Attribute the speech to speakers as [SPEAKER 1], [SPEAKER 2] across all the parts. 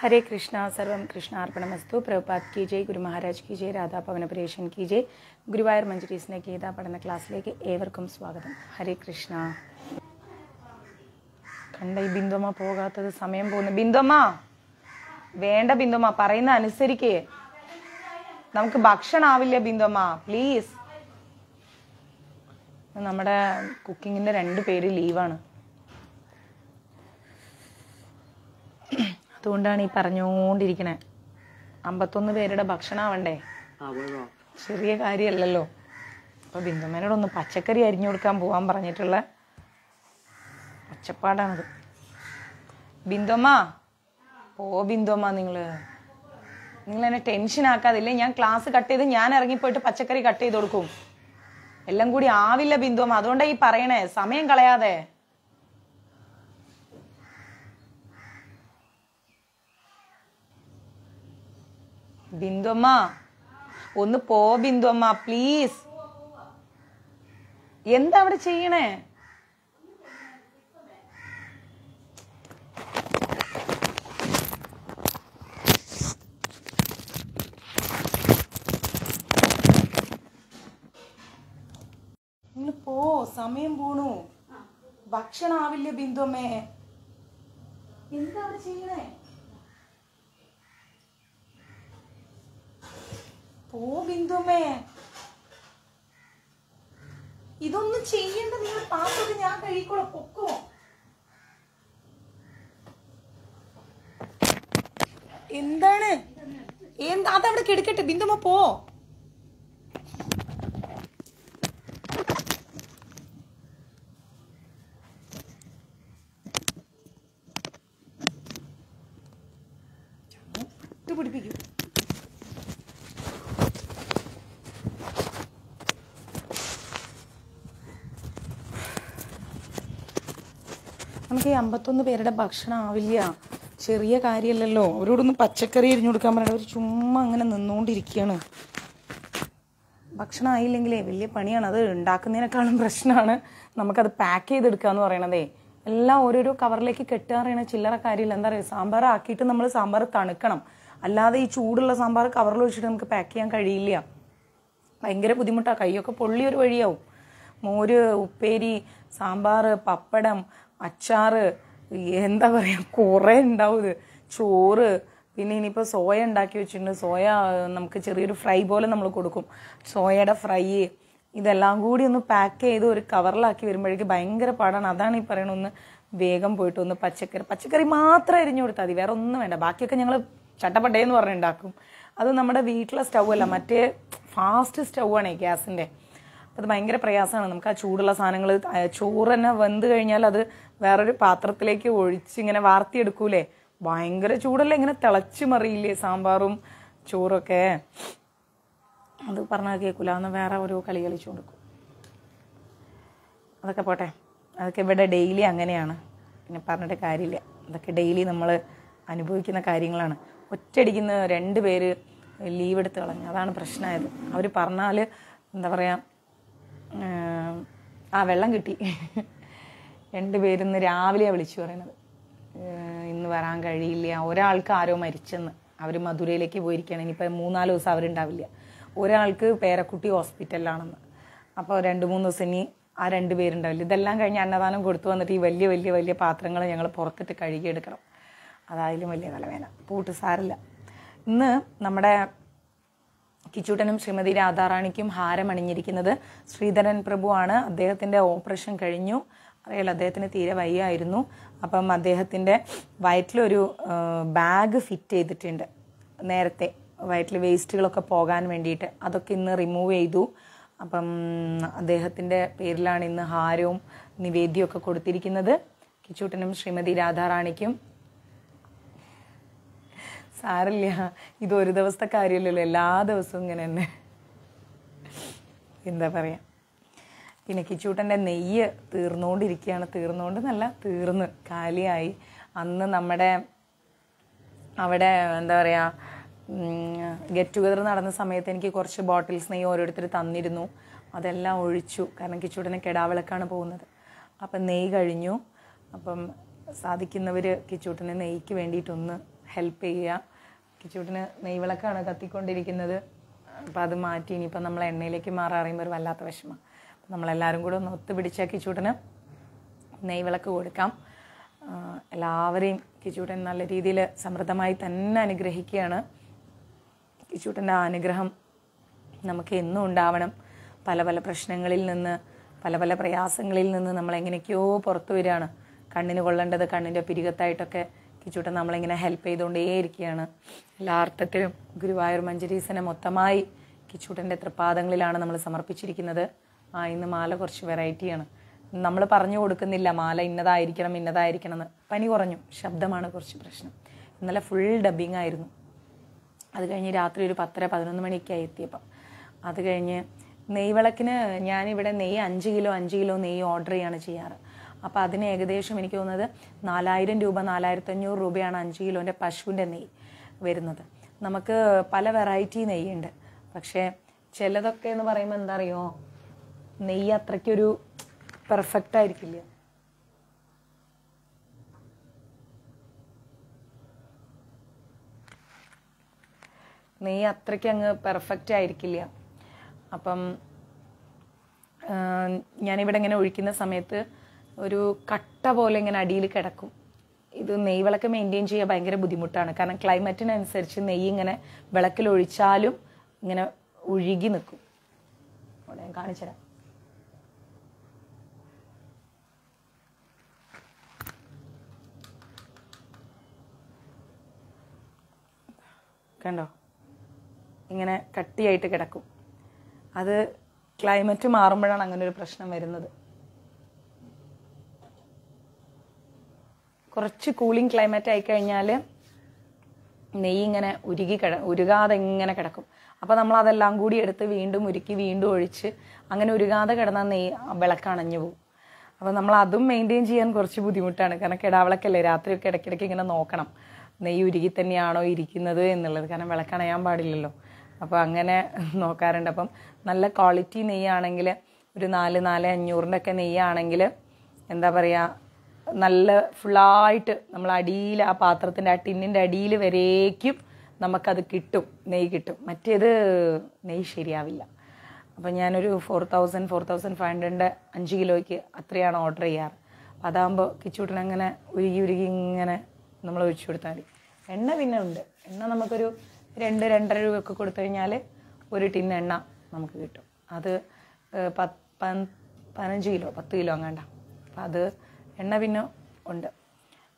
[SPEAKER 1] हरे कृष्णा सर्वम കൃഷ്ണാർപ്പണമസ്തു പ്രഭുപാത് കി ജയ് ഗുരു മഹാരാജ് കി ജയ് രാധാ പവനപരേഷൻ കി ജയ് ഗുരുവായൂർ മഞ്ജരി സ്നേഹിത പഠന ക്ലാസ്സിലേക്ക് ഏവർക്കും സ്വാഗതം ഹരേ കൃഷ്ണ കണ്ട ഈ ബിന്ദുമ്മ പോകാത്തത് സമയം പോകുന്നു ബിന്ദുമ്മ വേണ്ട ബിന്ദുമ്മ പറയുന്ന അനുസരിക്കേ നമുക്ക് ഭക്ഷണം ആവില്ല ബിന്ദുമ്മ പ്ലീസ് നമ്മുടെ കുക്കിങ്ങിന്റെ രണ്ട് പേര് ലീവാണ് അതുകൊണ്ടാണ് ഈ പറഞ്ഞോണ്ടിരിക്കണേ അമ്പത്തൊന്ന് പേരുടെ ഭക്ഷണമാവണ്ടേ ചെറിയ കാര്യമല്ലല്ലോ അപ്പോൾ ഒന്ന് പച്ചക്കറി അരിഞ്ഞു കൊടുക്കാൻ പോകാൻ പറഞ്ഞിട്ടുള്ള ഒച്ചപ്പാടാണത് ബിന്ദുമ്മ ഓ ബിന്ദുമ്മ നിങ്ങൾ നിങ്ങൾ എന്നെ ടെൻഷൻ ആക്കാതില്ലേ ഞാൻ ക്ലാസ് കട്ട് ചെയ്ത് ഞാൻ ഇറങ്ങിപ്പോയിട്ട് പച്ചക്കറി കട്ട് ചെയ്ത് കൊടുക്കും എല്ലാം കൂടി ആവില്ല ബിന്ദുമ്മ അതുകൊണ്ടാണ് ഈ പറയണേ സമയം കളയാതെ ബിന്ദുമ്മ ഒന്ന് പോ ബിന്ദുമ്മ പ്ലീസ് എന്താ അവിടെ ചെയ്യണേ പോ സമയം പോണു ഭക്ഷണം ആവില്ല ബിന്ദുമ്മേ എന്താ അവിടെ ചെയ്യണേ ഓ ബിന്ദുമേ ഇതൊന്നും ചെയ്യേണ്ട നിങ്ങൾ പാത്രമൊക്കെ ഞാൻ കഴിക്കോളാം പൊക്കോ എന്താണ് എന്താ അതവിടെ കിടക്കട്ടെ ബിന്ദുമ്മ പോ ആകെ അമ്പത്തൊന്ന് പേരുടെ ഭക്ഷണം ആവില്ല ചെറിയ കാര്യമല്ലല്ലോ അവരോടൊന്ന് പച്ചക്കറി എരിഞ്ഞു കൊടുക്കാൻ പറയണം അവർ ചുമ്മാ അങ്ങനെ നിന്നുകൊണ്ടിരിക്കുകയാണ് ഭക്ഷണം ആയില്ലെങ്കിലേ വലിയ പണിയാണ് അത് ഉണ്ടാക്കുന്നതിനേക്കാളും പ്രശ്നമാണ് നമുക്കത് പാക്ക് ചെയ്തെടുക്കുക എന്ന് പറയണതേ എല്ലാം ഓരോരോ കവറിലേക്ക് കെട്ടുക പറയണ ചില്ലറ കാര്യമില്ല എന്താ പറയുക സാമ്പാർ ആക്കിയിട്ട് നമ്മൾ സാമ്പാർ തണുക്കണം അല്ലാതെ ഈ ചൂടുള്ള സാമ്പാർ കവറിൽ വെച്ചിട്ട് നമുക്ക് പാക്ക് ചെയ്യാൻ കഴിയില്ല ഭയങ്കര ബുദ്ധിമുട്ടാണ് കൈയൊക്കെ പൊള്ളി ഒരു വഴിയാവും മോര് ഉപ്പേരി സാമ്പാർ പപ്പടം അച്ചാറ് എന്താ പറയുക കുറേ ഉണ്ടാവും ചോറ് പിന്നെ ഇനിയിപ്പോൾ സോയ ഉണ്ടാക്കി വെച്ചിട്ടുണ്ട് സോയ നമുക്ക് ചെറിയൊരു ഫ്രൈ പോലെ നമ്മൾ കൊടുക്കും സോയയുടെ ഫ്രൈ ഇതെല്ലാം കൂടി ഒന്ന് പാക്ക് ചെയ്ത് ഒരു കവറിലാക്കി വരുമ്പോഴേക്ക് ഭയങ്കര പാടാണ് അതാണ് ഈ പറയണ ഒന്ന് വേഗം പോയിട്ട് ഒന്ന് പച്ചക്കറി പച്ചക്കറി മാത്രം അരിഞ്ഞു കൊടുത്താൽ മതി വേറെ ഒന്നും വേണ്ട ബാക്കിയൊക്കെ ഞങ്ങൾ ചട്ടപ്പട്ടയെന്ന് പറഞ്ഞുണ്ടാക്കും അത് നമ്മുടെ വീട്ടിലെ സ്റ്റൗ അല്ല മറ്റേ ഫാസ്റ്റ് സ്റ്റൗ ആണ് ഗ്യാസിൻ്റെ അത് ഭയങ്കര പ്രയാസമാണ് നമുക്ക് ആ ചൂടുള്ള സാധനങ്ങൾ ചോറ് തന്നെ വെന്ത് കഴിഞ്ഞാൽ അത് വേറൊരു പാത്രത്തിലേക്ക് ഒഴിച്ച് ഇങ്ങനെ വാർത്തിയെടുക്കൂലേ ഭയങ്കര ചൂടല്ലേ ഇങ്ങനെ തിളച്ച് മറിയില്ലേ സാമ്പാറും ചോറൊക്കെ അത് പറഞ്ഞാൽ കേൾക്കൂല അന്ന് വേറെ ഓരോ കളി കളിച്ചു കൊടുക്കും അതൊക്കെ പോട്ടെ അതൊക്കെ ഇവിടെ ഡെയിലി അങ്ങനെയാണ് പിന്നെ പറഞ്ഞിട്ട് കാര്യമില്ല അതൊക്കെ ഡെയിലി നമ്മൾ അനുഭവിക്കുന്ന കാര്യങ്ങളാണ് ഒറ്റയടിക്കുന്ന രണ്ട് പേര് ലീവ് എടുത്ത് കളഞ്ഞു അതാണ് പ്രശ്നമായത് അവർ പറഞ്ഞാൽ എന്താ പറയുക ആ വെള്ളം കിട്ടി രണ്ട് ഇന്ന് രാവിലെയാണ് വിളിച്ചു പറയുന്നത് ഇന്ന് വരാൻ കഴിയില്ല ഒരാൾക്ക് ആരോ മരിച്ചെന്ന് അവർ മധുരയിലേക്ക് പോയിരിക്കുകയാണ് ഇനിയിപ്പോൾ മൂന്നാല് ദിവസം അവരുണ്ടാവില്ല ഒരാൾക്ക് പേരക്കുട്ടി ഹോസ്പിറ്റലിലാണെന്ന് അപ്പോൾ രണ്ട് മൂന്ന് ദിവസം ഇനി ആ രണ്ട് പേരുണ്ടാവില്ല ഇതെല്ലാം കഴിഞ്ഞ് അന്നദാനം കൊടുത്തു വന്നിട്ട് ഈ വലിയ വലിയ വലിയ പാത്രങ്ങൾ ഞങ്ങൾ പുറത്തിട്ട് കഴുകിയെടുക്കണം അതായാലും വലിയ തലവേന പൂട്ട് സാരല്ല ഇന്ന് നമ്മുടെ കിച്ചൂട്ടനും ശ്രീമതി രാധാറാണിക്കും ഹാരം അണിഞ്ഞിരിക്കുന്നത് ശ്രീധരൻ പ്രഭുവാണ് അദ്ദേഹത്തിൻ്റെ ഓപ്പറേഷൻ കഴിഞ്ഞു അറിയാലോ അദ്ദേഹത്തിന് തീരെ വയ്യായിരുന്നു അപ്പം അദ്ദേഹത്തിൻ്റെ വയറ്റിലൊരു ബാഗ് ഫിറ്റ് ചെയ്തിട്ടുണ്ട് നേരത്തെ വയറ്റിൽ വേസ്റ്റുകളൊക്കെ പോകാൻ വേണ്ടിയിട്ട് അതൊക്കെ ഇന്ന് റിമൂവ് ചെയ്തു അപ്പം അദ്ദേഹത്തിൻ്റെ പേരിലാണ് ഇന്ന് ഹാരവും നിവേദ്യമൊക്കെ കൊടുത്തിരിക്കുന്നത് കിച്ചൂട്ടനും ശ്രീമതി രാധാറാണിക്കും സാറില്ല ഇത് ഒരു ദിവസത്തെ കാര്യമില്ലല്ലോ എല്ലാ ദിവസവും ഇങ്ങനെ തന്നെ എന്താ പറയുക പിന്നെ കിച്ചൂട്ടൻ്റെ നെയ്യ് തീർന്നുകൊണ്ടിരിക്കുകയാണ് തീർന്നുകൊണ്ട് നല്ല തീർന്ന് കാലിയായി അന്ന് നമ്മുടെ അവിടെ എന്താ പറയുക ഗെറ്റ് ടുഗദർ നടന്ന സമയത്ത് എനിക്ക് കുറച്ച് ബോട്ടിൽസ് നെയ്യ് ഓരോരുത്തർ തന്നിരുന്നു അതെല്ലാം ഒഴിച്ചു കാരണം കിച്ചൂട്ടനെ കെടാവിളക്കാണ് പോകുന്നത് അപ്പം നെയ്യ് കഴിഞ്ഞു അപ്പം സാധിക്കുന്നവർ കിച്ചൂട്ടനെ നെയ്യ്ക്ക് വേണ്ടിയിട്ടൊന്ന് ഹെൽപ്പ് ചെയ്യുക കിച്ചൂട്ടിന് നെയ്വിളക്കാണ് കത്തിക്കൊണ്ടിരിക്കുന്നത് അപ്പം അത് മാറ്റി ഇനിയിപ്പം നമ്മൾ എണ്ണയിലേക്ക് മാറാൻ അറിയുമ്പോൾ ഒരു വല്ലാത്ത വിഷമം നമ്മളെല്ലാവരും കൂടെ ഒന്ന് ഒത്തുപിടിച്ച കിച്ചൂട്ടിന് നെയ്വിളക്ക് കൊടുക്കാം എല്ലാവരെയും കിച്ചൂട്ടൻ നല്ല രീതിയിൽ സമൃദ്ധമായി തന്നെ അനുഗ്രഹിക്കുകയാണ് കിച്ചൂട്ടൻ്റെ അനുഗ്രഹം നമുക്ക് എന്നും ഉണ്ടാവണം പല പല പ്രശ്നങ്ങളിൽ നിന്ന് പല പല പ്രയാസങ്ങളിൽ നിന്ന് നമ്മൾ പുറത്തു വരികയാണ് കണ്ണിന് കൊള്ളേണ്ടത് കണ്ണിൻ്റെ പിരികത്തായിട്ടൊക്കെ കിച്ചൂട്ടൻ നമ്മളിങ്ങനെ ഹെൽപ്പ് ചെയ്തുകൊണ്ടേയിരിക്കുകയാണ് എല്ലാ അർത്ഥത്തിലും ഗുരുവായൂർ മഞ്ചരീസനെ മൊത്തമായി കിച്ചൂട്ടൻ്റെ തൃപാദങ്ങളിലാണ് നമ്മൾ സമർപ്പിച്ചിരിക്കുന്നത് ആ ഇന്ന് മാല കുറച്ച് വെറൈറ്റിയാണ് നമ്മൾ പറഞ്ഞു കൊടുക്കുന്നില്ല മാല ഇന്നതായിരിക്കണം ഇന്നതായിരിക്കണം എന്ന് പനി കുറഞ്ഞു ശബ്ദമാണ് കുറച്ച് പ്രശ്നം ഇന്നലെ ഫുൾ ഡബിങ് ആയിരുന്നു അത് കഴിഞ്ഞ് രാത്രി ഒരു പത്തര പതിനൊന്ന് മണിക്കായി എത്തിയപ്പം അത് കഴിഞ്ഞ് നെയ്വിളക്കിന് ഞാനിവിടെ നെയ്യ് അഞ്ച് കിലോ അഞ്ച് കിലോ നെയ്യ് ഓർഡർ ചെയ്യാണ് ചെയ്യാറ് അപ്പോൾ അതിന് ഏകദേശം എനിക്ക് തോന്നുന്നത് നാലായിരം രൂപ അഞ്ഞൂറ് രൂപയാണ് അഞ്ച് കിലോൻ്റെ പശുവിൻ്റെ നെയ്യ് വരുന്നത് നമുക്ക് പല വെറൈറ്റി നെയ്യുണ്ട് പക്ഷേ ചിലതൊക്കെ എന്ന് പറയുമ്പോൾ എന്താ അറിയോ നെയ്യ് അത്രയ്ക്കൊരു പെർഫെക്റ്റ് ആയിരിക്കില്ല നെയ്യ് അത്രയ്ക്ക് അങ്ങ് പെർഫെക്റ്റ് ആയിരിക്കില്ല അപ്പം ഞാനിവിടെ ഇങ്ങനെ ഒഴിക്കുന്ന സമയത്ത് ഒരു കട്ട പോലെ ഇങ്ങനെ അടിയിൽ കിടക്കും ഇത് നെയ് വിളക്ക് മെയിൻറ്റെയിൻ ചെയ്യാൻ ഭയങ്കര ബുദ്ധിമുട്ടാണ് കാരണം ക്ലൈമറ്റിനനുസരിച്ച് നെയ്യ് ഇങ്ങനെ വിളക്കിൽ ഒഴിച്ചാലും ഇങ്ങനെ ഒഴുകി നിൽക്കും അവിടെ ഞാൻ കാണിച്ചുതരാം കണ്ടോ ഇങ്ങനെ കട്ടിയായിട്ട് കിടക്കും അത് ക്ലൈമറ്റ് മാറുമ്പോഴാണ് അങ്ങനെ ഒരു പ്രശ്നം വരുന്നത് കുറച്ച് കൂളിംഗ് ക്ലൈമറ്റ് ആയി കഴിഞ്ഞാൽ നെയ്യ് ഇങ്ങനെ ഉരുകി കിട ഉരുകാതെ ഇങ്ങനെ കിടക്കും അപ്പോൾ നമ്മൾ അതെല്ലാം കൂടി എടുത്ത് വീണ്ടും ഉരുക്കി വീണ്ടും ഒഴിച്ച് അങ്ങനെ ഉരുകാതെ കിടന്ന നെയ്യ് വിളക്കണഞ്ഞു പോകും അപ്പോൾ നമ്മൾ അതും മെയിൻറ്റെയിൻ ചെയ്യാൻ കുറച്ച് ബുദ്ധിമുട്ടാണ് കാരണം കിടാവിളക്കല്ലേ രാത്രിയൊക്കെ ഇടയ്ക്കിടയ്ക്ക് ഇങ്ങനെ നോക്കണം നെയ്യ് ഉരുകി തന്നെയാണോ ഇരിക്കുന്നത് എന്നുള്ളത് കാരണം വിളക്കണയാൻ പാടില്ലല്ലോ അപ്പോൾ അങ്ങനെ നോക്കാറുണ്ട് അപ്പം നല്ല ക്വാളിറ്റി നെയ്യാണെങ്കിൽ ഒരു നാല് നാല് അഞ്ഞൂറിൻ്റെ ഒക്കെ നെയ്യാണെങ്കിൽ എന്താ പറയുക നല്ല ഫുള്ളായിട്ട് നമ്മൾ അടിയിൽ ആ പാത്രത്തിൻ്റെ ആ ടിന്നിൻ്റെ അടിയിൽ വരേക്കും നമുക്കത് കിട്ടും നെയ്യ് കിട്ടും മറ്റേത് നെയ്യ് ശരിയാവില്ല അപ്പം ഞാനൊരു four thousand four thousand five ഹൺഡ്രഡിൻ്റെ അഞ്ച് കിലോയ്ക്ക് അത്രയാണ് ഓർഡർ ചെയ്യാറ് അപ്പം അതാകുമ്പോൾ കിച്ചൂട്ടൻ അങ്ങനെ ഉരുകി ഉരുകി ഇങ്ങനെ നമ്മൾ ഒഴിച്ചു കൊടുത്താൽ മതി എണ്ണ പിന്നെ ഉണ്ട് എണ്ണ നമുക്കൊരു രണ്ട് രണ്ടര രൂപയൊക്കെ കൊടുത്തു കഴിഞ്ഞാൽ ഒരു ടിൻ എണ്ണ നമുക്ക് കിട്ടും അത് പത്ത് പതിനഞ്ച് കിലോ പത്ത് കിലോ അങ്ങാണ്ട അപ്പം അത് എണ്ണ പിന്നെ ഉണ്ട്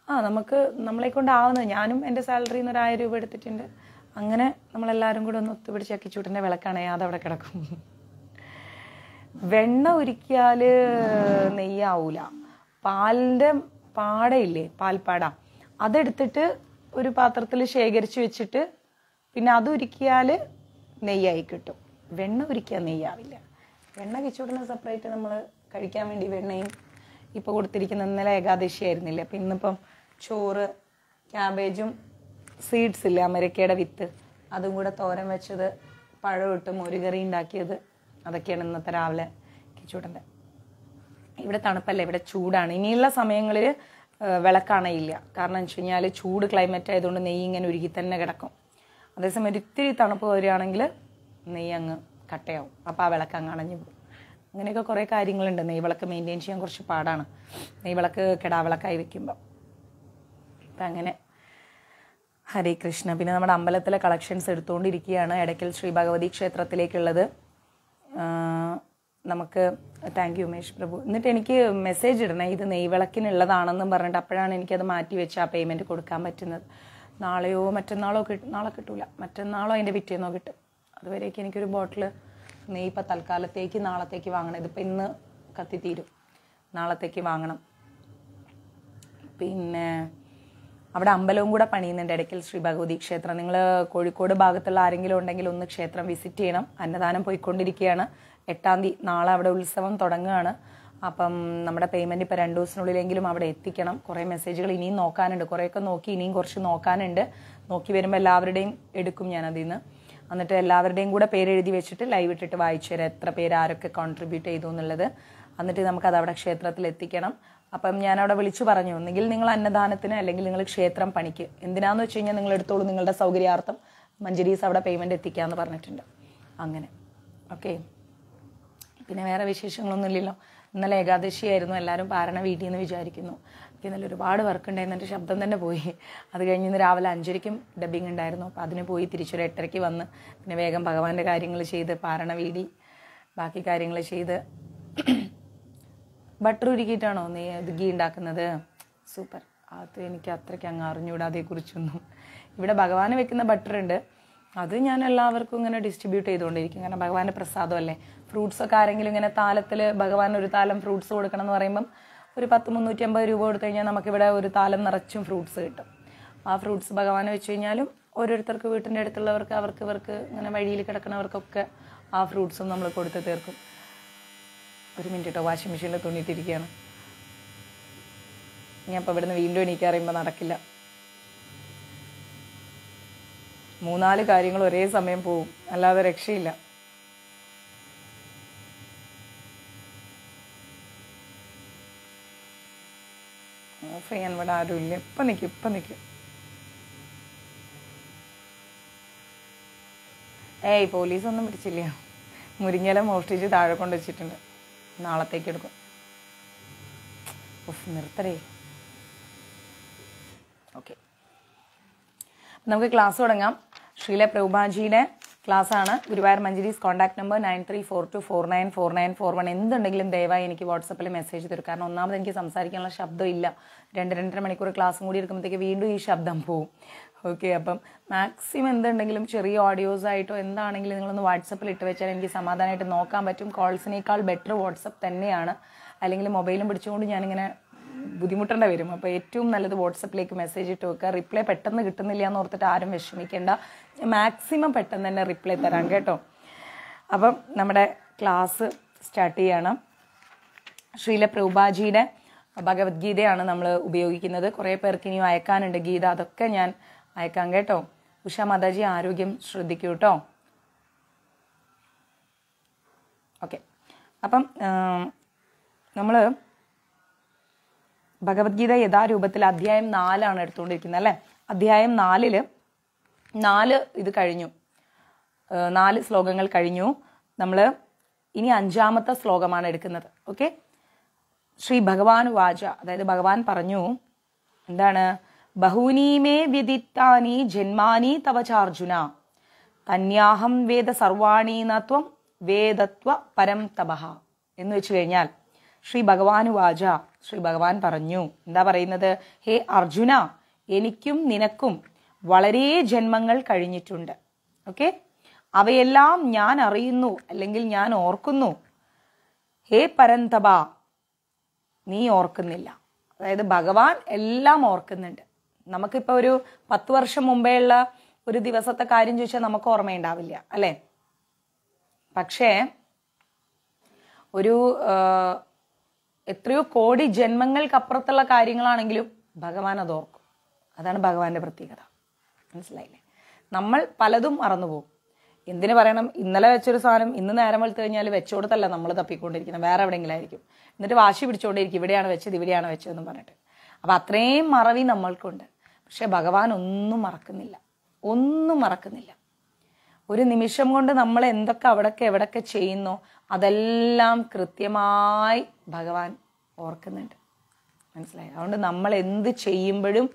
[SPEAKER 1] ആ നമുക്ക് നമ്മളെ കൊണ്ടാവുന്നത് ഞാനും എൻ്റെ സാലറിയിൽ നിന്ന് ആയിരം രൂപ എടുത്തിട്ടുണ്ട് അങ്ങനെ നമ്മളെല്ലാവരും കൂടെ ഒന്ന് ഒത്തുപിടിച്ച് അക്കിച്ചൂട്ടിൻ്റെ വിളക്കാണേ അതവിടെ കിടക്കും വെണ്ണ ഒരുക്കിയാൽ നെയ്യാവൂല പാലിൻ്റെ പാടയില്ലേ പാൽപ്പാട അതെടുത്തിട്ട് ഒരു പാത്രത്തിൽ ശേഖരിച്ച് വെച്ചിട്ട് പിന്നെ അത് ഉരുക്കിയാൽ നെയ്യായി കിട്ടും വെണ്ണ ഉരുക്കിയാൽ നെയ്യാവില്ല വെണ്ണ കിച്ചൂടിനെ സെപ്പറേറ്റ് നമ്മൾ കഴിക്കാൻ വേണ്ടി വെണ്ണയും ഇപ്പോൾ കൊടുത്തിരിക്കുന്ന ഇന്നലെ ഏകാദശി ആയിരുന്നില്ല അപ്പം ഇന്നിപ്പം ചോറ് ക്യാബേജും സീഡ്സ് ഇല്ല അമരക്കയുടെ വിത്ത് അതും കൂടെ തോരൻ വെച്ചത് പഴം ഇട്ട് മോരുകറി ഉണ്ടാക്കിയത് അതൊക്കെയാണ് ഇന്നത്തെ രാവിലെ കിച്ചൂടൻ്റെ ഇവിടെ തണുപ്പല്ല ഇവിടെ ചൂടാണ് ഇനിയുള്ള സമയങ്ങളിൽ വിളക്കണയില്ല കാരണം എന്ന് വെച്ച് കഴിഞ്ഞാൽ ചൂട് ക്ലൈമറ്റ് ആയതുകൊണ്ട് നെയ്യ് ഇങ്ങനെ ഉരുകി തന്നെ കിടക്കും അതേസമയം ഒരിത്തിരി തണുപ്പ് വരികയാണെങ്കിൽ നെയ്യ് അങ്ങ് കട്ടയാവും അപ്പോൾ ആ വിളക്ക് അങ്ങ് അണഞ്ഞു പോകും അങ്ങനെയൊക്കെ കുറേ കാര്യങ്ങളുണ്ട് നെയ്വിളക്ക് മെയിൻറ്റെയിൻ ചെയ്യാൻ കുറച്ച് പാടാണ് നെയ്വിളക്ക് കിടാവിളക്കായി വെക്കുമ്പോൾ ഇപ്പം അങ്ങനെ ഹരേ കൃഷ്ണ പിന്നെ നമ്മുടെ അമ്പലത്തിലെ കളക്ഷൻസ് എടുത്തുകൊണ്ടിരിക്കുകയാണ് ഇടയ്ക്കൽ ശ്രീ ഭഗവതി ക്ഷേത്രത്തിലേക്കുള്ളത് നമുക്ക് താങ്ക് യു ഉമേഷ് പ്രഭു എന്നിട്ട് എനിക്ക് മെസ്സേജ് ഇടണേ ഇത് നെയ്വിളക്കിനുള്ളതാണെന്നും പറഞ്ഞിട്ട് അപ്പോഴാണ് എനിക്കത് മാറ്റി വെച്ച് ആ പേയ്മെൻ്റ് കൊടുക്കാൻ പറ്റുന്നത് നാളെയോ മറ്റന്നാളോ കിട്ടും നാളെ കിട്ടൂല മറ്റന്നാളോ അതിൻ്റെ പിറ്റേന്നോ കിട്ടും അതുവരേക്ക് എനിക്കൊരു ബോട്ടിൽ നീ ഇപ്പം തൽക്കാലത്തേക്ക് നാളത്തേക്ക് വാങ്ങണം ഇതിപ്പോൾ ഇന്ന് കത്തി തീരും നാളത്തേക്ക് വാങ്ങണം പിന്നെ അവിടെ അമ്പലവും കൂടെ പണിയുന്നുണ്ട് ഇടയ്ക്കൽ ശ്രീ ഭഗവതി ക്ഷേത്രം നിങ്ങൾ കോഴിക്കോട് ഭാഗത്തുള്ള ആരെങ്കിലും ഉണ്ടെങ്കിൽ ഒന്ന് ക്ഷേത്രം വിസിറ്റ് ചെയ്യണം അന്നദാനം പോയിക്കൊണ്ടിരിക്കുകയാണ് എട്ടാം തീയതി നാളെ അവിടെ ഉത്സവം തുടങ്ങുകയാണ് അപ്പം നമ്മുടെ പേയ്മെന്റ് ഇപ്പം രണ്ട് ദിവസത്തിനുള്ളിലെങ്കിലും അവിടെ എത്തിക്കണം കുറേ മെസ്സേജുകൾ ഇനിയും നോക്കാനുണ്ട് കുറേയൊക്കെ നോക്കി ഇനിയും കുറച്ച് നോക്കാനുണ്ട് നോക്കി വരുമ്പോൾ എല്ലാവരുടെയും എടുക്കും ഞാൻ അതിൽ നിന്ന് എന്നിട്ട് എല്ലാവരുടെയും കൂടെ പേരെഴുതി വെച്ചിട്ട് ലൈവ് ഇട്ടിട്ട് വായിച്ചു തരാം എത്ര പേര് ആരൊക്കെ കോൺട്രിബ്യൂട്ട് ചെയ്തു എന്നുള്ളത് എന്നിട്ട് നമുക്കത് അവിടെ ക്ഷേത്രത്തിൽ എത്തിക്കണം അപ്പം ഞാൻ അവിടെ വിളിച്ചു പറഞ്ഞു ഒന്നെങ്കിൽ നിങ്ങൾ അന്നദാനത്തിന് അല്ലെങ്കിൽ നിങ്ങൾ ക്ഷേത്രം പണിക്ക് എന്തിനാന്ന് വെച്ച് കഴിഞ്ഞാൽ നിങ്ങൾ എടുത്തോളൂ നിങ്ങളുടെ സൗകര്യാർത്ഥം മഞ്ചരീസ് അവിടെ പേയ്മെന്റ് എത്തിക്കാന്ന് പറഞ്ഞിട്ടുണ്ട് അങ്ങനെ ഓക്കെ പിന്നെ വേറെ വിശേഷങ്ങളൊന്നുമില്ലല്ലോ ഇന്നലെ ഏകാദശിയായിരുന്നു എല്ലാവരും പാരണ വീട്ടിൽ നിന്ന് വിചാരിക്കുന്നു എനിക്ക് ഒരുപാട് വർക്ക് ഉണ്ടായിരുന്നു എൻ്റെ ശബ്ദം തന്നെ പോയി അത് കഴിഞ്ഞ് ഇന്ന് രാവിലെ അഞ്ചരയ്ക്കും ഡബ്ബിങ് ഉണ്ടായിരുന്നു അപ്പോൾ അതിന് പോയി തിരിച്ചൊരു എട്ടരയ്ക്ക് വന്ന് പിന്നെ വേഗം ഭഗവാന്റെ കാര്യങ്ങൾ ചെയ്ത് പാരണ വീടി ബാക്കി കാര്യങ്ങൾ ചെയ്ത് ബട്ടർ ഉരുക്കിയിട്ടാണോ നീ ഇത് ഗീ ഉണ്ടാക്കുന്നത് സൂപ്പർ അത് എനിക്ക് അത്രയ്ക്ക് അങ്ങ് അറിഞ്ഞൂടാ അതേക്കുറിച്ചൊന്നും ഇവിടെ ഭഗവാന് വെക്കുന്ന ബട്ടർ ഉണ്ട് അത് ഞാൻ എല്ലാവർക്കും ഇങ്ങനെ ഡിസ്ട്രിബ്യൂട്ട് ചെയ്തുകൊണ്ടിരിക്കും കാരണം ഭഗവാന്റെ പ്രസാദമല്ലേ ഫ്രൂട്ട്സൊക്കെ ആരെങ്കിലും ഇങ്ങനെ താലത്തിൽ ഭഗവാൻ ഒരു താലം ഫ്രൂട്ട്സ് കൊടുക്കണം എന്ന് പറയുമ്പം ഒരു പത്ത് മുന്നൂറ്റി അമ്പത് രൂപ കൊടുത്തു കഴിഞ്ഞാൽ നമുക്കിവിടെ ഒരു താലം നിറച്ചും ഫ്രൂട്ട്സ് കിട്ടും ആ ഫ്രൂട്ട്സ് ഭഗവാനെ വെച്ച് കഴിഞ്ഞാലും ഓരോരുത്തർക്ക് വീട്ടിൻ്റെ അടുത്തുള്ളവർക്ക് അവർക്ക് ഇവർക്ക് ഇങ്ങനെ വഴിയിൽ കിടക്കുന്നവർക്കൊക്കെ ആ ഫ്രൂട്ട്സും നമ്മൾ കൊടുത്ത് തീർക്കും ഒരു മിനിറ്റ് കേട്ടോ വാഷിംഗ് മെഷീനിൽ തുണി തിരിക്കുകയാണ് ഞാൻ ഇപ്പോൾ ഇവിടുന്ന് വീണ്ടും അറിയുമ്പോൾ നടക്കില്ല മൂന്നാല് കാര്യങ്ങൾ ഒരേ സമയം പോവും അല്ലാതെ രക്ഷയില്ല ഓഫ് ചെയ്യാൻ ഇവിടെ ആരുമില്ല ഇപ്പം നിൽക്കും ഇപ്പം നിൽക്കും ഏയ് പോലീസൊന്നും പിടിച്ചില്ല മുരിങ്ങല മോഷ്ടിച്ച് താഴെ കൊണ്ട് വെച്ചിട്ടുണ്ട് നാളത്തേക്ക് എടുക്കും ഉഫ് നിർത്തരേ ഓക്കെ നമുക്ക് ക്ലാസ് തുടങ്ങാം ശ്രീല പ്രഭുഭാജിയുടെ ക്ലാസ്സാണ് Guruvayur Manjaris contact number nine three four two four nine four nine four one എന്തുണ്ടെങ്കിലും ദയവായി എനിക്ക് വാട്സപ്പിൽ മെസ്സേജ് തരും കാരണം ഒന്നാമത് എനിക്ക് സംസാരിക്കാനുള്ള ശബ്ദം ഇല്ല രണ്ട് രണ്ടര മണിക്കൂർ ക്ലാസ്സും കൂടി എടുക്കുമ്പോഴത്തേക്ക് വീണ്ടും ഈ ശബ്ദം പോവും ഓക്കെ അപ്പം മാക്സിമം എന്തുണ്ടെങ്കിലും ചെറിയ ഓഡിയോസ് ആയിട്ടോ എന്താണെങ്കിലും നിങ്ങളൊന്ന് വാട്സപ്പിൽ ഇട്ട് വെച്ചാൽ എനിക്ക് സമാധാനമായിട്ട് നോക്കാൻ പറ്റും കോൾസിനേക്കാൾ ബെറ്റർ വാട്സപ്പ് തന്നെയാണ് അല്ലെങ്കിൽ മൊബൈലും പിടിച്ചുകൊണ്ട് ഞാനിങ്ങനെ ബുദ്ധിമുട്ടേണ്ട വരും അപ്പോൾ ഏറ്റവും നല്ലത് വാട്സപ്പിലേക്ക് മെസ്സേജ് ഇട്ട് വെക്കുക റിപ്ലൈ പെട്ടെന്ന് കിട്ടുന്നില്ല എന്ന് ഓർത്തിട്ട് ആരും വിഷമിക്കേണ്ട മാക്സിമം പെട്ടെന്ന് തന്നെ റിപ്ലൈ തരാം കേട്ടോ അപ്പം നമ്മുടെ ക്ലാസ് സ്റ്റാർട്ട് ചെയ്യണം ശ്രീല പ്രഭുബാജിയുടെ ഭഗവത്ഗീതയാണ് നമ്മൾ ഉപയോഗിക്കുന്നത് കുറേ പേർക്ക് ഇനിയും അയക്കാനുണ്ട് ഗീത അതൊക്കെ ഞാൻ അയക്കാം കേട്ടോ ഉഷ മാതാജി ആരോഗ്യം ശ്രദ്ധിക്കൂ കേട്ടോ ഓക്കെ അപ്പം നമ്മൾ ഭഗവത്ഗീത യഥാരൂപത്തിൽ അധ്യായം നാലാണ് എടുത്തുകൊണ്ടിരിക്കുന്നത് അല്ലേ അധ്യായം നാലില് നാല് ഇത് കഴിഞ്ഞു നാല് ശ്ലോകങ്ങൾ കഴിഞ്ഞു നമ്മൾ ഇനി അഞ്ചാമത്തെ ശ്ലോകമാണ് എടുക്കുന്നത് ഓക്കെ ശ്രീ ഭഗവാൻ വാച അതായത് ഭഗവാൻ പറഞ്ഞു എന്താണ് ബഹൂനീമേ വ്യതിത്താനി ജന്മാനി തവചാർജുന തന്യാഹം വേദ സർവാണീനത്വം വേദത്വ പരം തപഹ എന്ന് വെച്ചു കഴിഞ്ഞാൽ ശ്രീ ഭഗവാൻ വാച ശ്രീ ഭഗവാൻ പറഞ്ഞു എന്താ പറയുന്നത് ഹേ അർജുന എനിക്കും നിനക്കും വളരെ ജന്മങ്ങൾ കഴിഞ്ഞിട്ടുണ്ട് ഓക്കെ അവയെല്ലാം ഞാൻ അറിയുന്നു അല്ലെങ്കിൽ ഞാൻ ഓർക്കുന്നു ഹേ പരന്തപ നീ ഓർക്കുന്നില്ല അതായത് ഭഗവാൻ എല്ലാം ഓർക്കുന്നുണ്ട് നമുക്കിപ്പോൾ ഒരു പത്ത് വർഷം മുമ്പേ ഉള്ള ഒരു ദിവസത്തെ കാര്യം ചോദിച്ചാൽ നമുക്ക് ഓർമ്മയുണ്ടാവില്ല അല്ലേ പക്ഷേ ഒരു എത്രയോ കോടി ജന്മങ്ങൾക്കപ്പുറത്തുള്ള കാര്യങ്ങളാണെങ്കിലും ഭഗവാൻ അത് ഓർക്കും അതാണ് ഭഗവാന്റെ പ്രത്യേകത മനസ്സിലായില്ലേ നമ്മൾ പലതും മറന്നുപോകും എന്തിനു പറയണം ഇന്നലെ വെച്ചൊരു സാധനം ഇന്ന് നേരം വെളുത്തു കഴിഞ്ഞാൽ വെച്ചോടത്തല്ല നമ്മൾ തപ്പിക്കൊണ്ടിരിക്കുന്നത് വേറെ എവിടെയെങ്കിലും ആയിരിക്കും എന്നിട്ട് വാശി പിടിച്ചുകൊണ്ടിരിക്കും ഇവിടെയാണ് വെച്ചത് ഇവിടെയാണ് വെച്ചതെന്ന് പറഞ്ഞിട്ട് അപ്പം അത്രയും മറവി നമ്മൾക്കുണ്ട് പക്ഷെ ഭഗവാൻ ഒന്നും മറക്കുന്നില്ല ഒന്നും മറക്കുന്നില്ല ഒരു നിമിഷം കൊണ്ട് നമ്മൾ എന്തൊക്കെ അവിടൊക്കെ എവിടൊക്കെ ചെയ്യുന്നോ അതെല്ലാം കൃത്യമായി ഭഗവാൻ ഓർക്കുന്നുണ്ട് മനസ്സിലായി അതുകൊണ്ട് നമ്മൾ എന്ത് ചെയ്യുമ്പോഴും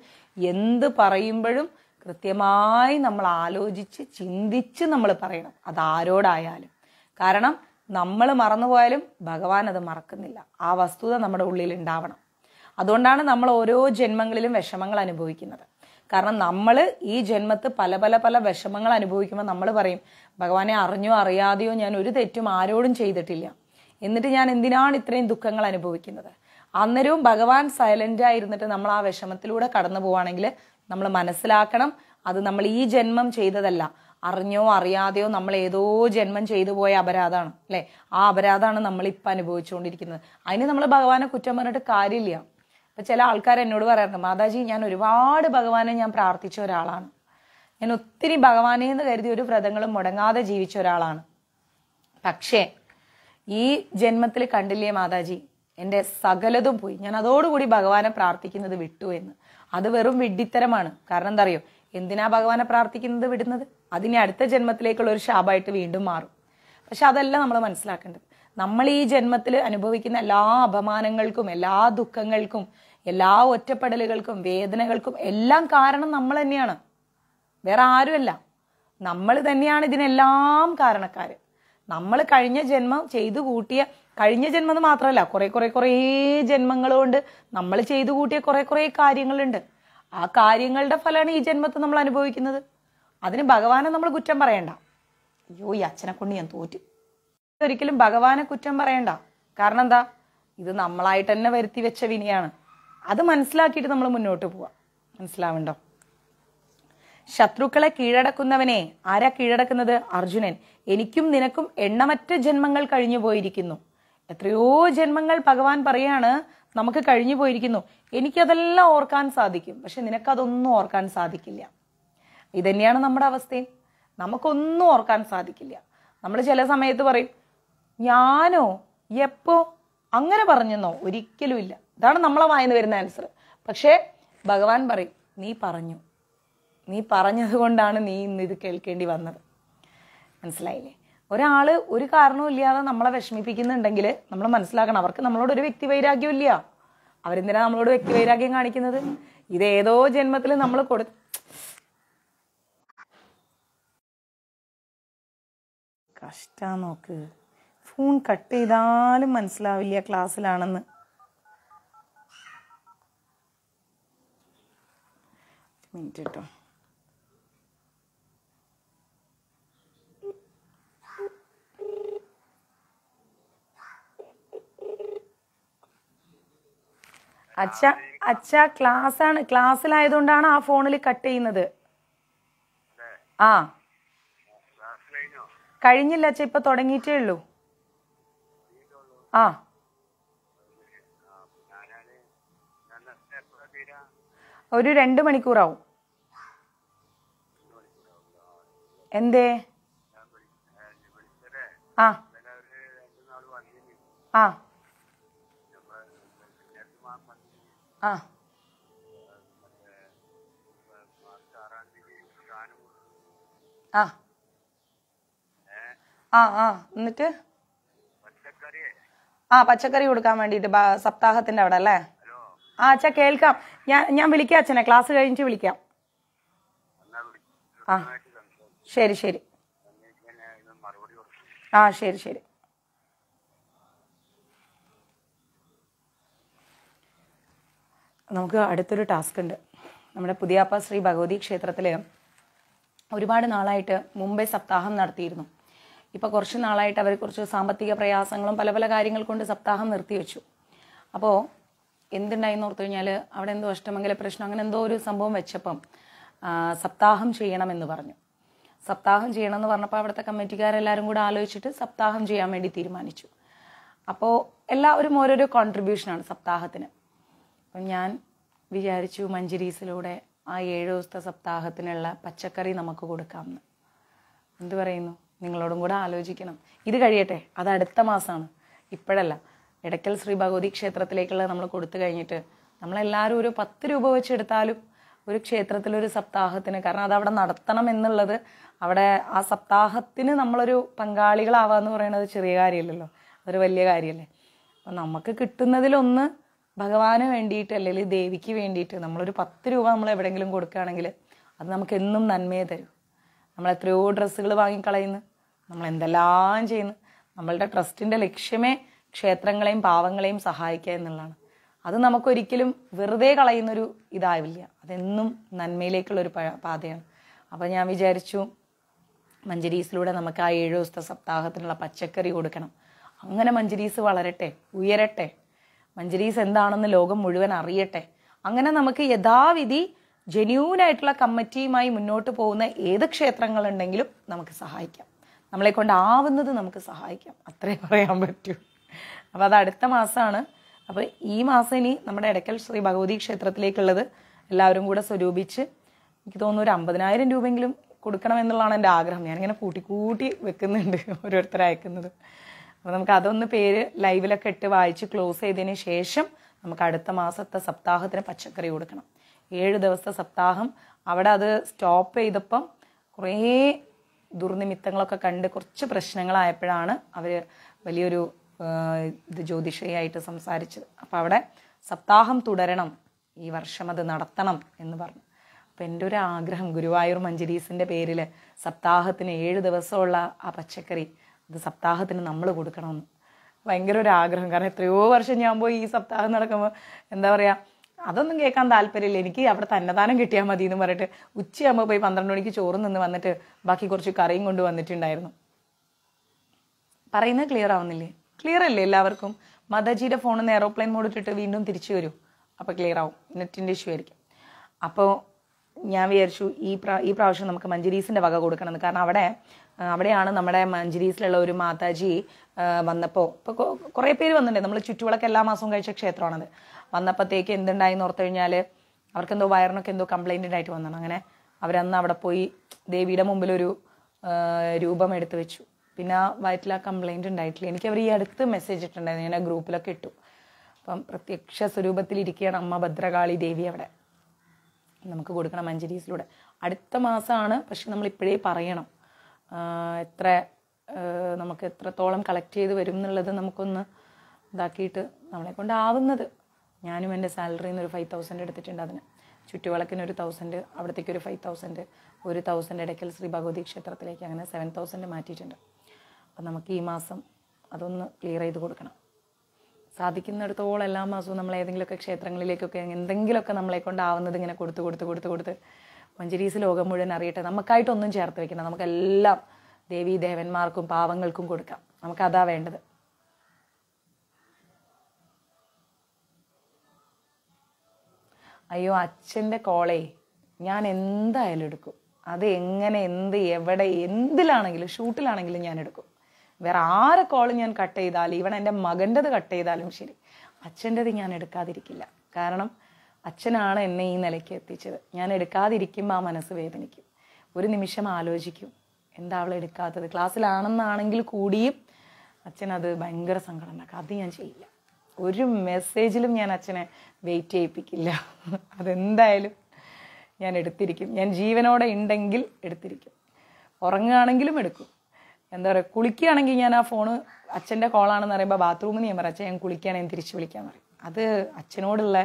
[SPEAKER 1] എന്ത് പറയുമ്പോഴും കൃത്യമായി നമ്മൾ ആലോചിച്ച് ചിന്തിച്ച് നമ്മൾ പറയണം അത് ആരോടായാലും കാരണം നമ്മൾ മറന്നുപോയാലും ഭഗവാൻ അത് മറക്കുന്നില്ല ആ വസ്തുത നമ്മുടെ ഉള്ളിൽ ഉണ്ടാവണം അതുകൊണ്ടാണ് നമ്മൾ ഓരോ ജന്മങ്ങളിലും വിഷമങ്ങൾ അനുഭവിക്കുന്നത് കാരണം നമ്മൾ ഈ ജന്മത്ത് പല പല പല വിഷമങ്ങൾ അനുഭവിക്കുമ്പോൾ നമ്മൾ പറയും ഭഗവാനെ അറിഞ്ഞോ അറിയാതെയോ ഞാൻ ഒരു തെറ്റും ആരോടും ചെയ്തിട്ടില്ല എന്നിട്ട് ഞാൻ എന്തിനാണ് ഇത്രയും ദുഃഖങ്ങൾ അനുഭവിക്കുന്നത് അന്നേരവും ഭഗവാൻ സൈലന്റ് ആയിരുന്നിട്ട് നമ്മൾ ആ വിഷമത്തിലൂടെ കടന്നു പോവുകയാണെങ്കിൽ നമ്മൾ മനസ്സിലാക്കണം അത് നമ്മൾ ഈ ജന്മം ചെയ്തതല്ല അറിഞ്ഞോ അറിയാതെയോ നമ്മൾ ഏതോ ജന്മം ചെയ്തു പോയ അപരാധമാണ് അല്ലെ ആ അപരാധമാണ് നമ്മൾ ഇപ്പൊ അനുഭവിച്ചുകൊണ്ടിരിക്കുന്നത് അതിന് നമ്മൾ ഭഗവാനെ കുറ്റം പറഞ്ഞിട്ട് കാര്യമില്ല അപ്പൊ ചില ആൾക്കാർ എന്നോട് പറയാറുണ്ട് മാതാജി ഞാൻ ഒരുപാട് ഭഗവാനെ ഞാൻ പ്രാർത്ഥിച്ച ഒരാളാണ് ഞാൻ ഒത്തിരി ഭഗവാനെ എന്ന് കരുതി ഒരു വ്രതങ്ങളും മുടങ്ങാതെ ജീവിച്ച ഒരാളാണ് പക്ഷേ ഈ ജന്മത്തിൽ കണ്ടില്ലേ മാതാജി എൻ്റെ സകലതും പോയി ഞാൻ അതോടുകൂടി ഭഗവാനെ പ്രാർത്ഥിക്കുന്നത് വിട്ടു എന്ന് അത് വെറും വിഡ്ഢിത്തരമാണ് കാരണം എന്താ അറിയോ എന്തിനാ ഭഗവാനെ പ്രാർത്ഥിക്കുന്നത് വിടുന്നത് അതിനെ അടുത്ത ജന്മത്തിലേക്കുള്ള ഒരു ശാപമായിട്ട് വീണ്ടും മാറും പക്ഷെ അതല്ല നമ്മൾ മനസ്സിലാക്കേണ്ടത് നമ്മൾ ഈ ജന്മത്തിൽ അനുഭവിക്കുന്ന എല്ലാ അപമാനങ്ങൾക്കും എല്ലാ ദുഃഖങ്ങൾക്കും എല്ലാ ഒറ്റപ്പെടലുകൾക്കും വേദനകൾക്കും എല്ലാം കാരണം നമ്മൾ തന്നെയാണ് വേറെ ആരുമല്ല നമ്മൾ തന്നെയാണ് ഇതിനെല്ലാം കാരണക്കാർ നമ്മൾ കഴിഞ്ഞ ജന്മം ചെയ്തു കൂട്ടിയ കഴിഞ്ഞ ജന്മം മാത്രമല്ല കുറെ കുറെ കുറേ ജന്മങ്ങൾ കൊണ്ട് നമ്മൾ ചെയ്തു കൂട്ടിയ കുറെ കുറെ കാര്യങ്ങളുണ്ട് ആ കാര്യങ്ങളുടെ ഫലമാണ് ഈ ജന്മത്തെ നമ്മൾ അനുഭവിക്കുന്നത് അതിന് ഭഗവാനെ നമ്മൾ കുറ്റം പറയണ്ട അയ്യോ ഈ അച്ഛനെ കൊണ്ട് ഞാൻ തോറ്റു ഒരിക്കലും ഭഗവാനെ കുറ്റം പറയണ്ട കാരണം എന്താ ഇത് നമ്മളായിട്ട് തന്നെ വരുത്തി വെച്ച വിനിയാണ് അത് മനസ്സിലാക്കിയിട്ട് നമ്മൾ മുന്നോട്ട് പോവാം മനസ്സിലാവണ്ടോ ശത്രുക്കളെ കീഴടക്കുന്നവനെ ആരാ കീഴടക്കുന്നത് അർജുനൻ എനിക്കും നിനക്കും എണ്ണമറ്റ ജന്മങ്ങൾ കഴിഞ്ഞു പോയിരിക്കുന്നു എത്രയോ ജന്മങ്ങൾ ഭഗവാൻ പറയാണ് നമുക്ക് കഴിഞ്ഞു പോയിരിക്കുന്നു എനിക്കതെല്ലാം ഓർക്കാൻ സാധിക്കും പക്ഷെ നിനക്കതൊന്നും ഓർക്കാൻ സാധിക്കില്ല ഇതന്നെയാണ് നമ്മുടെ അവസ്ഥയും നമുക്കൊന്നും ഓർക്കാൻ സാധിക്കില്ല നമ്മൾ ചില സമയത്ത് പറയും ഞാനോ എപ്പോ അങ്ങനെ പറഞ്ഞെന്നോ ഒരിക്കലും ഇല്ല ഇതാണ് നമ്മളെ വായന വരുന്ന ആൻസർ പക്ഷേ ഭഗവാൻ പറയും നീ പറഞ്ഞു നീ പറഞ്ഞതുകൊണ്ടാണ് നീ ഇന്ന് ഇത് കേൾക്കേണ്ടി വന്നത് മനസ്സിലായില്ലേ ഒരാൾ ഒരു കാരണവും ഇല്ലാതെ നമ്മളെ വിഷമിപ്പിക്കുന്നുണ്ടെങ്കിൽ നമ്മൾ മനസ്സിലാക്കണം അവർക്ക് നമ്മളോട് ഒരു വ്യക്തി വൈരാഗ്യം ഇല്ല അവരെന്തിനാ നമ്മളോട് വ്യക്തി വൈരാഗ്യം കാണിക്കുന്നത് ഇത് ഏതോ ജന്മത്തിൽ നമ്മൾ കൊടു കഷ്ടാ നോക്ക് ഫോൺ കട്ട് ചെയ്താലും മനസ്സിലാവില്ല ക്ലാസ്സിലാണെന്ന് മിനിറ്റ് കേട്ടോ അച്ഛ അച്ഛ ക്ലാസ് ആണ് ക്ലാസ്സിലായതുകൊണ്ടാണ് ആ ഫോണിൽ കട്ട് ചെയ്യുന്നത് ആ കഴിഞ്ഞില്ല അച്ഛ ഇപ്പൊ തുടങ്ങിയിട്ടേ ഉള്ളൂ ആ ഒരു രണ്ട് മണിക്കൂറാവും എന്തേ ആ ആ ആ ആ ആ ആ എന്നിട്ട് ആ പച്ചക്കറി കൊടുക്കാൻ വേണ്ടിയിട്ട് സപ്താഹത്തിന്റെ അവിടെ അല്ലേ ആ അച്ഛാ കേൾക്കാം ഞാൻ ഞാൻ വിളിക്കാം അച്ഛനെ ക്ലാസ് കഴിഞ്ഞിട്ട് വിളിക്കാം ആ ശരി ശരി ആ ശരി ശരി നമുക്ക് അടുത്തൊരു ടാസ്ക് ഉണ്ട് നമ്മുടെ പുതിയാപ്പ ശ്രീ ഭഗവതി ക്ഷേത്രത്തിൽ ഒരുപാട് നാളായിട്ട് മുംബൈ സപ്താഹം നടത്തിയിരുന്നു ഇപ്പം കുറച്ച് നാളായിട്ട് അവരെ കുറച്ച് സാമ്പത്തിക പ്രയാസങ്ങളും പല പല കാര്യങ്ങൾ കൊണ്ട് സപ്താഹം നിർത്തിവെച്ചു അപ്പോൾ എന്തുണ്ടായെന്ന് ഓർത്തു കഴിഞ്ഞാൽ അവിടെ എന്തോ അഷ്ടമംഗല പ്രശ്നം അങ്ങനെ എന്തോ ഒരു സംഭവം വെച്ചപ്പം സപ്താഹം ചെയ്യണമെന്ന് പറഞ്ഞു സപ്താഹം ചെയ്യണം എന്ന് പറഞ്ഞപ്പോൾ അവിടുത്തെ കമ്മിറ്റിക്കാരെല്ലാവരും കൂടെ ആലോചിച്ചിട്ട് സപ്താഹം ചെയ്യാൻ വേണ്ടി തീരുമാനിച്ചു അപ്പോൾ എല്ലാവരും ഓരോരോ കോൺട്രിബ്യൂഷനാണ് സപ്താഹത്തിന് അപ്പം ഞാൻ വിചാരിച്ചു മഞ്ചിരീസിലൂടെ ആ ഏഴ് ദിവസത്തെ സപ്താഹത്തിനുള്ള പച്ചക്കറി നമുക്ക് കൊടുക്കാമെന്ന് എന്ത് പറയുന്നു നിങ്ങളോടും കൂടെ ആലോചിക്കണം ഇത് കഴിയട്ടെ അത് അടുത്ത മാസമാണ് ഇപ്പോഴല്ല ഇടയ്ക്കൽ ശ്രീ ഭഗവതി ക്ഷേത്രത്തിലേക്കുള്ള നമ്മൾ കൊടുത്തു കഴിഞ്ഞിട്ട് നമ്മളെല്ലാവരും ഒരു പത്ത് രൂപ വെച്ചെടുത്താലും ഒരു ക്ഷേത്രത്തിലൊരു സപ്താഹത്തിന് കാരണം അത് അവിടെ നടത്തണം എന്നുള്ളത് അവിടെ ആ സപ്താഹത്തിന് നമ്മളൊരു പങ്കാളികളാവാന്ന് എന്ന് പറയുന്നത് ചെറിയ കാര്യമില്ലല്ലോ അതൊരു വലിയ കാര്യമല്ലേ അപ്പം നമുക്ക് കിട്ടുന്നതിലൊന്ന് ഭഗവാന് വേണ്ടിയിട്ട് അല്ലെങ്കിൽ ദേവിക്ക് വേണ്ടിയിട്ട് നമ്മളൊരു പത്ത് രൂപ നമ്മൾ എവിടെയെങ്കിലും കൊടുക്കുകയാണെങ്കിൽ അത് നമുക്ക് എന്നും നന്മയെ തരും നമ്മൾ എത്രയോ ഡ്രസ്സുകൾ വാങ്ങിക്കളയുന്നു നമ്മൾ എന്തെല്ലാം ചെയ്യുന്നു നമ്മളുടെ ട്രസ്റ്റിൻ്റെ ലക്ഷ്യമേ ക്ഷേത്രങ്ങളെയും പാവങ്ങളെയും സഹായിക്കുക എന്നുള്ളതാണ് അത് നമുക്കൊരിക്കലും വെറുതെ കളയുന്നൊരു ഇതാവില്ല അതെന്നും നന്മയിലേക്കുള്ളൊരു പാതയാണ് അപ്പോൾ ഞാൻ വിചാരിച്ചു മഞ്ചരീസിലൂടെ നമുക്ക് ആ ഏഴു ദിവസത്തെ സപ്താഹത്തിനുള്ള പച്ചക്കറി കൊടുക്കണം അങ്ങനെ മഞ്ചരീസ് വളരട്ടെ ഉയരട്ടെ മഞ്ജരീസ് എന്താണെന്ന് ലോകം മുഴുവൻ അറിയട്ടെ അങ്ങനെ നമുക്ക് യഥാവിധി ജെന്യൂനായിട്ടുള്ള ആയിട്ടുള്ള കമ്മിറ്റിയുമായി മുന്നോട്ട് പോകുന്ന ഏത് ക്ഷേത്രങ്ങളുണ്ടെങ്കിലും നമുക്ക് സഹായിക്കാം നമ്മളെ കൊണ്ടാവുന്നത് നമുക്ക് സഹായിക്കാം അത്രേ പറയാൻ പറ്റൂ അപ്പോൾ അത് അടുത്ത മാസമാണ് അപ്പോൾ ഈ മാസം ഇനി നമ്മുടെ ഇടയ്ക്കൽ ശ്രീ ഭഗവതി ക്ഷേത്രത്തിലേക്കുള്ളത് എല്ലാവരും കൂടെ സ്വരൂപിച്ച് എനിക്ക് തോന്നുന്നു ഒരു അമ്പതിനായിരം രൂപയെങ്കിലും കൊടുക്കണമെന്നുള്ളതാണ് എൻ്റെ ആഗ്രഹം ഞാനിങ്ങനെ കൂട്ടി കൂട്ടി വെക്കുന്നുണ്ട് ഓരോരുത്തർ അയക്കുന്നത് അപ്പോൾ നമുക്ക് അതൊന്ന് പേര് ലൈവിലൊക്കെ ഇട്ട് വായിച്ച് ക്ലോസ് ചെയ്തതിന് ശേഷം നമുക്ക് അടുത്ത മാസത്തെ സപ്താഹത്തിന് പച്ചക്കറി കൊടുക്കണം ഏഴ് ദിവസത്തെ സപ്താഹം അവിടെ അത് സ്റ്റോപ്പ് ചെയ്തപ്പം കുറേ ദുർനിമിത്തങ്ങളൊക്കെ കണ്ട് കുറച്ച് പ്രശ്നങ്ങളായപ്പോഴാണ് അവർ വലിയൊരു ഇത് ജ്യോതിഷയായിട്ട് സംസാരിച്ചത് അപ്പോൾ അവിടെ സപ്താഹം തുടരണം ഈ വർഷം അത് നടത്തണം എന്ന് പറഞ്ഞു അപ്പം എൻ്റെ ഒരു ആഗ്രഹം ഗുരുവായൂർ മഞ്ചരീസിൻ്റെ പേരിൽ സപ്താഹത്തിന് ഏഴ് ദിവസമുള്ള ആ പച്ചക്കറി ഇത് സപ്താഹത്തിന് നമ്മൾ കൊടുക്കണമെന്ന് ഭയങ്കര ഒരു ആഗ്രഹം കാരണം എത്രയോ വർഷം ഞാൻ പോയി ഈ സപ്താഹം നടക്കുമ്പോൾ എന്താ പറയുക അതൊന്നും കേൾക്കാൻ താല്പര്യമില്ല എനിക്ക് അവിടെ തന്നദാനം കിട്ടിയാൽ മതി എന്ന് പറഞ്ഞിട്ട് ഉച്ചയാകുമ്പോൾ പോയി പന്ത്രണ്ട് മണിക്ക് ചോറ് നിന്ന് വന്നിട്ട് ബാക്കി കുറച്ച് കറിയും കൊണ്ട് വന്നിട്ടുണ്ടായിരുന്നു പറയുന്നത് ക്ലിയർ ആവുന്നില്ലേ ക്ലിയർ അല്ലേ എല്ലാവർക്കും മദാജിയുടെ ഫോണിൽ നിന്ന് എയറോപ്ലെയിൻ മോഡ് ഇട്ടിട്ട് വീണ്ടും തിരിച്ചു വരും അപ്പോൾ ക്ലിയർ ആവും നെറ്റിൻ്റെ ഇഷ്യൂ ആയിരിക്കും അപ്പോൾ ഞാൻ വിചാരിച്ചു ഈ പ്രാ ഈ പ്രാവശ്യം നമുക്ക് മഞ്ജരീസിൻ്റെ വക കൊടുക്കണമെന്ന് കാരണം അവിടെ അവിടെയാണ് നമ്മുടെ മഞ്ചേരിയിലുള്ള ഒരു മാതാജി വന്നപ്പോൾ ഇപ്പോൾ കുറേ പേര് വന്നിട്ടുണ്ട് നമ്മൾ ചുറ്റുവിളക്ക് എല്ലാ മാസവും കഴിച്ച ക്ഷേത്രമാണത് വന്നപ്പോഴത്തേക്ക് എന്ന് ഓർത്തു കഴിഞ്ഞാൽ അവർക്കെന്തോ വയറിനൊക്കെ എന്തോ കംപ്ലൈൻ്റ് ആയിട്ട് വന്നതാണ് അങ്ങനെ അവരന്ന് അവിടെ പോയി ദേവിയുടെ ഒരു രൂപം എടുത്തു വെച്ചു പിന്നെ ആ വയറ്റിൽ ആ കംപ്ലൈൻറ്റ് ഉണ്ടായിട്ടില്ല എനിക്ക് അവർ ഈ അടുത്ത് മെസ്സേജ് ഇട്ടിട്ടുണ്ടായിരുന്നു ഞാൻ ഗ്രൂപ്പിലൊക്കെ ഇട്ടു അപ്പം പ്രത്യക്ഷ സ്വരൂപത്തിൽ ഇരിക്കുകയാണ് അമ്മ ഭദ്രകാളി ദേവി അവിടെ നമുക്ക് കൊടുക്കണം മഞ്ചരീസിലൂടെ അടുത്ത മാസമാണ് പക്ഷെ നമ്മൾ ഇപ്പോഴേ പറയണം എത്ര നമുക്ക് എത്രത്തോളം കളക്ട് ചെയ്ത് വരും എന്നുള്ളത് നമുക്കൊന്ന് ഇതാക്കിയിട്ട് നമ്മളെ കൊണ്ട് ആവുന്നത് ഞാനും എൻ്റെ സാലറിയിൽ നിന്ന് ഒരു ഫൈവ് തൗസൻഡ് എടുത്തിട്ടുണ്ട് അതിന് ചുറ്റുവിളക്കിന് ഒരു തൗസൻഡ് അവിടത്തേക്ക് ഒരു ഫൈവ് തൗസൻഡ് ഒരു തൗസൻഡ് ഇടയ്ക്കൽ ശ്രീ ഭഗവതി ക്ഷേത്രത്തിലേക്ക് അങ്ങനെ സെവൻ തൗസൻഡ് മാറ്റിയിട്ടുണ്ട് അപ്പം നമുക്ക് ഈ മാസം അതൊന്ന് ക്ലിയർ ചെയ്ത് കൊടുക്കണം സാധിക്കുന്നിടത്തോളം എല്ലാ മാസവും നമ്മൾ ഏതെങ്കിലുമൊക്കെ ക്ഷേത്രങ്ങളിലേക്കൊക്കെ എന്തെങ്കിലുമൊക്കെ നമ്മളെ കൊണ്ടാവുന്നത് ഇങ്ങനെ കൊടുത്ത് കൊടുത്ത് കൊടുത്ത് കൊടുത്ത് മഞ്ചരീസ് ലോകം മുഴുവൻ അറിയട്ടെ നമുക്കായിട്ടൊന്നും ചേർത്ത് വെക്കണം നമുക്കെല്ലാം ദേവീ ദേവന്മാർക്കും പാവങ്ങൾക്കും കൊടുക്കാം നമുക്കതാ വേണ്ടത് അയ്യോ അച്ഛൻ്റെ കോളേ ഞാൻ എന്തായാലും എടുക്കും അത് എങ്ങനെ എന്ത് എവിടെ എന്തിലാണെങ്കിലും ഷൂട്ടിലാണെങ്കിലും ഞാൻ എടുക്കും വേറെ ആരെ കോള് ഞാൻ കട്ട് ചെയ്താലും ഇവൻ എൻ്റെ മകൻ്റെത് കട്ട് ചെയ്താലും ശരി അച്ഛൻ്റെത് ഞാൻ എടുക്കാതിരിക്കില്ല കാരണം അച്ഛനാണ് എന്നെ ഈ നിലയ്ക്ക് എത്തിച്ചത് ഞാൻ എടുക്കാതിരിക്കുമ്പോൾ ആ മനസ്സ് വേദനിക്കും ഒരു നിമിഷം ആലോചിക്കും എന്താ അവൾ എടുക്കാത്തത് ക്ലാസ്സിലാണെന്നാണെങ്കിൽ കൂടിയും അച്ഛനത് ഭയങ്കര സങ്കടം അത് ഞാൻ ചെയ്യില്ല ഒരു മെസ്സേജിലും ഞാൻ അച്ഛനെ വെയിറ്റ് ചെയ്യിപ്പിക്കില്ല അതെന്തായാലും ഞാൻ എടുത്തിരിക്കും ഞാൻ ജീവനോടെ ഉണ്ടെങ്കിൽ എടുത്തിരിക്കും ഉറങ്ങുകയാണെങ്കിലും എടുക്കും എന്താ പറയുക കുളിക്കുകയാണെങ്കിൽ ഞാൻ ആ ഫോണ് അച്ഛൻ്റെ കോളാണെന്ന് പറയുമ്പോൾ ബാത്റൂമിൽ ഞാൻ പറയാം അച്ഛൻ ഞാൻ കുളിക്കുകയാണെങ്കിൽ തിരിച്ച് വിളിക്കാൻ പറയും അത് അച്ഛനോടുള്ള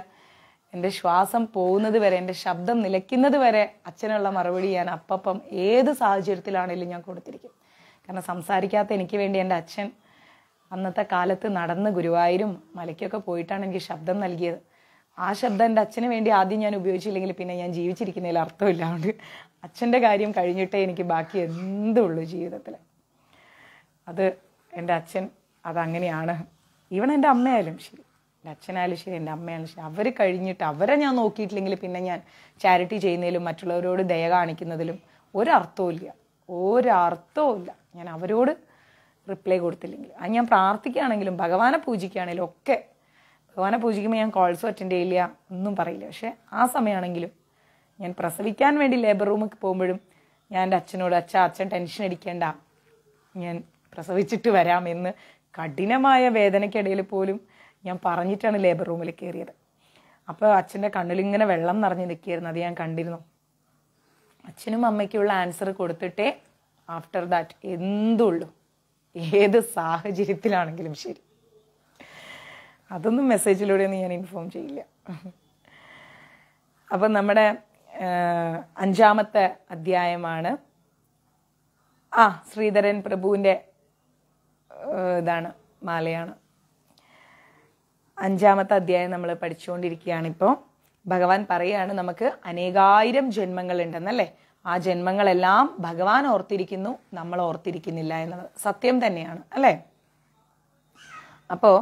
[SPEAKER 1] എൻ്റെ ശ്വാസം പോകുന്നത് വരെ എൻ്റെ ശബ്ദം നിലയ്ക്കുന്നത് വരെ അച്ഛനുള്ള മറുപടി ഞാൻ അപ്പം ഏത് സാഹചര്യത്തിലാണെങ്കിലും ഞാൻ കൊടുത്തിരിക്കും കാരണം സംസാരിക്കാത്ത എനിക്ക് വേണ്ടി എൻ്റെ അച്ഛൻ അന്നത്തെ കാലത്ത് നടന്ന് ഗുരുവായൂരും മലയ്ക്കൊക്കെ പോയിട്ടാണ് എനിക്ക് ശബ്ദം നൽകിയത് ആ ശബ്ദം എൻ്റെ അച്ഛന് വേണ്ടി ആദ്യം ഞാൻ ഉപയോഗിച്ചില്ലെങ്കിൽ പിന്നെ ഞാൻ ജീവിച്ചിരിക്കുന്നതിൽ അർത്ഥമില്ല അച്ഛൻ്റെ കാര്യം കഴിഞ്ഞിട്ടേ എനിക്ക് ബാക്കി എന്തുള്ളൂ ജീവിതത്തിൽ അത് എൻ്റെ അച്ഛൻ അതങ്ങനെയാണ് ഇവൺ എൻ്റെ അമ്മയായാലും ശരി എൻ്റെ അച്ഛനായാലും ശരി എൻ്റെ അമ്മയായാലും ശരി അവർ കഴിഞ്ഞിട്ട് അവരെ ഞാൻ നോക്കിയിട്ടില്ലെങ്കിൽ പിന്നെ ഞാൻ ചാരിറ്റി ചെയ്യുന്നതിലും മറ്റുള്ളവരോട് ദയ കാണിക്കുന്നതിലും ഒരർത്ഥവും ഇല്ല ഒരർത്ഥവും ഇല്ല ഞാൻ അവരോട് റിപ്ലൈ കൊടുത്തില്ലെങ്കിൽ അത് ഞാൻ പ്രാർത്ഥിക്കുകയാണെങ്കിലും ഭഗവാനെ പൂജിക്കുകയാണെങ്കിലും ഒക്കെ ഭഗവാനെ പൂജിക്കുമ്പോൾ ഞാൻ കോൾസ് അറ്റൻഡ് ചെയ്യില്ല ഒന്നും പറയില്ല പക്ഷേ ആ സമയമാണെങ്കിലും ഞാൻ പ്രസവിക്കാൻ വേണ്ടി ലേബർ റൂമിൽ പോകുമ്പോഴും ഞാൻ എൻ്റെ അച്ഛനോട് അച്ഛൻ അച്ഛൻ ടെൻഷൻ അടിക്കേണ്ട ഞാൻ പ്രസവിച്ചിട്ട് വരാം എന്ന് കഠിനമായ വേദനയ്ക്കിടയിൽ പോലും ഞാൻ പറഞ്ഞിട്ടാണ് ലേബർ റൂമിൽ കയറിയത് അപ്പോൾ അച്ഛൻ്റെ കണ്ണിലിങ്ങനെ വെള്ളം നിറഞ്ഞ് നിൽക്കുകയായിരുന്നു അത് ഞാൻ കണ്ടിരുന്നു അച്ഛനും അമ്മയ്ക്കുള്ള ആൻസർ കൊടുത്തിട്ടേ ആഫ്റ്റർ ദാറ്റ് എന്തുള്ളൂ ഏത് സാഹചര്യത്തിലാണെങ്കിലും ശരി അതൊന്നും ഒന്നും ഞാൻ ഇൻഫോം ചെയ്യില്ല അപ്പം നമ്മുടെ അഞ്ചാമത്തെ അധ്യായമാണ് ആ ശ്രീധരൻ പ്രഭുവിൻ്റെ ഇതാണ് മാലയാണ് അഞ്ചാമത്തെ അധ്യായം നമ്മൾ പഠിച്ചുകൊണ്ടിരിക്കുകയാണ് ഇപ്പോൾ ഭഗവാൻ പറയുകയാണ് നമുക്ക് അനേകായിരം ജന്മങ്ങൾ ഉണ്ടെന്നല്ലേ ആ ജന്മങ്ങളെല്ലാം ഭഗവാൻ ഓർത്തിരിക്കുന്നു നമ്മൾ ഓർത്തിരിക്കുന്നില്ല എന്നുള്ളത് സത്യം തന്നെയാണ് അല്ലേ അപ്പോൾ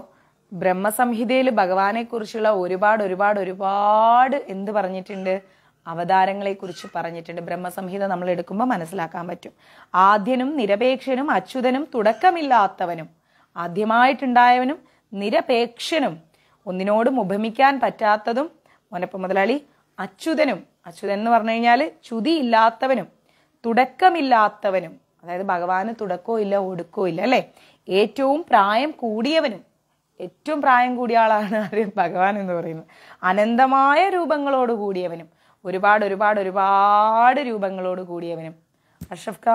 [SPEAKER 1] ബ്രഹ്മസംഹിതയിൽ ഭഗവാനെക്കുറിച്ചുള്ള ഒരുപാട് ഒരുപാട് ഒരുപാട് എന്ത് പറഞ്ഞിട്ടുണ്ട് അവതാരങ്ങളെക്കുറിച്ച് പറഞ്ഞിട്ടുണ്ട് ബ്രഹ്മസംഹിത നമ്മൾ എടുക്കുമ്പോൾ മനസ്സിലാക്കാൻ പറ്റും ആദ്യനും നിരപേക്ഷനും അച്യുതനും തുടക്കമില്ലാത്തവനും ആദ്യമായിട്ടുണ്ടായവനും നിരപേക്ഷനും ഒന്നിനോടും ഉപമിക്കാൻ പറ്റാത്തതും മോനപ്പ മുതലാളി അച്യുതനും അച്യുതൻ എന്ന് പറഞ്ഞു കഴിഞ്ഞാൽ ചുതി ഇല്ലാത്തവനും തുടക്കമില്ലാത്തവനും അതായത് ഭഗവാന് തുടക്കവും ഇല്ല ഒടുക്കവും ഇല്ല അല്ലേ ഏറ്റവും പ്രായം കൂടിയവനും ഏറ്റവും പ്രായം കൂടിയ ആളാണ് ആര് ഭഗവാൻ എന്ന് പറയുന്നത് അനന്തമായ രൂപങ്ങളോട് കൂടിയവനും ഒരുപാട് ഒരുപാട് ഒരുപാട് രൂപങ്ങളോട് കൂടിയവനും അഷഫ് ഖാ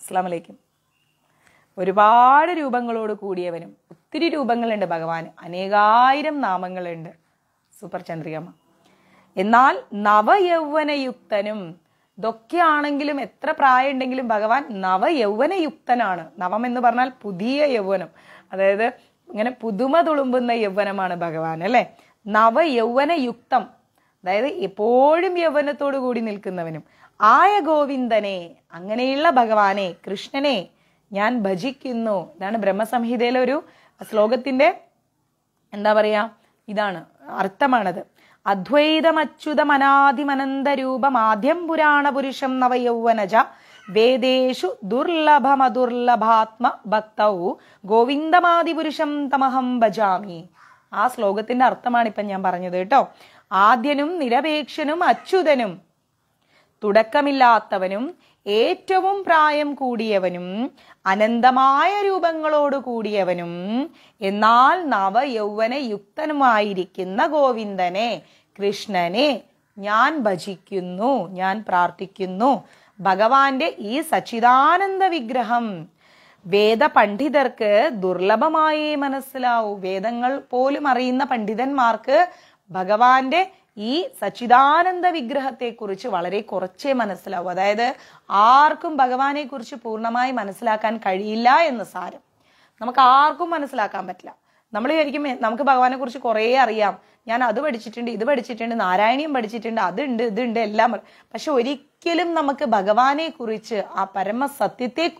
[SPEAKER 1] അസ്സാം വലൈക്കും ഒരുപാട് രൂപങ്ങളോട് കൂടിയവനും ഒത്തിരി രൂപങ്ങളുണ്ട് ഭഗവാൻ അനേകായിരം നാമങ്ങളുണ്ട് സൂപ്പർ ചന്ദ്രികമ്മ എന്നാൽ നവയൗവനയുക്തനും ഇതൊക്കെയാണെങ്കിലും എത്ര പ്രായമുണ്ടെങ്കിലും ഭഗവാൻ നവയൗവനയുക്തനാണ് നവം എന്ന് പറഞ്ഞാൽ പുതിയ യൗവനം അതായത് ഇങ്ങനെ പുതുമ തുളുമ്പുന്ന യൗവനമാണ് ഭഗവാൻ അല്ലേ നവയൗവനയുക്തം അതായത് എപ്പോഴും യൗവനത്തോടു കൂടി നിൽക്കുന്നവനും ആയ ഗോവിന്ദനെ അങ്ങനെയുള്ള ഭഗവാനെ കൃഷ്ണനെ ഞാൻ ഭജിക്കുന്നു ഇതാണ് ബ്രഹ്മസംഹിതയിലെ ഒരു ശ്ലോകത്തിന്റെ എന്താ പറയാ ഇതാണ് അർത്ഥമാണത് അദ്വൈതമച്യുതമനാദിമനന്തരൂപം പുരാണ പുരുഷം നവയൗവനജ വേദേഷു ദുർലഭമദുർലഭാത്മ ഭക്തൗ ഗോവിന്ദമാദിപുരുഷം തമഹം ഭജാമി ആ ശ്ലോകത്തിന്റെ അർത്ഥമാണ് ഇപ്പൊ ഞാൻ പറഞ്ഞത് കേട്ടോ ആദ്യനും നിരപേക്ഷനും അച്യുതനും തുടക്കമില്ലാത്തവനും ഏറ്റവും പ്രായം കൂടിയവനും അനന്തമായ രൂപങ്ങളോട് കൂടിയവനും എന്നാൽ നവയൗവന യുക്തനുമായിരിക്കുന്ന ഗോവിന്ദനെ കൃഷ്ണനെ ഞാൻ ഭജിക്കുന്നു ഞാൻ പ്രാർത്ഥിക്കുന്നു ഭഗവാന്റെ ഈ സച്ചിദാനന്ദ വിഗ്രഹം വേദ പണ്ഡിതർക്ക് മനസ്സിലാവൂ വേദങ്ങൾ പോലും അറിയുന്ന പണ്ഡിതന്മാർക്ക് ഭഗവാന്റെ ഈ സച്ചിദാനന്ദ വിഗ്രഹത്തെക്കുറിച്ച് വളരെ കുറച്ചേ മനസ്സിലാവൂ അതായത് ആർക്കും ഭഗവാനെ കുറിച്ച് പൂർണ്ണമായി മനസ്സിലാക്കാൻ കഴിയില്ല എന്ന് സാരം നമുക്ക് ആർക്കും മനസ്സിലാക്കാൻ പറ്റില്ല നമ്മൾ വിചാരിക്കും നമുക്ക് ഭഗവാനെ കുറിച്ച് കുറെ അറിയാം ഞാൻ അത് പഠിച്ചിട്ടുണ്ട് ഇത് പഠിച്ചിട്ടുണ്ട് നാരായണീയം പഠിച്ചിട്ടുണ്ട് അതുണ്ട് ഇതുണ്ട് എല്ലാം പക്ഷെ ഒരിക്കലും നമുക്ക് ഭഗവാനെ കുറിച്ച് ആ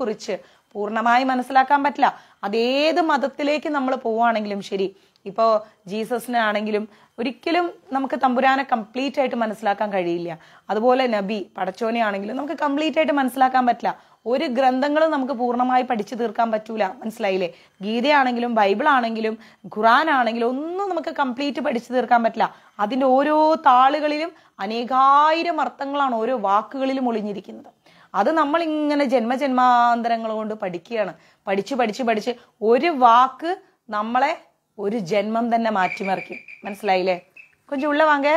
[SPEAKER 1] കുറിച്ച് പൂർണ്ണമായി മനസ്സിലാക്കാൻ പറ്റില്ല അതേത് മതത്തിലേക്ക് നമ്മൾ പോവുകയാണെങ്കിലും ശരി ഇപ്പോൾ ജീസസിനാണെങ്കിലും ഒരിക്കലും നമുക്ക് തമ്പുരാനെ കംപ്ലീറ്റ് ആയിട്ട് മനസ്സിലാക്കാൻ കഴിയില്ല അതുപോലെ നബി പടച്ചോനെ ആണെങ്കിലും നമുക്ക് കംപ്ലീറ്റ് ആയിട്ട് മനസ്സിലാക്കാൻ പറ്റില്ല ഒരു ഗ്രന്ഥങ്ങളും നമുക്ക് പൂർണ്ണമായി പഠിച്ചു തീർക്കാൻ പറ്റൂല മനസ്സിലായില്ലേ ഗീതയാണെങ്കിലും ബൈബിൾ ആണെങ്കിലും ഖുറാൻ ആണെങ്കിലും ഒന്നും നമുക്ക് കംപ്ലീറ്റ് പഠിച്ചു തീർക്കാൻ പറ്റില്ല അതിൻ്റെ ഓരോ താളുകളിലും അനേകായിരം അർത്ഥങ്ങളാണ് ഓരോ വാക്കുകളിലും ഒളിഞ്ഞിരിക്കുന്നത് അത് നമ്മൾ ഇങ്ങനെ ജന്മജന്മാന്തരങ്ങൾ കൊണ്ട് പഠിക്കുകയാണ് പഠിച്ച് പഠിച്ച് പഠിച്ച് ഒരു വാക്ക് നമ്മളെ ഒരു ജന്മം തന്നെ மாற்றி മനസ്സിലായില്ലേ കൊഞ്ചു கொஞ்சம் உள்ள வாங்க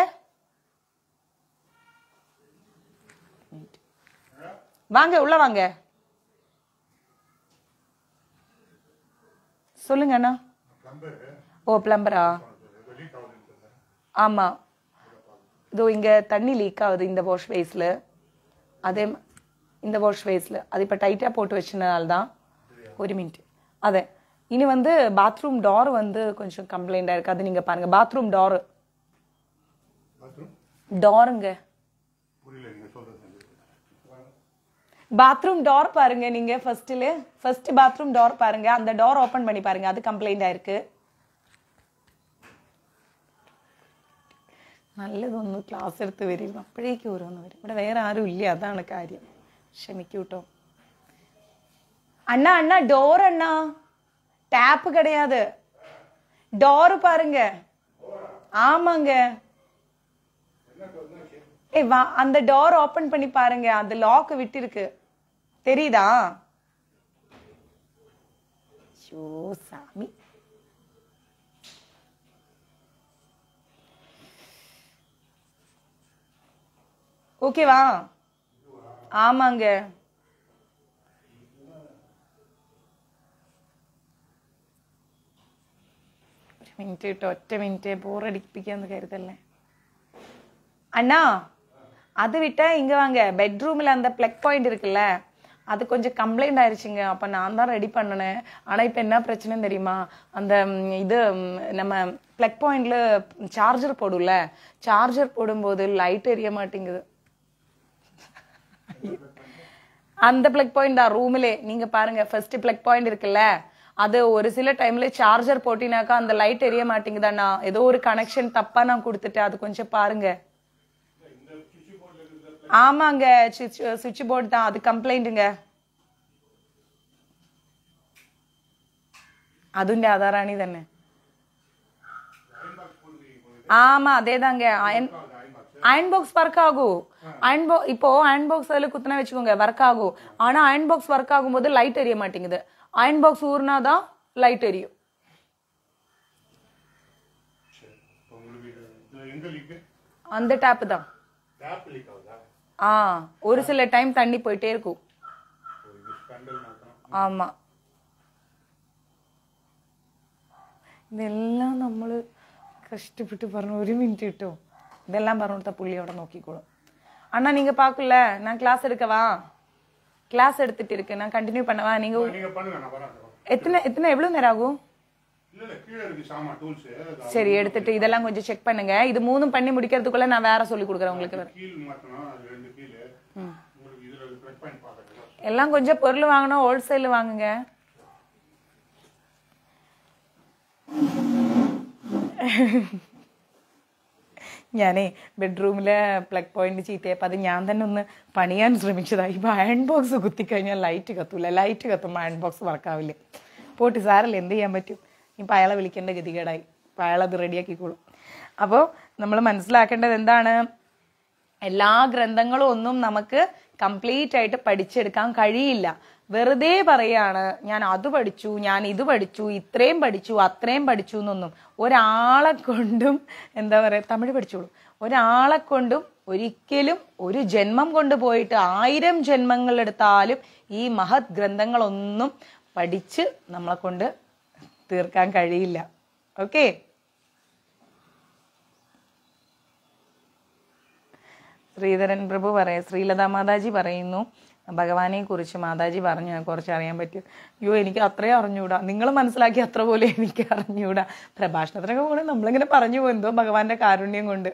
[SPEAKER 1] உள்ள வாங்க சொல்லுங்க அண்ணா ஓ பிளம்பரா ஆமா இதோ இங்க தண்ணி லீக் ஆகுது இந்த வாஷ் பேஸ்ல அதே இந்த வாஷ் பேஸ்ல அது இப்போ டைட்டாக போட்டு வச்சதுனால தான் ஒரு மினிட் அதே இனி வந்து பாத்ரூம் டோர் வந்து கொஞ்சம் கம்ப்ளைண்டா இருக்கு அது நீங்கள் பாருங்கள் பாத்ரூம் டோர் டோருங்க பாத்ரூம் டோர் பாருங்க நீங்க ஃபர்ஸ்ட்ல ஃபர்ஸ்ட் பாத்ரூம் டோர் பாருங்க அந்த டோர் ஓபன் பண்ணி பாருங்க அது கம்ப்ளைண்ட் ஆயிருக்கு നല്ലതൊന്ന് ക്ലാസ് എടുത്ത് വരും അപ്പോഴേക്കും ഓരോന്ന് വരും இவ்வளோ വേറെ ആരും ഇല്ല அதான காரியம் ക്ഷമിക്കൂട്ടോ அண்ணா அண்ணா டோர் அண்ணா டேப்பு கிடையாது டோரு பாருங்க ஆமாங்க ஏ வா அந்த டோர் ஓபன் பண்ணி பாருங்க அந்த லாக் விட்டு இருக்கு தெரியுதா ஷோ சாமி ஓகேவா ஆமாங்க മിനിറ്റ് കിട്ടും ഒറ്റ போர் ബോറടിപ്പിക്കാന്ന് കരുതല്ലേ அண்ணா அது விட்டால் இங்கே வாங்க பெட்ரூமில் அந்த ப்ளக் பாயிண்ட் இருக்குல்ல அது கொஞ்சம் கம்ப்ளைண்ட் ஆயிருச்சுங்க அப்போ நான் தான் ரெடி பண்ணனேன் ஆனால் இப்போ என்ன பிரச்சனைன்னு தெரியுமா அந்த இது நம்ம ப்ளக் பாயிண்ட்ல சார்ஜர் போடும்ல சார்ஜர் போடும்போது லைட் எரிய மாட்டேங்குது அந்த ப்ளக் பாயிண்ட் தான் ரூமிலே நீங்கள் பாருங்க ஃபர்ஸ்ட் ப்ளக் பாயிண்ட் இருக்குல்ல அது ஒரு சில டைம்ல சார்ஜர் போட்டினாக்கா அந்த லைட் எரிய மாட்டேங்குதாண்ணா ஏதோ ஒரு கனெக்ஷன் தப்பா நான் கொடுத்துட்டேன் அது கொஞ்சம் பாருங்க ஆமாங்க சுவிட்ச் போர்டு தான் அது கம்ப்ளைண்ட்டுங்க அதுவும் ஆதாராணி தானே ஆமா அதே தாங்க அயன் பாக்ஸ் ஒர்க் ஆகும் அயன் இப்போ அயன் பாக்ஸ் அதில் குத்தினா வச்சுக்கோங்க ஒர்க் ஆகும் ஆனால் அயன் பாக்ஸ் ஒர்க் ஆகும்போது லைட் எரிய மாட்டேங்குது அயன் பாக்ஸ் ஊர்னா தான் லைட் எரியும் அந்த டேப் தான் ஆ ஒரு சில டைம் தண்ணி போயிட்டே இருக்கும் ஆமா இதெல்லாம் நம்ம கஷ்டப்பட்டு பரணும் ஒரு மினிட் கிட்டோம் இதெல்லாம் பரணும் தான் புள்ளியோட நோக்கிக்கூடும் அண்ணா நீங்க பாக்கல நான் கிளாஸ் எடுக்கவா கிளாஸ் எடுத்துட்டு இருக்கு நான் கண்டினியூ பண்ணவா நீங்க எத்தனை எத்தனை எவ்வளவு நேரம் ஆகும் சரி எடுத்துட்டு இதெல்லாம் கொஞ்சம் செக் பண்ணுங்க இது மூணும் பண்ணி முடிக்கிறதுக்குள்ள நான் வேற சொல்லி கொடுக்குறேன் உங்களுக்கு எல்லாம் கொஞ்சம் பொருள் வாங்கணும் ஹோல்சேல் வாங்குங்க Yeah. ഞാനേ ബെഡ്റൂമിലെ പ്ലഗ് പോയിന്റ് ചീത്തയപ്പോൾ അത് ഞാൻ തന്നെ ഒന്ന് പണിയാൻ ശ്രമിച്ചതാണ് ഇപ്പം അയൺ ബോക്സ് കുത്തിക്കഴിഞ്ഞാൽ ലൈറ്റ് കത്തൂല ലൈറ്റ് കത്തുമ്പോൾ അയൺ ബോക്സ് വർക്കാവില്ല പോട്ടി സാറല്ലേ എന്ത് ചെയ്യാൻ പറ്റും ഇപ്പം അയാളെ വിളിക്കേണ്ട ഗതികേടായി അപ്പം അയാളത് റെഡിയാക്കിക്കോളും അപ്പോൾ നമ്മൾ മനസ്സിലാക്കേണ്ടത് എന്താണ് എല്ലാ ഗ്രന്ഥങ്ങളും ഒന്നും നമുക്ക് കംപ്ലീറ്റ് ആയിട്ട് പഠിച്ചെടുക്കാൻ കഴിയില്ല വെറുതെ പറയാണ് ഞാൻ അത് പഠിച്ചു ഞാൻ ഇത് പഠിച്ചു ഇത്രയും പഠിച്ചു അത്രയും പഠിച്ചു എന്നൊന്നും ഒരാളെ കൊണ്ടും എന്താ പറയുക തമിഴ് പഠിച്ചോളൂ ഒരാളെ കൊണ്ടും ഒരിക്കലും ഒരു ജന്മം കൊണ്ട് പോയിട്ട് ആയിരം ജന്മങ്ങൾ എടുത്താലും ഈ മഹത് ഗ്രന്ഥങ്ങളൊന്നും പഠിച്ച് നമ്മളെ കൊണ്ട് തീർക്കാൻ കഴിയില്ല ഓക്കെ ശ്രീധരൻ പ്രഭു പറയാ ശ്രീലതാ മാതാജി പറയുന്നു കുറിച്ച് മാതാജി പറഞ്ഞു കുറച്ച് അറിയാൻ പറ്റും അയ്യോ എനിക്ക് അത്രയും അറിഞ്ഞുകൂടാ നിങ്ങൾ മനസ്സിലാക്കി അത്ര പോലെ എനിക്ക് അറിഞ്ഞുകൂടാ പ്രഭാഷണത്തിനൊക്കെ പോകണേ നമ്മളിങ്ങനെ പറഞ്ഞു പോയെന്തോ ഭഗവാന്റെ കാരുണ്യം കൊണ്ട്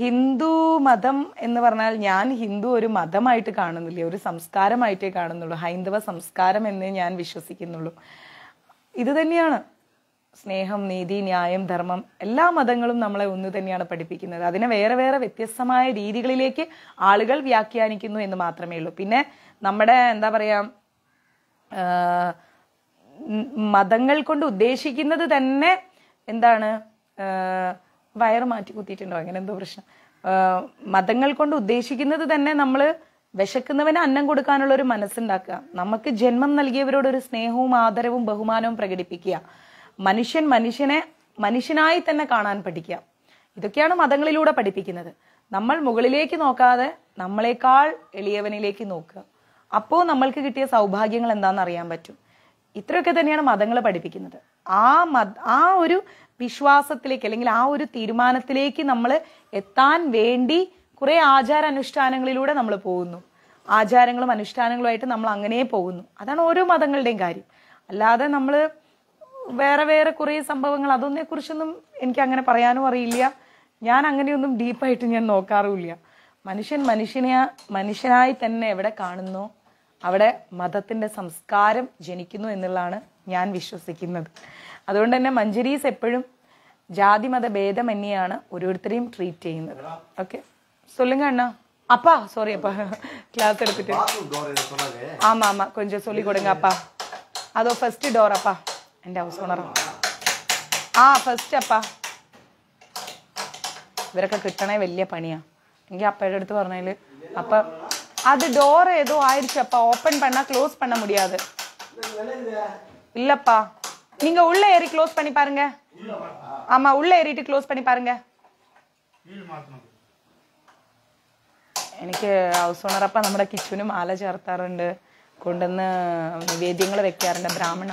[SPEAKER 1] ഹിന്ദു മതം എന്ന് പറഞ്ഞാൽ ഞാൻ ഹിന്ദു ഒരു മതമായിട്ട് കാണുന്നില്ല ഒരു സംസ്കാരമായിട്ടേ കാണുന്നുള്ളൂ ഹൈന്ദവ സംസ്കാരം എന്നേ ഞാൻ വിശ്വസിക്കുന്നുള്ളൂ ഇത് തന്നെയാണ് സ്നേഹം നീതി ന്യായം ധർമ്മം എല്ലാ മതങ്ങളും നമ്മളെ ഒന്ന് തന്നെയാണ് പഠിപ്പിക്കുന്നത് അതിനെ വേറെ വേറെ വ്യത്യസ്തമായ രീതികളിലേക്ക് ആളുകൾ വ്യാഖ്യാനിക്കുന്നു എന്ന് മാത്രമേ ഉള്ളൂ പിന്നെ നമ്മുടെ എന്താ പറയാ മതങ്ങൾ കൊണ്ട് ഉദ്ദേശിക്കുന്നത് തന്നെ എന്താണ് വയറ് മാറ്റി കുത്തിയിട്ടുണ്ടോ അങ്ങനെ എന്തോ പ്രശ്നം മതങ്ങൾ കൊണ്ട് ഉദ്ദേശിക്കുന്നത് തന്നെ നമ്മൾ വിശക്കുന്നവന് അന്നം കൊടുക്കാനുള്ള ഒരു മനസ്സുണ്ടാക്കുക നമുക്ക് ജന്മം നൽകിയവരോട് ഒരു സ്നേഹവും ആദരവും ബഹുമാനവും പ്രകടിപ്പിക്കുക മനുഷ്യൻ മനുഷ്യനെ മനുഷ്യനായി തന്നെ കാണാൻ പഠിക്കുക ഇതൊക്കെയാണ് മതങ്ങളിലൂടെ പഠിപ്പിക്കുന്നത് നമ്മൾ മുകളിലേക്ക് നോക്കാതെ നമ്മളെക്കാൾ എളിയവനിലേക്ക് നോക്കുക അപ്പോൾ നമ്മൾക്ക് കിട്ടിയ സൗഭാഗ്യങ്ങൾ എന്താണെന്ന് അറിയാൻ പറ്റും ഇത്രയൊക്കെ തന്നെയാണ് മതങ്ങൾ പഠിപ്പിക്കുന്നത് ആ മത ആ ഒരു വിശ്വാസത്തിലേക്ക് അല്ലെങ്കിൽ ആ ഒരു തീരുമാനത്തിലേക്ക് നമ്മൾ എത്താൻ വേണ്ടി കുറെ ആചാര അനുഷ്ഠാനങ്ങളിലൂടെ നമ്മൾ പോകുന്നു ആചാരങ്ങളും അനുഷ്ഠാനങ്ങളുമായിട്ട് നമ്മൾ അങ്ങനെ പോകുന്നു അതാണ് ഓരോ മതങ്ങളുടെയും കാര്യം അല്ലാതെ നമ്മൾ വേറെ വേറെ കുറേ സംഭവങ്ങൾ അതൊന്നിനെ കുറിച്ചൊന്നും എനിക്ക് അങ്ങനെ പറയാനും അറിയില്ല ഞാൻ അങ്ങനെയൊന്നും ഡീപ്പായിട്ട് ഞാൻ നോക്കാറുമില്ല മനുഷ്യൻ മനുഷ്യനെ മനുഷ്യനായി തന്നെ എവിടെ കാണുന്നു അവിടെ മതത്തിന്റെ സംസ്കാരം ജനിക്കുന്നു എന്നുള്ളതാണ് ഞാൻ വിശ്വസിക്കുന്നത് അതുകൊണ്ട് തന്നെ മഞ്ജരീസ് എപ്പോഴും ജാതി മത ഭേദമന്യാണ് ഓരോരുത്തരെയും ട്രീറ്റ് ചെയ്യുന്നത് ഓക്കെ സൊല്ലുങ്ക അണ്ണ அப்பா സോറി அப்பா ക്ലാസ് എടുത്തിട്ട് ஆமா ஆமா கொஞ்சம் சொல்லி கொடுங்க அப்பா அதோ ஃபர்ஸ்ட் ഡോർ அப்பா എന്റെ ഹൗസ് ഓണർ ആ ഫസ്റ്റ് അപ്പ ഇവരൊക്കെ കിട്ടണേ വലിയ പണിയാ എനിക്ക് അപ്പയുടെ അടുത്ത് പറഞ്ഞതില് അപ്പൊ അത് ഡോർ ഏതോ ആയിരിക്കും അപ്പ ഓപ്പൺ പണ്ണ ക്ലോസ് പണ്ണ മുടിയാത് ഇല്ലപ്പാ നിങ്ങ ഉള്ള ഏറി ക്ലോസ് പണി പാരുങ്ക ആമാ ഉള്ള ഏറിയിട്ട് ക്ലോസ് പണി പാരുങ്ക എനിക്ക് ഹൗസ് ഓണർ അപ്പ നമ്മുടെ കിച്ചനും ആല ചേർത്താറുണ്ട് കൊണ്ടുവന്ന് നിവേദ്യങ്ങൾ വെക്കാറുണ്ട് ബ്രാഹ്മണ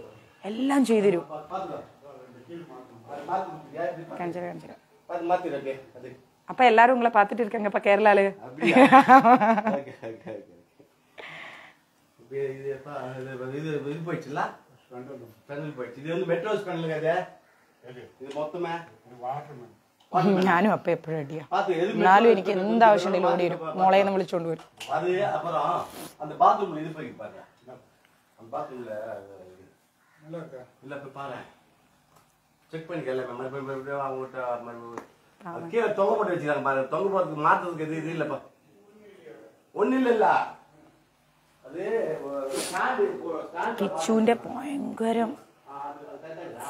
[SPEAKER 1] എല്ലാം ചെയ്തിരും കാണിച്ചാ കാണിച്ചാ அப்ப எல்லாரும் உங்களை பார்த்துட்டு കേരളാല് ഞാനും അപ്പ എപ്പോഴും അടിയാ എന്നാലും എനിക്ക് എന്താവശ്യം ആവശ്യമുണ്ടെങ്കിലും ഓടി വരും മോളെ നിന്ന് വിളിച്ചോണ്ട് വരും
[SPEAKER 2] ಇಲ್ಲ ಪಾರ ಚೆಕ್ பண்ணிக்கல மெமரி பண்ணி அப்படியே அவங்ககிட்ட மணி கீழே தொங்க போட்டு வச்சுக்கிறாங்க பாரு தொங்க போறதுக்கு மாத்துறதுக்கு எது இது இல்லப்பா ஒன்றும்
[SPEAKER 1] இல்லை இல்லை കിച്ചുവിന്റെ ഭയങ്കരം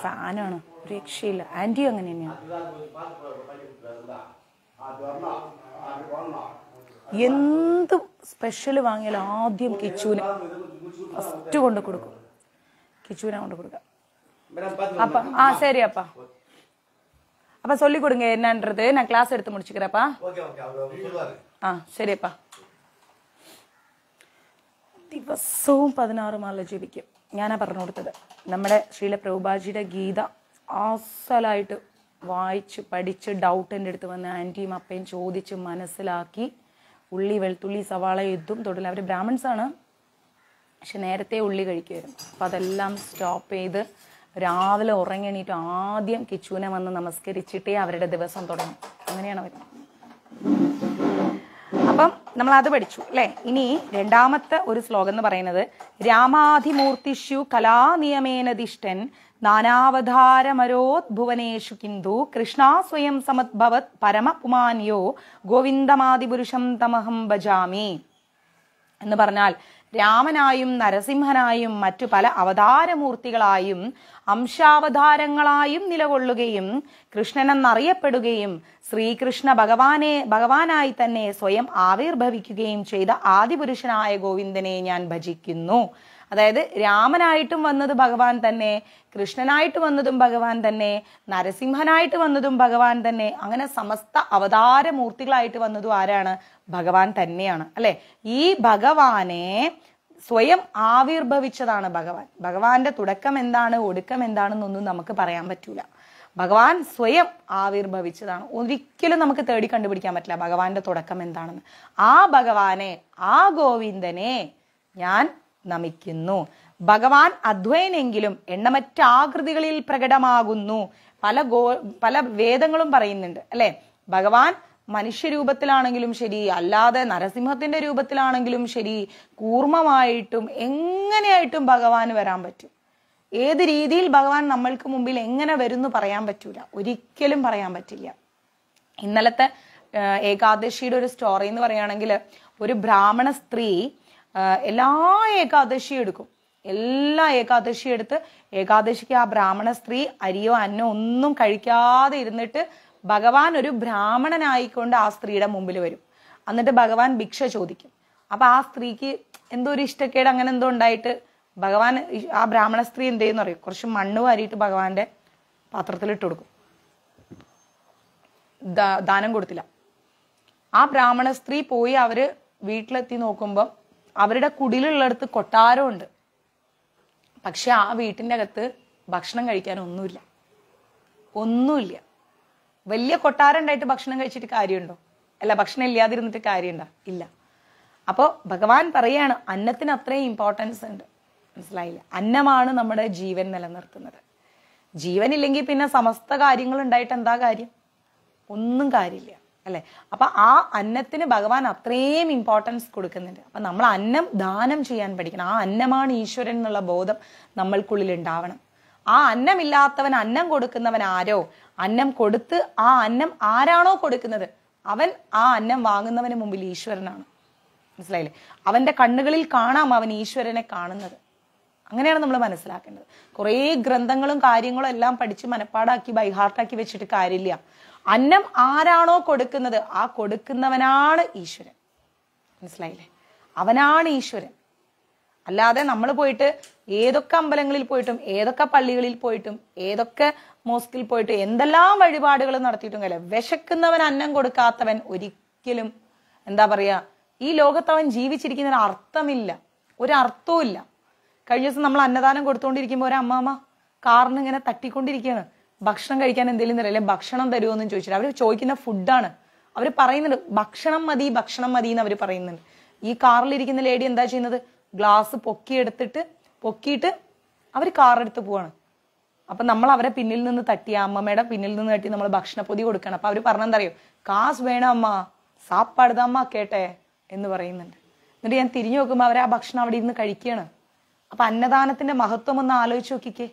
[SPEAKER 1] ഫാനാണ് രക്ഷയില്ല ആന്റി അങ്ങനെ
[SPEAKER 2] തന്നെയാണ്
[SPEAKER 1] എന്ത് സ്പെഷ്യൽ വാങ്ങിയാലും ആദ്യം കിച്ചുവിന് ഫസ്റ്റ് കൊണ്ട് കൊടുക്കും கிச்சுவினா കൊണ്ട് കൊടുക്കാം அப்பா ആ ശരി അപ്പാ അപ്പൊ சொல்லி എന്നത് ഞാൻ ക്ലാസ് എടുത്ത് മുടിച്ചിക്കറപ്പാ ആ ശരി சரிப்பா ദിവസവും പതിനാറ് മാല ജീവിക്കും ഞാനാ പറഞ്ഞു കൊടുത്തത് നമ്മുടെ ശ്രീല പ്രഭുബാജിയുടെ ഗീത അസലായിട്ട് വായിച്ച് പഠിച്ച് ഡൗട്ട് എൻ്റെ അടുത്ത് വന്ന് ആൻറ്റിയും അപ്പയും ചോദിച്ച് മനസ്സിലാക്കി ഉള്ളി വെളുത്തുള്ളി സവാള എത്തും തൊടില്ല അവർ ആണ് പക്ഷെ നേരത്തെ ഉള്ളി കഴിക്കുമായിരുന്നു അപ്പോൾ അതെല്ലാം സ്റ്റോപ്പ് ചെയ്ത് രാവിലെ ഉറങ്ങിണീറ്റ് ആദ്യം കിച്ചുവിനെ വന്ന് നമസ്കരിച്ചിട്ടേ അവരുടെ ദിവസം തുടങ്ങും അങ്ങനെയാണ് വരുന്നത് അപ്പം നമ്മൾ അത് പഠിച്ചു അല്ലേ ഇനി രണ്ടാമത്തെ ഒരു ശ്ലോകം എന്ന് പറയുന്നത് രാമാധിമൂർത്തിഷു കലാനിയമേനധിഷ്ഠൻ ഭുവനേഷു കിന്ദു കൃഷ്ണ സ്വയം സമത്ഭവത് പരമപുമാന്യോ ഗോവിന്ദമാതിപുരുഷം തമഹം ഭജാമി എന്ന് പറഞ്ഞാൽ രാമനായും നരസിംഹനായും മറ്റു പല അവതാരമൂർത്തികളായും അംശാവതാരങ്ങളായും നിലകൊള്ളുകയും കൃഷ്ണനെന്നറിയപ്പെടുകയും ശ്രീകൃഷ്ണ ഭഗവാനെ ഭഗവാനായി തന്നെ സ്വയം ആവിർഭവിക്കുകയും ചെയ്ത ആദിപുരുഷനായ ഗോവിന്ദനെ ഞാൻ ഭജിക്കുന്നു അതായത് രാമനായിട്ടും വന്നത് ഭഗവാൻ തന്നെ കൃഷ്ണനായിട്ട് വന്നതും ഭഗവാൻ തന്നെ നരസിംഹനായിട്ട് വന്നതും ഭഗവാൻ തന്നെ അങ്ങനെ സമസ്ത അവതാരമൂർത്തികളായിട്ട് വന്നതും ആരാണ് ഭഗവാൻ തന്നെയാണ് അല്ലെ ഈ ഭഗവാനെ സ്വയം ആവിർഭവിച്ചതാണ് ഭഗവാൻ ഭഗവാന്റെ തുടക്കം എന്താണ് ഒടുക്കം എന്താണെന്നൊന്നും നമുക്ക് പറയാൻ പറ്റൂല ഭഗവാൻ സ്വയം ആവിർഭവിച്ചതാണ് ഒരിക്കലും നമുക്ക് തേടി കണ്ടുപിടിക്കാൻ പറ്റില്ല ഭഗവാന്റെ തുടക്കം എന്താണെന്ന് ആ ഭഗവാനെ ആ ഗോവിന്ദനെ ഞാൻ നമിക്കുന്നു ഭഗവാൻ അദ്വൈനെങ്കിലും എണ്ണമറ്റ ആകൃതികളിൽ പ്രകടമാകുന്നു പല ഗോ പല വേദങ്ങളും പറയുന്നുണ്ട് അല്ലെ ഭഗവാൻ മനുഷ്യരൂപത്തിലാണെങ്കിലും ശരി അല്ലാതെ നരസിംഹത്തിന്റെ രൂപത്തിലാണെങ്കിലും ശരി കൂർമ്മമായിട്ടും എങ്ങനെയായിട്ടും ഭഗവാന് വരാൻ പറ്റും ഏത് രീതിയിൽ ഭഗവാൻ നമ്മൾക്ക് മുമ്പിൽ എങ്ങനെ വരുന്നു പറയാൻ പറ്റൂല ഒരിക്കലും പറയാൻ പറ്റില്ല ഇന്നലത്തെ ഏകാദശിയുടെ ഒരു സ്റ്റോറി എന്ന് പറയുകയാണെങ്കിൽ ഒരു ബ്രാഹ്മണ സ്ത്രീ എല്ലാ ഏകാദശി എടുക്കും എല്ലാ ഏകാദശി എടുത്ത് ഏകാദശിക്ക് ആ ബ്രാഹ്മണ സ്ത്രീ അരിയോ അന്നോ ഒന്നും കഴിക്കാതെ ഇരുന്നിട്ട് ഭഗവാൻ ഒരു ബ്രാഹ്മണനായിക്കൊണ്ട് ആ സ്ത്രീയുടെ മുമ്പിൽ വരും എന്നിട്ട് ഭഗവാൻ ഭിക്ഷ ചോദിക്കും അപ്പൊ ആ സ്ത്രീക്ക് എന്തോ ഒരു ഇഷ്ടക്കേട് അങ്ങനെ എന്തോ ഉണ്ടായിട്ട് ഭഗവാൻ ആ ബ്രാഹ്മണ സ്ത്രീ എന്ത് ചെയ്യുന്ന പറയും കുറച്ച് മണ്ണ് വാരിയിട്ട് ഭഗവാന്റെ പാത്രത്തിൽ ഇട്ട് കൊടുക്കും ദാനം കൊടുത്തില്ല ആ ബ്രാഹ്മണ സ്ത്രീ പോയി അവര് വീട്ടിലെത്തി നോക്കുമ്പോൾ അവരുടെ കുടിലുള്ളിടത്ത് കൊട്ടാരമുണ്ട് പക്ഷെ ആ വീട്ടിൻ്റെ അകത്ത് ഭക്ഷണം കഴിക്കാൻ ഒന്നുമില്ല ഒന്നുമില്ല വലിയ കൊട്ടാരം ഉണ്ടായിട്ട് ഭക്ഷണം കഴിച്ചിട്ട് കാര്യമുണ്ടോ അല്ല ഭക്ഷണം ഇല്ലാതിരുന്നിട്ട് കാര്യമുണ്ടോ ഇല്ല അപ്പോൾ ഭഗവാൻ പറയാണ് അന്നത്തിന് അത്രയും ഇമ്പോർട്ടൻസ് ഉണ്ട് മനസ്സിലായില്ല അന്നമാണ് നമ്മുടെ ജീവൻ നിലനിർത്തുന്നത് ജീവനില്ലെങ്കിൽ പിന്നെ സമസ്ത കാര്യങ്ങൾ ഉണ്ടായിട്ട് എന്താ കാര്യം ഒന്നും കാര്യമില്ല അല്ലേ അപ്പൊ ആ അന്നത്തിന് ഭഗവാൻ അത്രയും ഇമ്പോർട്ടൻസ് കൊടുക്കുന്നുണ്ട് അപ്പൊ നമ്മൾ അന്നം ദാനം ചെയ്യാൻ പഠിക്കണം ആ അന്നമാണ് ഈശ്വരൻ എന്നുള്ള ബോധം നമ്മൾക്കുള്ളിൽ ഉണ്ടാവണം ആ അന്നമില്ലാത്തവൻ അന്നം കൊടുക്കുന്നവൻ ആരോ അന്നം കൊടുത്ത് ആ അന്നം ആരാണോ കൊടുക്കുന്നത് അവൻ ആ അന്നം വാങ്ങുന്നവന് മുമ്പിൽ ഈശ്വരനാണ് മനസ്സിലായില്ലേ അവന്റെ കണ്ണുകളിൽ കാണാം അവൻ ഈശ്വരനെ കാണുന്നത് അങ്ങനെയാണ് നമ്മൾ മനസ്സിലാക്കേണ്ടത് കുറേ ഗ്രന്ഥങ്ങളും കാര്യങ്ങളും എല്ലാം പഠിച്ച് മനപ്പാടാക്കി ബൈഹാർട്ടാക്കി വെച്ചിട്ട് കാര്യമില്ല അന്നം ആരാണോ കൊടുക്കുന്നത് ആ കൊടുക്കുന്നവനാണ് ഈശ്വരൻ മനസ്സിലായില്ലേ അവനാണ് ഈശ്വരൻ അല്ലാതെ നമ്മൾ പോയിട്ട് ഏതൊക്കെ അമ്പലങ്ങളിൽ പോയിട്ടും ഏതൊക്കെ പള്ളികളിൽ പോയിട്ടും ഏതൊക്കെ മോസ്കിൽ പോയിട്ട് എന്തെല്ലാം വഴിപാടുകൾ നടത്തിയിട്ടും കാര്യമില്ല വിശക്കുന്നവൻ അന്നം കൊടുക്കാത്തവൻ ഒരിക്കലും എന്താ പറയുക ഈ ലോകത്ത് അവൻ ജീവിച്ചിരിക്കുന്നതിന് അർത്ഥമില്ല ഒരർത്ഥവും ഇല്ല കഴിഞ്ഞ ദിവസം നമ്മൾ അന്നദാനം കൊടുത്തുകൊണ്ടിരിക്കുമ്പോൾ ഒരു അമ്മാമ്മ കാറിന് ഇങ്ങനെ തട്ടിക്കൊണ്ടിരിക്കുകയാണ് ഭക്ഷണം കഴിക്കാൻ എന്തെങ്കിലും അല്ലെങ്കിൽ ഭക്ഷണം തരുമോ എന്ന് ചോദിച്ചില്ല അവർ ചോദിക്കുന്ന ഫുഡാണ് അവർ പറയുന്നുണ്ട് ഭക്ഷണം മതി ഭക്ഷണം മതി എന്ന് അവർ പറയുന്നുണ്ട് ഈ കാറിലിരിക്കുന്ന ലേഡി എന്താ ചെയ്യുന്നത് ഗ്ലാസ് പൊക്കിയെടുത്തിട്ട് പൊക്കിയിട്ട് അവർ കാറെടുത്ത് പോവാണ് അപ്പം നമ്മൾ അവരെ പിന്നിൽ നിന്ന് തട്ടി അമ്മമ്മയുടെ പിന്നിൽ നിന്ന് തട്ടി നമ്മൾ ഭക്ഷണപ്പൊതി കൊടുക്കണം അപ്പം അവർ പറഞ്ഞെന്തറിയോ കാസ് വേണം അമ്മ സാപ്പാടുത അമ്മ കേട്ടെ എന്ന് പറയുന്നുണ്ട് എന്നിട്ട് ഞാൻ തിരിഞ്ഞു നോക്കുമ്പോൾ അവരെ ആ ഭക്ഷണം അവിടെ ഇരുന്ന് കഴിക്കുകയാണ് അപ്പം അന്നദാനത്തിന്റെ മഹത്വം ഒന്ന് ആലോചിച്ച് നോക്കിക്കേ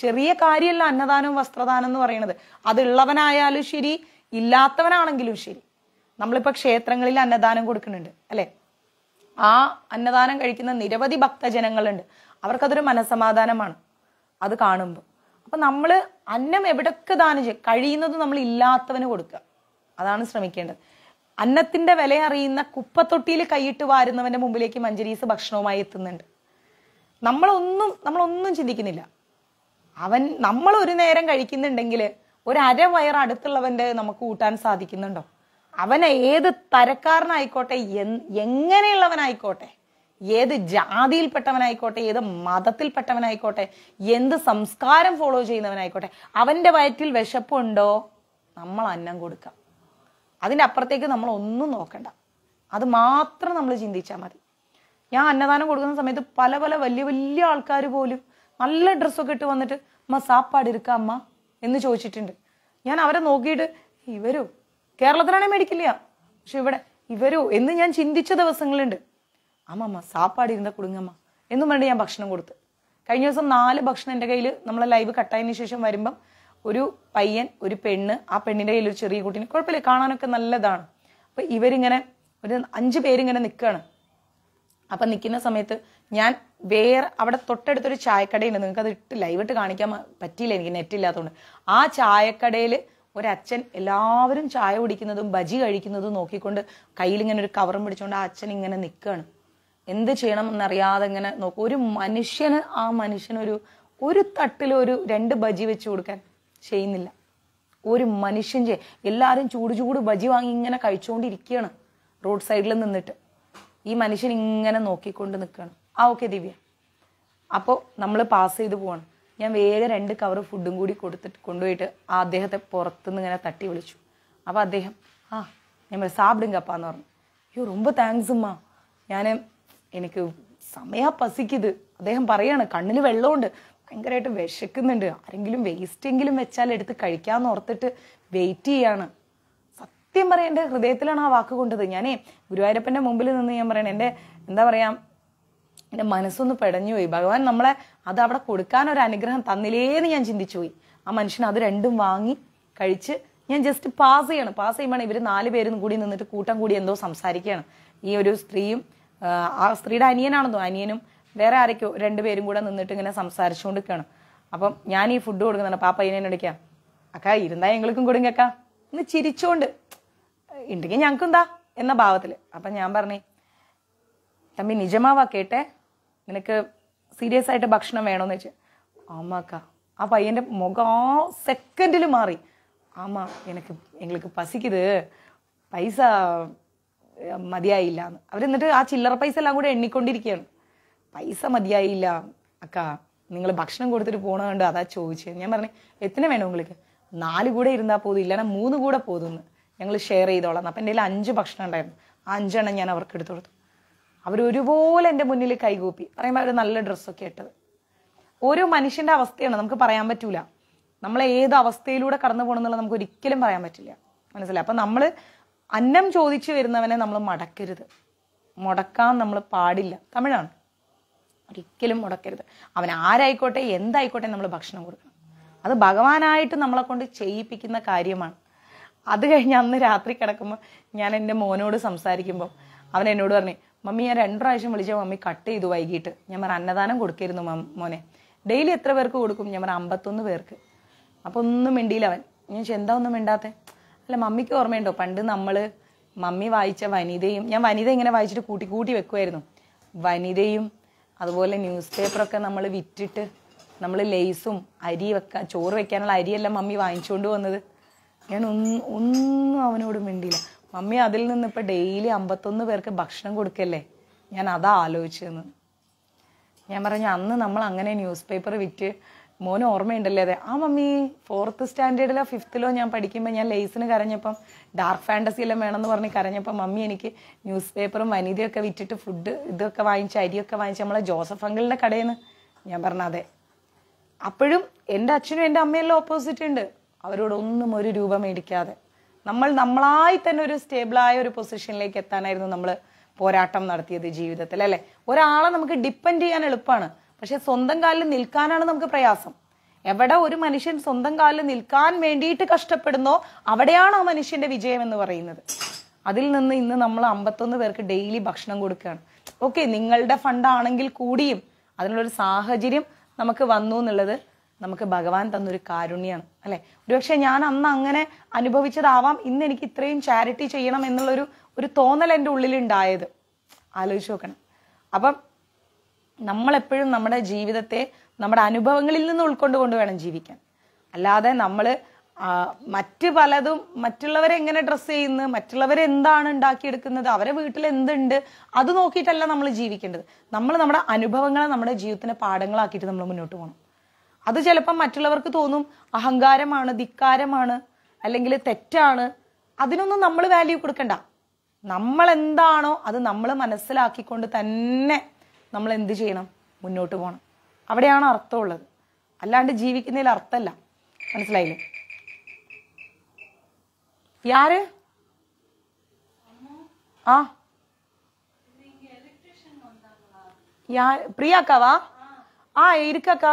[SPEAKER 1] ചെറിയ കാര്യമല്ല അന്നദാനവും വസ്ത്രദാനം എന്ന് പറയുന്നത് അതുള്ളവനായാലും ശരി ഇല്ലാത്തവനാണെങ്കിലും ശരി നമ്മളിപ്പോൾ ക്ഷേത്രങ്ങളിൽ അന്നദാനം കൊടുക്കുന്നുണ്ട് അല്ലേ ആ അന്നദാനം കഴിക്കുന്ന നിരവധി ഭക്തജനങ്ങളുണ്ട് അവർക്കതൊരു മനസമാധാനമാണ് അത് കാണുമ്പോൾ അപ്പം നമ്മൾ അന്നം എവിടൊക്കെ ദാനം ചെയ്യും കഴിയുന്നത് നമ്മൾ ഇല്ലാത്തവന് കൊടുക്കുക അതാണ് ശ്രമിക്കേണ്ടത് അന്നത്തിന്റെ വില അറിയുന്ന കുപ്പത്തൊട്ടിയിൽ കൈയിട്ട് വാരുന്നവന്റെ മുമ്പിലേക്ക് മഞ്ജരീസ് ഭക്ഷണവുമായി എത്തുന്നുണ്ട് നമ്മളൊന്നും നമ്മളൊന്നും ചിന്തിക്കുന്നില്ല അവൻ നമ്മൾ ഒരു നേരം കഴിക്കുന്നുണ്ടെങ്കിൽ ഒരു അര വയർ അടുത്തുള്ളവന്റെ നമുക്ക് കൂട്ടാൻ സാധിക്കുന്നുണ്ടോ അവനെ ഏത് തരക്കാരനായിക്കോട്ടെ എങ്ങനെയുള്ളവനായിക്കോട്ടെ ഏത് ജാതിയിൽപ്പെട്ടവനായിക്കോട്ടെ ഏത് മതത്തിൽപ്പെട്ടവനായിക്കോട്ടെ എന്ത് സംസ്കാരം ഫോളോ ചെയ്യുന്നവനായിക്കോട്ടെ അവന്റെ വയറ്റിൽ വിശപ്പുണ്ടോ നമ്മൾ അന്നം കൊടുക്കാം അതിൻ്റെ അപ്പുറത്തേക്ക് നമ്മൾ ഒന്നും നോക്കണ്ട അത് മാത്രം നമ്മൾ ചിന്തിച്ചാൽ മതി ഞാൻ അന്നദാനം കൊടുക്കുന്ന സമയത്ത് പല പല വലിയ വലിയ ആൾക്കാർ പോലും നല്ല ഡ്രസ്സൊക്കെ ഇട്ട് വന്നിട്ട് അമ്മ സാപ്പാട് ഇരിക്ക അമ്മ എന്ന് ചോദിച്ചിട്ടുണ്ട് ഞാൻ അവരെ നോക്കിയിട്ട് ഇവരോ കേരളത്തിലാണെങ്കിൽ മേടിക്കില്ല പക്ഷെ ഇവിടെ ഇവരോ എന്ന് ഞാൻ ചിന്തിച്ച ദിവസങ്ങളുണ്ട് അമ്മമ്മ ഇരുന്ന കുടുങ്ങമ്മ എന്നും വേണ്ടി ഞാൻ ഭക്ഷണം കൊടുത്ത് കഴിഞ്ഞ ദിവസം നാല് ഭക്ഷണം എൻ്റെ കയ്യിൽ നമ്മളെ ലൈവ് കട്ടായതിന് ശേഷം വരുമ്പം ഒരു പയ്യൻ ഒരു പെണ്ണ് ആ പെണ്ണിൻ്റെ കയ്യിൽ ഒരു ചെറിയ കുട്ടീനെ കുഴപ്പമില്ല കാണാനൊക്കെ നല്ലതാണ് അപ്പം ഇവരിങ്ങനെ ഒരു അഞ്ച് പേരിങ്ങനെ നിൽക്കുകയാണ് അപ്പം നിൽക്കുന്ന സമയത്ത് ഞാൻ വേറെ അവിടെ തൊട്ടടുത്തൊരു ചായക്കടയുണ്ട് നിങ്ങൾക്ക് അത് ഇട്ട് ലൈവിട്ട് കാണിക്കാൻ പറ്റിയില്ല എനിക്ക് നെറ്റ് ഇല്ലാത്തതുകൊണ്ട് ആ ചായക്കടയിൽ ഒരച്ഛൻ എല്ലാവരും ചായ കുടിക്കുന്നതും ബജി കഴിക്കുന്നതും നോക്കിക്കൊണ്ട് കയ്യിൽ ഇങ്ങനെ ഒരു കവറും പിടിച്ചുകൊണ്ട് ആ അച്ഛൻ ഇങ്ങനെ നിൽക്കുകയാണ് എന്ത് ചെയ്യണം എന്നറിയാതെ ഇങ്ങനെ നോക്കും ഒരു മനുഷ്യന് ആ മനുഷ്യനൊരു ഒരു തട്ടിൽ ഒരു രണ്ട് ബജി വെച്ച് കൊടുക്കാൻ ചെയ്യുന്നില്ല ഒരു മനുഷ്യൻ ചെയ്യും എല്ലാവരും ചൂട് ചൂട് ബജി വാങ്ങി ഇങ്ങനെ കഴിച്ചുകൊണ്ടിരിക്കുകയാണ് റോഡ് സൈഡിൽ നിന്നിട്ട് ഈ മനുഷ്യൻ ഇങ്ങനെ നോക്കിക്കൊണ്ട് നിൽക്കുകയാണ് ആ ഓക്കെ ദിവ്യ അപ്പോൾ നമ്മൾ പാസ് ചെയ്ത് പോവാണ് ഞാൻ വേഗം രണ്ട് കവർ ഫുഡും കൂടി കൊടുത്തിട്ട് കൊണ്ടുപോയിട്ട് ആ അദ്ദേഹത്തെ പുറത്തുനിന്ന് ഇങ്ങനെ തട്ടി വിളിച്ചു അപ്പോൾ അദ്ദേഹം ആ ഞാൻ പറയും സാപ്പിടുങ്കപ്പാന്ന് പറഞ്ഞു അയ്യോ ரொம்ப ഉമ്മ ഞാൻ എനിക്ക് സമയ പസിക്കിത് അദ്ദേഹം പറയാണ് കണ്ണിൽ വെള്ളമുണ്ട് ഭയങ്കരമായിട്ട് വിശക്കുന്നുണ്ട് ആരെങ്കിലും വേസ്റ്റ് എങ്കിലും വെച്ചാൽ എടുത്ത് കഴിക്കാമെന്ന് ഓർത്തിട്ട് വെയിറ്റ് ചെയ്യാണ് സത്യം പറയേണ്ട ഹൃദയത്തിലാണ് ആ വാക്ക് കൊണ്ടത് ഞാനേ ഗുരുവായൂരപ്പൻ്റെ മുമ്പിൽ നിന്ന് ഞാൻ പറയണേ എൻ്റെ എന്താ പറയുക എൻ്റെ മനസ്സൊന്ന് പെടഞ്ഞു പോയി ഭഗവാൻ നമ്മളെ അത് അവിടെ കൊടുക്കാൻ ഒരു അനുഗ്രഹം തന്നില്ലേന്ന് ഞാൻ ചിന്തിച്ചു പോയി ആ മനുഷ്യൻ അത് രണ്ടും വാങ്ങി കഴിച്ച് ഞാൻ ജസ്റ്റ് പാസ് ചെയ്യണം പാസ് ചെയ്യുമ്പോൾ ഇവർ നാല് പേരും കൂടി നിന്നിട്ട് കൂട്ടം കൂടി എന്തോ സംസാരിക്കുകയാണ് ഈ ഒരു സ്ത്രീയും ആ സ്ത്രീയുടെ അനിയനാണെന്നോ അനിയനും വേറെ ആരൊക്കെയോ രണ്ടുപേരും കൂടെ നിന്നിട്ട് ഇങ്ങനെ സംസാരിച്ചുകൊണ്ടിരിക്കുകയാണ് അപ്പം ഞാൻ ഈ ഫുഡ് കൊടുക്കുന്നുണ്ട് പാപ്പ ആ അടിക്കാം അക്ക ഇരുന്നാ ഞങ്ങൾക്കും കൊടുങ്ങക്ക എന്ന് ചിരിച്ചോണ്ട് ഉണ്ടെങ്കിൽ ഞങ്ങൾക്കും എന്ന ഭാവത്തിൽ അപ്പം ഞാൻ പറഞ്ഞേ തമ്പി നിജമാവാ കേട്ടെ നിനക്ക് സീരിയസ് ആയിട്ട് ഭക്ഷണം വേണമെന്ന് വെച്ച് ആമാക്ക ആ പയ്യൻ്റെ മുഖം ആ സെക്കൻഡിൽ മാറി ആമാ എനിക്ക് എങ്ങൾക്ക് പസിക്കുത് പൈസ മതിയായില്ല അവർ എന്നിട്ട് ആ ചില്ലറ പൈസ എല്ലാം കൂടെ എണ്ണിക്കൊണ്ടിരിക്കുകയാണ് പൈസ മതിയായില്ല അക്ക നിങ്ങൾ ഭക്ഷണം കൊടുത്തിട്ട് പോണ അതാ ചോദിച്ചത് ഞാൻ പറഞ്ഞു എത്ര വേണം ഉങ്ങൾക്ക് നാല് കൂടെ ഇരുന്നാൽ പോതും ഇല്ലാതെ മൂന്ന് കൂടെ പോതുന്ന് ഞങ്ങൾ ഷെയർ ചെയ്തോളാം അപ്പം എൻ്റെ അഞ്ച് ഭക്ഷണം ഉണ്ടായിരുന്നു ആ അഞ്ചെണ്ണം ഞാൻ അവർക്ക് എടുത്തു കൊടുത്തു അവരൊരുപോലെ എൻ്റെ മുന്നിൽ കൈകൂപ്പി പറയുമ്പോൾ അവർ നല്ല ഡ്രസ്സൊക്കെ ഇട്ടത് ഓരോ മനുഷ്യൻ്റെ അവസ്ഥയാണ് നമുക്ക് പറയാൻ പറ്റൂല നമ്മൾ ഏത് അവസ്ഥയിലൂടെ കടന്നു പോകണമെന്നുള്ളത് നമുക്ക് ഒരിക്കലും പറയാൻ പറ്റില്ല മനസ്സിലായി അപ്പം നമ്മൾ അന്നം ചോദിച്ചു വരുന്നവനെ നമ്മൾ മടക്കരുത് മുടക്കാൻ നമ്മൾ പാടില്ല തമിഴാണ് ഒരിക്കലും മുടക്കരുത് അവൻ ആരായിക്കോട്ടെ എന്തായിക്കോട്ടെ നമ്മൾ ഭക്ഷണം കൊടുക്കണം അത് ഭഗവാനായിട്ട് നമ്മളെ കൊണ്ട് ചെയ്യിപ്പിക്കുന്ന കാര്യമാണ് അത് കഴിഞ്ഞ് അന്ന് രാത്രി കിടക്കുമ്പോൾ ഞാൻ എൻ്റെ മോനോട് സംസാരിക്കുമ്പോൾ അവൻ എന്നോട് പറഞ്ഞു മമ്മി ഞാൻ രണ്ട് പ്രാവശ്യം വിളിച്ച മമ്മി കട്ട് ചെയ്തു വൈകിട്ട് ഞാൻ പറഞ്ഞു അന്നദാനം കൊടുക്കായിരുന്നു മോനെ ഡെയിലി എത്ര പേർക്ക് കൊടുക്കും ഞാൻ പറഞ്ഞു അമ്പത്തൊന്ന് പേർക്ക് അപ്പോൾ ഒന്നും മിണ്ടിയില്ല അവൻ ഞാൻ എന്താ ഒന്നും മിണ്ടാത്തെ അല്ല മമ്മിക്ക് ഓർമ്മയുണ്ടോ പണ്ട് നമ്മള് മമ്മി വായിച്ച വനിതയും ഞാൻ വനിത ഇങ്ങനെ വായിച്ചിട്ട് കൂട്ടി കൂട്ടി വെക്കുമായിരുന്നു വനിതയും അതുപോലെ ന്യൂസ് പേപ്പറൊക്കെ നമ്മൾ വിറ്റിട്ട് നമ്മൾ ലെയ്സും അരി വെക്കാൻ ചോറ് വെക്കാനുള്ള അരിയെല്ലാം മമ്മി വാങ്ങിച്ചുകൊണ്ട് വന്നത് ഞാൻ ഒന്നും ഒന്നും അവനോട് മിണ്ടിയില്ല മമ്മി അതിൽ നിന്ന് ഇപ്പോൾ ഡെയിലി അമ്പത്തൊന്ന് പേർക്ക് ഭക്ഷണം കൊടുക്കല്ലേ ഞാൻ അതാ ആലോചിച്ചെന്ന് ഞാൻ പറഞ്ഞു അന്ന് നമ്മൾ അങ്ങനെ ന്യൂസ് പേപ്പർ വിറ്റ് മോന് ഓർമ്മയുണ്ടല്ലേ അതെ ആ മമ്മി ഫോർത്ത് സ്റ്റാൻഡേർഡിലോ ഫിഫ്ത്തിലോ ഞാൻ പഠിക്കുമ്പോൾ ഞാൻ ലേസിന് കരഞ്ഞപ്പം ഡാർക്ക് ഫാൻറ്റസി എല്ലാം വേണമെന്ന് പറഞ്ഞ് കരഞ്ഞപ്പം മമ്മി എനിക്ക് ന്യൂസ് പേപ്പറും വനിതയൊക്കെ വിറ്റിട്ട് ഫുഡ് ഇതൊക്കെ വാങ്ങിച്ച് അരിയൊക്കെ വാങ്ങിച്ച് നമ്മളെ ജോസഫ് അങ്കിളിൻ്റെ കടയിൽ നിന്ന് ഞാൻ പറഞ്ഞ അതെ അപ്പോഴും എൻ്റെ അച്ഛനും എൻ്റെ അമ്മയെല്ലാം ഓപ്പോസിറ്റ് ഉണ്ട് അവരോടൊന്നും ഒരു രൂപ മേടിക്കാതെ നമ്മൾ നമ്മളായി തന്നെ ഒരു സ്റ്റേബിളായ ഒരു പൊസിഷനിലേക്ക് എത്താനായിരുന്നു നമ്മൾ പോരാട്ടം നടത്തിയത് ജീവിതത്തിൽ അല്ലെ ഒരാളെ നമുക്ക് ഡിപ്പെൻഡ് ചെയ്യാൻ എളുപ്പമാണ് പക്ഷെ സ്വന്തം കാലിൽ നിൽക്കാനാണ് നമുക്ക് പ്രയാസം എവിടെ ഒരു മനുഷ്യൻ സ്വന്തം കാലിൽ നിൽക്കാൻ വേണ്ടിയിട്ട് കഷ്ടപ്പെടുന്നോ അവിടെയാണ് ആ മനുഷ്യന്റെ വിജയം എന്ന് പറയുന്നത് അതിൽ നിന്ന് ഇന്ന് നമ്മൾ അമ്പത്തൊന്ന് പേർക്ക് ഡെയിലി ഭക്ഷണം കൊടുക്കുകയാണ് ഓക്കെ നിങ്ങളുടെ ഫണ്ടാണെങ്കിൽ കൂടിയും അതിനുള്ളൊരു സാഹചര്യം നമുക്ക് വന്നു എന്നുള്ളത് നമുക്ക് ഭഗവാൻ തന്നൊരു കാരുണ്യാണ് അല്ലെ ഒരുപക്ഷെ ഞാൻ അന്ന് അങ്ങനെ അനുഭവിച്ചതാവാം ഇന്ന് എനിക്ക് ഇത്രയും ചാരിറ്റി ചെയ്യണം എന്നുള്ളൊരു ഒരു തോന്നൽ എൻ്റെ ഉണ്ടായത് ആലോചിച്ച് നോക്കണം അപ്പം നമ്മളെപ്പോഴും നമ്മുടെ ജീവിതത്തെ നമ്മുടെ അനുഭവങ്ങളിൽ നിന്ന് ഉൾക്കൊണ്ട് വേണം ജീവിക്കാൻ അല്ലാതെ നമ്മൾ മറ്റ് പലതും മറ്റുള്ളവരെ എങ്ങനെ ഡ്രസ്സ് ചെയ്യുന്നു മറ്റുള്ളവരെന്താണ് ഉണ്ടാക്കിയെടുക്കുന്നത് അവരെ വീട്ടിൽ എന്തുണ്ട് അത് നോക്കിയിട്ടല്ല നമ്മൾ ജീവിക്കേണ്ടത് നമ്മൾ നമ്മുടെ അനുഭവങ്ങളെ നമ്മുടെ ജീവിതത്തിൻ്റെ പാഠങ്ങളാക്കിയിട്ട് നമ്മൾ മുന്നോട്ട് പോകണം അത് ചിലപ്പം മറ്റുള്ളവർക്ക് തോന്നും അഹങ്കാരമാണ് ധിക്കാരമാണ് അല്ലെങ്കിൽ തെറ്റാണ് അതിനൊന്നും നമ്മൾ വാല്യൂ കൊടുക്കണ്ട നമ്മൾ എന്താണോ അത് നമ്മൾ മനസ്സിലാക്കിക്കൊണ്ട് തന്നെ നമ്മൾ എന്ത് ചെയ്യണം മുന്നോട്ട് പോകണം അവിടെയാണ് അർത്ഥമുള്ളത് അല്ലാണ്ട് ജീവിക്കുന്നതിൽ അർത്ഥമല്ല മനസ്സിലായില്ലേ യാര് ആ யா பிரியாக்காவா ஆ இருக்காக்கா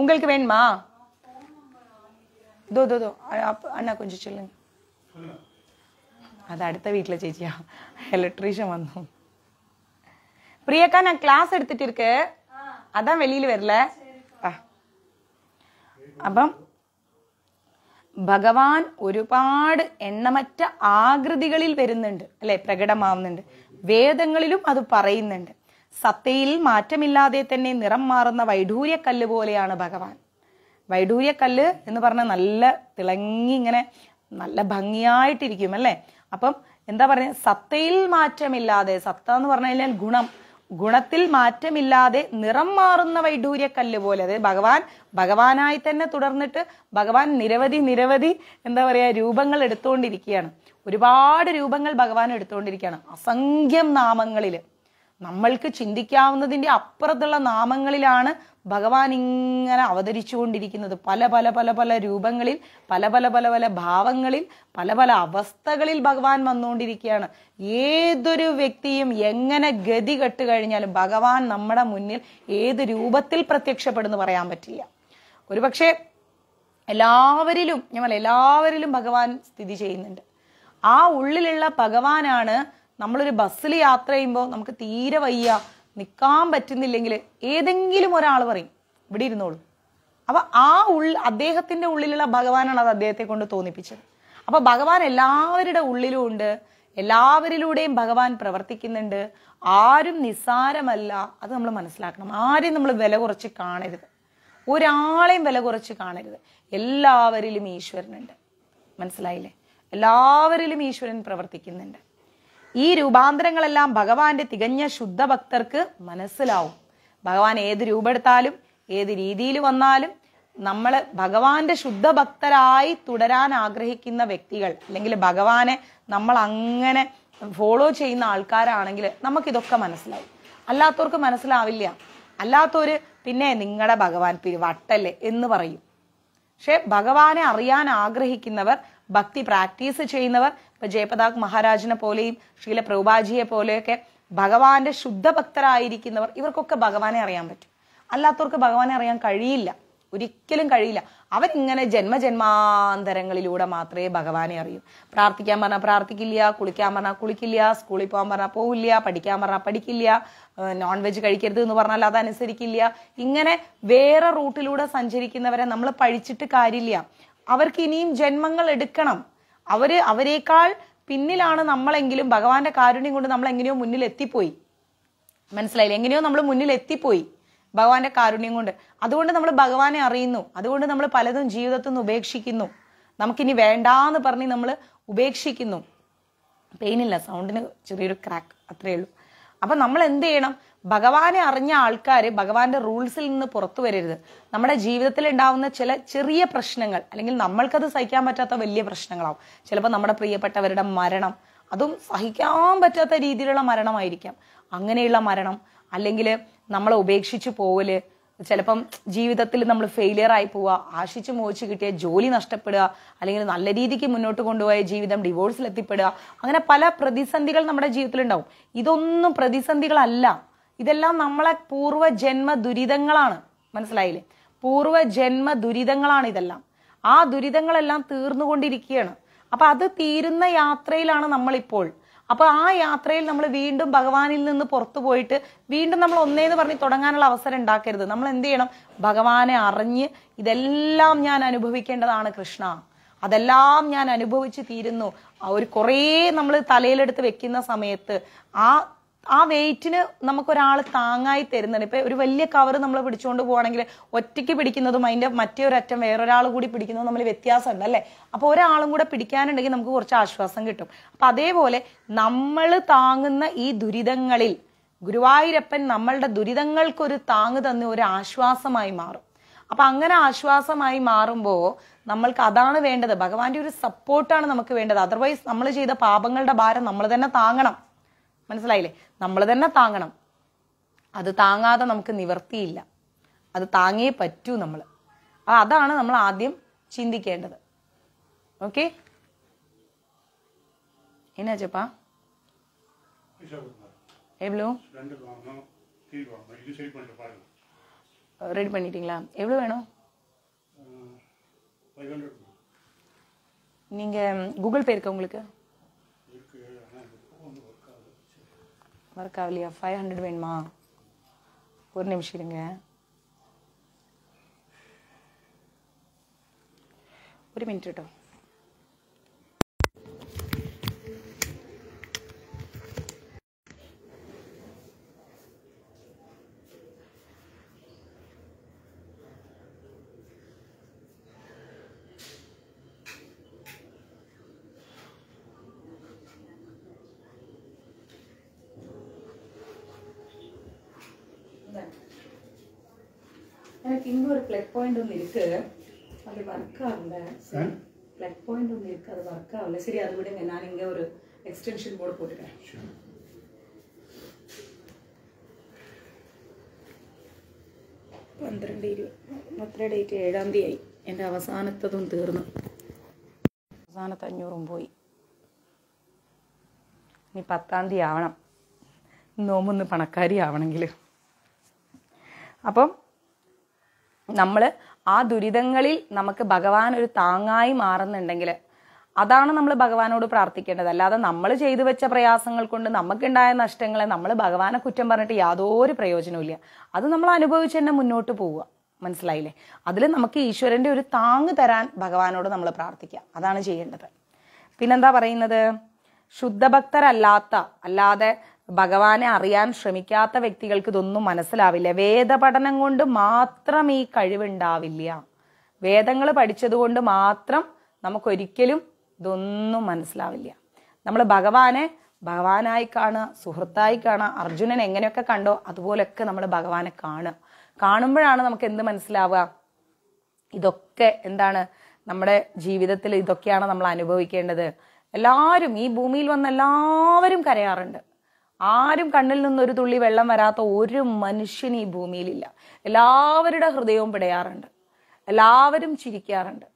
[SPEAKER 1] உங்களுக்கு வேணுமா தோ தோ தோ அண்ணா கொஞ்சம் சொல்லுங்க അത് അടുത്ത വീട്ടിലെ ചേച്ചിയാ ഇലക്ട്രീഷ്യൻ വന്നു പ്രിയക്ക ഞാൻ ക്ലാസ് എടുത്തിട്ട് ഇരിക്ക് അതാ വെളിയിൽ വരില്ല അപ്പം ഭഗവാൻ ഒരുപാട് എണ്ണമറ്റ ആകൃതികളിൽ വരുന്നുണ്ട് അല്ലെ പ്രകടമാവുന്നുണ്ട് വേദങ്ങളിലും അത് പറയുന്നുണ്ട് സത്തയിൽ മാറ്റമില്ലാതെ തന്നെ നിറം മാറുന്ന വൈഡൂര്യക്കല്ല് പോലെയാണ് ഭഗവാൻ വൈഡൂര്യക്കല്ല് എന്ന് പറഞ്ഞാൽ നല്ല തിളങ്ങി ഇങ്ങനെ നല്ല ഭംഗിയായിട്ടിരിക്കും അല്ലേ അപ്പം എന്താ പറയുക സത്തയിൽ മാറ്റമില്ലാതെ സത്ത എന്ന് പറഞ്ഞു കഴിഞ്ഞാൽ ഗുണം ഗുണത്തിൽ മാറ്റമില്ലാതെ നിറം മാറുന്ന വൈഡൂര്യക്കല്ല് പോലെ അതായത് ഭഗവാൻ ഭഗവാനായി തന്നെ തുടർന്നിട്ട് ഭഗവാൻ നിരവധി നിരവധി എന്താ പറയുക രൂപങ്ങൾ എടുത്തുകൊണ്ടിരിക്കുകയാണ് ഒരുപാട് രൂപങ്ങൾ ഭഗവാൻ എടുത്തുകൊണ്ടിരിക്കുകയാണ് അസംഖ്യം നാമങ്ങളിൽ നമ്മൾക്ക് ചിന്തിക്കാവുന്നതിൻ്റെ അപ്പുറത്തുള്ള നാമങ്ങളിലാണ് ഭഗവാൻ ഇങ്ങനെ അവതരിച്ചുകൊണ്ടിരിക്കുന്നത് പല പല പല പല രൂപങ്ങളിൽ പല പല പല പല ഭാവങ്ങളിൽ പല പല അവസ്ഥകളിൽ ഭഗവാൻ വന്നുകൊണ്ടിരിക്കുകയാണ് ഏതൊരു വ്യക്തിയും എങ്ങനെ ഗതി കെട്ട് കഴിഞ്ഞാലും ഭഗവാൻ നമ്മുടെ മുന്നിൽ ഏത് രൂപത്തിൽ പ്രത്യക്ഷപ്പെടുന്നു പറയാൻ പറ്റില്ല ഒരുപക്ഷെ എല്ലാവരിലും ഞമ്മൾ എല്ലാവരിലും ഭഗവാൻ സ്ഥിതി ചെയ്യുന്നുണ്ട് ആ ഉള്ളിലുള്ള ഭഗവാനാണ് നമ്മളൊരു ബസ്സിൽ യാത്ര ചെയ്യുമ്പോൾ നമുക്ക് തീരെ വയ്യ നിൽക്കാൻ പറ്റുന്നില്ലെങ്കിൽ ഏതെങ്കിലും ഒരാൾ പറയും ഇവിടെ ഇരുന്നോളൂ അപ്പോൾ ആ ഉള്ളിൽ അദ്ദേഹത്തിൻ്റെ ഉള്ളിലുള്ള ഭഗവാനാണ് അത് അദ്ദേഹത്തെ കൊണ്ട് തോന്നിപ്പിച്ചത് അപ്പോൾ ഭഗവാൻ എല്ലാവരുടെ ഉള്ളിലും ഉണ്ട് എല്ലാവരിലൂടെയും ഭഗവാൻ പ്രവർത്തിക്കുന്നുണ്ട് ആരും നിസ്സാരമല്ല അത് നമ്മൾ മനസ്സിലാക്കണം ആരെയും നമ്മൾ വില കുറച്ച് കാണരുത് ഒരാളെയും വില കുറച്ച് കാണരുത് എല്ലാവരിലും ഈശ്വരനുണ്ട് മനസ്സിലായില്ലേ എല്ലാവരിലും ഈശ്വരൻ പ്രവർത്തിക്കുന്നുണ്ട് ഈ രൂപാന്തരങ്ങളെല്ലാം ഭഗവാന്റെ തികഞ്ഞ ശുദ്ധ ഭക്തർക്ക് മനസ്സിലാവും ഭഗവാൻ ഏത് രൂപെടുത്താലും ഏത് രീതിയിൽ വന്നാലും നമ്മൾ ഭഗവാന്റെ ശുദ്ധ ഭക്തരായി തുടരാൻ ആഗ്രഹിക്കുന്ന വ്യക്തികൾ അല്ലെങ്കിൽ ഭഗവാനെ നമ്മൾ അങ്ങനെ ഫോളോ ചെയ്യുന്ന ആൾക്കാരാണെങ്കിൽ നമുക്കിതൊക്കെ മനസ്സിലാവും അല്ലാത്തവർക്ക് മനസ്സിലാവില്ല അല്ലാത്തവർ പിന്നെ നിങ്ങളുടെ ഭഗവാൻ പിരിവട്ടല്ലേ എന്ന് പറയും പക്ഷെ ഭഗവാനെ അറിയാൻ ആഗ്രഹിക്കുന്നവർ ഭക്തി പ്രാക്ടീസ് ചെയ്യുന്നവർ ഇപ്പൊ ജയപ്രതാപ് മഹാരാജിനെ പോലെയും ശ്രീല പ്രഭുബാജിയെ പോലെയൊക്കെ ഭഗവാന്റെ ശുദ്ധഭക്തരായിരിക്കുന്നവർ ഇവർക്കൊക്കെ ഭഗവാനെ അറിയാൻ പറ്റും അല്ലാത്തവർക്ക് ഭഗവാനെ അറിയാൻ കഴിയില്ല ഒരിക്കലും കഴിയില്ല അവരിങ്ങനെ ജന്മജന്മാന്തരങ്ങളിലൂടെ മാത്രമേ ഭഗവാനെ അറിയൂ പ്രാർത്ഥിക്കാൻ പറഞ്ഞാൽ പ്രാർത്ഥിക്കില്ല കുളിക്കാൻ പറഞ്ഞാൽ കുളിക്കില്ല സ്കൂളിൽ പോകാൻ പറഞ്ഞാൽ പോവില്ല പഠിക്കാൻ പറഞ്ഞാൽ പഠിക്കില്ല നോൺ വെജ് കഴിക്കരുത് എന്ന് പറഞ്ഞാൽ അതനുസരിക്കില്ല ഇങ്ങനെ വേറെ റൂട്ടിലൂടെ സഞ്ചരിക്കുന്നവരെ നമ്മൾ പഴിച്ചിട്ട് കാര്യമില്ല അവർക്ക് ഇനിയും ജന്മങ്ങൾ എടുക്കണം അവര് അവരെക്കാൾ പിന്നിലാണ് നമ്മളെങ്കിലും ഭഗവാന്റെ കാരുണ്യം കൊണ്ട് നമ്മൾ എങ്ങനെയോ മുന്നിൽ എത്തിപ്പോയി മനസ്സിലായില്ല എങ്ങനെയോ നമ്മൾ മുന്നിൽ എത്തിപ്പോയി ഭഗവാന്റെ കാരുണ്യം കൊണ്ട് അതുകൊണ്ട് നമ്മൾ ഭഗവാനെ അറിയുന്നു അതുകൊണ്ട് നമ്മൾ പലതും ജീവിതത്തിൽ നിന്ന് ഉപേക്ഷിക്കുന്നു നമുക്കിനി വേണ്ടാന്ന് പറഞ്ഞ് നമ്മൾ ഉപേക്ഷിക്കുന്നു പെയിനില്ല സൗണ്ടിന് ചെറിയൊരു ക്രാക്ക് അത്രയേ ഉള്ളൂ അപ്പൊ നമ്മൾ എന്ത് ചെയ്യണം ഭഗവാനെ അറിഞ്ഞ ആൾക്കാർ ഭഗവാന്റെ റൂൾസിൽ നിന്ന് പുറത്തു വരരുത് നമ്മുടെ ജീവിതത്തിൽ ഉണ്ടാവുന്ന ചില ചെറിയ പ്രശ്നങ്ങൾ അല്ലെങ്കിൽ നമ്മൾക്കത് സഹിക്കാൻ പറ്റാത്ത വലിയ പ്രശ്നങ്ങളാവും ചിലപ്പോൾ നമ്മുടെ പ്രിയപ്പെട്ടവരുടെ മരണം അതും സഹിക്കാൻ പറ്റാത്ത രീതിയിലുള്ള മരണമായിരിക്കാം അങ്ങനെയുള്ള മരണം അല്ലെങ്കിൽ നമ്മളെ ഉപേക്ഷിച്ച് പോവല് ചിലപ്പം ജീവിതത്തിൽ നമ്മൾ ഫെയിലിയർ ആയി പോവുക ആശിച്ചു മോഹിച്ച് കിട്ടിയ ജോലി നഷ്ടപ്പെടുക അല്ലെങ്കിൽ നല്ല രീതിക്ക് മുന്നോട്ട് കൊണ്ടുപോയ ജീവിതം ഡിവോഴ്സിൽ എത്തിപ്പെടുക അങ്ങനെ പല പ്രതിസന്ധികൾ നമ്മുടെ ജീവിതത്തിൽ ഉണ്ടാവും ഇതൊന്നും പ്രതിസന്ധികളല്ല ഇതെല്ലാം നമ്മളെ പൂർവ്വ ജന്മ ദുരിതങ്ങളാണ് മനസ്സിലായില്ലേ പൂർവ്വ ജന്മ ദുരിതങ്ങളാണ് ഇതെല്ലാം ആ ദുരിതങ്ങളെല്ലാം തീർന്നുകൊണ്ടിരിക്കുകയാണ് അപ്പൊ അത് തീരുന്ന യാത്രയിലാണ് നമ്മളിപ്പോൾ അപ്പൊ ആ യാത്രയിൽ നമ്മൾ വീണ്ടും ഭഗവാനിൽ നിന്ന് പുറത്തു പോയിട്ട് വീണ്ടും നമ്മൾ ഒന്നേന്ന് പറഞ്ഞ് തുടങ്ങാനുള്ള അവസരം ഉണ്ടാക്കരുത് നമ്മൾ എന്ത് ചെയ്യണം ഭഗവാനെ അറിഞ്ഞ് ഇതെല്ലാം ഞാൻ അനുഭവിക്കേണ്ടതാണ് കൃഷ്ണ അതെല്ലാം ഞാൻ അനുഭവിച്ച് തീരുന്നു ഒരു കുറേ നമ്മൾ തലയിലെടുത്ത് വെക്കുന്ന സമയത്ത് ആ ആ വെയിറ്റിന് നമുക്കൊരാൾ താങ്ങായി തരുന്നുണ്ട് ഇപ്പൊ ഒരു വലിയ കവർ നമ്മൾ പിടിച്ചുകൊണ്ട് പോവാണെങ്കിൽ ഒറ്റയ്ക്ക് പിടിക്കുന്നതും അതിന്റെ മറ്റേ ഒരറ്റം വേറൊരാൾ കൂടി പിടിക്കുന്നതും നമ്മൾ വ്യത്യാസമുണ്ട് അല്ലേ അപ്പൊ ഒരാളും കൂടെ പിടിക്കാനുണ്ടെങ്കിൽ നമുക്ക് കുറച്ച് ആശ്വാസം കിട്ടും അപ്പൊ അതേപോലെ നമ്മൾ താങ്ങുന്ന ഈ ദുരിതങ്ങളിൽ ഗുരുവായൂരപ്പൻ നമ്മളുടെ ദുരിതങ്ങൾക്കൊരു താങ്ങ് തന്ന ഒരു ആശ്വാസമായി മാറും അപ്പൊ അങ്ങനെ ആശ്വാസമായി മാറുമ്പോൾ നമ്മൾക്ക് അതാണ് വേണ്ടത് ഭഗവാന്റെ ഒരു സപ്പോർട്ടാണ് നമുക്ക് വേണ്ടത് അതർവൈസ് നമ്മൾ ചെയ്ത പാപങ്ങളുടെ ഭാരം നമ്മൾ തന്നെ താങ്ങണം മനസ്സിലായില്ലേ നമ്മൾ തന്നെ താങ്ങണം അത് താങ്ങാതെ നമുക്ക് നിവർത്തിയില്ല അത് താങ്ങിയേ പറ്റൂ നമ്മൾ അതാണ് നമ്മൾ ആദ്യം ചിന്തിക്കേണ്ടത് ഓക്കെ എന്നാ ചപ്പാ எவ்வளோ ரெடி பண்ணிட்டீங்களா எவ்வளோ வேணும் நீங்கள் கூகுள் பே இருக்கா உங்களுக்கு ஒர்க் ஆகலையா ஃபைவ் ஹண்ட்ரட் வேணுமா ஒரு நிமிஷம் இருங்க ஒரு மினிட் പോയിന്റ് ഒന്ന് ഇരിക്ക് അത് വർക്കാവില്ല പ്ലഗ് പോയിന്റ് ഇരിക്ക് അത് വർക്കാവില്ല ശരി അത് ഞാൻ ഇങ്ങനെ ഒരു എക്സ്റ്റൻഷൻ ബോർഡ് പോട്ടിട്ടேன் പന്ത്രണ്ട് ഇരുപത് എത്ര ഡേറ്റ് ഏഴാം തീയതി ആയി എൻ്റെ അവസാനത്തതും തീർന്നു അവസാനത്തെ അഞ്ഞൂറും പോയി ഇനി പത്താം തീയതി ആവണം നോമ്പൊന്ന് പണക്കാരി ആവണമെങ്കിൽ അപ്പം നമ്മൾ ആ ദുരിതങ്ങളിൽ നമുക്ക് ഭഗവാൻ ഒരു താങ്ങായി മാറുന്നുണ്ടെങ്കിൽ അതാണ് നമ്മൾ ഭഗവാനോട് പ്രാർത്ഥിക്കേണ്ടത് അല്ലാതെ നമ്മൾ ചെയ്തു വെച്ച പ്രയാസങ്ങൾ കൊണ്ട് നമുക്കുണ്ടായ നഷ്ടങ്ങളെ നമ്മൾ ഭഗവാനെ കുറ്റം പറഞ്ഞിട്ട് യാതൊരു പ്രയോജനവും അത് നമ്മൾ അനുഭവിച്ച് തന്നെ മുന്നോട്ട് പോവുക മനസ്സിലായില്ലേ അതിൽ നമുക്ക് ഈശ്വരൻ്റെ ഒരു താങ് തരാൻ ഭഗവാനോട് നമ്മൾ പ്രാർത്ഥിക്കുക അതാണ് ചെയ്യേണ്ടത് പിന്നെന്താ പറയുന്നത് ശുദ്ധഭക്തരല്ലാത്ത അല്ലാതെ ഭഗവാനെ അറിയാൻ ശ്രമിക്കാത്ത വ്യക്തികൾക്ക് ഇതൊന്നും മനസ്സിലാവില്ല വേദപഠനം കൊണ്ട് മാത്രം ഈ കഴിവുണ്ടാവില്ല വേദങ്ങൾ പഠിച്ചതുകൊണ്ട് മാത്രം നമുക്കൊരിക്കലും ഇതൊന്നും മനസ്സിലാവില്ല നമ്മൾ ഭഗവാനെ ഭഗവാനായി കാണുക സുഹൃത്തായി കാണുക അർജുനൻ എങ്ങനെയൊക്കെ കണ്ടോ അതുപോലൊക്കെ നമ്മൾ ഭഗവാനെ കാണുക കാണുമ്പോഴാണ് നമുക്ക് എന്ത് മനസ്സിലാവുക ഇതൊക്കെ എന്താണ് നമ്മുടെ ജീവിതത്തിൽ ഇതൊക്കെയാണ് നമ്മൾ അനുഭവിക്കേണ്ടത് എല്ലാവരും ഈ ഭൂമിയിൽ വന്ന എല്ലാവരും കരയാറുണ്ട് ആരും കണ്ണിൽ നിന്ന് ഒരു തുള്ളി വെള്ളം വരാത്ത ഒരു മനുഷ്യൻ ഈ ഭൂമിയിലില്ല എല്ലാവരുടെ ഹൃദയവും പിടയാറുണ്ട് എല്ലാവരും ചിരിക്കാറുണ്ട്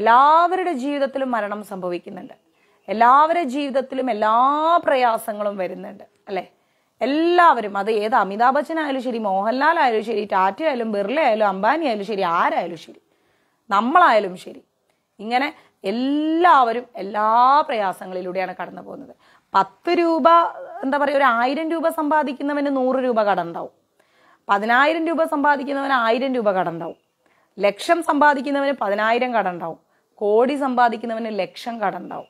[SPEAKER 1] എല്ലാവരുടെ ജീവിതത്തിലും മരണം സംഭവിക്കുന്നുണ്ട് എല്ലാവരുടെ ജീവിതത്തിലും എല്ലാ പ്രയാസങ്ങളും വരുന്നുണ്ട് അല്ലേ എല്ലാവരും അത് ഏത് അമിതാഭ് ബച്ചൻ ആയാലും ശരി മോഹൻലാൽ ആയാലും ശരി ടാറ്റ ആയാലും ബിർള ആയാലും അംബാനി ആയാലും ശരി ആരായാലും ശരി നമ്മളായാലും ശരി ഇങ്ങനെ എല്ലാവരും എല്ലാ പ്രയാസങ്ങളിലൂടെയാണ് കടന്നു പോകുന്നത് പത്ത് രൂപ എന്താ പറയുക ഒരു ആയിരം രൂപ സമ്പാദിക്കുന്നവന് നൂറ് രൂപ കടം ഉണ്ടാവും പതിനായിരം രൂപ സമ്പാദിക്കുന്നവന് ആയിരം രൂപ കടം ഉണ്ടാവും ലക്ഷം സമ്പാദിക്കുന്നവന് പതിനായിരം കടം ഉണ്ടാവും കോടി സമ്പാദിക്കുന്നവന് ലക്ഷം കടം ഉണ്ടാവും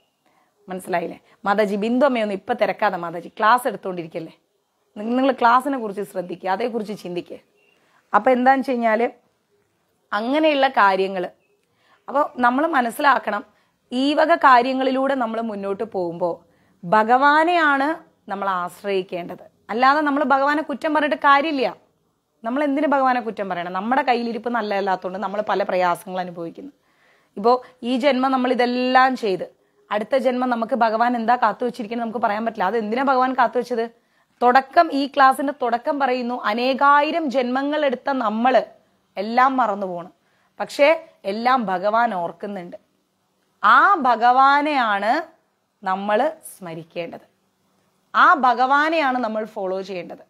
[SPEAKER 1] മനസ്സിലായില്ലേ മാതാജി ബിന്ദു അമ്മയൊന്നും ഇപ്പം തിരക്കാതെ മാതാജി ക്ലാസ് എടുത്തുകൊണ്ടിരിക്കല്ലേ നിങ്ങൾ ക്ലാസ്സിനെ കുറിച്ച് ശ്രദ്ധിക്കുക അതേക്കുറിച്ച് ചിന്തിക്കുക അപ്പോൾ എന്താണെന്ന് വെച്ച് കഴിഞ്ഞാൽ അങ്ങനെയുള്ള കാര്യങ്ങൾ അപ്പോൾ നമ്മൾ മനസ്സിലാക്കണം ഈ വക കാര്യങ്ങളിലൂടെ നമ്മൾ മുന്നോട്ട് പോകുമ്പോൾ ഭഗവാനെയാണ് നമ്മൾ ആശ്രയിക്കേണ്ടത് അല്ലാതെ നമ്മൾ ഭഗവാനെ കുറ്റം പറഞ്ഞിട്ട് കാര്യമില്ല നമ്മൾ എന്തിനു ഭഗവാനെ കുറ്റം പറയണം നമ്മുടെ കയ്യിലിരിപ്പ് നല്ലതല്ലാത്തതുകൊണ്ട് നമ്മൾ പല പ്രയാസങ്ങൾ അനുഭവിക്കുന്നു ഇപ്പോൾ ഈ ജന്മം നമ്മൾ ഇതെല്ലാം ചെയ്ത് അടുത്ത ജന്മം നമുക്ക് ഭഗവാൻ എന്താ കാത്തു വെച്ചിരിക്കുന്നത് നമുക്ക് പറയാൻ പറ്റില്ല അത് എന്തിനാ ഭഗവാൻ കാത്തു വെച്ചത് തുടക്കം ഈ ക്ലാസ്സിന്റെ തുടക്കം പറയുന്നു അനേകായിരം ജന്മങ്ങൾ എടുത്ത നമ്മൾ എല്ലാം മറന്നു പോണ് പക്ഷേ എല്ലാം ഭഗവാൻ ഓർക്കുന്നുണ്ട് ആ ഭഗവാനെയാണ് നമ്മൾ സ്മരിക്കേണ്ടത് ആ ഭഗവാനെയാണ് നമ്മൾ ഫോളോ ചെയ്യേണ്ടത്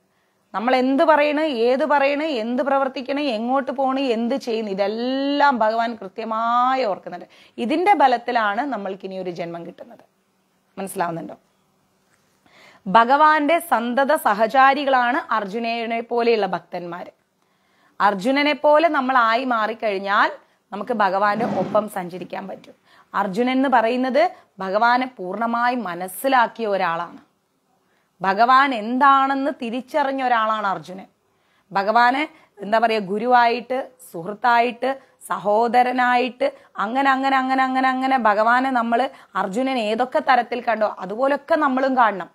[SPEAKER 1] നമ്മൾ എന്ത് പറയണേ ഏത് പറയണേ എന്ത് പ്രവർത്തിക്കണേ എങ്ങോട്ട് പോകണേ എന്ത് ചെയ്യുന്നു ഇതെല്ലാം ഭഗവാൻ കൃത്യമായി ഓർക്കുന്നുണ്ട് ഇതിന്റെ ബലത്തിലാണ് നമ്മൾക്ക് ഇനി ഒരു ജന്മം കിട്ടുന്നത് മനസ്സിലാവുന്നുണ്ടോ ഭഗവാന്റെ സന്തത സഹചാരികളാണ് അർജുനനെ പോലെയുള്ള ഭക്തന്മാര് അർജുനനെ പോലെ നമ്മൾ ആയി മാറിക്കഴിഞ്ഞാൽ നമുക്ക് ഭഗവാന്റെ ഒപ്പം സഞ്ചരിക്കാൻ പറ്റും അർജുനൻ എന്ന് പറയുന്നത് ഭഗവാനെ പൂർണ്ണമായി മനസ്സിലാക്കിയ ഒരാളാണ് ഭഗവാൻ എന്താണെന്ന് തിരിച്ചറിഞ്ഞ ഒരാളാണ് അർജുനൻ ഭഗവാനെ എന്താ പറയുക ഗുരുവായിട്ട് സുഹൃത്തായിട്ട് സഹോദരനായിട്ട് അങ്ങനെ അങ്ങനെ അങ്ങനെ അങ്ങനെ അങ്ങനെ ഭഗവാനെ നമ്മൾ അർജുനൻ ഏതൊക്കെ തരത്തിൽ കണ്ടോ അതുപോലൊക്കെ നമ്മളും കാണണം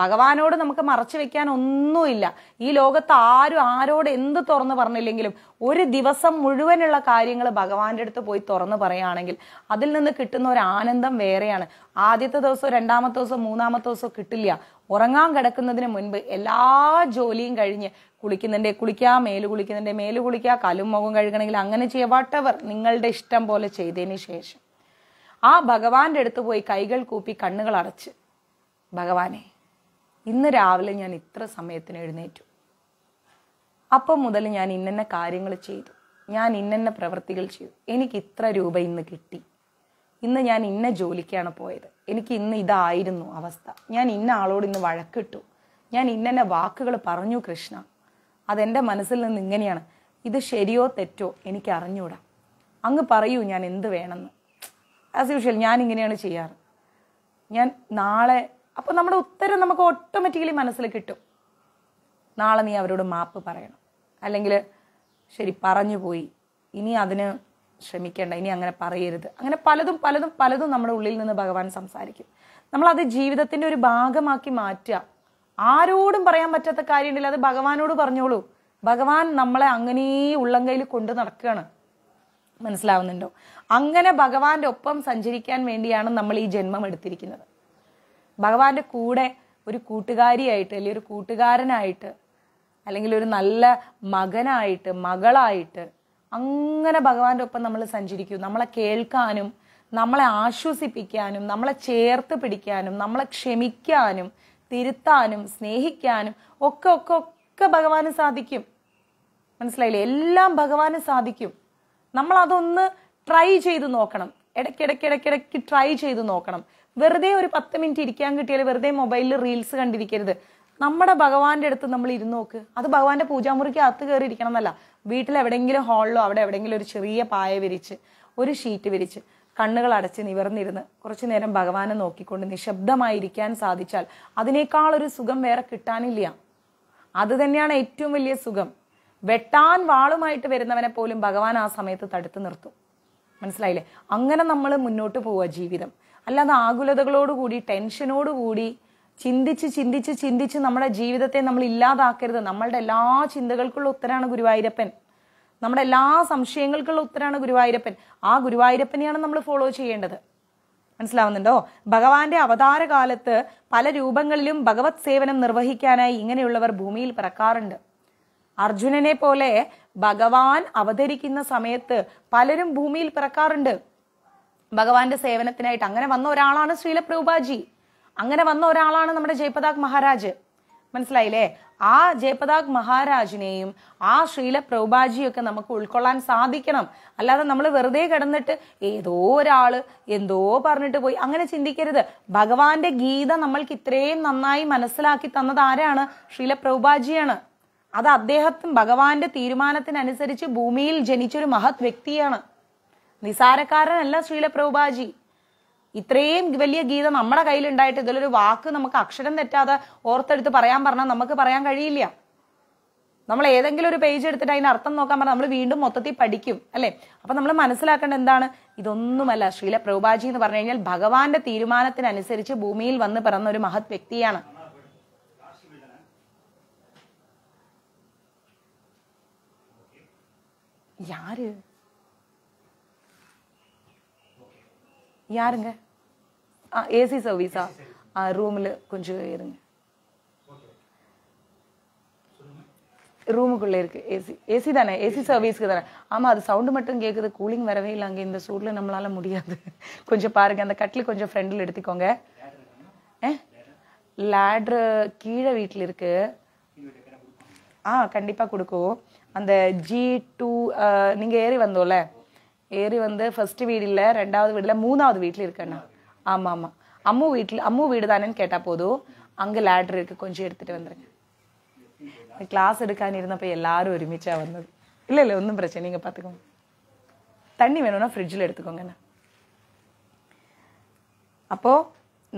[SPEAKER 1] ഭഗവാനോട് നമുക്ക് മറച്ചു വെക്കാൻ ഒന്നുമില്ല ഈ ലോകത്ത് ആരും ആരോട് എന്ത് തുറന്നു പറഞ്ഞില്ലെങ്കിലും ഒരു ദിവസം മുഴുവനുള്ള കാര്യങ്ങൾ ഭഗവാന്റെ അടുത്ത് പോയി തുറന്നു പറയുകയാണെങ്കിൽ അതിൽ നിന്ന് കിട്ടുന്ന ഒരു ആനന്ദം വേറെയാണ് ആദ്യത്തെ ദിവസം രണ്ടാമത്തെ ദിവസം മൂന്നാമത്തെ ദിവസം കിട്ടില്ല ഉറങ്ങാൻ കിടക്കുന്നതിന് മുൻപ് എല്ലാ ജോലിയും കഴിഞ്ഞ് കുളിക്കുന്നുണ്ട് കുളിക്കുക മേല് കുളിക്കുന്നുണ്ട് മേല് കുളിക്കുക കലും മുഖം കഴുകണമെങ്കിൽ അങ്ങനെ ചെയ്യുക വട്ടവർ നിങ്ങളുടെ ഇഷ്ടം പോലെ ചെയ്തതിന് ശേഷം ആ ഭഗവാന്റെ അടുത്ത് പോയി കൈകൾ കൂപ്പി കണ്ണുകൾ അടച്ച് ഭഗവാനെ ഇന്ന് രാവിലെ ഞാൻ ഇത്ര സമയത്തിന് എഴുന്നേറ്റു അപ്പം മുതൽ ഞാൻ ഇന്നന്ന കാര്യങ്ങൾ ചെയ്തു ഞാൻ ഇന്നന്ന പ്രവൃത്തികൾ ചെയ്തു എനിക്ക് ഇത്ര രൂപ ഇന്ന് കിട്ടി ഇന്ന് ഞാൻ ഇന്ന ജോലിക്കാണ് പോയത് എനിക്ക് ഇന്ന് ഇതായിരുന്നു അവസ്ഥ ഞാൻ ഇന്ന ആളോട് ഇന്ന് വഴക്കിട്ടു ഞാൻ ഇന്നന്ന വാക്കുകൾ പറഞ്ഞു കൃഷ്ണ അതെൻ്റെ മനസ്സിൽ നിന്ന് ഇങ്ങനെയാണ് ഇത് ശരിയോ തെറ്റോ എനിക്ക് അറിഞ്ഞൂടാ അങ്ങ് പറയൂ ഞാൻ എന്ത് വേണമെന്ന് ആസ് യൂഷ്വൽ ഞാൻ ഇങ്ങനെയാണ് ചെയ്യാറ് ഞാൻ നാളെ അപ്പോൾ നമ്മുടെ ഉത്തരം നമുക്ക് ഓട്ടോമാറ്റിക്കലി മനസ്സിൽ കിട്ടും നാളെ നീ അവരോട് മാപ്പ് പറയണം അല്ലെങ്കിൽ ശരി പറഞ്ഞു പോയി ഇനി അതിന് ശ്രമിക്കേണ്ട ഇനി അങ്ങനെ പറയരുത് അങ്ങനെ പലതും പലതും പലതും നമ്മുടെ ഉള്ളിൽ നിന്ന് ഭഗവാൻ സംസാരിക്കും നമ്മൾ അത് ജീവിതത്തിൻ്റെ ഒരു ഭാഗമാക്കി മാറ്റുക ആരോടും പറയാൻ പറ്റാത്ത കാര്യമുണ്ടല്ലോ അത് ഭഗവാനോട് പറഞ്ഞോളൂ ഭഗവാൻ നമ്മളെ അങ്ങനെ ഉള്ളംകൈയിൽ കൊണ്ടു നടക്കുകയാണ് മനസ്സിലാവുന്നുണ്ടോ അങ്ങനെ ഭഗവാന്റെ ഒപ്പം സഞ്ചരിക്കാൻ വേണ്ടിയാണ് നമ്മൾ ഈ ജന്മം എടുത്തിരിക്കുന്നത് ഭഗവാന്റെ കൂടെ ഒരു കൂട്ടുകാരിയായിട്ട് അല്ലെങ്കിൽ ഒരു കൂട്ടുകാരനായിട്ട് അല്ലെങ്കിൽ ഒരു നല്ല മകനായിട്ട് മകളായിട്ട് അങ്ങനെ ഭഗവാന്റെ ഒപ്പം നമ്മൾ സഞ്ചരിക്കും നമ്മളെ കേൾക്കാനും നമ്മളെ ആശ്വസിപ്പിക്കാനും നമ്മളെ ചേർത്ത് പിടിക്കാനും നമ്മളെ ക്ഷമിക്കാനും തിരുത്താനും സ്നേഹിക്കാനും ഒക്കെ ഒക്കെ ഒക്കെ ഭഗവാന് സാധിക്കും മനസ്സിലായില്ലേ എല്ലാം ഭഗവാന് സാധിക്കും നമ്മൾ അതൊന്ന് ട്രൈ ചെയ്ത് നോക്കണം ഇടയ്ക്കിടയ്ക്കിടയ്ക്കിടയ്ക്ക് ട്രൈ ചെയ്ത് നോക്കണം വെറുതെ ഒരു പത്ത് മിനിറ്റ് ഇരിക്കാൻ കിട്ടിയാൽ വെറുതെ മൊബൈലിൽ റീൽസ് കണ്ടിരിക്കരുത് നമ്മുടെ ഭഗവാന്റെ അടുത്ത് നമ്മൾ ഇരുന്ന് നോക്ക് അത് ഭഗവാന്റെ പൂജാമുറിക്ക് അകത്ത് കയറി ഇരിക്കണം എന്നല്ല വീട്ടിൽ എവിടെയെങ്കിലും ഹാളിലോ അവിടെ എവിടെയെങ്കിലും ഒരു ചെറിയ പായ വിരിച്ച് ഒരു ഷീറ്റ് വിരിച്ച് കണ്ണുകൾ അടച്ച് നിവർന്നിരുന്ന് കുറച്ചു നേരം ഭഗവാനെ നോക്കിക്കൊണ്ട് നിശബ്ദമായിരിക്കാൻ സാധിച്ചാൽ അതിനേക്കാൾ ഒരു സുഖം വേറെ കിട്ടാനില്ല അത് തന്നെയാണ് ഏറ്റവും വലിയ സുഖം വെട്ടാൻ വാളുമായിട്ട് വരുന്നവനെ പോലും ഭഗവാൻ ആ സമയത്ത് തടുത്തു നിർത്തും മനസ്സിലായില്ലേ അങ്ങനെ നമ്മൾ മുന്നോട്ട് പോവുക ജീവിതം അല്ലാതെ ആകുലതകളോട് കൂടി ടെൻഷനോട് കൂടി ചിന്തിച്ച് ചിന്തിച്ച് ചിന്തിച്ച് നമ്മുടെ ജീവിതത്തെ നമ്മൾ ഇല്ലാതാക്കരുത് നമ്മളുടെ എല്ലാ ചിന്തകൾക്കുള്ള ഉത്തരാണ് ഗുരുവായൂരപ്പൻ നമ്മുടെ എല്ലാ സംശയങ്ങൾക്കുള്ള ഉത്തരാണ് ഗുരുവായൂരപ്പൻ ആ ഗുരുവായൂരപ്പനെയാണ് നമ്മൾ ഫോളോ ചെയ്യേണ്ടത് മനസ്സിലാവുന്നുണ്ടോ ഭഗവാന്റെ അവതാര കാലത്ത് പല രൂപങ്ങളിലും ഭഗവത് സേവനം നിർവഹിക്കാനായി ഇങ്ങനെയുള്ളവർ ഭൂമിയിൽ പിറക്കാറുണ്ട് അർജുനനെ പോലെ ഭഗവാൻ അവതരിക്കുന്ന സമയത്ത് പലരും ഭൂമിയിൽ പിറക്കാറുണ്ട് ഭഗവാന്റെ സേവനത്തിനായിട്ട് അങ്ങനെ വന്ന ഒരാളാണ് ശ്രീല പ്രഭുപാജി അങ്ങനെ വന്ന ഒരാളാണ് നമ്മുടെ ജയപതാക് മഹാരാജ് മനസ്സിലായില്ലേ ആ ജയപതാക് മഹാരാജിനെയും ആ ശ്രീല പ്രഭുബാജിയൊക്കെ നമുക്ക് ഉൾക്കൊള്ളാൻ സാധിക്കണം അല്ലാതെ നമ്മൾ വെറുതെ കിടന്നിട്ട് ഏതോ ഒരാള് എന്തോ പറഞ്ഞിട്ട് പോയി അങ്ങനെ ചിന്തിക്കരുത് ഭഗവാന്റെ ഗീത നമ്മൾക്ക് ഇത്രയും നന്നായി മനസ്സിലാക്കി തന്നത് ആരാണ് ശ്രീല പ്രഭുബാജിയാണ് അത് അദ്ദേഹത്തും ഭഗവാന്റെ തീരുമാനത്തിനനുസരിച്ച് ഭൂമിയിൽ ജനിച്ചൊരു മഹത് വ്യക്തിയാണ് നിസാരക്കാരനല്ല ശ്രീല പ്രഭുബാജി ഇത്രയും വലിയ ഗീത നമ്മുടെ കയ്യിലുണ്ടായിട്ട് ഇതിലൊരു വാക്ക് നമുക്ക് അക്ഷരം തെറ്റാതെ ഓർത്തെടുത്ത് പറയാൻ പറഞ്ഞാൽ നമുക്ക് പറയാൻ കഴിയില്ല നമ്മൾ ഏതെങ്കിലും ഒരു പേജ് എടുത്തിട്ട് അതിന് അർത്ഥം നോക്കാൻ പറഞ്ഞാൽ നമ്മൾ വീണ്ടും മൊത്തത്തിൽ പഠിക്കും അല്ലെ അപ്പൊ നമ്മൾ മനസ്സിലാക്കേണ്ട എന്താണ് ഇതൊന്നുമല്ല ശ്രീല പ്രഭുബാജി എന്ന് പറഞ്ഞു കഴിഞ്ഞാൽ ഭഗവാന്റെ തീരുമാനത്തിനനുസരിച്ച് ഭൂമിയിൽ വന്ന് പിറന്ന ഒരു മഹത് വ്യക്തിയാണ് യാര് யாருங்க ஏசி சர்வீஸா ரூமில் கொஞ்சம் இருங்க ரூமுக்குள்ளே இருக்குது ஏசி ஏசி தானே ஏசி சர்வீஸ்க்கு தானே ஆமாம் அது சவுண்டு மட்டும் கேட்குது கூலிங் வரவே இல்லை அங்கே இந்த சூடில் நம்மளால் முடியாது கொஞ்சம் பாருங்கள் அந்த கட்டில் கொஞ்சம் ஃப்ரெண்டில் எடுத்துக்கோங்க ஏ லேட்ரு கீழே வீட்டில் இருக்குது ஆ கண்டிப்பாக கொடுக்கும் அந்த ஜி டூ நீங்கள் ஏறி வந்தோம்ல ஏறி വന്ന് ഫസ്റ്റ് വീടില്ല ரெண்டாவது வீடில் மூணாவது വീട്ടിൽ இருக்கேண்ணா ஆமாம் ஆமாம் அம்மு வீட்டில் அம்மு வீடு தானேன்னு கேட்டால் போதும் அங்கே லேட்ரு இருக்குது கொஞ்சம் எடுத்துகிட்டு வந்துடுங்க ക്ലാസ് എടുക്കാനിരുന്നപ്പോ ഇരുന്നപ്പോൾ ഒരുമിച്ചാ വന്നത് ഇല്ല ഇല്ല ഒന്നും പ്രശ്നം നിങ്ങൾ പത്തുക്കോ തണ്ണി വേണോ ഫ്രിഡ്ജിൽ എടുത്തുക്കോങ്ങന അപ്പോ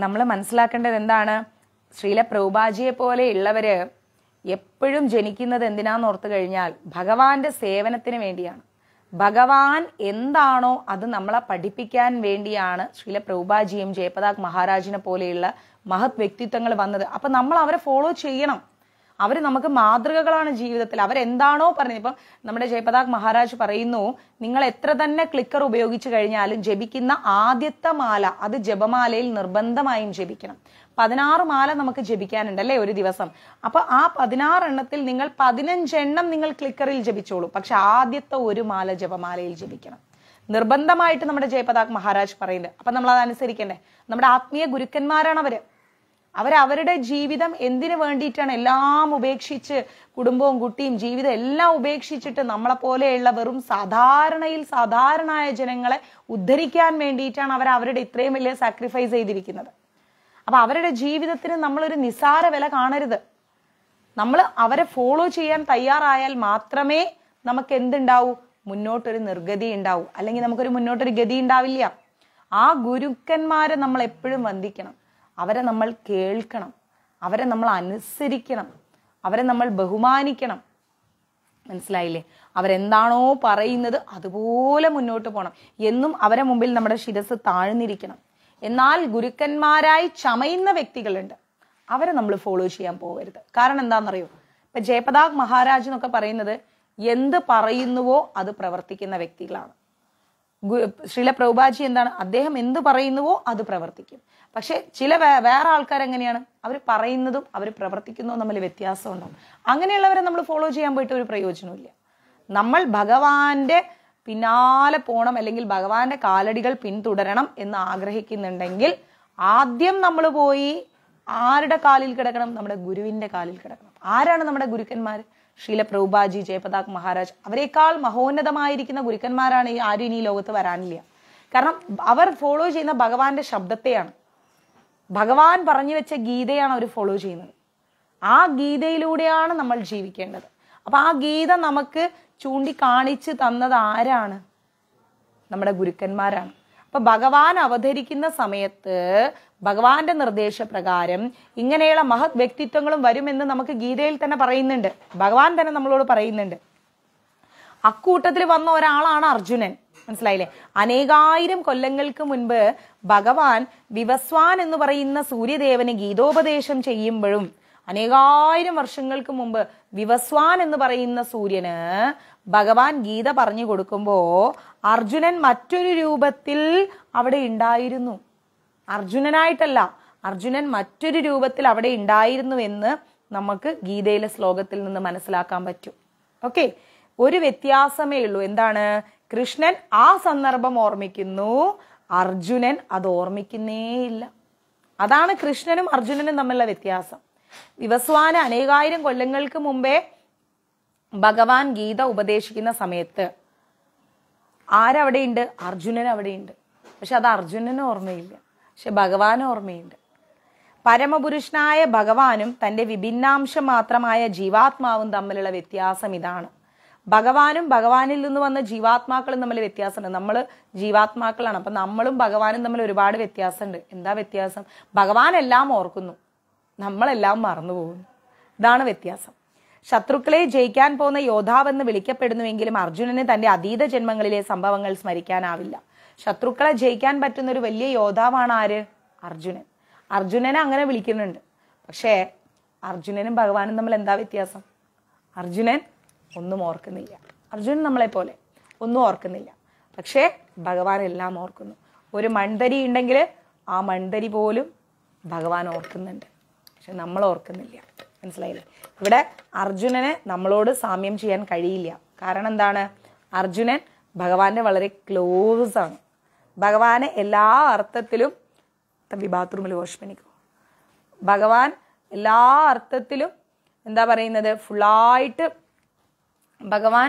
[SPEAKER 1] നമ്മൾ മനസ്സിലാക്കേണ്ടത് എന്താണ് ശ്രീല പ്രഭുബാജിയെ ഉള്ളവര് എപ്പോഴും ജനിക്കുന്നത് എന്തിനാന്ന് ഓർത്തു കഴിഞ്ഞാൽ ഭഗവാന്റെ സേവനത്തിന് വേണ്ടിയാണ് ഭഗവാൻ എന്താണോ അത് നമ്മളെ പഠിപ്പിക്കാൻ വേണ്ടിയാണ് ശ്രീല പ്രഭുബാജിയും ജയപ്രതാക് മഹാരാജിനെ പോലെയുള്ള മഹത് വ്യക്തിത്വങ്ങൾ വന്നത് അപ്പൊ നമ്മൾ അവരെ ഫോളോ ചെയ്യണം അവർ നമുക്ക് മാതൃകകളാണ് ജീവിതത്തിൽ അവരെന്താണോ പറഞ്ഞത് ഇപ്പം നമ്മുടെ ജയപ്രതാക് മഹാരാജ് പറയുന്നു നിങ്ങൾ എത്ര തന്നെ ക്ലിക്കർ ഉപയോഗിച്ചു കഴിഞ്ഞാലും ജപിക്കുന്ന ആദ്യത്തെ മാല അത് ജപമാലയിൽ നിർബന്ധമായും ജപിക്കണം പതിനാറ് മാല നമുക്ക് ജപിക്കാനുണ്ട് അല്ലേ ഒരു ദിവസം അപ്പൊ ആ എണ്ണത്തിൽ നിങ്ങൾ പതിനഞ്ചെണ്ണം നിങ്ങൾ ക്ലിക്കറിൽ ജപിച്ചോളൂ പക്ഷെ ആദ്യത്തെ ഒരു മാല ജപമാലയിൽ ജപിക്കണം നിർബന്ധമായിട്ട് നമ്മുടെ ജയപതാക് മഹാരാജ് പറയുന്നത് അപ്പൊ നമ്മൾ അത് അനുസരിക്കണ്ടേ നമ്മുടെ ആത്മീയ ഗുരുക്കന്മാരാണ് അവര് അവരവരുടെ ജീവിതം എന്തിനു വേണ്ടിയിട്ടാണ് എല്ലാം ഉപേക്ഷിച്ച് കുടുംബവും കുട്ടിയും ജീവിതം എല്ലാം ഉപേക്ഷിച്ചിട്ട് നമ്മളെ പോലെയുള്ള വെറും സാധാരണയിൽ സാധാരണയായ ജനങ്ങളെ ഉദ്ധരിക്കാൻ വേണ്ടിയിട്ടാണ് അവർ അവരുടെ ഇത്രയും വലിയ സാക്രിഫൈസ് ചെയ്തിരിക്കുന്നത് അപ്പൊ അവരുടെ ജീവിതത്തിന് നമ്മളൊരു നിസാര വില കാണരുത് നമ്മൾ അവരെ ഫോളോ ചെയ്യാൻ തയ്യാറായാൽ മാത്രമേ നമുക്ക് എന്തുണ്ടാവൂ മുന്നോട്ടൊരു നിർഗതി ഉണ്ടാവും അല്ലെങ്കിൽ നമുക്കൊരു മുന്നോട്ടൊരു ഗതി ഉണ്ടാവില്ല ആ ഗുരുക്കന്മാരെ നമ്മൾ എപ്പോഴും വന്ദിക്കണം അവരെ നമ്മൾ കേൾക്കണം അവരെ നമ്മൾ അനുസരിക്കണം അവരെ നമ്മൾ ബഹുമാനിക്കണം മനസ്സിലായില്ലേ അവരെന്താണോ പറയുന്നത് അതുപോലെ മുന്നോട്ട് പോകണം എന്നും അവരെ മുമ്പിൽ നമ്മുടെ ശിരസ് താഴ്ന്നിരിക്കണം എന്നാൽ ഗുരുക്കന്മാരായി ചമയുന്ന വ്യക്തികളുണ്ട് അവരെ നമ്മൾ ഫോളോ ചെയ്യാൻ പോകരുത് കാരണം എന്താണെന്നറിയോ ഇപ്പൊ ജയപതാഗ് മഹാരാജ് എന്നൊക്കെ പറയുന്നത് എന്ത് പറയുന്നുവോ അത് പ്രവർത്തിക്കുന്ന വ്യക്തികളാണ് ശ്രീല പ്രഭുബാജി എന്താണ് അദ്ദേഹം എന്ത് പറയുന്നുവോ അത് പ്രവർത്തിക്കും പക്ഷെ ചില വേറെ ആൾക്കാർ എങ്ങനെയാണ് അവർ പറയുന്നതും അവർ പ്രവർത്തിക്കുന്നതും തമ്മിൽ വ്യത്യാസമുണ്ടാവും അങ്ങനെയുള്ളവരെ നമ്മൾ ഫോളോ ചെയ്യാൻ പോയിട്ട് ഒരു പ്രയോജനമില്ല നമ്മൾ ഭഗവാന്റെ പിന്നാലെ പോണം അല്ലെങ്കിൽ ഭഗവാന്റെ കാലടികൾ പിന്തുടരണം എന്ന് ആഗ്രഹിക്കുന്നുണ്ടെങ്കിൽ ആദ്യം നമ്മൾ പോയി ആരുടെ കാലിൽ കിടക്കണം നമ്മുടെ ഗുരുവിന്റെ കാലിൽ കിടക്കണം ആരാണ് നമ്മുടെ ഗുരുക്കന്മാർ ശീല പ്രഭുബാജി ജയപ്രതാക് മഹാരാജ് അവരെക്കാൾ മഹോന്നതമായിരിക്കുന്ന ഗുരുക്കന്മാരാണ് ഈ ആരും ഇനി ലോകത്ത് വരാനില്ല കാരണം അവർ ഫോളോ ചെയ്യുന്ന ഭഗവാന്റെ ശബ്ദത്തെയാണ് ഭഗവാൻ പറഞ്ഞു വെച്ച ഗീതയാണ് അവർ ഫോളോ ചെയ്യുന്നത് ആ ഗീതയിലൂടെയാണ് നമ്മൾ ജീവിക്കേണ്ടത് അപ്പൊ ആ ഗീത നമുക്ക് ചൂണ്ടിക്കാണിച്ച് തന്നത് ആരാണ് നമ്മുടെ ഗുരുക്കന്മാരാണ് അപ്പൊ ഭഗവാൻ അവതരിക്കുന്ന സമയത്ത് ഭഗവാന്റെ നിർദ്ദേശപ്രകാരം ഇങ്ങനെയുള്ള മഹത് വ്യക്തിത്വങ്ങളും വരുമെന്ന് നമുക്ക് ഗീതയിൽ തന്നെ പറയുന്നുണ്ട് ഭഗവാൻ തന്നെ നമ്മളോട് പറയുന്നുണ്ട് അക്കൂട്ടത്തിൽ വന്ന ഒരാളാണ് അർജുനൻ മനസ്സിലായില്ലേ അനേകായിരം കൊല്ലങ്ങൾക്ക് മുൻപ് ഭഗവാൻ വിവസ്വാൻ എന്ന് പറയുന്ന സൂര്യദേവന് ഗീതോപദേശം ചെയ്യുമ്പോഴും അനേകായിരം വർഷങ്ങൾക്ക് മുമ്പ് വിവസ്വാൻ എന്ന് പറയുന്ന സൂര്യന് ഭഗവാൻ ഗീത പറഞ്ഞു കൊടുക്കുമ്പോൾ അർജുനൻ മറ്റൊരു രൂപത്തിൽ അവിടെ ഉണ്ടായിരുന്നു അർജുനനായിട്ടല്ല അർജുനൻ മറ്റൊരു രൂപത്തിൽ അവിടെ ഉണ്ടായിരുന്നു എന്ന് നമുക്ക് ഗീതയിലെ ശ്ലോകത്തിൽ നിന്ന് മനസ്സിലാക്കാൻ പറ്റും ഓക്കെ ഒരു വ്യത്യാസമേ ഉള്ളൂ എന്താണ് കൃഷ്ണൻ ആ സന്ദർഭം ഓർമ്മിക്കുന്നു അർജുനൻ അത് ഓർമ്മിക്കുന്നേയില്ല അതാണ് കൃഷ്ണനും അർജുനനും തമ്മിലുള്ള വ്യത്യാസം വിവസ്വാന അനേകായിരം കൊല്ലങ്ങൾക്ക് മുമ്പേ ഭഗവാൻ ഗീത ഉപദേശിക്കുന്ന സമയത്ത് ആരവിടെയുണ്ട് അർജുനൻ അവിടെയുണ്ട് പക്ഷെ അത് അർജുനന് ഓർമ്മയില്ല പക്ഷെ ഭഗവാൻ ഓർമ്മയുണ്ട് പരമപുരുഷനായ ഭഗവാനും തൻ്റെ വിഭിന്നാംശം മാത്രമായ ജീവാത്മാവും തമ്മിലുള്ള വ്യത്യാസം ഇതാണ് ഭഗവാനും ഭഗവാനിൽ നിന്ന് വന്ന ജീവാത്മാക്കളും തമ്മിൽ വ്യത്യാസമുണ്ട് നമ്മൾ ജീവാത്മാക്കളാണ് അപ്പം നമ്മളും ഭഗവാനും തമ്മിൽ ഒരുപാട് വ്യത്യാസമുണ്ട് എന്താ വ്യത്യാസം ഭഗവാൻ എല്ലാം ഓർക്കുന്നു നമ്മളെല്ലാം മറന്നു ഇതാണ് വ്യത്യാസം ശത്രുക്കളെ ജയിക്കാൻ പോകുന്ന യോദ്ധാവെന്ന് വിളിക്കപ്പെടുന്നുവെങ്കിലും അർജുനന് തന്റെ അതീത ജന്മങ്ങളിലെ സംഭവങ്ങൾ സ്മരിക്കാനാവില്ല ശത്രുക്കളെ ജയിക്കാൻ പറ്റുന്ന ഒരു വലിയ യോദ്ധാവാണ് ആര് അർജുനൻ അർജുനനെ അങ്ങനെ വിളിക്കുന്നുണ്ട് പക്ഷേ അർജുനനും ഭഗവാനും തമ്മിൽ എന്താ വ്യത്യാസം അർജുനൻ ഒന്നും ഓർക്കുന്നില്ല അർജുനൻ നമ്മളെ പോലെ ഒന്നും ഓർക്കുന്നില്ല പക്ഷേ ഭഗവാൻ എല്ലാം ഓർക്കുന്നു ഒരു മൺതരി ഉണ്ടെങ്കിൽ ആ മൺതരി പോലും ഭഗവാൻ ഓർക്കുന്നുണ്ട് പക്ഷെ നമ്മൾ ഓർക്കുന്നില്ല മനസ്സിലായില്ലേ ഇവിടെ അർജുനനെ നമ്മളോട് സാമ്യം ചെയ്യാൻ കഴിയില്ല കാരണം എന്താണ് അർജുനൻ ഭഗവാന്റെ വളരെ ക്ലോസ് ആണ് ഭഗവാനെ എല്ലാ അർത്ഥത്തിലും തമ്പി ബാത്റൂമിൽ വോഷ്മനിക്കും ഭഗവാൻ എല്ലാ അർത്ഥത്തിലും എന്താ പറയുന്നത് ഫുള്ളായിട്ട് ഭഗവാൻ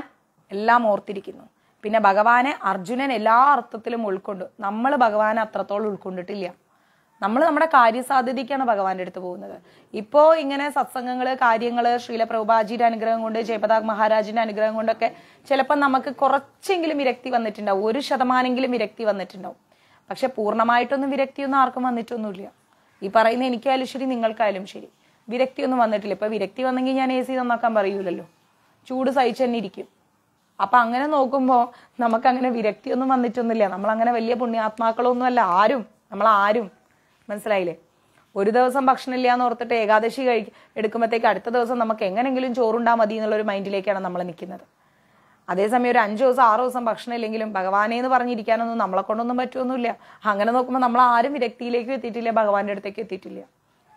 [SPEAKER 1] എല്ലാം ഓർത്തിരിക്കുന്നു പിന്നെ ഭഗവാനെ അർജുനൻ എല്ലാ അർത്ഥത്തിലും ഉൾക്കൊണ്ടു നമ്മൾ ഭഗവാനെ അത്രത്തോളം ഉൾക്കൊണ്ടിട്ടില്ല നമ്മൾ നമ്മുടെ കാര്യസാധ്യതയ്ക്കാണ് ഭഗവാന്റെ അടുത്ത് പോകുന്നത് ഇപ്പോൾ ഇങ്ങനെ സത്സംഗങ്ങൾ കാര്യങ്ങൾ ശ്രീല പ്രഭുബാജിയുടെ അനുഗ്രഹം കൊണ്ട് ജയപതാഗ് മഹാരാജിന്റെ അനുഗ്രഹം കൊണ്ടൊക്കെ ചിലപ്പോൾ നമുക്ക് കുറച്ചെങ്കിലും വിരക്തി വന്നിട്ടുണ്ടാവും ഒരു ശതമാനെങ്കിലും വിരക്തി വന്നിട്ടുണ്ടാവും പക്ഷെ പൂർണ്ണമായിട്ടൊന്നും വിരക്തിയൊന്നും ആർക്കും വന്നിട്ടൊന്നുമില്ല ഈ പറയുന്ന എനിക്കായാലും ശരി നിങ്ങൾക്കായാലും ശരി വിരക്തിയൊന്നും വന്നിട്ടില്ല ഇപ്പൊ വിരക്തി വന്നെങ്കിൽ ഞാൻ എ സി നന്നാക്കാൻ പറയൂലല്ലോ ചൂട് സഹിച്ചു തന്നെ ഇരിക്കും അപ്പൊ അങ്ങനെ നോക്കുമ്പോൾ നമുക്ക് അങ്ങനെ വിരക്തിയൊന്നും വന്നിട്ടൊന്നുമില്ല നമ്മൾ അങ്ങനെ വലിയ പുണ്യാത്മാക്കളൊന്നുമല്ല ആരും നമ്മൾ ആരും മനസ്സിലായില്ലേ ഒരു ദിവസം ഭക്ഷണമില്ല എന്ന് ഓർത്തിട്ട് ഏകാദശി കഴിക്ക എടുക്കുമ്പോഴത്തേക്ക് അടുത്ത ദിവസം നമുക്ക് എങ്ങനെങ്കിലും ചോറുണ്ടാ മതി എന്നുള്ള ഒരു മൈൻഡിലേക്കാണ് നമ്മൾ നിൽക്കുന്നത് അതേസമയം ഒരു അഞ്ച് ദിവസം ആറ് ദിവസം ഭക്ഷണം ഇല്ലെങ്കിലും ഭഗവാനെ എന്ന് പറഞ്ഞിരിക്കാനൊന്നും നമ്മളെ കൊണ്ടൊന്നും പറ്റുമൊന്നുമില്ല അങ്ങനെ നോക്കുമ്പോൾ നമ്മൾ ആരും വിരക്തിയിലേക്കും എത്തിയിട്ടില്ല ഭഗവാന്റെ അടുത്തേക്ക് എത്തിയിട്ടില്ല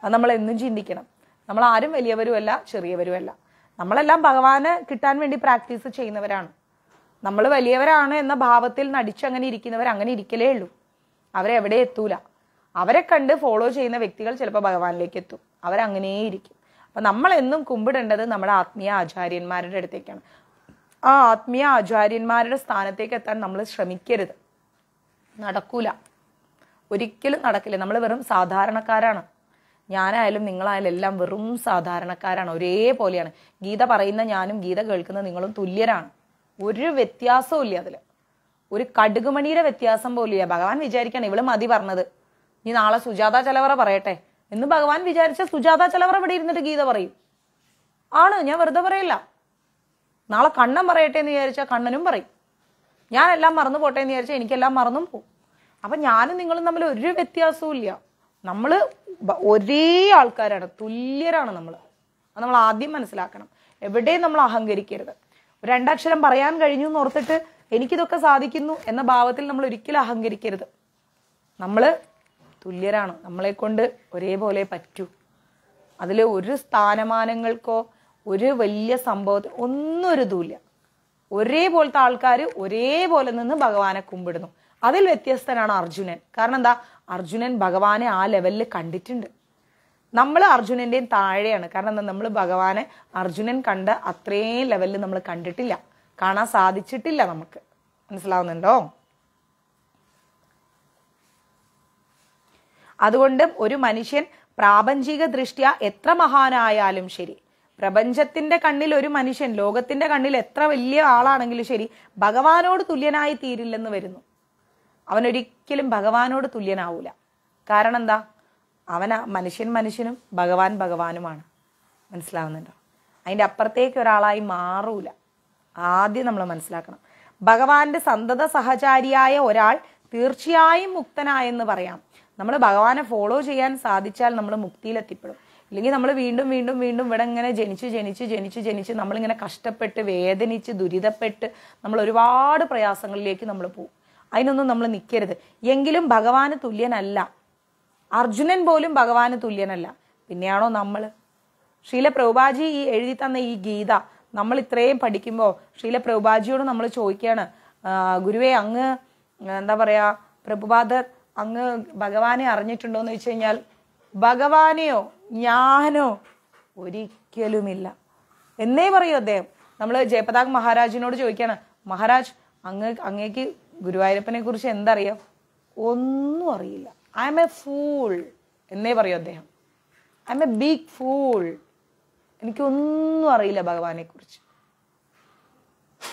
[SPEAKER 1] അത് നമ്മൾ എന്നും ചിന്തിക്കണം നമ്മൾ ആരും വലിയവരുമല്ല ചെറിയവരുമല്ല നമ്മളെല്ലാം ഭഗവാന് കിട്ടാൻ വേണ്ടി പ്രാക്ടീസ് ചെയ്യുന്നവരാണ് നമ്മൾ വലിയവരാണ് എന്ന ഭാവത്തിൽ നടിച്ച് അങ്ങനെ ഇരിക്കുന്നവർ അങ്ങനെ ഇരിക്കലേ ഉള്ളൂ അവരെവിടെ എത്തൂല അവരെ കണ്ട് ഫോളോ ചെയ്യുന്ന വ്യക്തികൾ ചിലപ്പോൾ ഭഗവാനിലേക്ക് എത്തും അവരങ്ങനെയിരിക്കും അപ്പം നമ്മൾ എന്നും കുമ്പിടേണ്ടത് നമ്മുടെ ആത്മീയ ആചാര്യന്മാരുടെ അടുത്തേക്കാണ് ആ ആത്മീയ ആചാര്യന്മാരുടെ സ്ഥാനത്തേക്ക് എത്താൻ നമ്മൾ ശ്രമിക്കരുത് നടക്കൂല ഒരിക്കലും നടക്കില്ല നമ്മൾ വെറും സാധാരണക്കാരാണ് ഞാനായാലും നിങ്ങളായാലും എല്ലാം വെറും സാധാരണക്കാരാണ് ഒരേപോലെയാണ് ഗീത പറയുന്ന ഞാനും ഗീത കേൾക്കുന്ന നിങ്ങളും തുല്യരാണ് ഒരു വ്യത്യാസവും ഇല്ല അതിൽ ഒരു കടുകുമണിയുടെ വ്യത്യാസം പോലും ഇല്ല ഭഗവാൻ വിചാരിക്കണം ഇവള് മതി പറഞ്ഞത് നീ നാളെ സുജാത ചെലവറ പറയട്ടെ എന്ന് ഭഗവാൻ വിചാരിച്ച സുജാത ചെലവറ ഇവിടെ ഇരുന്നിട്ട് ഗീത പറയും ആണ് ഞാൻ വെറുതെ പറയില്ല നാളെ കണ്ണൻ പറയട്ടെ എന്ന് വിചാരിച്ച കണ്ണനും പറയും ഞാൻ എല്ലാം മറന്നു പോട്ടെ എന്ന് വിചാരിച്ചാൽ എനിക്കെല്ലാം മറന്നും പോകും അപ്പൊ ഞാനും നിങ്ങളും തമ്മിൽ ഒരു വ്യത്യാസവും ഇല്ല നമ്മൾ ഒരേ ആൾക്കാരാണ് തുല്യരാണ് നമ്മൾ അത് നമ്മൾ ആദ്യം മനസ്സിലാക്കണം എവിടെയും നമ്മൾ അഹങ്കരിക്കരുത് രണ്ടക്ഷരം പറയാൻ കഴിഞ്ഞു എന്ന് ഓർത്തിട്ട് എനിക്കിതൊക്കെ സാധിക്കുന്നു എന്ന ഭാവത്തിൽ നമ്മൾ ഒരിക്കലും അഹങ്കരിക്കരുത് നമ്മൾ തുല്യരാണ് നമ്മളെ കൊണ്ട് ഒരേപോലെ പറ്റൂ അതിൽ ഒരു സ്ഥാനമാനങ്ങൾക്കോ ഒരു വലിയ സംഭവത്തിൽ ഒന്നും ഒരു ഇതുമില്ല ഒരേപോലത്തെ ആൾക്കാർ ഒരേപോലെ നിന്ന് ഭഗവാനെ കുമ്പിടുന്നു അതിൽ വ്യത്യസ്തനാണ് അർജുനൻ കാരണം എന്താ അർജുനൻ ഭഗവാനെ ആ ലെവലിൽ കണ്ടിട്ടുണ്ട് നമ്മൾ അർജുനൻ്റെയും താഴെയാണ് കാരണം എന്താ നമ്മൾ ഭഗവാനെ അർജുനൻ കണ്ട അത്രയും ലെവലിൽ നമ്മൾ കണ്ടിട്ടില്ല കാണാൻ സാധിച്ചിട്ടില്ല നമുക്ക് മനസ്സിലാവുന്നുണ്ടോ അതുകൊണ്ട് ഒരു മനുഷ്യൻ പ്രാപഞ്ചിക ദൃഷ്ട്യ എത്ര മഹാനായാലും ശരി പ്രപഞ്ചത്തിന്റെ കണ്ണിൽ ഒരു മനുഷ്യൻ ലോകത്തിന്റെ കണ്ണിൽ എത്ര വലിയ ആളാണെങ്കിലും ശരി ഭഗവാനോട് തുല്യനായി തീരില്ലെന്ന് വരുന്നു അവനൊരിക്കലും ഭഗവാനോട് തുല്യനാവൂല കാരണം എന്താ അവന മനുഷ്യൻ മനുഷ്യനും ഭഗവാൻ ഭഗവാനുമാണ് മനസ്സിലാവുന്നുണ്ടോ അതിൻ്റെ അപ്പുറത്തേക്ക് ഒരാളായി മാറൂല ആദ്യം നമ്മൾ മനസ്സിലാക്കണം ഭഗവാന്റെ സന്തത സഹചാരിയായ ഒരാൾ തീർച്ചയായും മുക്തനായെന്ന് പറയാം നമ്മൾ ഭഗവാനെ ഫോളോ ചെയ്യാൻ സാധിച്ചാൽ നമ്മൾ മുക്തിയിലെത്തിപ്പെടും ഇല്ലെങ്കിൽ നമ്മൾ വീണ്ടും വീണ്ടും വീണ്ടും ഇവിടെ ഇങ്ങനെ ജനിച്ച് ജനിച്ച് ജനിച്ച് ജനിച്ച് നമ്മളിങ്ങനെ കഷ്ടപ്പെട്ട് വേദനിച്ച് ദുരിതപ്പെട്ട് നമ്മൾ ഒരുപാട് പ്രയാസങ്ങളിലേക്ക് നമ്മൾ പോകും അതിനൊന്നും നമ്മൾ നിൽക്കരുത് എങ്കിലും ഭഗവാന് തുല്യനല്ല അർജുനൻ പോലും ഭഗവാന് തുല്യനല്ല പിന്നെയാണോ നമ്മൾ ഷീല പ്രഭുബാജി ഈ എഴുതി തന്ന ഈ ഗീത നമ്മൾ ഇത്രയും പഠിക്കുമ്പോൾ ഷീല പ്രഭുബാജിയോട് നമ്മൾ ചോദിക്കുകയാണ് ഗുരുവെ അങ്ങ് എന്താ പറയുക പ്രഭുപാദർ അങ്ങ് ഭഗവാനെ അറിഞ്ഞിട്ടുണ്ടോ എന്ന് വെച്ച് കഴിഞ്ഞാൽ ഭഗവാനെയോ ഞാനോ ഒരിക്കലുമില്ല എന്നേ പറയൂ അദ്ദേഹം നമ്മൾ ജയപ്രതാപ് മഹാരാജിനോട് ചോദിക്കാണ് മഹാരാജ് അങ്ങ് അങ്ങേക്ക് ഗുരുവായൂരപ്പനെ കുറിച്ച് എന്തറിയാം ഒന്നും അറിയില്ല ഐ എം എ ഫൂൾ എന്നേ പറയൂ അദ്ദേഹം I am a big fool എനിക്കൊന്നും അറിയില്ല ഭഗവാനെ കുറിച്ച്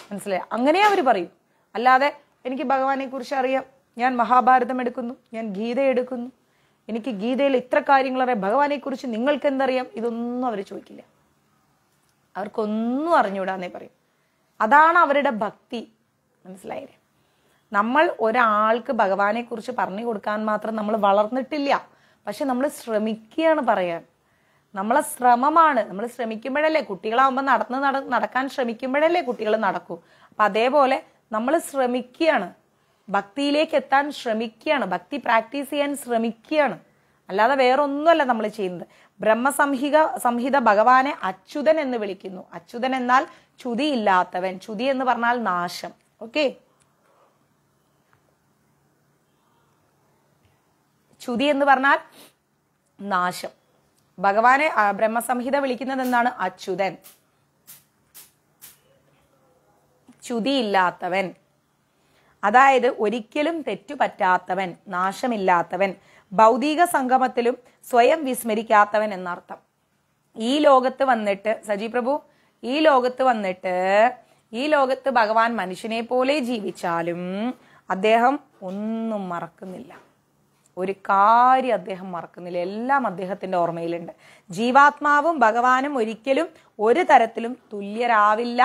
[SPEAKER 1] മനസ്സിലായി അങ്ങനെ അവർ പറയും അല്ലാതെ എനിക്ക് ഭഗവാനെ കുറിച്ച് അറിയാം ഞാൻ മഹാഭാരതം എടുക്കുന്നു ഞാൻ ഗീത എടുക്കുന്നു എനിക്ക് ഗീതയിൽ ഇത്ര ഭഗവാനെ ഭഗവാനെക്കുറിച്ച് നിങ്ങൾക്ക് എന്തറിയാം ഇതൊന്നും അവർ ചോദിക്കില്ല അവർക്കൊന്നും അറിഞ്ഞുവിടാന്നേ പറയും അതാണ് അവരുടെ ഭക്തി മനസ്സിലായില്ലേ നമ്മൾ ഒരാൾക്ക് ഭഗവാനെക്കുറിച്ച് പറഞ്ഞു കൊടുക്കാൻ മാത്രം നമ്മൾ വളർന്നിട്ടില്ല പക്ഷെ നമ്മൾ ശ്രമിക്കുകയാണ് പറയാൻ നമ്മളെ ശ്രമമാണ് നമ്മൾ ശ്രമിക്കുമ്പോഴല്ലേ കുട്ടികളാവുമ്പോൾ നടന്ന് നടക്കാൻ ശ്രമിക്കുമ്പോഴല്ലേ കുട്ടികൾ നടക്കൂ അപ്പം അതേപോലെ നമ്മൾ ശ്രമിക്കുകയാണ് ഭക്തിയിലേക്ക് എത്താൻ ശ്രമിക്കുകയാണ് ഭക്തി പ്രാക്ടീസ് ചെയ്യാൻ ശ്രമിക്കുകയാണ് അല്ലാതെ വേറൊന്നുമല്ല നമ്മൾ ചെയ്യുന്നത് ബ്രഹ്മസംഹിക സംഹിത ഭഗവാനെ അച്യുതൻ എന്ന് വിളിക്കുന്നു അച്യുതൻ എന്നാൽ ചുതി ഇല്ലാത്തവൻ ചുതി എന്ന് പറഞ്ഞാൽ നാശം ഓക്കെ ചുതി എന്ന് പറഞ്ഞാൽ നാശം ഭഗവാനെ ബ്രഹ്മസംഹിത വിളിക്കുന്നത് എന്താണ് അച്യുതൻ ഇല്ലാത്തവൻ അതായത് ഒരിക്കലും തെറ്റുപറ്റാത്തവൻ നാശമില്ലാത്തവൻ ഭൗതിക സംഗമത്തിലും സ്വയം വിസ്മരിക്കാത്തവൻ എന്നർത്ഥം ഈ ലോകത്ത് വന്നിട്ട് സജി പ്രഭു ഈ ലോകത്ത് വന്നിട്ട് ഈ ലോകത്ത് ഭഗവാൻ മനുഷ്യനെ പോലെ ജീവിച്ചാലും അദ്ദേഹം ഒന്നും മറക്കുന്നില്ല ഒരു കാര്യം അദ്ദേഹം മറക്കുന്നില്ല എല്ലാം അദ്ദേഹത്തിന്റെ ഓർമ്മയിലുണ്ട് ജീവാത്മാവും ഭഗവാനും ഒരിക്കലും ഒരു തരത്തിലും തുല്യരാവില്ല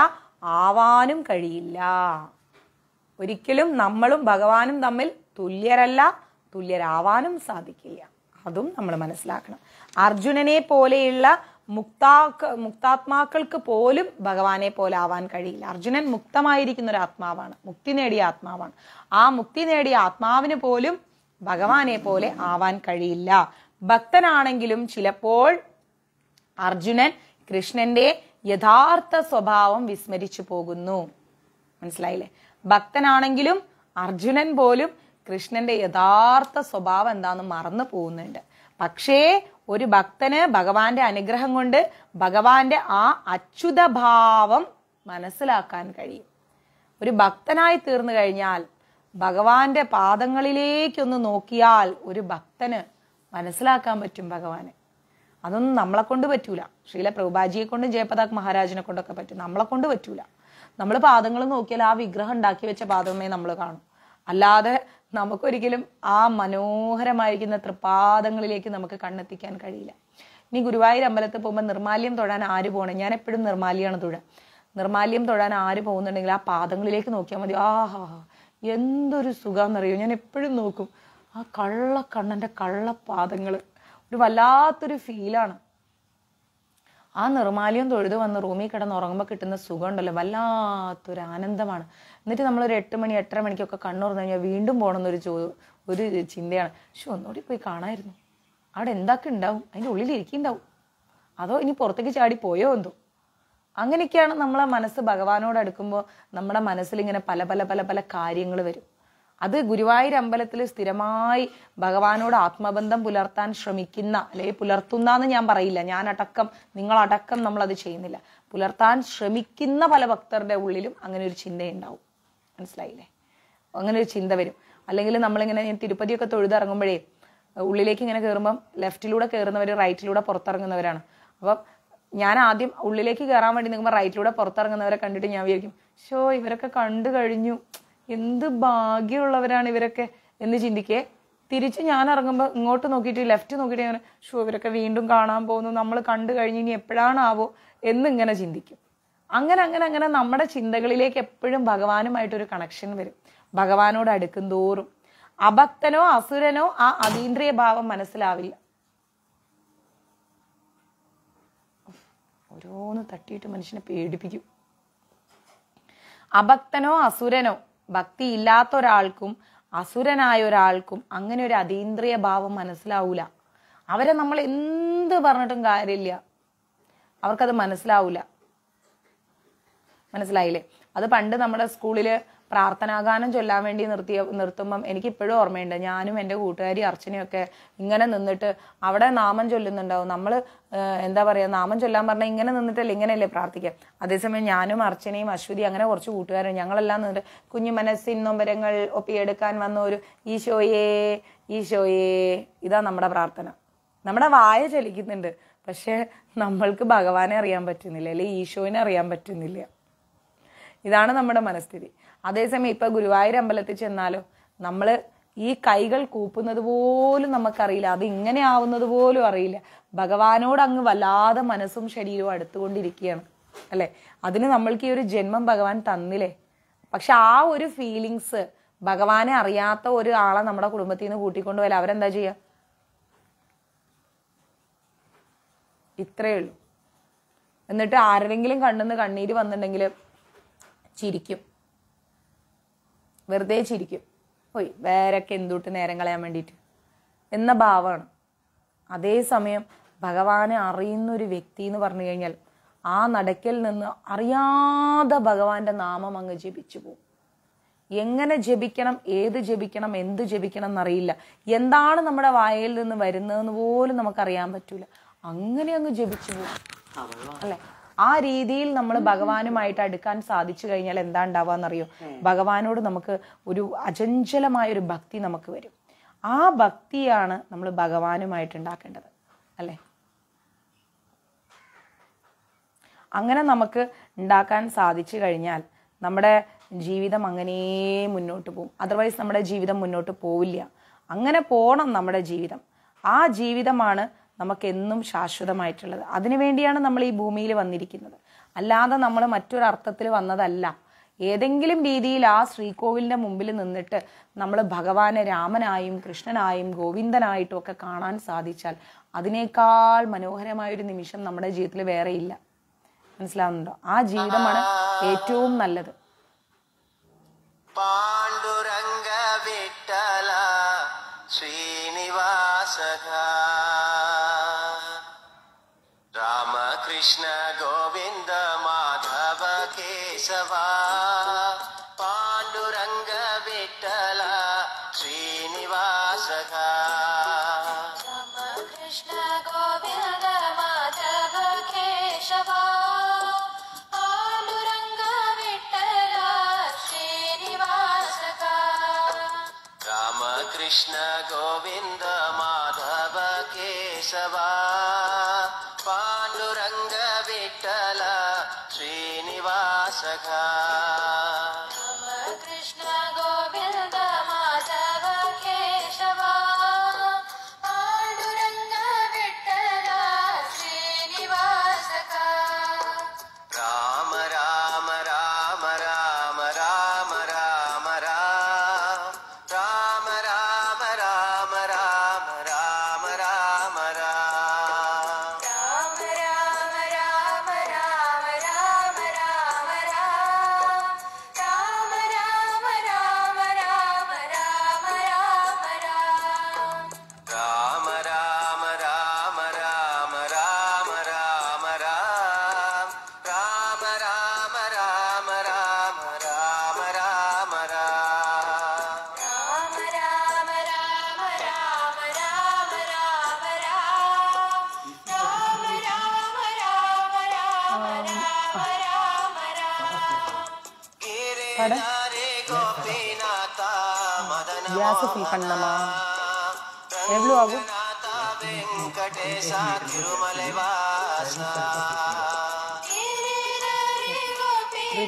[SPEAKER 1] ആവാനും കഴിയില്ല ഒരിക്കലും നമ്മളും ഭഗവാനും തമ്മിൽ തുല്യരല്ല തുല്യരാവാനും സാധിക്കില്ല അതും നമ്മൾ മനസ്സിലാക്കണം അർജുനനെ പോലെയുള്ള മുക്താക്ക മുക്താത്മാക്കൾക്ക് പോലും ഭഗവാനെ പോലെ ആവാൻ കഴിയില്ല അർജുനൻ മുക്തമായിരിക്കുന്ന ഒരു ആത്മാവാണ് മുക്തി നേടിയ ആത്മാവാണ് ആ മുക്തി നേടിയ ആത്മാവിന് പോലും ഭഗവാനെ പോലെ ആവാൻ കഴിയില്ല ഭക്തനാണെങ്കിലും ചിലപ്പോൾ അർജുനൻ കൃഷ്ണന്റെ യഥാർത്ഥ സ്വഭാവം വിസ്മരിച്ചു പോകുന്നു മനസ്സിലായില്ലേ ഭക്തനാണെങ്കിലും അർജുനൻ പോലും കൃഷ്ണന്റെ യഥാർത്ഥ സ്വഭാവം എന്താണെന്ന് മറന്നു പോകുന്നുണ്ട് പക്ഷേ ഒരു ഭക്തന് ഭഗവാന്റെ അനുഗ്രഹം കൊണ്ട് ഭഗവാന്റെ ആ അച്യുതഭാവം മനസ്സിലാക്കാൻ കഴിയും ഒരു ഭക്തനായി തീർന്നു കഴിഞ്ഞാൽ ഭഗവാന്റെ പാദങ്ങളിലേക്കൊന്ന് നോക്കിയാൽ ഒരു ഭക്തന് മനസ്സിലാക്കാൻ പറ്റും ഭഗവാനെ അതൊന്നും നമ്മളെ കൊണ്ട് പറ്റൂല ശ്രീല പ്രഭുബാജിയെ കൊണ്ടും ജയപതാക് മഹാരാജിനെ കൊണ്ടൊക്കെ പറ്റും നമ്മളെ കൊണ്ട് പറ്റൂല നമ്മൾ പാദങ്ങൾ നോക്കിയാൽ ആ വിഗ്രഹം ഉണ്ടാക്കി വെച്ച പാദമേ നമ്മൾ കാണും അല്ലാതെ നമുക്കൊരിക്കലും ആ മനോഹരമായിരിക്കുന്ന തൃപ്പാദങ്ങളിലേക്ക് നമുക്ക് കണ്ണെത്തിക്കാൻ കഴിയില്ല ഇനി ഗുരുവായൂർ അമ്പലത്തിൽ പോകുമ്പോൾ നിർമാല്യം തൊഴാൻ ആര് പോകണേ ഞാൻ എപ്പോഴും നിർമാല്യമാണ് തൊഴാൻ നിർമാല്യം തൊഴാൻ ആര് പോകുന്നുണ്ടെങ്കിൽ ആ പാദങ്ങളിലേക്ക് നോക്കിയാൽ മതി ആഹാ എന്തൊരു സുഖമെന്നറിയോ ഞാൻ എപ്പോഴും നോക്കും ആ കള്ളക്കണ്ണൻ്റെ കള്ളപ്പാദങ്ങൾ ഒരു വല്ലാത്തൊരു ഫീലാണ് ആ നിർമാല്യം തൊഴുത് വന്ന് റൂമിൽ കിടന്ന് ഉറങ്ങുമ്പോൾ കിട്ടുന്ന സുഖമുണ്ടല്ലോ വല്ലാത്തൊരു ആനന്ദമാണ് എന്നിട്ട് നമ്മളൊരു എട്ട് മണി എട്ടര മണിക്കൊക്കെ തുറന്നു കഴിഞ്ഞാൽ വീണ്ടും പോകണമെന്നൊരു ചോ ഒരു ചിന്തയാണ് പക്ഷെ ഒന്നുകൂടി പോയി കാണായിരുന്നു അവിടെ എന്താക്കി ഉണ്ടാവും അതിൻ്റെ ഉള്ളിൽ ഇരിക്കുന്നുണ്ടാവും അതോ ഇനി പുറത്തേക്ക് ചാടി പോയോ എന്തോ അങ്ങനെയൊക്കെയാണ് നമ്മളെ മനസ്സ് ഭഗവാനോട് അടുക്കുമ്പോൾ നമ്മുടെ മനസ്സിൽ ഇങ്ങനെ പല പല പല പല കാര്യങ്ങൾ വരും അത് ഗുരുവായൂർ അമ്പലത്തിൽ സ്ഥിരമായി ഭഗവാനോട് ആത്മബന്ധം പുലർത്താൻ ശ്രമിക്കുന്ന അല്ലെങ്കിൽ പുലർത്തുന്ന എന്ന് ഞാൻ പറയില്ല ഞാൻ അടക്കം നിങ്ങളടക്കം നമ്മളത് ചെയ്യുന്നില്ല പുലർത്താൻ ശ്രമിക്കുന്ന പല ഭക്തരുടെ ഉള്ളിലും അങ്ങനെ ഒരു ചിന്തയുണ്ടാവും മനസ്സിലായില്ലേ അങ്ങനെ ഒരു ചിന്ത വരും അല്ലെങ്കിൽ നമ്മളിങ്ങനെ ഞാൻ തിരുപ്പതിയൊക്കെ തൊഴുതിറങ്ങുമ്പോഴേ ഉള്ളിലേക്ക് ഇങ്ങനെ കയറുമ്പം ലെഫ്റ്റിലൂടെ കയറുന്നവർ റൈറ്റിലൂടെ പുറത്തിറങ്ങുന്നവരാണ് അപ്പം ഞാൻ ആദ്യം ഉള്ളിലേക്ക് കയറാൻ വേണ്ടി നിൽക്കുമ്പോൾ റൈറ്റിലൂടെ പുറത്തിറങ്ങുന്നവരെ കണ്ടിട്ട് ഞാൻ വിചാരിക്കും ഷോ ഇവരൊക്കെ കണ്ടു കഴിഞ്ഞു എന്ത് ഭാഗ്യമുള്ളവരാണ് ഇവരൊക്കെ എന്ന് ചിന്തിക്കേ തിരിച്ച് ഞാൻ ഇറങ്ങുമ്പോൾ ഇങ്ങോട്ട് നോക്കിയിട്ട് ലെഫ്റ്റ് നോക്കിയിട്ട് ഞാൻ ഷോ ഇവരൊക്കെ വീണ്ടും കാണാൻ പോകുന്നു നമ്മൾ കണ്ടു കഴിഞ്ഞ് ഇനി എപ്പോഴാണാവോ എന്നിങ്ങനെ ചിന്തിക്കും അങ്ങനെ അങ്ങനെ അങ്ങനെ നമ്മുടെ ചിന്തകളിലേക്ക് എപ്പോഴും ഭഗവാനുമായിട്ടൊരു കണക്ഷൻ വരും ഭഗവാനോട് അടുക്കും തോറും അഭക്തനോ അസുരനോ ആ അതീന്ദ്രിയ ഭാവം മനസ്സിലാവില്ല ഓരോന്ന് തട്ടിയിട്ട് മനുഷ്യനെ പേടിപ്പിക്കും അഭക്തനോ അസുരനോ ഭക്തി ഇല്ലാത്ത ഒരാൾക്കും അസുരനായ ഒരാൾക്കും അങ്ങനെ ഒരു അതീന്ദ്രിയ ഭാവം മനസ്സിലാവൂല അവരെ നമ്മൾ എന്ത് പറഞ്ഞിട്ടും കാര്യമില്ല അവർക്കത് മനസ്സിലാവൂല മനസ്സിലായില്ലേ അത് പണ്ട് നമ്മുടെ സ്കൂളില് പ്രാർത്ഥനാഗാനം ചൊല്ലാൻ വേണ്ടി നിർത്തിയ നിർത്തുമ്പം എനിക്കിപ്പോഴും ഓർമ്മയുണ്ട് ഞാനും എൻ്റെ കൂട്ടുകാരി അർച്ചനയൊക്കെ ഇങ്ങനെ നിന്നിട്ട് അവിടെ നാമം ചൊല്ലുന്നുണ്ടാവും നമ്മൾ എന്താ പറയുക നാമം ചൊല്ലാൻ പറഞ്ഞാൽ ഇങ്ങനെ നിന്നിട്ടല്ലേ ഇങ്ങനെയല്ലേ പ്രാർത്ഥിക്കുക അതേസമയം ഞാനും അർച്ചനയും അശ്വതി അങ്ങനെ കുറച്ച് കൂട്ടുകാരും ഞങ്ങളെല്ലാം നിന്നിട്ട് കുഞ്ഞു മനസ്സിൻ നൊമ്പരങ്ങൾ ഒപ്പിയെടുക്കാൻ വന്ന ഒരു ഈശോയേ ഈശോയേ ഇതാ നമ്മുടെ പ്രാർത്ഥന നമ്മുടെ വായ ചലിക്കുന്നുണ്ട് പക്ഷെ നമ്മൾക്ക് ഭഗവാനെ അറിയാൻ പറ്റുന്നില്ല അല്ലെങ്കിൽ ഈശോനെ അറിയാൻ പറ്റുന്നില്ല ഇതാണ് നമ്മുടെ മനസ്ഥിതി അതേസമയം ഇപ്പൊ ഗുരുവായൂർ അമ്പലത്തിൽ ചെന്നാലോ നമ്മൾ ഈ കൈകൾ കൂപ്പുന്നത് പോലും നമുക്കറിയില്ല അത് ഇങ്ങനെ ആവുന്നത് പോലും അറിയില്ല ഭഗവാനോട് അങ്ങ് വല്ലാതെ മനസ്സും ശരീരവും അടുത്തുകൊണ്ടിരിക്കുകയാണ് അല്ലെ അതിന് നമ്മൾക്ക് ഈ ഒരു ജന്മം ഭഗവാൻ തന്നില്ലേ പക്ഷെ ആ ഒരു ഫീലിങ്സ് ഭഗവാനെ അറിയാത്ത ഒരു നമ്മുടെ കുടുംബത്തിൽ നിന്ന് പോയാൽ അവരെന്താ ചെയ്യുക ഇത്രയേ ഉള്ളൂ എന്നിട്ട് ആരെങ്കിലും കണ്ണെന്ന് കണ്ണീര് വന്നിട്ടുണ്ടെങ്കിൽ ചിരിക്കും വെറുതെ ചിരിക്കും ഓയ് ഒക്കെ എന്തുട്ട് നേരം കളയാൻ വേണ്ടിയിട്ട് എന്ന ഭാവമാണ് അതേസമയം ഭഗവാനെ അറിയുന്നൊരു വ്യക്തി എന്ന് പറഞ്ഞു കഴിഞ്ഞാൽ ആ നടക്കൽ നിന്ന് അറിയാതെ ഭഗവാന്റെ നാമം അങ്ങ് ജപിച്ചു പോകും എങ്ങനെ ജപിക്കണം ഏത് ജപിക്കണം എന്ത് ജപിക്കണം എന്നറിയില്ല എന്താണ് നമ്മുടെ വായയിൽ നിന്ന് വരുന്നതെന്ന് പോലും നമുക്കറിയാൻ പറ്റൂല അങ്ങനെ അങ്ങ് ജപിച്ചു പോകും അല്ലേ ആ രീതിയിൽ നമ്മൾ ഭഗവാനുമായിട്ട് അടുക്കാൻ സാധിച്ചു കഴിഞ്ഞാൽ എന്താ ഉണ്ടാവുകയെന്നറിയോ ഭഗവാനോട് നമുക്ക് ഒരു അചഞ്ചലമായ ഒരു ഭക്തി നമുക്ക് വരും ആ ഭക്തിയാണ് നമ്മൾ ഭഗവാനുമായിട്ട് ഉണ്ടാക്കേണ്ടത് അല്ലേ അങ്ങനെ നമുക്ക് ഉണ്ടാക്കാൻ സാധിച്ചു കഴിഞ്ഞാൽ നമ്മുടെ ജീവിതം അങ്ങനെ മുന്നോട്ട് പോകും അതർവൈസ് നമ്മുടെ ജീവിതം മുന്നോട്ട് പോവില്ല അങ്ങനെ പോകണം നമ്മുടെ ജീവിതം ആ ജീവിതമാണ് നമുക്കെന്നും ശാശ്വതമായിട്ടുള്ളത് അതിനുവേണ്ടിയാണ് നമ്മൾ ഈ ഭൂമിയിൽ വന്നിരിക്കുന്നത് അല്ലാതെ നമ്മൾ മറ്റൊരർത്ഥത്തിൽ വന്നതല്ല ഏതെങ്കിലും രീതിയിൽ ആ ശ്രീകോവിലിൻ്റെ മുമ്പിൽ നിന്നിട്ട് നമ്മൾ ഭഗവാനെ രാമനായും കൃഷ്ണനായും ഗോവിന്ദനായിട്ടും ഒക്കെ കാണാൻ സാധിച്ചാൽ അതിനേക്കാൾ മനോഹരമായൊരു നിമിഷം നമ്മുടെ ജീവിതത്തിൽ വേറെയില്ല മനസ്സിലാവുന്നുണ്ടോ ആ ജീവിതമാണ് ഏറ്റവും നല്ലത്
[SPEAKER 2] Krishna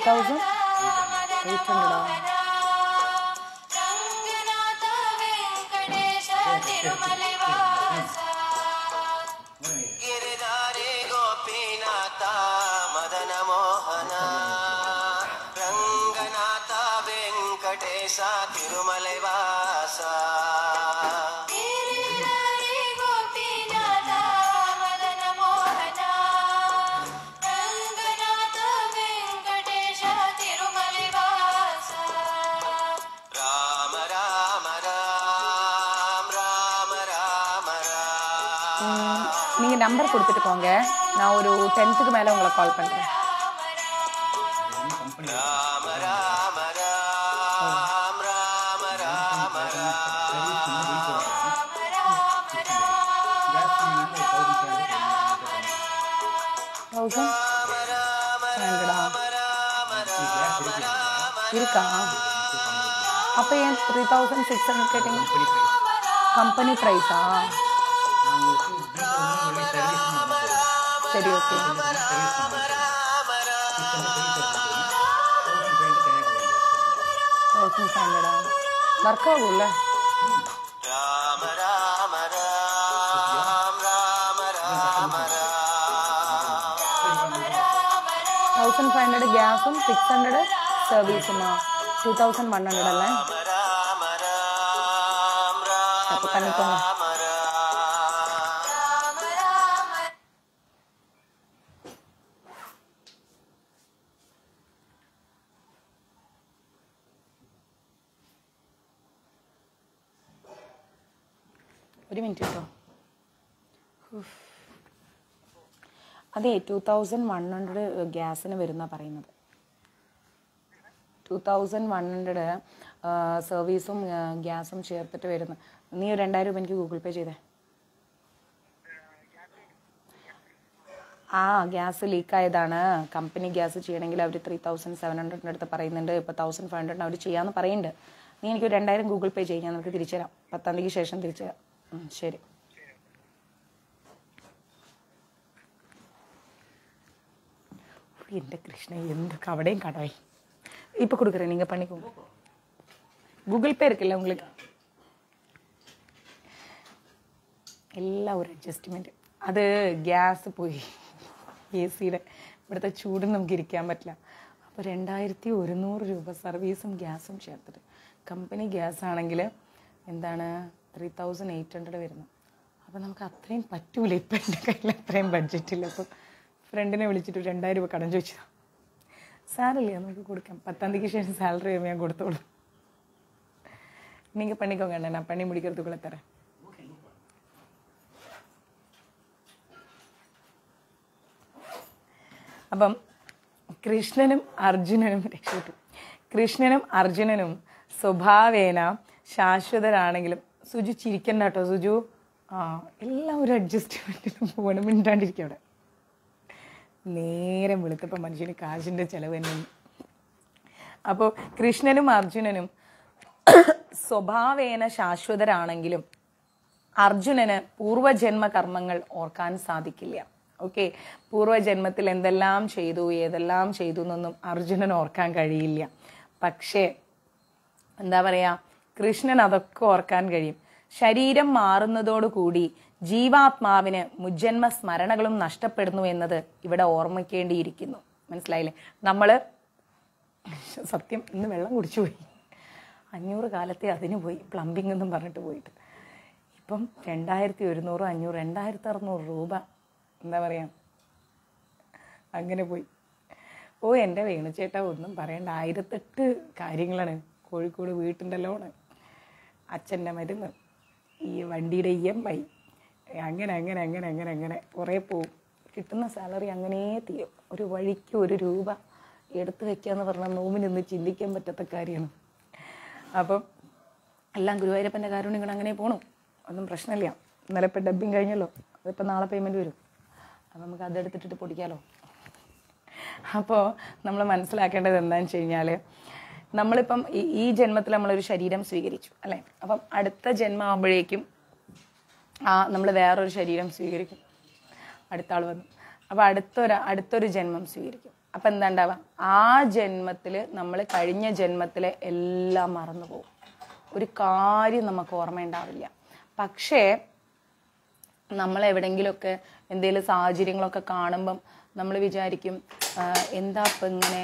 [SPEAKER 3] thousand eight hundred
[SPEAKER 1] number கொடுத்துட்டு போங்க நான் ஒரு டென்த்துக்கு மேலே உங்களை கால் பண்ணுறேன் இருக்கா அப்போ ஏன் த்ரீ தௌசண்ட் சிக்ஸ் ஹண்ட்ரட் கேட்டீங்க கம்பெனி ப்ரைஸா சரி ஓகே ஓகே சாங்கடா ஒர்க் ஆகும்ல தௌசண்ட் ஃபைவ் ஹண்ட்ரட் கேஸும் சிக்ஸ் ஹண்ட்ரட் சர்வீஸுமா டூ தௌசண்ட் ஒன் ஹண்ட்ரட் எல்லாம் அப்போ பண்ணிக்கோங்க അതെ ടു തൗസൻഡ് വൺ ഹൺഡ്രഡ് ഗ്യാസിന് വരുന്ന പറയുന്നത് ടു തൗസൻഡ് വൺ ഹൺഡ്രഡ് സർവീസും ഗ്യാസും ചേർത്തിട്ട് വരുന്ന നീ രണ്ടായിരം രൂപ എനിക്ക് ഗൂഗിൾ പേ ചെയ്തേ ആ ഗ്യാസ് ലീക്കായതാണ് കമ്പനി ഗ്യാസ് ചെയ്യണമെങ്കിൽ അവർ ത്രീ തൗസൻഡ് സെവൻ ഹൺഡ്രഡിൻ്റെ അടുത്ത് പറയുന്നുണ്ട് ഇപ്പോൾ തൗസൻഡ് ഫൈവ് ഹൺഡ്രഡിന് അവർ ചെയ്യാമെന്ന് പറയുന്നുണ്ട് നീ എനിക്ക് രണ്ടായിരം ഗൂഗിൾ പേ ചെയ്യും ഞാൻ നമുക്ക് തിരിച്ചു തരാം പത്താം തീയതിക്ക് ശേഷം തിരിച്ചു തരാം ശരി എൻ്റെ കൃഷ്ണ எந்த கவடையும் കടായി ഇപ്പം കൊടുക്കറേ നിങ്ങൾ പണിക്ക് ഗൂഗിൾ പേ ഇരിക്കില്ല ഉള്ളിൽ എല്ലാം ഒരു അഡ്ജസ്റ്റ്മെൻ്റ് അത് ഗ്യാസ് പോയി എ സിയുടെ ഇവിടുത്തെ ചൂട് നമുക്ക് ഇരിക്കാൻ പറ്റില്ല അപ്പോൾ രണ്ടായിരത്തി ഒരുന്നൂറ് രൂപ സർവീസും ഗ്യാസും ചേർത്തിട്ട് കമ്പനി ഗ്യാസ് ആണെങ്കിൽ എന്താണ് ത്രീ തൗസൻഡ് എയ്റ്റ് ഹൺഡ്രഡ് വരുന്നത് അപ്പോൾ നമുക്ക് അത്രയും പറ്റൂല ഇപ്പം എൻ്റെ കയ്യിൽ അത്രയും ബഡ്ജറ്റില്ല അപ്പോൾ ഫ്രണ്ടിനെ വിളിച്ചിട്ട് രണ്ടായിരം രൂപ കടം ചോദിച്ചു സാരല്ലേ നമുക്ക് കൊടുക്കാം പത്താം തീയതിക്ക് ശേഷം സാലറി വരുമ്പോൾ ഞാൻ കൊടുത്തോളൂ നിങ്ങൾക്ക് പണിക്കോ அண்ணா நான் பண்ணி முடிக்கிறதுக்குள்ளே അപ്പം കൃഷ്ണനും അർജുനനും രക്ഷപ്പെട്ടു കൃഷ്ണനും അർജുനനും സ്വഭാവേന ശാശ്വതരാണെങ്കിലും സുജു ചിരിക്കണ്ട കേട്ടോ സുജു ആ എല്ലാം ഒരു അഡ്ജസ്റ്റ്മെൻറ്റിലും പോകണം മിണ്ടാണ്ടിരിക്കും അവിടെ നേരം വെളുത്തപ്പോൾ മനുഷ്യന് കാശിൻ്റെ ചിലവ് തന്നെ അപ്പോൾ കൃഷ്ണനും അർജുനനും സ്വഭാവേന ശാശ്വതരാണെങ്കിലും അർജുനന് പൂർവ്വജന്മ കർമ്മങ്ങൾ ഓർക്കാൻ സാധിക്കില്ല ഓക്കെ പൂർവ്വജന്മത്തിൽ എന്തെല്ലാം ചെയ്തു ഏതെല്ലാം ചെയ്തു എന്നൊന്നും അർജുനൻ ഓർക്കാൻ കഴിയില്ല പക്ഷേ എന്താ പറയുക കൃഷ്ണൻ അതൊക്കെ ഓർക്കാൻ കഴിയും ശരീരം മാറുന്നതോടുകൂടി ജീവാത്മാവിന് മുജ്ജന്മ സ്മരണകളും നഷ്ടപ്പെടുന്നു എന്നത് ഇവിടെ ഓർമ്മിക്കേണ്ടിയിരിക്കുന്നു മനസ്സിലായില്ലേ നമ്മൾ സത്യം ഇന്ന് വെള്ളം കുടിച്ചു പോയി അഞ്ഞൂറ് കാലത്തെ അതിന് പോയി പ്ലംബിംഗ് എന്നും പറഞ്ഞിട്ട് പോയിട്ട് ഇപ്പം രണ്ടായിരത്തി ഒരുന്നൂറ് അഞ്ഞൂറ് രണ്ടായിരത്തി അറുന്നൂറ് രൂപ എന്താ പറയുക അങ്ങനെ പോയി ഓ എൻ്റെ വേണുചേട്ട ഒന്നും പറയേണ്ട ആയിരത്തെട്ട് കാര്യങ്ങളാണ് കോഴിക്കോട് വീട്ടിൻ്റെ ലോണ് അച്ഛൻ്റെ മരുന്ന് ഈ വണ്ടിയുടെ ഇ എം ഐ അങ്ങനെ അങ്ങനെ അങ്ങനെ അങ്ങനെ അങ്ങനെ കുറേ പോവും കിട്ടുന്ന സാലറി അങ്ങനെ തീരും ഒരു വഴിക്ക് ഒരു രൂപ എടുത്തു വെക്കുക എന്ന് പറഞ്ഞാൽ നോമിനൊന്ന് ചിന്തിക്കാൻ പറ്റാത്ത കാര്യമാണ് അപ്പം എല്ലാം ഗുരുവായൂരപ്പൻ്റെ കാരുണ്യം അങ്ങനെ പോകണം ഒന്നും പ്രശ്നമില്ല ഇന്നലെ ഇപ്പം ഡബ്ബിങ് കഴിഞ്ഞല്ലോ അതിപ്പോൾ നാളെ പേയ്മെൻറ്റ് വരും അപ്പം നമുക്ക് അതെടുത്തിട്ടിട്ട് പൊടിക്കാമല്ലോ അപ്പോൾ നമ്മൾ മനസ്സിലാക്കേണ്ടത് എന്താണെന്ന് വെച്ച് കഴിഞ്ഞാൽ നമ്മളിപ്പം ഈ ജന്മത്തിൽ നമ്മളൊരു ശരീരം സ്വീകരിച്ചു അല്ലേ അപ്പം അടുത്ത ജന്മം ആകുമ്പോഴേക്കും ആ നമ്മൾ വേറൊരു ശരീരം സ്വീകരിക്കും അടുത്ത ആൾ വന്നു അപ്പോൾ അടുത്തൊരു അടുത്തൊരു ജന്മം സ്വീകരിക്കും അപ്പം എന്താ ഉണ്ടാവുക ആ ജന്മത്തിൽ നമ്മൾ കഴിഞ്ഞ ജന്മത്തിലെ എല്ലാം മറന്നു പോകും ഒരു കാര്യം നമുക്ക് ഓർമ്മയുണ്ടാവില്ല പക്ഷേ നമ്മൾ എവിടെയെങ്കിലുമൊക്കെ എന്തെങ്കിലും സാഹചര്യങ്ങളൊക്കെ കാണുമ്പം നമ്മൾ വിചാരിക്കും എന്താ അപ്പം ഇങ്ങനെ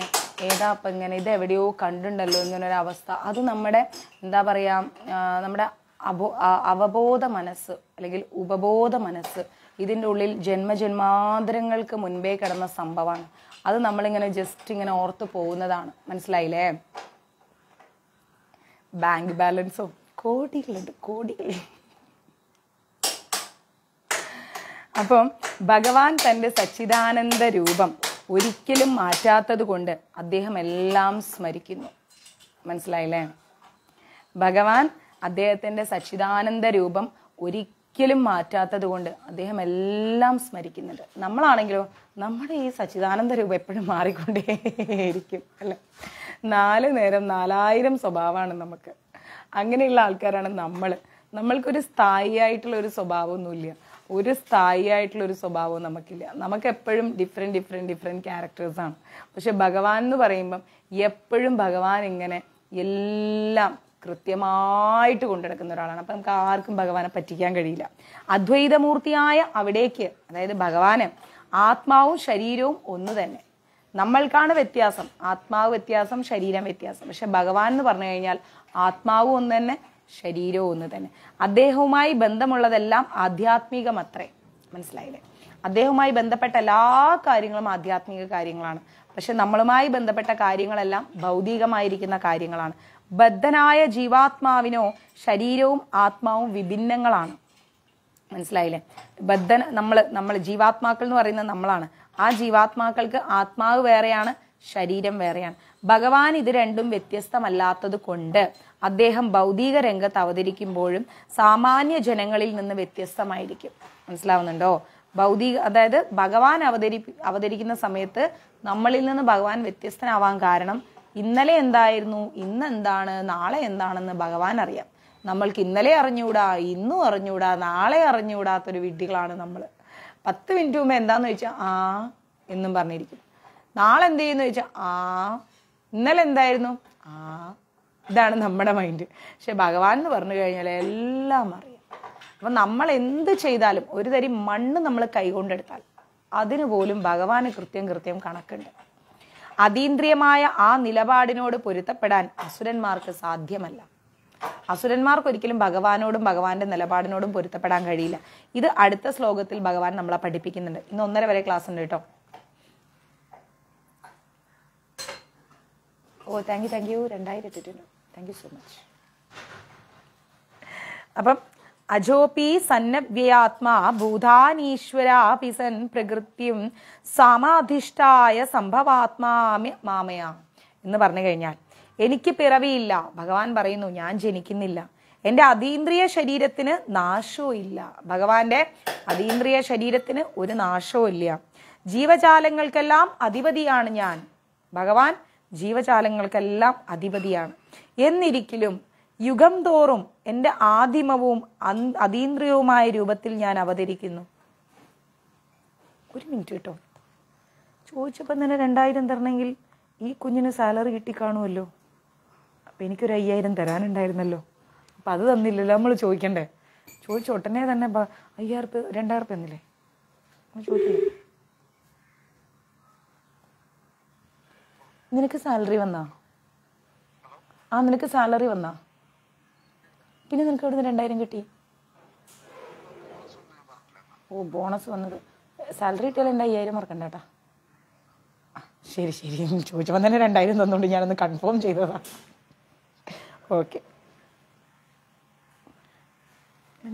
[SPEAKER 1] ഏതാ അപ്പം ഇങ്ങനെ ഇത് എവിടെയോ കണ്ടുണ്ടല്ലോ ഇങ്ങനൊരവസ്ഥ അത് നമ്മുടെ എന്താ പറയുക നമ്മുടെ അബോ അവബോധ മനസ്സ് അല്ലെങ്കിൽ ഉപബോധ മനസ്സ് ഇതിൻ്റെ ഉള്ളിൽ ജന്മജന്മാന്തരങ്ങൾക്ക് മുൻപേ കിടന്ന സംഭവമാണ് അത് നമ്മളിങ്ങനെ ജസ്റ്റ് ഇങ്ങനെ ഓർത്തു പോകുന്നതാണ് മനസ്സിലായില്ലേ ബാങ്ക് ബാലൻസോ കോടികളുണ്ട് കോടികൾ അപ്പം ഭഗവാൻ തൻ്റെ സച്ചിദാനന്ദ രൂപം ഒരിക്കലും മാറ്റാത്തത് കൊണ്ട് അദ്ദേഹം എല്ലാം സ്മരിക്കുന്നു മനസ്സിലായില്ലേ ഭഗവാൻ അദ്ദേഹത്തിൻ്റെ സച്ചിദാനന്ദ രൂപം ഒരിക്കലും മാറ്റാത്തത് കൊണ്ട് അദ്ദേഹം എല്ലാം സ്മരിക്കുന്നുണ്ട് നമ്മളാണെങ്കിലോ നമ്മുടെ ഈ സച്ചിദാനന്ദ രൂപം എപ്പോഴും മാറിക്കൊണ്ടേയിരിക്കും അല്ല നാല് നേരം നാലായിരം സ്വഭാവമാണ് നമുക്ക് അങ്ങനെയുള്ള ആൾക്കാരാണ് നമ്മൾ നമ്മൾക്കൊരു സ്ഥായിയായിട്ടുള്ള ഒരു സ്വഭാവമൊന്നുമില്ല ഒരു സ്ഥായിയായിട്ടുള്ള ഒരു സ്വഭാവവും നമുക്കില്ല നമുക്ക് എപ്പോഴും ഡിഫറെൻറ്റ് ഡിഫറെൻറ്റ് ഡിഫറെൻറ്റ് ക്യാരക്ടേഴ്സാണ് പക്ഷെ ഭഗവാൻ എന്ന് പറയുമ്പം എപ്പോഴും ഭഗവാൻ ഇങ്ങനെ എല്ലാം കൃത്യമായിട്ട് കൊണ്ടുനടക്കുന്ന ഒരാളാണ് അപ്പം നമുക്ക് ആർക്കും ഭഗവാനെ പറ്റിക്കാൻ കഴിയില്ല അദ്വൈതമൂർത്തിയായ അവിടേക്ക് അതായത് ഭഗവാന് ആത്മാവും ശരീരവും ഒന്ന് തന്നെ നമ്മൾക്കാണ് വ്യത്യാസം ആത്മാവ് വ്യത്യാസം ശരീരം വ്യത്യാസം പക്ഷെ ഭഗവാൻ എന്ന് പറഞ്ഞു കഴിഞ്ഞാൽ ആത്മാവും ഒന്ന് തന്നെ ശരീരവും ഒന്ന് തന്നെ അദ്ദേഹവുമായി ബന്ധമുള്ളതെല്ലാം ആധ്യാത്മികമത്രേ മനസ്സിലായില്ലേ അദ്ദേഹവുമായി ബന്ധപ്പെട്ട എല്ലാ കാര്യങ്ങളും ആധ്യാത്മിക കാര്യങ്ങളാണ് പക്ഷെ നമ്മളുമായി ബന്ധപ്പെട്ട കാര്യങ്ങളെല്ലാം ഭൗതികമായിരിക്കുന്ന കാര്യങ്ങളാണ് ബദ്ധനായ ജീവാത്മാവിനോ ശരീരവും ആത്മാവും വിഭിന്നങ്ങളാണ് മനസ്സിലായില്ലേ ബദ്ധൻ നമ്മൾ നമ്മൾ ജീവാത്മാക്കൾ എന്ന് പറയുന്നത് നമ്മളാണ് ആ ജീവാത്മാക്കൾക്ക് ആത്മാവ് വേറെയാണ് ശരീരം വേറെയാണ് ഭഗവാൻ ഇത് രണ്ടും വ്യത്യസ്തമല്ലാത്തത് കൊണ്ട് അദ്ദേഹം ഭൗതിക രംഗത്ത് അവതരിക്കുമ്പോഴും സാമാന്യ ജനങ്ങളിൽ നിന്ന് വ്യത്യസ്തമായിരിക്കും മനസ്സിലാവുന്നുണ്ടോ ഭൗതിക അതായത് ഭഗവാൻ അവതരി അവതരിക്കുന്ന സമയത്ത് നമ്മളിൽ നിന്ന് ഭഗവാൻ വ്യത്യസ്തനാവാൻ കാരണം ഇന്നലെ എന്തായിരുന്നു ഇന്ന് എന്താണ് നാളെ എന്താണെന്ന് ഭഗവാൻ അറിയാം നമ്മൾക്ക് ഇന്നലെ അറിഞ്ഞൂടാ ഇന്നും അറിഞ്ഞൂടാ നാളെ അറിഞ്ഞുകൂടാത്തൊരു വിഡ്ഢികളാണ് നമ്മൾ പത്ത് മിനിറ്റ് മുമ്പ് എന്താന്ന് ചോദിച്ചാൽ ആ എന്നും പറഞ്ഞിരിക്കും നാളെ എന്ത് ചെയ്യുന്നു ചോദിച്ചാൽ ആ ഇന്നലെ എന്തായിരുന്നു ആ ഇതാണ് നമ്മുടെ മൈൻഡ് പക്ഷെ ഭഗവാൻ എന്ന് പറഞ്ഞു കഴിഞ്ഞാൽ എല്ലാം അറിയാം അപ്പം നമ്മൾ എന്ത് ചെയ്താലും ഒരു തരി മണ്ണ് നമ്മൾ കൈകൊണ്ടെടുത്താൽ അതിനു പോലും ഭഗവാന് കൃത്യം കൃത്യം കണക്കുണ്ട് അതീന്ദ്രിയമായ ആ നിലപാടിനോട് പൊരുത്തപ്പെടാൻ അസുരന്മാർക്ക് സാധ്യമല്ല അസുരന്മാർക്ക് ഒരിക്കലും ഭഗവാനോടും ഭഗവാന്റെ നിലപാടിനോടും പൊരുത്തപ്പെടാൻ കഴിയില്ല ഇത് അടുത്ത ശ്ലോകത്തിൽ ഭഗവാൻ നമ്മളെ പഠിപ്പിക്കുന്നുണ്ട് ഇന്ന് ഒന്നര വരെ ക്ലാസ് ഉണ്ട് കേട്ടോ ഓ താങ്ക് യു താങ്ക് യു രണ്ടായിരത്തി താങ്ക് യു സോ മച്ച് അപ്പം അജോപി സന്നവ്യയാത്മാ ഭൂതാനീശ്വരാപിസൻ പ്രകൃത്യം സമാധിഷ്ഠായ സംഭവാത്മാമി മാമയ എന്ന് പറഞ്ഞു കഴിഞ്ഞാൽ എനിക്ക് പിറവിയില്ല ഭഗവാൻ പറയുന്നു ഞാൻ ജനിക്കുന്നില്ല എൻ്റെ അതീന്ദ്രിയ ശരീരത്തിന് നാശവും ഇല്ല ഭഗവാന്റെ അതീന്ദ്രിയ ശരീരത്തിന് ഒരു നാശവും ഇല്ല ജീവജാലങ്ങൾക്കെല്ലാം അധിപതിയാണ് ഞാൻ ഭഗവാൻ ജീവജാലങ്ങൾക്കെല്ലാം അധിപതിയാണ് എന്നിരിക്കലും യുഗം തോറും എൻ്റെ ആദിമവും അതീന്ദ്രിയവുമായ രൂപത്തിൽ ഞാൻ അവതരിക്കുന്നു ഒരു മിനിറ്റ് കേട്ടോ ചോദിച്ചപ്പം തന്നെ രണ്ടായിരം തരണമെങ്കിൽ ഈ കുഞ്ഞിന് സാലറി കിട്ടിക്കാണുമല്ലോ അപ്പം എനിക്കൊരു അയ്യായിരം തരാനുണ്ടായിരുന്നല്ലോ അപ്പം അത് തന്നില്ലല്ലോ നമ്മൾ ചോദിക്കണ്ടേ ചോദിച്ച ഉടനെ തന്നെ അയ്യായിരം റുപ്യ രണ്ടായിരം റുപ്യ തന്നില്ലേ ചോദിക്കില്ലേ നിനക്ക് സാലറി വന്നാ ആ നിനക്ക് സാലറി വന്നാ പിന്നെ നിനക്ക് ഇവിടുന്ന് രണ്ടായിരം കിട്ടി ഓ ബോണസ് വന്നത് സാലറി കിട്ടിയാൽ എൻ്റെ അയ്യായിരം മറക്കണ്ട കേട്ടാ ശരി ശരി ചോദിച്ചപ്പോൾ തന്നെ രണ്ടായിരം തന്നുകൊണ്ട് ഞാനൊന്ന് കൺഫേം ചെയ്തതാ ഓക്കെ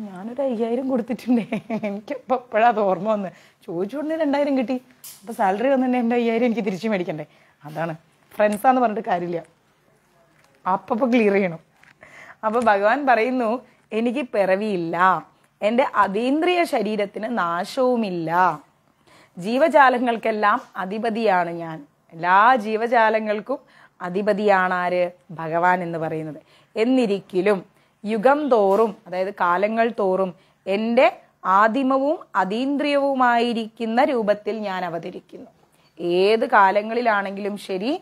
[SPEAKER 1] ഞാനൊരു അയ്യായിരം കൊടുത്തിട്ടുണ്ടേ എനിക്ക് ഇപ്പം എപ്പോഴാണ് അത് ഓർമ്മ വന്ന് ചോദിച്ചുകൊണ്ടേ രണ്ടായിരം കിട്ടി അപ്പോൾ സാലറി വന്നിട്ട് എൻ്റെ അയ്യായിരം എനിക്ക് തിരിച്ചു മേടിക്കണ്ടേ അതാണ് ഫ്രണ്ട്സാന്ന് പറഞ്ഞിട്ട് കാര്യമില്ല അപ്പം ക്ലിയർ ചെയ്യണം അപ്പോൾ ഭഗവാൻ പറയുന്നു എനിക്ക് പിറവിയില്ല എൻ്റെ അതീന്ദ്രിയ ശരീരത്തിന് നാശവുമില്ല ജീവജാലങ്ങൾക്കെല്ലാം അധിപതിയാണ് ഞാൻ എല്ലാ ജീവജാലങ്ങൾക്കും അധിപതിയാണ് ആര് ഭഗവാൻ എന്ന് പറയുന്നത് എന്നിരിക്കലും യുഗം തോറും അതായത് കാലങ്ങൾ തോറും എൻ്റെ ആദിമവും അതീന്ദ്രിയവുമായിരിക്കുന്ന രൂപത്തിൽ ഞാൻ അവതരിക്കുന്നു ഏത് കാലങ്ങളിലാണെങ്കിലും ശരി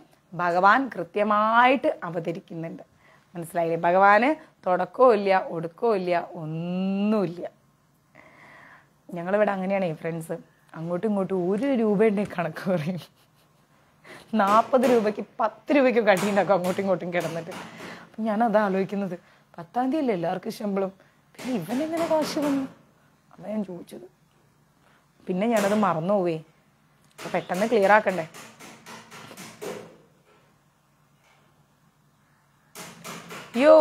[SPEAKER 1] ഭഗവാൻ കൃത്യമായിട്ട് അവതരിക്കുന്നുണ്ട് മനസ്സിലായില്ലേ ഭഗവാന് തുടക്കവും ഇല്ല ഒടുക്കവും ഇല്ല ഒന്നുമില്ല ഞങ്ങളിവിടെ അങ്ങനെയാണ് ഫ്രണ്ട്സ് അങ്ങോട്ടും ഇങ്ങോട്ടും ഒരു രൂപയുടെ കണക്ക് പറയും നാൽപ്പത് രൂപയ്ക്ക് പത്ത് രൂപയ്ക്ക് കടിയുണ്ടാക്കും അങ്ങോട്ടും ഇങ്ങോട്ടും കിടന്നിട്ട് അപ്പം ഞാനത് ആലോചിക്കുന്നത് പത്താം തീയതി അല്ലേ എല്ലാവർക്കും ശമ്പളം പിന്നെ ഇവനെങ്ങനെ കാശ് വന്നു അതാണ് ഞാൻ ചോദിച്ചത് പിന്നെ ഞാനത് മറന്നു പോവേ പെട്ടെന്ന് ക്ലിയർ ആക്കണ്ടേ യോ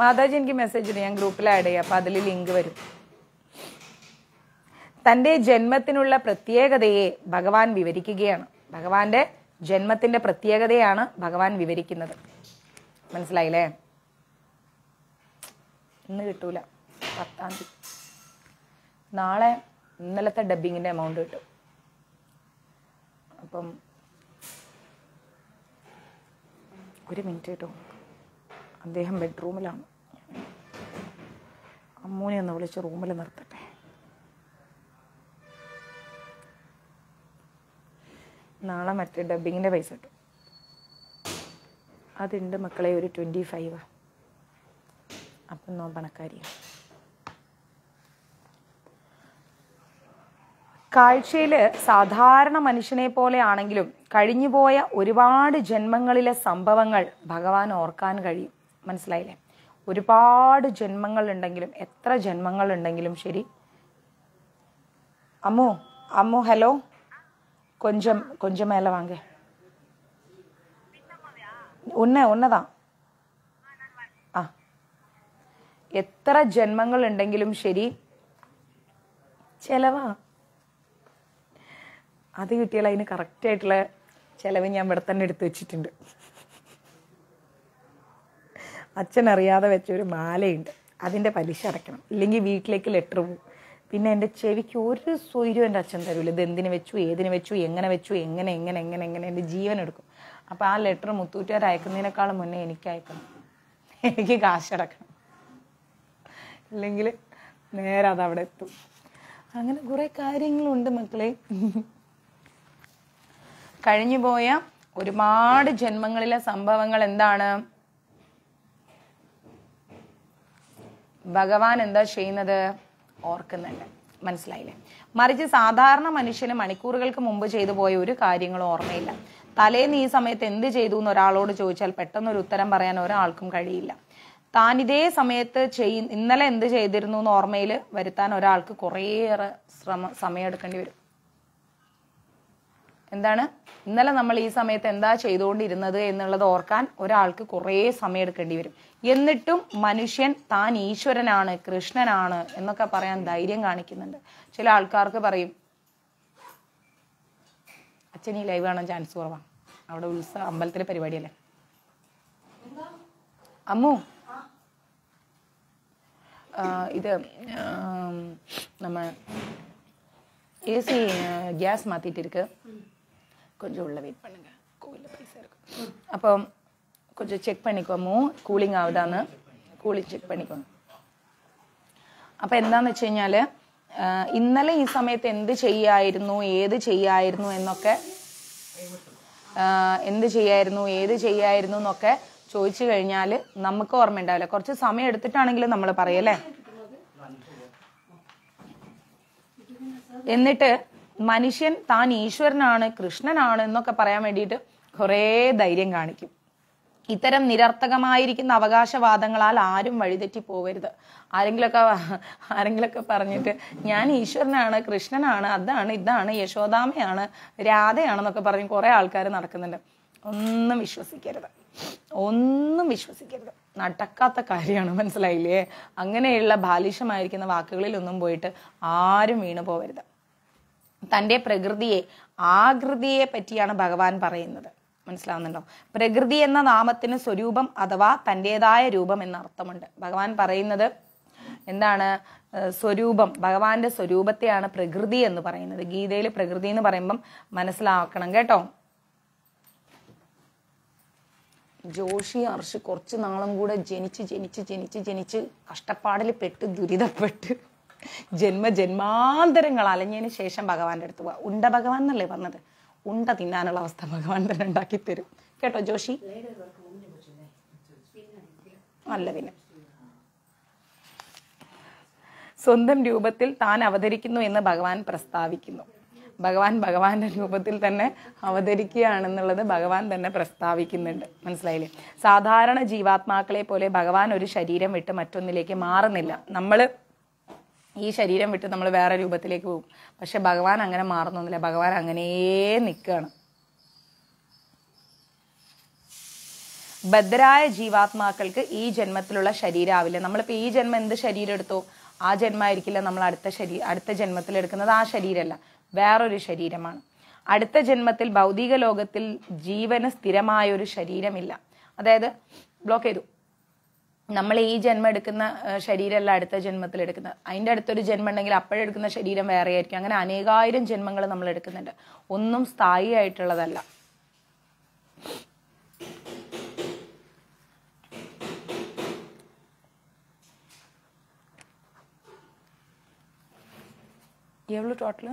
[SPEAKER 1] മാതാജി എനിക്ക് മെസ്സേജ് ഇടും ഞാൻ ഗ്രൂപ്പിൽ ആഡ് ചെയ്യാം അപ്പോൾ അതിൽ ലിങ്ക് വരും തൻ്റെ ജന്മത്തിനുള്ള പ്രത്യേകതയെ ഭഗവാൻ വിവരിക്കുകയാണ് ഭഗവാന്റെ ജന്മത്തിന്റെ പ്രത്യേകതയാണ് ഭഗവാൻ വിവരിക്കുന്നത് മനസ്സിലായില്ലേ ഇന്ന് കിട്ടൂല പത്താം തീയതി നാളെ ഇന്നലത്തെ ഡബ്ബിങ്ങിൻ്റെ എമൗണ്ട് കിട്ടും അപ്പം ഒരു മിനിറ്റ് കേട്ടോ അദ്ദേഹം ബെഡ്റൂമിലാണ് അമ്മൂനെ ഒന്ന് വിളിച്ച് റൂമിൽ നിർത്തട്ടെ നാളെ മറ്റേ ഡബിങ്ങിൻ്റെ പൈസ കിട്ടും അതുണ്ട് മക്കളെ ഒരു ട്വൻറ്റി ഫൈവ് അപ്പം നോ പണക്കാരി കാഴ്ചയിൽ സാധാരണ മനുഷ്യനെ പോലെയാണെങ്കിലും കഴിഞ്ഞുപോയ ഒരുപാട് ജന്മങ്ങളിലെ സംഭവങ്ങൾ ഭഗവാൻ ഓർക്കാൻ കഴിയും മനസ്സിലായില്ലേ ഒരുപാട് ജന്മങ്ങളുണ്ടെങ്കിലും എത്ര ജന്മങ്ങളുണ്ടെങ്കിലും ശരി അമ്മു അമ്മു ഹലോ കൊഞ്ചം കൊഞ്ചം വാങ്ങേ വാങ്ക ഉന്ന ഉന്നതാ ആ എത്ര ജന്മങ്ങളുണ്ടെങ്കിലും ശരി ചെലവാ അത് കിട്ടിയാൽ അതിന് കറക്റ്റായിട്ടുള്ള ചിലവ് ഞാൻ ഇവിടെ തന്നെ എടുത്തു വെച്ചിട്ടുണ്ട് അച്ഛനറിയാതെ വെച്ചൊരു മാലയുണ്ട് അതിൻ്റെ പലിശ അടയ്ക്കണം ഇല്ലെങ്കിൽ വീട്ടിലേക്ക് ലെറ്റർ പോകും പിന്നെ എൻ്റെ ചെവിക്ക് ഒരു സ്വൈര്യം എൻ്റെ അച്ഛൻ തരൂല ഇത് എന്തിനു വെച്ചു ഏതിനു വെച്ചു എങ്ങനെ വെച്ചു എങ്ങനെ എങ്ങനെ എങ്ങനെ എങ്ങനെ എൻ്റെ ജീവൻ എടുക്കും അപ്പോൾ ആ ലെറ്റർ മുത്തൂറ്റുകാർ അയക്കുന്നതിനേക്കാളും മുന്നേ എനിക്ക് അയക്കണം എനിക്ക് കാശടക്കണം ഇല്ലെങ്കിൽ നേരെ അതവിടെ എത്തും അങ്ങനെ കുറേ കാര്യങ്ങളുണ്ട് മക്കളെ കഴിഞ്ഞു പോയ ഒരുപാട് ജന്മങ്ങളിലെ സംഭവങ്ങൾ എന്താണ് ഭഗവാൻ എന്താ ചെയ്യുന്നത് ഓർക്കുന്നുണ്ട് മനസ്സിലായില്ലേ മറിച്ച് സാധാരണ മനുഷ്യന് മണിക്കൂറുകൾക്ക് മുമ്പ് ചെയ്തു പോയ ഒരു കാര്യങ്ങളും ഓർമ്മയില്ല തലേന്ന് ഈ സമയത്ത് എന്ത് ചെയ്തു എന്ന് ഒരാളോട് ചോദിച്ചാൽ പെട്ടെന്ന് ഒരു ഉത്തരം പറയാൻ ഒരാൾക്കും കഴിയില്ല താൻ ഇതേ സമയത്ത് ചെയ് ഇന്നലെ എന്ത് ചെയ്തിരുന്നു എന്ന് ഓർമ്മയിൽ വരുത്താൻ ഒരാൾക്ക് കുറേയേറെ ശ്രമ സമയമെടുക്കേണ്ടി വരും എന്താണ് ഇന്നലെ നമ്മൾ ഈ സമയത്ത് എന്താ ചെയ്തുകൊണ്ടിരുന്നത് എന്നുള്ളത് ഓർക്കാൻ ഒരാൾക്ക് കുറേ സമയം എടുക്കേണ്ടി വരും എന്നിട്ടും മനുഷ്യൻ താൻ ഈശ്വരനാണ് കൃഷ്ണനാണ് എന്നൊക്കെ പറയാൻ ധൈര്യം കാണിക്കുന്നുണ്ട് ചില ആൾക്കാർക്ക് പറയും അച്ഛൻ ഈ ലൈവ് കാണാൻ ചാൻസ് കുറവാണ് അവിടെ ഉത്സവ അമ്പലത്തിലെ പരിപാടിയല്ലേ അമ്മു ഇത് നമ്മ എ സി ഗ്യാസ് இருக்கு കൊഞ്ചുള്ള വെയിറ്റ് வெயிட் பண்ணுங்க கோவிலில் பைசா கொஞ்சம் செக் பண்ணிக்கோமோ കൂളിംഗ് ആവുതാന്ന് കൂളിംഗ് ചെക്ക് പണിക്കണം അപ്പം എന്താന്ന് വെച്ച് ഇന്നലെ ഈ സമയത്ത് എന്ത് ചെയ്യായിരുന്നു ഏത് ചെയ്യായിരുന്നു എന്നൊക്കെ എന്ത് ചെയ്യായിരുന്നു ഏത് ചെയ്യായിരുന്നു എന്നൊക്കെ ചോദിച്ചു കഴിഞ്ഞാൽ നമുക്ക് ഓർമ്മ ഉണ്ടാവില്ല കുറച്ച് സമയം എടുത്തിട്ടാണെങ്കിലും നമ്മൾ പറയല്ലേ എന്നിട്ട് മനുഷ്യൻ താൻ ഈശ്വരനാണ് കൃഷ്ണനാണ് എന്നൊക്കെ പറയാൻ വേണ്ടിയിട്ട് കുറേ ധൈര്യം കാണിക്കും ഇത്തരം നിരർത്ഥകമായിരിക്കുന്ന അവകാശവാദങ്ങളാൽ ആരും വഴിതെറ്റി പോകരുത് ആരെങ്കിലൊക്കെ ആരെങ്കിലൊക്കെ പറഞ്ഞിട്ട് ഞാൻ ഈശ്വരനാണ് കൃഷ്ണനാണ് അതാണ് ഇതാണ് യശോദാമയാണ് രാധയാണെന്നൊക്കെ പറഞ്ഞ് കുറേ ആൾക്കാർ നടക്കുന്നുണ്ട് ഒന്നും വിശ്വസിക്കരുത് ഒന്നും വിശ്വസിക്കരുത് നടക്കാത്ത കാര്യമാണ് മനസ്സിലായില്ലേ അങ്ങനെയുള്ള ബാലിശമായിരിക്കുന്ന വാക്കുകളിലൊന്നും പോയിട്ട് ആരും വീണു പോവരുത് തൻ്റെ പ്രകൃതിയെ ആകൃതിയെ പറ്റിയാണ് ഭഗവാൻ പറയുന്നത് മനസ്സിലാവുന്നുണ്ടോ പ്രകൃതി എന്ന നാമത്തിന് സ്വരൂപം അഥവാ തൻ്റെതായ രൂപം എന്ന അർത്ഥമുണ്ട് ഭഗവാൻ പറയുന്നത് എന്താണ് സ്വരൂപം ഭഗവാന്റെ സ്വരൂപത്തെയാണ് പ്രകൃതി എന്ന് പറയുന്നത് ഗീതയിൽ പ്രകൃതി എന്ന് പറയുമ്പം മനസ്സിലാക്കണം കേട്ടോ ജോഷി അർഷി കുറച്ച് നാളും കൂടെ ജനിച്ച് ജനിച്ച് ജനിച്ച് ജനിച്ച് കഷ്ടപ്പാടിൽ പെട്ട് ദുരിതപ്പെട്ട് ജന്മ ജന്മാന്തരങ്ങൾ അലഞ്ഞതിന് ശേഷം ഭഗവാന്റെ അടുത്ത് പോവാ ഉണ്ട ഭഗവാൻ എന്നല്ലേ പറഞ്ഞത് ഉണ്ട തിന്നാനുള്ള അവസ്ഥ ഭഗവാൻ തന്നെ ഉണ്ടാക്കി തരും കേട്ടോ ജോഷി അല്ല പിന്നെ സ്വന്തം രൂപത്തിൽ താൻ അവതരിക്കുന്നു എന്ന് ഭഗവാൻ പ്രസ്താവിക്കുന്നു ഭഗവാൻ ഭഗവാന്റെ രൂപത്തിൽ തന്നെ അവതരിക്കുകയാണെന്നുള്ളത് ഭഗവാൻ തന്നെ പ്രസ്താവിക്കുന്നുണ്ട് മനസ്സിലായില്ലേ സാധാരണ ജീവാത്മാക്കളെ പോലെ ഭഗവാൻ ഒരു ശരീരം വിട്ട് മറ്റൊന്നിലേക്ക് മാറുന്നില്ല നമ്മൾ ഈ ശരീരം വിട്ട് നമ്മൾ വേറെ രൂപത്തിലേക്ക് പോകും പക്ഷെ ഭഗവാൻ അങ്ങനെ മാറുന്നൊന്നുമില്ല ഭഗവാൻ അങ്ങനെയേ നിൽക്കുകയാണ് ഭദ്രായ ജീവാത്മാക്കൾക്ക് ഈ ജന്മത്തിലുള്ള ആവില്ല നമ്മളിപ്പോൾ ഈ ജന്മം എന്ത് ശരീരം എടുത്തോ ആ ജന്മമായിരിക്കില്ല നമ്മൾ അടുത്ത ശരീ അടുത്ത ജന്മത്തിൽ എടുക്കുന്നത് ആ ശരീരമല്ല വേറൊരു ശരീരമാണ് അടുത്ത ജന്മത്തിൽ ഭൗതിക ലോകത്തിൽ ജീവന് സ്ഥിരമായ ഒരു ശരീരമില്ല അതായത് ബ്ലോക്ക് ചെയ്തു നമ്മൾ ഈ ജന്മം എടുക്കുന്ന ശരീരമല്ല അടുത്ത ജന്മത്തിൽ എടുക്കുന്നത് അതിൻ്റെ അടുത്തൊരു ജന്മം ഉണ്ടെങ്കിൽ അപ്പോഴെടുക്കുന്ന ശരീരം വേറെ ആയിരിക്കും അങ്ങനെ അനേകായിരം ജന്മങ്ങൾ നമ്മൾ എടുക്കുന്നുണ്ട് ഒന്നും ആയിട്ടുള്ളതല്ല എവ്വളോ ടോട്ടല്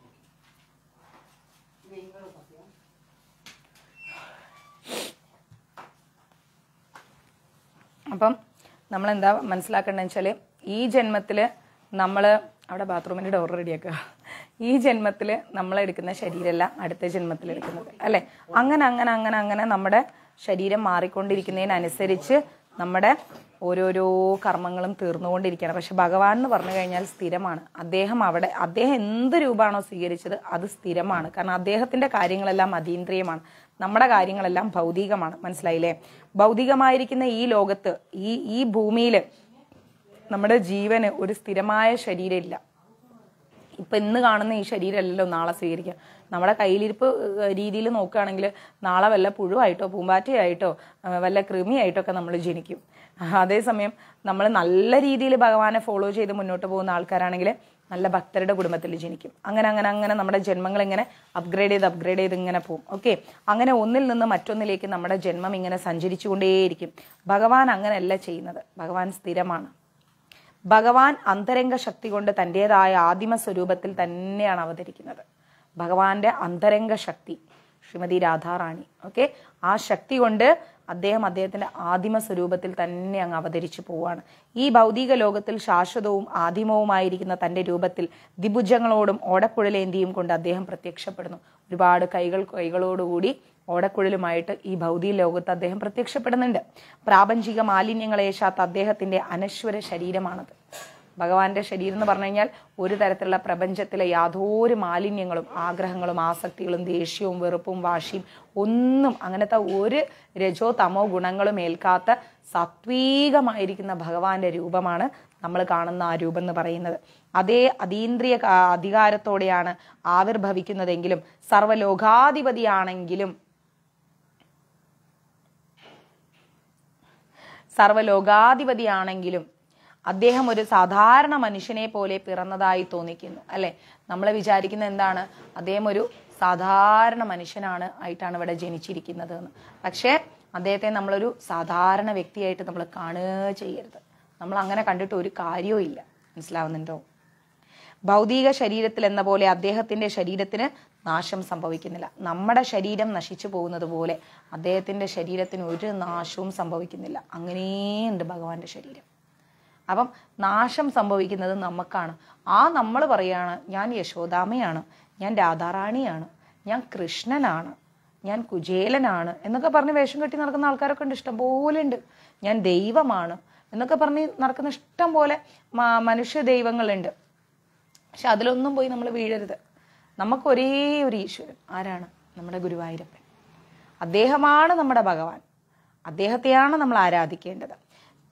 [SPEAKER 1] അപ്പം എന്താ മനസ്സിലാക്കേണ്ടത് വെച്ചാൽ ഈ ജന്മത്തിൽ നമ്മൾ അവിടെ ബാത്റൂമിൻ്റെ ഡോർ റെഡിയാക്കുക ഈ ജന്മത്തിൽ നമ്മൾ എടുക്കുന്ന ശരീരമല്ല അടുത്ത ജന്മത്തിൽ എടുക്കുന്നത് അല്ലേ അങ്ങനെ അങ്ങനെ അങ്ങനെ അങ്ങനെ നമ്മുടെ ശരീരം മാറിക്കൊണ്ടിരിക്കുന്നതിനനുസരിച്ച് നമ്മുടെ ഓരോരോ കർമ്മങ്ങളും തീർന്നുകൊണ്ടിരിക്കുകയാണ് പക്ഷെ ഭഗവാൻ എന്ന് പറഞ്ഞു കഴിഞ്ഞാൽ സ്ഥിരമാണ് അദ്ദേഹം അവിടെ അദ്ദേഹം എന്ത് രൂപമാണോ സ്വീകരിച്ചത് അത് സ്ഥിരമാണ് കാരണം അദ്ദേഹത്തിന്റെ കാര്യങ്ങളെല്ലാം അതീന്ദ്രിയമാണ് നമ്മുടെ കാര്യങ്ങളെല്ലാം ഭൗതികമാണ് മനസ്സിലായില്ലേ ഭൗതികമായിരിക്കുന്ന ഈ ലോകത്ത് ഈ ഈ ഭൂമിയിൽ നമ്മുടെ ജീവന് ഒരു സ്ഥിരമായ ശരീരമില്ല ഇപ്പം ഇന്ന് കാണുന്ന ഈ ശരീരമല്ലല്ലോ നാളെ സ്വീകരിക്കുക നമ്മുടെ കയ്യിലിരിപ്പ് രീതിയിൽ നോക്കുകയാണെങ്കിൽ നാളെ വല്ല പുഴുവായിട്ടോ പൂമ്പാറ്റയായിട്ടോ വല്ല കൃമിയായിട്ടോ ഒക്കെ നമ്മൾ ജനിക്കും അതേസമയം നമ്മൾ നല്ല രീതിയിൽ ഭഗവാനെ ഫോളോ ചെയ്ത് മുന്നോട്ട് പോകുന്ന ആൾക്കാരാണെങ്കിൽ നല്ല ഭക്തരുടെ കുടുംബത്തിൽ ജനിക്കും അങ്ങനെ അങ്ങനെ അങ്ങനെ നമ്മുടെ ജന്മങ്ങൾ ഇങ്ങനെ അപ്ഗ്രേഡ് ചെയ്ത് അപ്ഗ്രേഡ് ചെയ്ത് ഇങ്ങനെ പോകും ഓക്കെ അങ്ങനെ ഒന്നിൽ നിന്ന് മറ്റൊന്നിലേക്ക് നമ്മുടെ ജന്മം ഇങ്ങനെ സഞ്ചരിച്ചുകൊണ്ടേയിരിക്കും ഭഗവാൻ അങ്ങനെയല്ല ചെയ്യുന്നത് ഭഗവാൻ സ്ഥിരമാണ് ഭഗവാൻ അന്തരംഗ ശക്തി കൊണ്ട് തൻ്റെതായ ആദിമ സ്വരൂപത്തിൽ തന്നെയാണ് അവതരിക്കുന്നത് ഭഗവാന്റെ അന്തരംഗ ശക്തി ശ്രീമതി രാധാറാണി ഓക്കെ ആ ശക്തി കൊണ്ട് അദ്ദേഹം അദ്ദേഹത്തിൻ്റെ ആദിമ സ്വരൂപത്തിൽ തന്നെ അങ്ങ് അവതരിച്ചു പോവുകയാണ് ഈ ഭൗതിക ലോകത്തിൽ ശാശ്വതവും ആദിമവുമായിരിക്കുന്ന തൻ്റെ രൂപത്തിൽ ദ്വിഭുജങ്ങളോടും ഓടക്കുഴലേന്തിയും കൊണ്ട് അദ്ദേഹം പ്രത്യക്ഷപ്പെടുന്നു ഒരുപാട് കൈകൾ കൈകളോടുകൂടി ഓടക്കുഴലുമായിട്ട് ഈ ഭൗതിക ലോകത്ത് അദ്ദേഹം പ്രത്യക്ഷപ്പെടുന്നുണ്ട് പ്രാപഞ്ചിക മാലിന്യങ്ങളേശാത്ത അദ്ദേഹത്തിൻ്റെ അനശ്വര ശരീരമാണത് ഭഗവാന്റെ ശരീരം എന്ന് പറഞ്ഞു കഴിഞ്ഞാൽ ഒരു തരത്തിലുള്ള പ്രപഞ്ചത്തിലെ യാതൊരു മാലിന്യങ്ങളും ആഗ്രഹങ്ങളും ആസക്തികളും ദേഷ്യവും വെറുപ്പും വാശിയും ഒന്നും അങ്ങനത്തെ ഒരു രജോ തമോ ഗുണങ്ങളും ഏൽക്കാത്ത സാത്വീകമായിരിക്കുന്ന ഭഗവാന്റെ രൂപമാണ് നമ്മൾ കാണുന്ന ആ രൂപം എന്ന് പറയുന്നത് അതേ അതീന്ദ്രിയ അധികാരത്തോടെയാണ് ആവിർഭവിക്കുന്നതെങ്കിലും സർവലോകാധിപതിയാണെങ്കിലും സർവലോകാധിപതിയാണെങ്കിലും അദ്ദേഹം ഒരു സാധാരണ മനുഷ്യനെ പോലെ പിറന്നതായി തോന്നിക്കുന്നു അല്ലെ നമ്മൾ വിചാരിക്കുന്ന എന്താണ് അദ്ദേഹം ഒരു സാധാരണ മനുഷ്യനാണ് ആയിട്ടാണ് ഇവിടെ ജനിച്ചിരിക്കുന്നത് എന്ന് പക്ഷേ അദ്ദേഹത്തെ നമ്മളൊരു സാധാരണ വ്യക്തിയായിട്ട് നമ്മൾ കാണുക ചെയ്യരുത് നമ്മൾ അങ്ങനെ കണ്ടിട്ട് ഒരു കാര്യവും ഇല്ല മനസ്സിലാവുന്നുണ്ടോ ഭൗതിക ശരീരത്തിൽ എന്ന പോലെ അദ്ദേഹത്തിന്റെ ശരീരത്തിന് നാശം സംഭവിക്കുന്നില്ല നമ്മുടെ ശരീരം നശിച്ചു പോകുന്നത് പോലെ അദ്ദേഹത്തിന്റെ ശരീരത്തിന് ഒരു നാശവും സംഭവിക്കുന്നില്ല അങ്ങനെയുണ്ട് ഭഗവാന്റെ ശരീരം അപ്പം നാശം സംഭവിക്കുന്നത് നമുക്കാണ് ആ നമ്മൾ പറയാണ് ഞാൻ യശോദാമയാണ് ഞാൻ രാധാറാണിയാണ് ഞാൻ കൃഷ്ണനാണ് ഞാൻ കുചേലനാണ് എന്നൊക്കെ പറഞ്ഞ് വേഷം കെട്ടി നടക്കുന്ന ആൾക്കാരൊക്കെ ഉണ്ട് പോലെ ഉണ്ട് ഞാൻ ദൈവമാണ് എന്നൊക്കെ പറഞ്ഞ് നടക്കുന്ന ഇഷ്ടം പോലെ മനുഷ്യ ദൈവങ്ങളുണ്ട് പക്ഷെ അതിലൊന്നും പോയി നമ്മൾ വീഴരുത് നമുക്ക് ഒരേ ഒരു ഈശ്വരൻ ആരാണ് നമ്മുടെ ഗുരുവായൂരപ്പൻ അദ്ദേഹമാണ് നമ്മുടെ ഭഗവാൻ അദ്ദേഹത്തെയാണ് നമ്മൾ ആരാധിക്കേണ്ടത്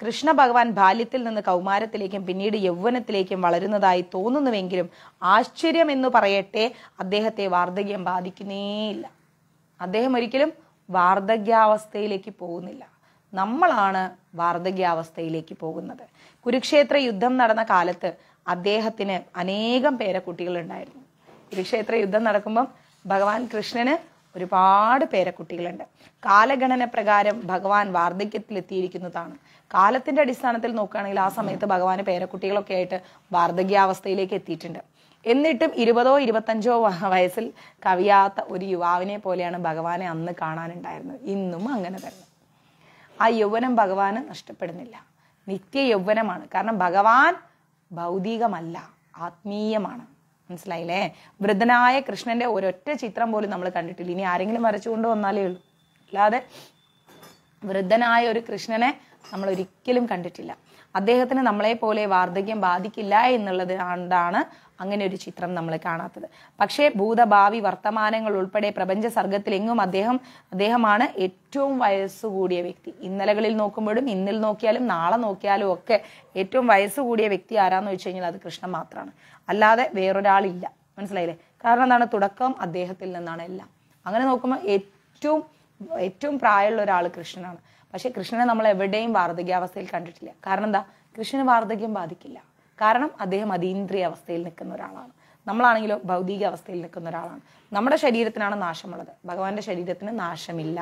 [SPEAKER 1] കൃഷ്ണ ഭഗവാൻ ബാല്യത്തിൽ നിന്ന് കൗമാരത്തിലേക്കും പിന്നീട് യൗവനത്തിലേക്കും വളരുന്നതായി തോന്നുന്നുവെങ്കിലും ആശ്ചര്യം എന്ന് പറയട്ടെ അദ്ദേഹത്തെ വാർദ്ധക്യം ബാധിക്കുന്നേയില്ല അദ്ദേഹം ഒരിക്കലും വാർദ്ധക്യാവസ്ഥയിലേക്ക് പോകുന്നില്ല നമ്മളാണ് വാർദ്ധക്യാവസ്ഥയിലേക്ക് പോകുന്നത് കുരുക്ഷേത്ര യുദ്ധം നടന്ന കാലത്ത് അദ്ദേഹത്തിന് അനേകം ഉണ്ടായിരുന്നു കുരുക്ഷേത്ര യുദ്ധം നടക്കുമ്പം ഭഗവാൻ കൃഷ്ണന് ഒരുപാട് പേരക്കുട്ടികളുണ്ട് കാലഗണന പ്രകാരം ഭഗവാൻ വാർദ്ധക്യത്തിലെത്തിയിരിക്കുന്നതാണ് കാലത്തിന്റെ അടിസ്ഥാനത്തിൽ നോക്കുകയാണെങ്കിൽ ആ സമയത്ത് ഭഗവാന് പേരക്കുട്ടികളൊക്കെ ആയിട്ട് വാർദ്ധക്യാവസ്ഥയിലേക്ക് എത്തിയിട്ടുണ്ട് എന്നിട്ടും ഇരുപതോ ഇരുപത്തഞ്ചോ വയസ്സിൽ കവിയാത്ത ഒരു യുവാവിനെ പോലെയാണ് ഭഗവാനെ അന്ന് കാണാനുണ്ടായിരുന്നത് ഇന്നും അങ്ങനെ തന്നെ ആ യൗവനം ഭഗവാന് നഷ്ടപ്പെടുന്നില്ല നിത്യ യൗവനമാണ് കാരണം ഭഗവാൻ ഭൗതികമല്ല ആത്മീയമാണ് മനസ്സിലായില്ലേ വൃദ്ധനായ കൃഷ്ണന്റെ ഒരൊറ്റ ചിത്രം പോലും നമ്മൾ കണ്ടിട്ടില്ല ഇനി ആരെങ്കിലും വരച്ചുകൊണ്ട് വന്നാലേ ഉള്ളൂ അല്ലാതെ വൃദ്ധനായ ഒരു കൃഷ്ണനെ നമ്മൾ ഒരിക്കലും കണ്ടിട്ടില്ല അദ്ദേഹത്തിന് നമ്മളെ പോലെ വാർദ്ധക്യം ബാധിക്കില്ല എന്നുള്ളത് കൊണ്ടാണ് അങ്ങനെ ഒരു ചിത്രം നമ്മൾ കാണാത്തത് പക്ഷേ ഭൂതഭാവി വർത്തമാനങ്ങൾ ഉൾപ്പെടെ പ്രപഞ്ച സർഗത്തിലെങ്ങും അദ്ദേഹം അദ്ദേഹമാണ് ഏറ്റവും വയസ്സുകൂടിയ വ്യക്തി ഇന്നലകളിൽ നോക്കുമ്പോഴും ഇന്നിൽ നോക്കിയാലും നാളെ നോക്കിയാലും ഒക്കെ ഏറ്റവും വയസ്സുകൂടിയ വ്യക്തി ആരാന്ന് വെച്ച് കഴിഞ്ഞാൽ അത് കൃഷ്ണൻ മാത്രമാണ് അല്ലാതെ വേറൊരാളില്ല മനസ്സിലായില്ലേ കാരണം എന്താണ് തുടക്കം അദ്ദേഹത്തിൽ നിന്നാണ് എല്ലാം അങ്ങനെ നോക്കുമ്പോൾ ഏറ്റവും ഏറ്റവും പ്രായമുള്ള ഒരാൾ കൃഷ്ണനാണ് പക്ഷേ കൃഷ്ണനെ നമ്മൾ എവിടെയും വാർദ്ധക്യാവസ്ഥയിൽ കണ്ടിട്ടില്ല കാരണം എന്താ കൃഷ്ണന് വാർദ്ധക്യം ബാധിക്കില്ല കാരണം അദ്ദേഹം അതീന്ദ്രിയ അവസ്ഥയിൽ നിൽക്കുന്ന ഒരാളാണ് നമ്മളാണെങ്കിലോ ഭൗതിക അവസ്ഥയിൽ നിൽക്കുന്ന ഒരാളാണ് നമ്മുടെ ശരീരത്തിനാണ് നാശമുള്ളത് ഭഗവാന്റെ ശരീരത്തിന് നാശമില്ല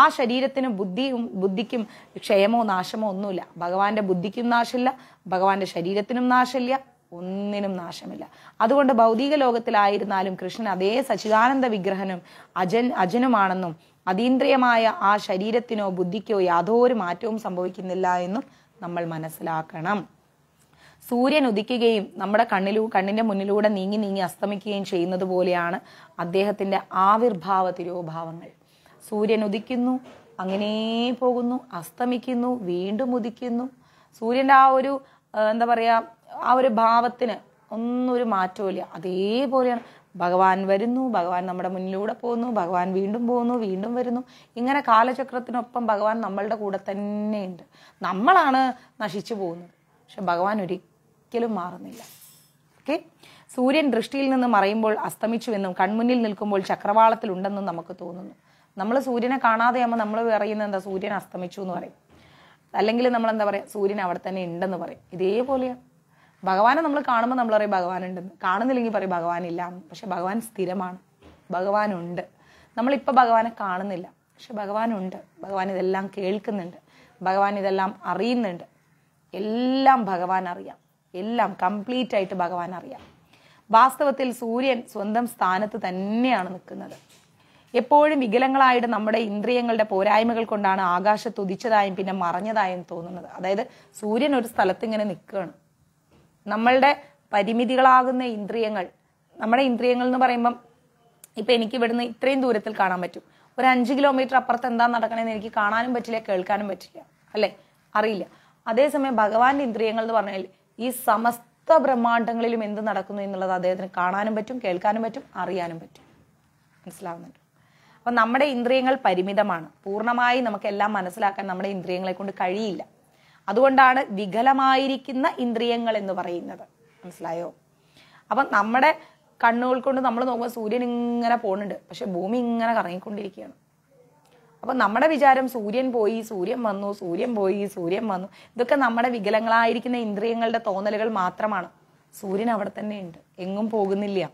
[SPEAKER 1] ആ ശരീരത്തിന് ബുദ്ധിയും ബുദ്ധിക്കും ക്ഷയമോ നാശമോ ഒന്നുമില്ല ഭഗവാന്റെ ബുദ്ധിക്കും നാശമില്ല ഭഗവാന്റെ ശരീരത്തിനും നാശമില്ല ഒന്നിനും നാശമില്ല അതുകൊണ്ട് ഭൗതിക ലോകത്തിലായിരുന്നാലും കൃഷ്ണൻ അതേ സച്ചിദാനന്ദ വിഗ്രഹനും അജൻ അജനുമാണെന്നും അതീന്ദ്രിയമായ ആ ശരീരത്തിനോ ബുദ്ധിക്കോ യാതൊരു മാറ്റവും സംഭവിക്കുന്നില്ല എന്നും നമ്മൾ മനസ്സിലാക്കണം സൂര്യൻ ഉദിക്കുകയും നമ്മുടെ കണ്ണിലൂ കണ്ണിന്റെ മുന്നിലൂടെ നീങ്ങി നീങ്ങി അസ്തമിക്കുകയും ചെയ്യുന്നത് പോലെയാണ് അദ്ദേഹത്തിന്റെ ആവിർഭാവ തിരോഭാവങ്ങൾ സൂര്യൻ ഉദിക്കുന്നു അങ്ങനെ പോകുന്നു അസ്തമിക്കുന്നു വീണ്ടും ഉദിക്കുന്നു സൂര്യൻ്റെ ആ ഒരു എന്താ പറയുക ആ ഒരു ഭാവത്തിന് ഒന്നൊരു ഒരു മാറ്റവും ഇല്ല അതേപോലെയാണ് ഭഗവാൻ വരുന്നു ഭഗവാൻ നമ്മുടെ മുന്നിലൂടെ പോകുന്നു ഭഗവാൻ വീണ്ടും പോകുന്നു വീണ്ടും വരുന്നു ഇങ്ങനെ കാലചക്രത്തിനൊപ്പം ഭഗവാൻ നമ്മളുടെ കൂടെ തന്നെയുണ്ട് നമ്മളാണ് നശിച്ചു പോകുന്നത് പക്ഷെ ഭഗവാൻ ഒരിക്കലും മാറുന്നില്ല ഓക്കെ സൂര്യൻ ദൃഷ്ടിയിൽ നിന്ന് മറയുമ്പോൾ അസ്തമിച്ചുവെന്നും കൺമുന്നിൽ നിൽക്കുമ്പോൾ ചക്രവാളത്തിൽ ഉണ്ടെന്നും നമുക്ക് തോന്നുന്നു നമ്മൾ സൂര്യനെ കാണാതെയാകുമ്പോൾ നമ്മൾ പറയുന്നത് എന്താ സൂര്യൻ അസ്തമിച്ചു എന്ന് പറയും അല്ലെങ്കിൽ നമ്മൾ എന്താ പറയുക സൂര്യൻ അവിടെ തന്നെ ഉണ്ടെന്ന് പറയും ഇതേപോലെയാണ് ഭഗവാനെ നമ്മൾ കാണുമ്പോൾ നമ്മൾ പറയും ഭഗവാനുണ്ടെന്ന് ഉണ്ടെന്ന് കാണുന്നില്ലെങ്കിൽ പറയും ഭഗവാൻ ഇല്ല പക്ഷെ ഭഗവാൻ സ്ഥിരമാണ് ഭഗവാനുണ്ട് നമ്മളിപ്പോൾ ഭഗവാനെ കാണുന്നില്ല പക്ഷെ ഭഗവാനുണ്ട് ഭഗവാൻ ഇതെല്ലാം കേൾക്കുന്നുണ്ട് ഭഗവാൻ ഇതെല്ലാം അറിയുന്നുണ്ട് എല്ലാം ഭഗവാൻ അറിയാം എല്ലാം കംപ്ലീറ്റ് ആയിട്ട് ഭഗവാൻ അറിയാം വാസ്തവത്തിൽ സൂര്യൻ സ്വന്തം സ്ഥാനത്ത് തന്നെയാണ് നിൽക്കുന്നത് എപ്പോഴും വികലങ്ങളായിട്ട് നമ്മുടെ ഇന്ദ്രിയങ്ങളുടെ പോരായ്മകൾ കൊണ്ടാണ് ആകാശത്ത് ഉദിച്ചതായും പിന്നെ മറഞ്ഞതായും തോന്നുന്നത് അതായത് സൂര്യൻ ഒരു സ്ഥലത്ത് ഇങ്ങനെ നിൽക്കുകയാണ് നമ്മളുടെ പരിമിതികളാകുന്ന ഇന്ദ്രിയങ്ങൾ നമ്മുടെ ഇന്ദ്രിയങ്ങൾ എന്ന് പറയുമ്പം ഇപ്പൊ എനിക്ക് ഇവിടുന്ന് ഇത്രയും ദൂരത്തിൽ കാണാൻ പറ്റും ഒരു അഞ്ച് കിലോമീറ്റർ അപ്പുറത്ത് എന്താ നടക്കണമെന്ന് എനിക്ക് കാണാനും പറ്റില്ല കേൾക്കാനും പറ്റില്ല അല്ലേ അറിയില്ല അതേസമയം ഭഗവാന്റെ ഇന്ദ്രിയങ്ങൾ എന്ന് പറഞ്ഞാൽ ഈ സമസ്ത ബ്രഹ്മാണ്ടങ്ങളിലും എന്ത് നടക്കുന്നു എന്നുള്ളത് അദ്ദേഹത്തിന് കാണാനും പറ്റും കേൾക്കാനും പറ്റും അറിയാനും പറ്റും മനസ്സിലാവുന്നുണ്ട് അപ്പൊ നമ്മുടെ ഇന്ദ്രിയങ്ങൾ പരിമിതമാണ് പൂർണ്ണമായി നമുക്കെല്ലാം മനസ്സിലാക്കാൻ നമ്മുടെ ഇന്ദ്രിയങ്ങളെ കൊണ്ട് കഴിയില്ല അതുകൊണ്ടാണ് വികലമായിരിക്കുന്ന ഇന്ദ്രിയങ്ങൾ എന്ന് പറയുന്നത് മനസ്സിലായോ അപ്പൊ നമ്മുടെ കണ്ണുകൾ കൊണ്ട് നമ്മൾ നോക്കുമ്പോൾ സൂര്യൻ ഇങ്ങനെ പോകുന്നുണ്ട് പക്ഷെ ഭൂമി ഇങ്ങനെ കറങ്ങിക്കൊണ്ടിരിക്കുകയാണ് അപ്പൊ നമ്മുടെ വിചാരം സൂര്യൻ പോയി സൂര്യൻ വന്നു സൂര്യൻ പോയി സൂര്യൻ വന്നു ഇതൊക്കെ നമ്മുടെ വികലങ്ങളായിരിക്കുന്ന ഇന്ദ്രിയങ്ങളുടെ തോന്നലുകൾ മാത്രമാണ് സൂര്യൻ അവിടെ തന്നെ ഉണ്ട് എങ്ങും പോകുന്നില്ല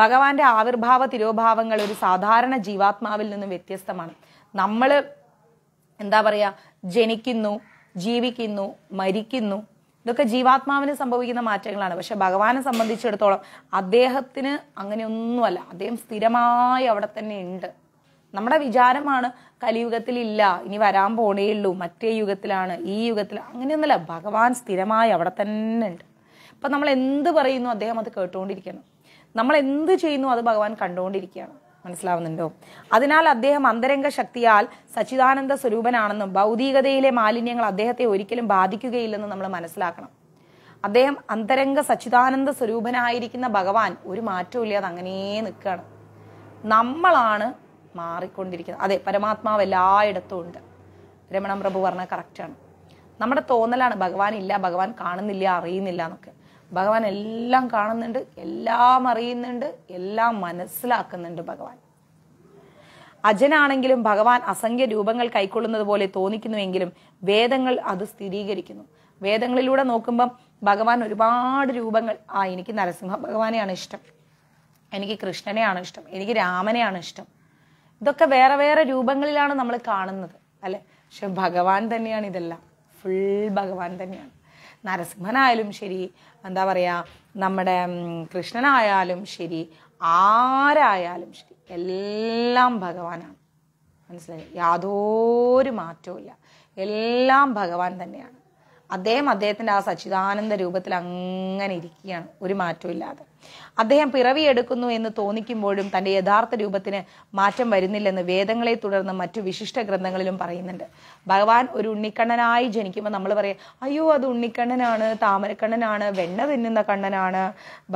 [SPEAKER 1] ഭഗവാന്റെ ആവിർഭാവ തിരോഭാവങ്ങൾ ഒരു സാധാരണ ജീവാത്മാവിൽ നിന്നും വ്യത്യസ്തമാണ് നമ്മൾ എന്താ പറയാ ജനിക്കുന്നു ജീവിക്കുന്നു മരിക്കുന്നു ഇതൊക്കെ ജീവാത്മാവിന് സംഭവിക്കുന്ന മാറ്റങ്ങളാണ് പക്ഷെ ഭഗവാനെ സംബന്ധിച്ചിടത്തോളം അദ്ദേഹത്തിന് അങ്ങനെയൊന്നുമല്ല അദ്ദേഹം സ്ഥിരമായി അവിടെ തന്നെ ഉണ്ട് നമ്മുടെ വിചാരമാണ് കലിയുഗത്തിലില്ല ഇനി വരാൻ പോണേയുള്ളൂ മറ്റേ യുഗത്തിലാണ് ഈ യുഗത്തിൽ അങ്ങനെയൊന്നുമല്ല ഭഗവാൻ സ്ഥിരമായി അവിടെ തന്നെ ഉണ്ട് അപ്പം നമ്മൾ എന്ത് പറയുന്നു അദ്ദേഹം അത് കേട്ടുകൊണ്ടിരിക്കണം നമ്മൾ എന്ത് ചെയ്യുന്നു അത് ഭഗവാൻ കണ്ടുകൊണ്ടിരിക്കുകയാണ് മനസ്സിലാവുന്നുണ്ടോ അതിനാൽ അദ്ദേഹം അന്തരംഗ ശക്തിയാൽ സച്ചിദാനന്ദ സ്വരൂപനാണെന്നും ഭൗതികതയിലെ മാലിന്യങ്ങൾ അദ്ദേഹത്തെ ഒരിക്കലും ബാധിക്കുകയില്ലെന്നും നമ്മൾ മനസ്സിലാക്കണം അദ്ദേഹം അന്തരംഗ സച്ചിദാനന്ദ സ്വരൂപനായിരിക്കുന്ന ഭഗവാൻ ഒരു മാറ്റവും ഇല്ലാതെ അങ്ങനെ നിൽക്കുകയാണ് നമ്മളാണ് മാറിക്കൊണ്ടിരിക്കുന്നത് അതെ പരമാത്മാവ് എല്ലായിടത്തും ഉണ്ട് രമണം പ്രഭു പറഞ്ഞ കറക്റ്റാണ് നമ്മുടെ തോന്നലാണ് ഭഗവാൻ ഇല്ല ഭഗവാൻ കാണുന്നില്ല അറിയുന്നില്ല എന്നൊക്കെ ഭഗവാൻ എല്ലാം കാണുന്നുണ്ട് എല്ലാം അറിയുന്നുണ്ട് എല്ലാം മനസ്സിലാക്കുന്നുണ്ട് ഭഗവാൻ അജനാണെങ്കിലും ഭഗവാൻ അസംഖ്യ രൂപങ്ങൾ കൈക്കൊള്ളുന്നത് പോലെ തോന്നിക്കുന്നുവെങ്കിലും വേദങ്ങൾ അത് സ്ഥിരീകരിക്കുന്നു വേദങ്ങളിലൂടെ നോക്കുമ്പം ഭഗവാൻ ഒരുപാട് രൂപങ്ങൾ ആ എനിക്ക് നരസിംഹ ഭഗവാനെയാണ് ഇഷ്ടം എനിക്ക് കൃഷ്ണനെയാണ് ഇഷ്ടം എനിക്ക് രാമനെയാണ് ഇഷ്ടം ഇതൊക്കെ വേറെ വേറെ രൂപങ്ങളിലാണ് നമ്മൾ കാണുന്നത് അല്ലെ പക്ഷെ ഭഗവാൻ തന്നെയാണ് ഇതെല്ലാം ഫുൾ ഭഗവാൻ തന്നെയാണ് നരസിംഹനായാലും ശരി എന്താ പറയുക നമ്മുടെ കൃഷ്ണനായാലും ശരി ആരായാലും ശരി എല്ലാം ഭഗവാനാണ് മനസ്സിലായി യാതൊരു മാറ്റവും എല്ലാം ഭഗവാൻ തന്നെയാണ് അദ്ദേഹം അദ്ദേഹത്തിൻ്റെ ആ സച്ചിദാനന്ദ രൂപത്തിൽ അങ്ങനെ ഇരിക്കുകയാണ് ഒരു മാറ്റവും ഇല്ലാതെ അദ്ദേഹം പിറവിയെടുക്കുന്നു എന്ന് തോന്നിക്കുമ്പോഴും തന്റെ യഥാർത്ഥ രൂപത്തിന് മാറ്റം വരുന്നില്ലെന്ന് വേദങ്ങളെ തുടർന്ന് മറ്റു വിശിഷ്ട ഗ്രന്ഥങ്ങളിലും പറയുന്നുണ്ട് ഭഗവാൻ ഒരു ഉണ്ണിക്കണ്ണനായി ജനിക്കുമ്പോൾ നമ്മൾ പറയും അയ്യോ അത് ഉണ്ണിക്കണ്ണനാണ് താമരക്കണ്ണനാണ് വെണ്ണ തിന്നുന്ന കണ്ണനാണ്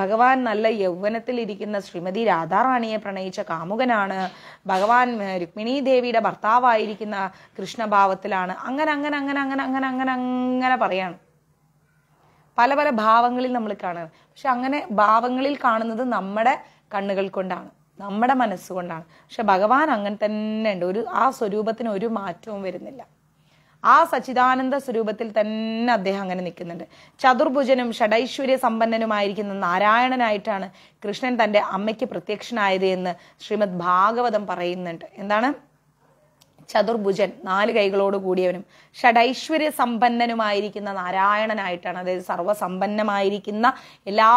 [SPEAKER 1] ഭഗവാൻ നല്ല യൗവനത്തിലിരിക്കുന്ന ശ്രീമതി രാധാറാണിയെ പ്രണയിച്ച കാമുകനാണ് ഭഗവാൻ രുക്മിണി ദേവിയുടെ ഭർത്താവായിരിക്കുന്ന കൃഷ്ണഭാവത്തിലാണ് അങ്ങനെ അങ്ങനെ അങ്ങനെ അങ്ങനെ അങ്ങനെ അങ്ങനെ അങ്ങനെ പറയാണ് പല പല ഭാവങ്ങളിൽ നമ്മൾ കാണുന്നത് പക്ഷെ അങ്ങനെ ഭാവങ്ങളിൽ കാണുന്നത് നമ്മുടെ കണ്ണുകൾ കൊണ്ടാണ് നമ്മുടെ മനസ്സുകൊണ്ടാണ് പക്ഷെ ഭഗവാൻ അങ്ങനെ തന്നെ ഉണ്ട് ഒരു ആ സ്വരൂപത്തിന് ഒരു മാറ്റവും വരുന്നില്ല ആ സച്ചിദാനന്ദ സ്വരൂപത്തിൽ തന്നെ അദ്ദേഹം അങ്ങനെ നിൽക്കുന്നുണ്ട് ചതുർഭുജനും ഷഡൈശ്വര്യ സമ്പന്നനുമായിരിക്കുന്ന നാരായണനായിട്ടാണ് കൃഷ്ണൻ തൻ്റെ അമ്മയ്ക്ക് പ്രത്യക്ഷനായത് എന്ന് ശ്രീമദ് ഭാഗവതം പറയുന്നുണ്ട് എന്താണ് ചതുർഭുജൻ നാല് കൈകളോട് കൂടിയവനും ഷഡൈശ്വര്യ സമ്പന്നനുമായിരിക്കുന്ന നാരായണനായിട്ടാണ് അതായത് സർവസമ്പന്നമായിരിക്കുന്ന എല്ലാ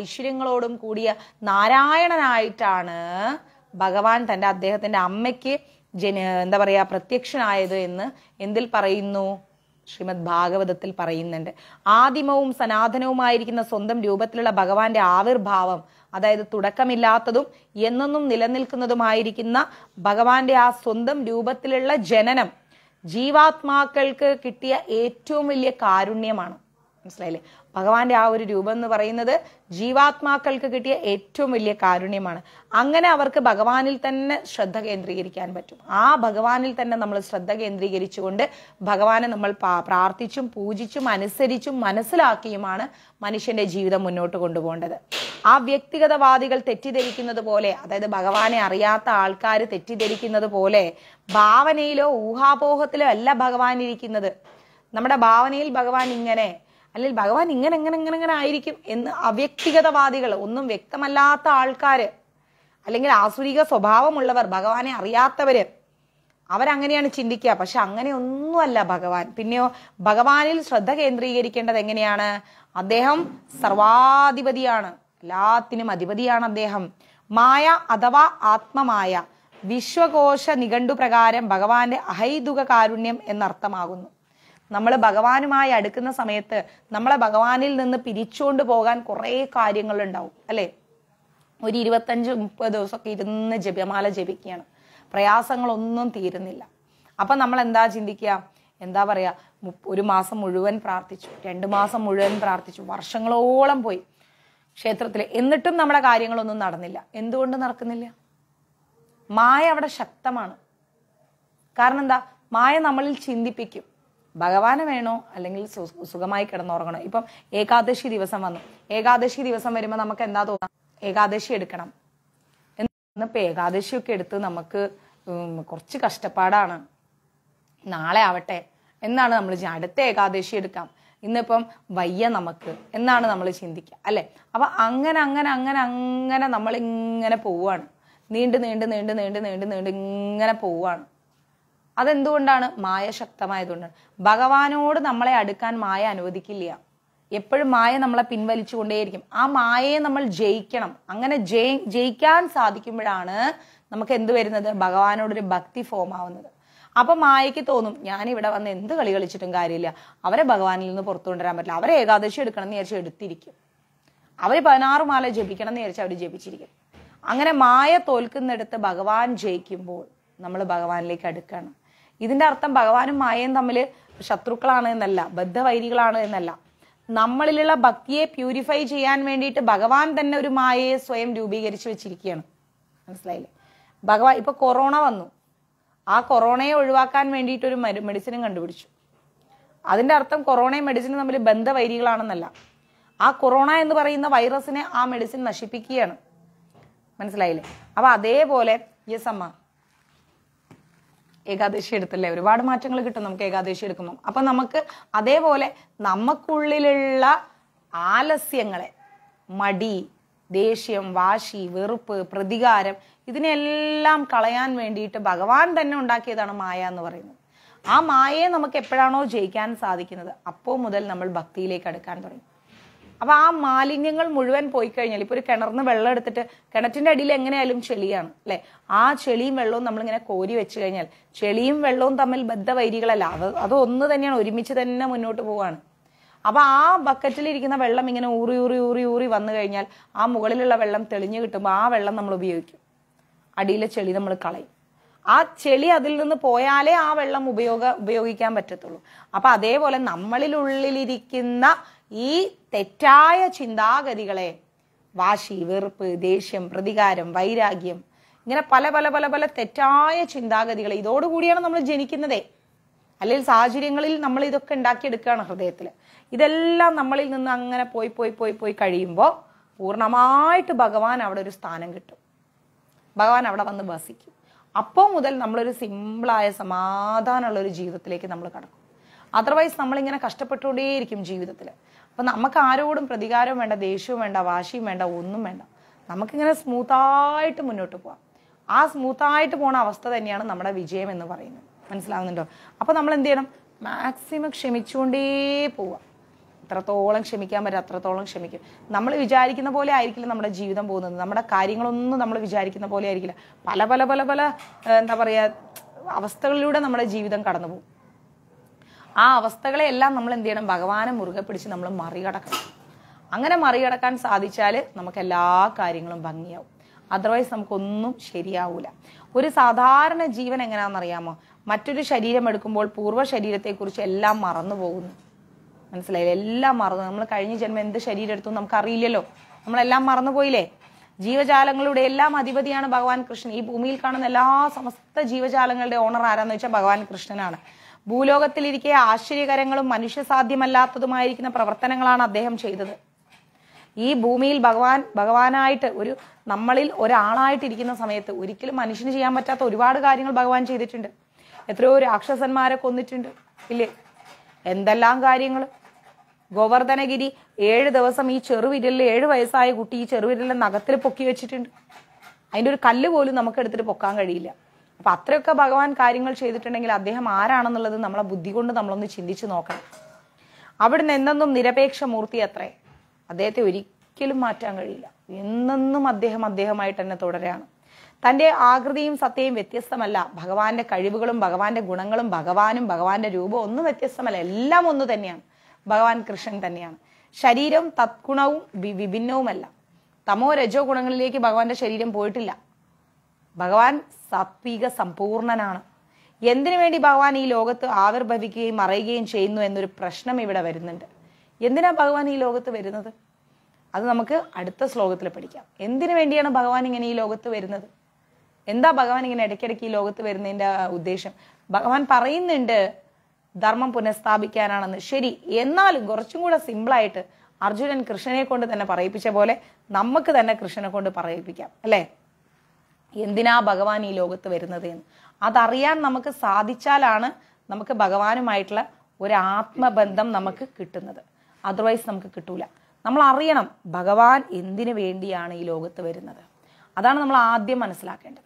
[SPEAKER 1] ഐശ്വര്യങ്ങളോടും കൂടിയ നാരായണനായിട്ടാണ് ഭഗവാൻ തൻ്റെ അദ്ദേഹത്തിൻ്റെ അമ്മയ്ക്ക് ജന എന്താ പറയുക പ്രത്യക്ഷനായത് എന്ന് എന്തിൽ പറയുന്നു ശ്രീമദ് ഭാഗവതത്തിൽ പറയുന്നുണ്ട് ആദിമവും സനാതനവുമായിരിക്കുന്ന സ്വന്തം രൂപത്തിലുള്ള ഭഗവാന്റെ ആവിർഭാവം അതായത് തുടക്കമില്ലാത്തതും എന്നെന്നും നിലനിൽക്കുന്നതുമായിരിക്കുന്ന ഭഗവാന്റെ ആ സ്വന്തം രൂപത്തിലുള്ള ജനനം ജീവാത്മാക്കൾക്ക് കിട്ടിയ ഏറ്റവും വലിയ കാരുണ്യമാണ് മനസ്സിലായില്ലേ ഭഗവാന്റെ ആ ഒരു രൂപം എന്ന് പറയുന്നത് ജീവാത്മാക്കൾക്ക് കിട്ടിയ ഏറ്റവും വലിയ കാരുണ്യമാണ് അങ്ങനെ അവർക്ക് ഭഗവാനിൽ തന്നെ ശ്രദ്ധ കേന്ദ്രീകരിക്കാൻ പറ്റും ആ ഭഗവാനിൽ തന്നെ നമ്മൾ ശ്രദ്ധ കേന്ദ്രീകരിച്ചുകൊണ്ട് ഭഗവാനെ നമ്മൾ പ്രാർത്ഥിച്ചും പൂജിച്ചും അനുസരിച്ചും മനസ്സിലാക്കിയുമാണ് മനുഷ്യന്റെ ജീവിതം മുന്നോട്ട് കൊണ്ടുപോകേണ്ടത് ആ വ്യക്തിഗതവാദികൾ തെറ്റിദ്ധരിക്കുന്നത് പോലെ അതായത് ഭഗവാനെ അറിയാത്ത ആൾക്കാർ തെറ്റിദ്ധരിക്കുന്നത് പോലെ ഭാവനയിലോ ഊഹാപോഹത്തിലോ അല്ല ഭഗവാൻ ഇരിക്കുന്നത് നമ്മുടെ ഭാവനയിൽ ഭഗവാൻ ഇങ്ങനെ അല്ലെങ്കിൽ ഭഗവാൻ ഇങ്ങനെ എങ്ങനെ എങ്ങനെ എങ്ങനെ ആയിരിക്കും എന്ന് അവ്യക്തിഗതവാദികൾ ഒന്നും വ്യക്തമല്ലാത്ത ആൾക്കാർ അല്ലെങ്കിൽ ആസുരിക സ്വഭാവമുള്ളവർ ഭഗവാനെ അറിയാത്തവർ അവരങ്ങനെയാണ് ചിന്തിക്കുക പക്ഷെ അങ്ങനെ ഒന്നുമല്ല ഭഗവാൻ പിന്നെയോ ഭഗവാനിൽ ശ്രദ്ധ കേന്ദ്രീകരിക്കേണ്ടത് എങ്ങനെയാണ് അദ്ദേഹം സർവാധിപതിയാണ് എല്ലാത്തിനും അധിപതിയാണ് അദ്ദേഹം മായ അഥവാ ആത്മമായ വിശ്വകോശ നിഘണ്ടു പ്രകാരം ഭഗവാന്റെ അഹൈതുക കാരുണ്യം എന്നർത്ഥമാകുന്നു നമ്മൾ ഭഗവാനുമായി അടുക്കുന്ന സമയത്ത് നമ്മളെ ഭഗവാനിൽ നിന്ന് പിരിച്ചുകൊണ്ട് പോകാൻ കുറേ കാര്യങ്ങളുണ്ടാവും അല്ലേ ഒരു ഇരുപത്തഞ്ച് മുപ്പത് ദിവസമൊക്കെ ഇരുന്ന് ജപമാല ജപിക്കുകയാണ് പ്രയാസങ്ങളൊന്നും തീരുന്നില്ല അപ്പൊ നമ്മൾ എന്താ ചിന്തിക്കുക എന്താ പറയുക ഒരു മാസം മുഴുവൻ പ്രാർത്ഥിച്ചു രണ്ട് മാസം മുഴുവൻ പ്രാർത്ഥിച്ചു വർഷങ്ങളോളം പോയി ക്ഷേത്രത്തിൽ എന്നിട്ടും നമ്മുടെ കാര്യങ്ങളൊന്നും നടന്നില്ല എന്തുകൊണ്ട് നടക്കുന്നില്ല മായ അവിടെ ശക്തമാണ് കാരണം എന്താ മായ നമ്മളിൽ ചിന്തിപ്പിക്കും ഭഗവാന് വേണോ അല്ലെങ്കിൽ സുഖമായി കിടന്നുറങ്ങണോ ഇപ്പം ഏകാദശി ദിവസം വന്നു ഏകാദശി ദിവസം വരുമ്പോൾ നമുക്ക് എന്താ തോന്നാം ഏകാദശി എടുക്കണം ഏകാദശി ഒക്കെ എടുത്ത് നമുക്ക് കുറച്ച് കഷ്ടപ്പാടാണ് നാളെ ആവട്ടെ എന്നാണ് നമ്മൾ അടുത്ത ഏകാദശി എടുക്കാം ഇന്നിപ്പം വയ്യ നമുക്ക് എന്നാണ് നമ്മൾ ചിന്തിക്കുക അല്ലെ അപ്പൊ അങ്ങനെ അങ്ങനെ അങ്ങനെ അങ്ങനെ നമ്മൾ ഇങ്ങനെ പോവാണ് നീണ്ട് നീണ്ട് നീണ്ട് നീണ്ട് നീണ്ട് നീണ്ട് ഇങ്ങനെ പോവാണ് അതെന്തുകൊണ്ടാണ് മായ ശക്തമായതുകൊണ്ടാണ് ഭഗവാനോട് നമ്മളെ അടുക്കാൻ മായ അനുവദിക്കില്ല എപ്പോഴും മായ നമ്മളെ പിൻവലിച്ചുകൊണ്ടേയിരിക്കും ആ മായയെ നമ്മൾ ജയിക്കണം അങ്ങനെ ജയി ജയിക്കാൻ സാധിക്കുമ്പോഴാണ് നമുക്ക് എന്ത് വരുന്നത് ഭഗവാനോടൊരു ഭക്തി ഫോം ആവുന്നത് അപ്പൊ മായയ്ക്ക് തോന്നും ഞാൻ ഇവിടെ വന്ന് എന്ത് കളി കളിച്ചിട്ടും കാര്യമില്ല അവരെ ഭഗവാനിൽ നിന്ന് പുറത്തു കൊണ്ടുവരാൻ പറ്റില്ല അവരെ ഏകാദശി എടുക്കണം എന്ന് വിചാരിച്ച് എടുത്തിരിക്കും അവർ പതിനാറ് മാല ജപിക്കണം എന്ന് വിചാരിച്ച് അവർ ജപിച്ചിരിക്കും അങ്ങനെ മായ തോൽക്കുന്നിടത്ത് ഭഗവാൻ ജയിക്കുമ്പോൾ നമ്മൾ ഭഗവാനിലേക്ക് അടുക്കണം ഇതിന്റെ അർത്ഥം ഭഗവാനും മായയും തമ്മിൽ ശത്രുക്കളാണ് എന്നല്ല ബദ്ധവൈരികളാണ് എന്നല്ല നമ്മളിലുള്ള ഭക്തിയെ പ്യൂരിഫൈ ചെയ്യാൻ വേണ്ടിയിട്ട് ഭഗവാൻ തന്നെ ഒരു മായയെ സ്വയം രൂപീകരിച്ചു വെച്ചിരിക്കുകയാണ് മനസ്സിലായില്ലേ ഭഗവാൻ ഇപ്പൊ കൊറോണ വന്നു ആ കൊറോണയെ ഒഴിവാക്കാൻ വേണ്ടിയിട്ട് ഒരു മെഡിസിനും കണ്ടുപിടിച്ചു അതിന്റെ അർത്ഥം കൊറോണയും മെഡിസിനും തമ്മിൽ ബന്ധവൈരികളാണെന്നല്ല ആ കൊറോണ എന്ന് പറയുന്ന വൈറസിനെ ആ മെഡിസിൻ നശിപ്പിക്കുകയാണ് മനസ്സിലായില്ലേ അപ്പൊ അതേപോലെ യെസ് അമ്മ ഏകാദശി എടുത്തല്ലേ ഒരുപാട് മാറ്റങ്ങൾ കിട്ടും നമുക്ക് ഏകാദശി എടുക്കുമ്പോൾ അപ്പം നമുക്ക് അതേപോലെ നമുക്കുള്ളിലുള്ള ആലസ്യങ്ങളെ മടി ദേഷ്യം വാശി വെറുപ്പ് പ്രതികാരം ഇതിനെല്ലാം കളയാൻ വേണ്ടിയിട്ട് ഭഗവാൻ തന്നെ ഉണ്ടാക്കിയതാണ് മായ എന്ന് പറയുന്നത് ആ മായയെ നമുക്ക് എപ്പോഴാണോ ജയിക്കാൻ സാധിക്കുന്നത് അപ്പോൾ മുതൽ നമ്മൾ ഭക്തിയിലേക്ക് അടുക്കാൻ തുടങ്ങും അപ്പൊ ആ മാലിന്യങ്ങൾ മുഴുവൻ പോയി കഴിഞ്ഞാൽ ഇപ്പൊ ഒരു കിണർന്ന് വെള്ളം എടുത്തിട്ട് കിണറ്റിന്റെ അടിയിൽ എങ്ങനെയായാലും ചെളിയാണ് അല്ലെ ആ ചെളിയും വെള്ളവും നമ്മളിങ്ങനെ കോരി വെച്ച് കഴിഞ്ഞാൽ ചെളിയും വെള്ളവും തമ്മിൽ ബദ്ധവൈരികളല്ല അത് അത് ഒന്ന് തന്നെയാണ് ഒരുമിച്ച് തന്നെ മുന്നോട്ട് പോവാണ് അപ്പൊ ആ ബക്കറ്റിൽ ഇരിക്കുന്ന വെള്ളം ഇങ്ങനെ ഊറി ഊറി ഊറി ഊറി വന്നു കഴിഞ്ഞാൽ ആ മുകളിലുള്ള വെള്ളം തെളിഞ്ഞു കിട്ടുമ്പോൾ ആ വെള്ളം നമ്മൾ ഉപയോഗിക്കും അടിയിലെ ചെളി നമ്മൾ കളയും ആ ചെളി അതിൽ നിന്ന് പോയാലേ ആ വെള്ളം ഉപയോഗ ഉപയോഗിക്കാൻ പറ്റത്തുള്ളൂ അപ്പൊ അതേപോലെ നമ്മളിലുള്ളിലിരിക്കുന്ന ഈ തെറ്റായ ചിന്താഗതികളെ വാശി വെറുപ്പ് ദേഷ്യം പ്രതികാരം വൈരാഗ്യം ഇങ്ങനെ പല പല പല പല തെറ്റായ ചിന്താഗതികൾ ഇതോടുകൂടിയാണ് നമ്മൾ ജനിക്കുന്നതേ അല്ലെങ്കിൽ സാഹചര്യങ്ങളിൽ നമ്മൾ ഇതൊക്കെ ഉണ്ടാക്കിയെടുക്കുകയാണ് ഹൃദയത്തിൽ ഇതെല്ലാം നമ്മളിൽ നിന്ന് അങ്ങനെ പോയി പോയി പോയി പോയി കഴിയുമ്പോൾ പൂർണ്ണമായിട്ട് ഭഗവാൻ അവിടെ ഒരു സ്ഥാനം കിട്ടും ഭഗവാൻ അവിടെ വന്ന് വസിക്കും അപ്പോൾ മുതൽ നമ്മളൊരു സിമ്പിളായ സമാധാനമുള്ള ഒരു ജീവിതത്തിലേക്ക് നമ്മൾ കടക്കും അതർവൈസ് നമ്മളിങ്ങനെ കഷ്ടപ്പെട്ടുകൊണ്ടേയിരിക്കും ജീവിതത്തിൽ അപ്പം നമുക്ക് ആരോടും പ്രതികാരവും വേണ്ട ദേഷ്യവും വേണ്ട വാശിയും വേണ്ട ഒന്നും വേണ്ട നമുക്കിങ്ങനെ സ്മൂത്തായിട്ട് മുന്നോട്ട് പോവാം ആ സ്മൂത്തായിട്ട് പോണ അവസ്ഥ തന്നെയാണ് നമ്മുടെ വിജയം എന്ന് പറയുന്നത് മനസ്സിലാവുന്നുണ്ടോ അപ്പോൾ നമ്മൾ എന്ത് ചെയ്യണം മാക്സിമം ക്ഷമിച്ചുകൊണ്ടേ പോവാം എത്രത്തോളം ക്ഷമിക്കാൻ പറ്റും അത്രത്തോളം ക്ഷമിക്കും നമ്മൾ വിചാരിക്കുന്ന പോലെ ആയിരിക്കില്ല നമ്മുടെ ജീവിതം പോകുന്നത് നമ്മുടെ കാര്യങ്ങളൊന്നും നമ്മൾ വിചാരിക്കുന്ന പോലെ ആയിരിക്കില്ല പല പല പല പല എന്താ പറയുക അവസ്ഥകളിലൂടെ നമ്മുടെ ജീവിതം കടന്നു പോകും ആ അവസ്ഥകളെ എല്ലാം നമ്മൾ എന്ത് ചെയ്യണം ഭഗവാനെ മുറുകെ പിടിച്ച് നമ്മൾ മറികടക്കണം അങ്ങനെ മറികടക്കാൻ സാധിച്ചാൽ നമുക്ക് എല്ലാ കാര്യങ്ങളും ഭംഗിയാവും അതർവൈസ് നമുക്കൊന്നും ശരിയാവൂല ഒരു സാധാരണ ജീവൻ അറിയാമോ മറ്റൊരു ശരീരം എടുക്കുമ്പോൾ പൂർവ്വ ശരീരത്തെക്കുറിച്ച് എല്ലാം മറന്നു പോകുന്നു മനസ്സിലായില്ലേ എല്ലാം മറന്നു നമ്മൾ കഴിഞ്ഞ ജന്മം എന്ത് ശരീരം എടുത്തു നമുക്കറിയില്ലല്ലോ നമ്മളെല്ലാം മറന്നു പോയില്ലേ ജീവജാലങ്ങളുടെ എല്ലാം അധിപതിയാണ് ഭഗവാൻ കൃഷ്ണൻ ഈ ഭൂമിയിൽ കാണുന്ന എല്ലാ സമസ്ത ജീവജാലങ്ങളുടെ ഓണർ ആരാന്ന് വെച്ചാൽ ഭഗവാൻ കൃഷ്ണനാണ് ഭൂലോകത്തിലിരിക്കെ ആശ്ചര്യകരങ്ങളും മനുഷ്യസാധ്യമല്ലാത്തതുമായിരിക്കുന്ന പ്രവർത്തനങ്ങളാണ് അദ്ദേഹം ചെയ്തത് ഈ ഭൂമിയിൽ ഭഗവാൻ ഭഗവാനായിട്ട് ഒരു നമ്മളിൽ ഒരാളായിട്ടിരിക്കുന്ന സമയത്ത് ഒരിക്കലും മനുഷ്യന് ചെയ്യാൻ പറ്റാത്ത ഒരുപാട് കാര്യങ്ങൾ ഭഗവാൻ ചെയ്തിട്ടുണ്ട് എത്രയോ രാക്ഷസന്മാരെ കൊന്നിട്ടുണ്ട് ഇല്ലേ എന്തെല്ലാം കാര്യങ്ങൾ ഗോവർദ്ധനഗിരി ഏഴ് ദിവസം ഈ ചെറുവിരലിൽ ഏഴ് വയസ്സായ കുട്ടി ഈ ചെറുവിരലിൻ്റെ നഖത്തിൽ പൊക്കി വെച്ചിട്ടുണ്ട് അതിൻ്റെ ഒരു കല്ല് പോലും നമുക്ക് എടുത്തിട്ട് പൊക്കാൻ കഴിയില്ല അപ്പൊ അത്രയൊക്കെ ഭഗവാൻ കാര്യങ്ങൾ ചെയ്തിട്ടുണ്ടെങ്കിൽ അദ്ദേഹം ആരാണെന്നുള്ളത് നമ്മളെ ബുദ്ധി കൊണ്ട് നമ്മളൊന്ന് ചിന്തിച്ചു നോക്കണം അവിടുന്ന് എന്നെന്നും നിരപേക്ഷ മൂർത്തി അത്രേ അദ്ദേഹത്തെ ഒരിക്കലും മാറ്റാൻ കഴിയില്ല എന്നെന്നും അദ്ദേഹം അദ്ദേഹമായിട്ട് തന്നെ തുടരാണ് തന്റെ ആകൃതിയും സത്യയും വ്യത്യസ്തമല്ല ഭഗവാന്റെ കഴിവുകളും ഭഗവാന്റെ ഗുണങ്ങളും ഭഗവാനും ഭഗവാന്റെ രൂപവും ഒന്നും വ്യത്യസ്തമല്ല എല്ലാം ഒന്ന് തന്നെയാണ് ഭഗവാൻ കൃഷ്ണൻ തന്നെയാണ് ശരീരം തത്ഗുണവും വിഭിന്നവുമല്ല തമോ രജോ ഗുണങ്ങളിലേക്ക് ഭഗവാന്റെ ശരീരം പോയിട്ടില്ല ഭഗവാൻ സാത്വിക സമ്പൂർണനാണ് എന്തിനു വേണ്ടി ഭഗവാൻ ഈ ലോകത്ത് ആവിർഭവിക്കുകയും മറയുകയും ചെയ്യുന്നു എന്നൊരു പ്രശ്നം ഇവിടെ വരുന്നുണ്ട് എന്തിനാ ഭഗവാൻ ഈ ലോകത്ത് വരുന്നത് അത് നമുക്ക് അടുത്ത ശ്ലോകത്തിൽ പഠിക്കാം എന്തിനു വേണ്ടിയാണ് ഭഗവാൻ ഇങ്ങനെ ഈ ലോകത്ത് വരുന്നത് എന്താ ഭഗവാൻ ഇങ്ങനെ ഇടയ്ക്കിടയ്ക്ക് ഈ ലോകത്ത് വരുന്നതിൻ്റെ ഉദ്ദേശം ഭഗവാൻ പറയുന്നുണ്ട് ധർമ്മം പുനഃസ്ഥാപിക്കാനാണെന്ന് ശരി എന്നാലും കുറച്ചും കൂടെ സിമ്പിളായിട്ട് അർജുനൻ കൃഷ്ണനെ കൊണ്ട് തന്നെ പറയിപ്പിച്ച പോലെ നമുക്ക് തന്നെ കൃഷ്ണനെ കൊണ്ട് പറയിപ്പിക്കാം അല്ലേ എന്തിനാ ഭഗവാൻ ഈ ലോകത്ത് വരുന്നത് എന്ന് അതറിയാൻ നമുക്ക് സാധിച്ചാലാണ് നമുക്ക് ഭഗവാനുമായിട്ടുള്ള ഒരു ആത്മബന്ധം നമുക്ക് കിട്ടുന്നത് അതർവൈസ് നമുക്ക് കിട്ടൂല നമ്മൾ അറിയണം ഭഗവാൻ എന്തിനു വേണ്ടിയാണ് ഈ ലോകത്ത് വരുന്നത് അതാണ് നമ്മൾ ആദ്യം മനസ്സിലാക്കേണ്ടത്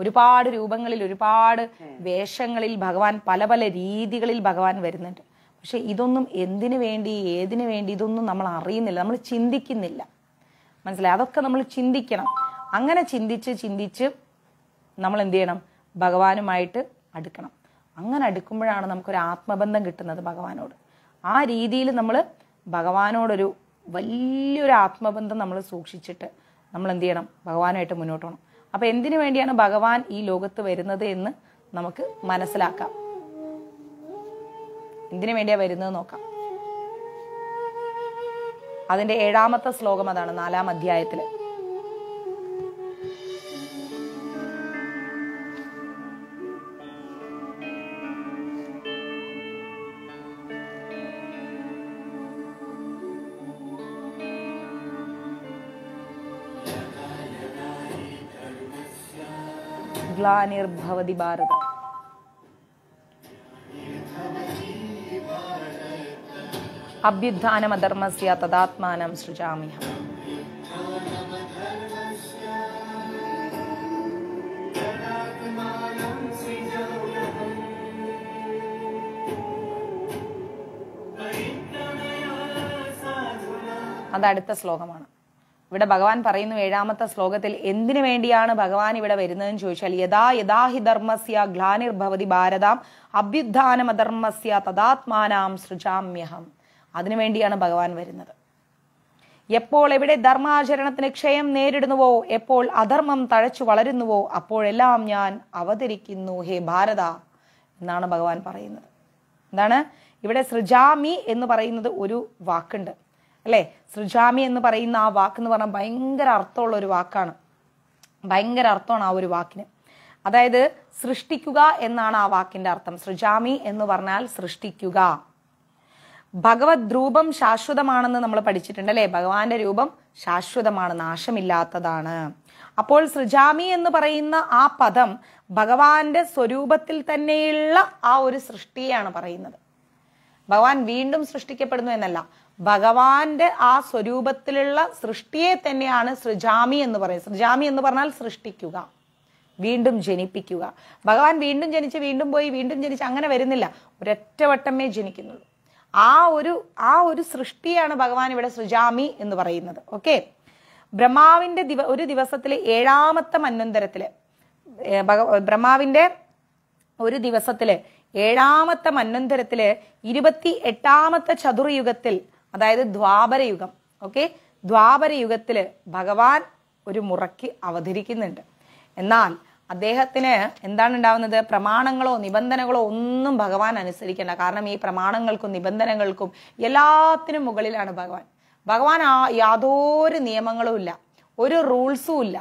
[SPEAKER 1] ഒരുപാട് രൂപങ്ങളിൽ ഒരുപാട് വേഷങ്ങളിൽ ഭഗവാൻ പല പല രീതികളിൽ ഭഗവാൻ വരുന്നുണ്ട് പക്ഷെ ഇതൊന്നും എന്തിനു വേണ്ടി ഏതിനു വേണ്ടി ഇതൊന്നും നമ്മൾ അറിയുന്നില്ല നമ്മൾ ചിന്തിക്കുന്നില്ല മനസ്സിലായി അതൊക്കെ നമ്മൾ ചിന്തിക്കണം അങ്ങനെ ചിന്തിച്ച് ചിന്തിച്ച് നമ്മൾ എന്ത് ചെയ്യണം ഭഗവാനുമായിട്ട് അടുക്കണം അങ്ങനെ അടുക്കുമ്പോഴാണ് നമുക്കൊരു ആത്മബന്ധം കിട്ടുന്നത് ഭഗവാനോട് ആ രീതിയിൽ നമ്മൾ ഭഗവാനോടൊരു വലിയൊരു ആത്മബന്ധം നമ്മൾ സൂക്ഷിച്ചിട്ട് നമ്മൾ എന്ത് ചെയ്യണം ഭഗവാനായിട്ട് മുന്നോട്ട് പോകണം അപ്പോൾ എന്തിനു വേണ്ടിയാണ് ഭഗവാൻ ഈ ലോകത്ത് വരുന്നത് എന്ന് നമുക്ക് മനസ്സിലാക്കാം എന്തിനു വേണ്ടിയാണ് വരുന്നത് നോക്കാം അതിന്റെ ഏഴാമത്തെ ശ്ലോകം അതാണ് നാലാം അധ്യായത്തില് ഗ്ലാനിർഭവതി ഭാരത അധർമ്മസ്യ തദാത്മാനം സൃജാമ്യഹം അത് അടുത്ത ശ്ലോകമാണ് ഇവിടെ ഭഗവാൻ പറയുന്നു ഏഴാമത്തെ ശ്ലോകത്തിൽ എന്തിനു വേണ്ടിയാണ് ഭഗവാൻ ഇവിടെ വരുന്നതെന്ന് ചോദിച്ചാൽ യഥാ യഥാഹി ധർമ്മസ്യ ഗ്ലാനിർഭവതി ഭാരതാം അഭ്യുത്ഥാനമധർമ്മസ്യ തഥാത്മാനാം സൃജാമ്യഹം അതിനു വേണ്ടിയാണ് ഭഗവാൻ വരുന്നത് എപ്പോൾ എവിടെ ധർമാചരണത്തിന് ക്ഷയം നേരിടുന്നുവോ എപ്പോൾ അധർമ്മം തഴച്ചു വളരുന്നുവോ അപ്പോഴെല്ലാം ഞാൻ അവതരിക്കുന്നു ഹേ ഭാരത എന്നാണ് ഭഗവാൻ പറയുന്നത് എന്താണ് ഇവിടെ സൃജാമി എന്ന് പറയുന്നത് ഒരു വാക്കുണ്ട് അല്ലേ സൃജാമി എന്ന് പറയുന്ന ആ വാക്ക് എന്ന് പറഞ്ഞാൽ ഭയങ്കര അർത്ഥമുള്ള ഒരു വാക്കാണ് ഭയങ്കര അർത്ഥമാണ് ആ ഒരു വാക്കിന് അതായത് സൃഷ്ടിക്കുക എന്നാണ് ആ വാക്കിന്റെ അർത്ഥം സൃജാമി എന്ന് പറഞ്ഞാൽ സൃഷ്ടിക്കുക ഭഗവത് രൂപം ശാശ്വതമാണെന്ന് നമ്മൾ പഠിച്ചിട്ടുണ്ട് അല്ലേ ഭഗവാന്റെ രൂപം ശാശ്വതമാണ് നാശമില്ലാത്തതാണ് അപ്പോൾ സൃജാമി എന്ന് പറയുന്ന ആ പദം ഭഗവാന്റെ സ്വരൂപത്തിൽ തന്നെയുള്ള ആ ഒരു സൃഷ്ടിയാണ് പറയുന്നത് ഭഗവാൻ വീണ്ടും സൃഷ്ടിക്കപ്പെടുന്നു എന്നല്ല ഭഗവാന്റെ ആ സ്വരൂപത്തിലുള്ള സൃഷ്ടിയെ തന്നെയാണ് സൃജാമി എന്ന് പറയുന്നത് സൃജാമി എന്ന് പറഞ്ഞാൽ സൃഷ്ടിക്കുക വീണ്ടും ജനിപ്പിക്കുക ഭഗവാൻ വീണ്ടും ജനിച്ച് വീണ്ടും പോയി വീണ്ടും ജനിച്ച് അങ്ങനെ വരുന്നില്ല ഒരൊറ്റ വട്ടമേ ജനിക്കുന്നുള്ളൂ ആ ഒരു ആ ഒരു സൃഷ്ടിയാണ് ഭഗവാൻ ഇവിടെ സൃജാമി എന്ന് പറയുന്നത് ഓക്കെ ബ്രഹ്മാവിന്റെ ദിവ ഒരു ദിവസത്തിലെ ഏഴാമത്തെ മന്വന്തരത്തില് ബ്രഹ്മാവിന്റെ ഒരു ദിവസത്തില് ഏഴാമത്തെ മന്വന്തരത്തില് ഇരുപത്തി എട്ടാമത്തെ ചതുർയുഗത്തിൽ അതായത് ദ്വാപരയുഗം ഓക്കെ ദ്വാപരയുഗത്തിൽ ഭഗവാൻ ഒരു മുറയ്ക്ക് അവതരിക്കുന്നുണ്ട് എന്നാൽ അദ്ദേഹത്തിന് എന്താണ് ഉണ്ടാവുന്നത് പ്രമാണങ്ങളോ നിബന്ധനകളോ ഒന്നും ഭഗവാൻ അനുസരിക്കേണ്ട കാരണം ഈ പ്രമാണങ്ങൾക്കും നിബന്ധനകൾക്കും എല്ലാത്തിനും മുകളിലാണ് ഭഗവാൻ ഭഗവാൻ ആ യാതൊരു നിയമങ്ങളും ഇല്ല ഒരു റൂൾസും ഇല്ല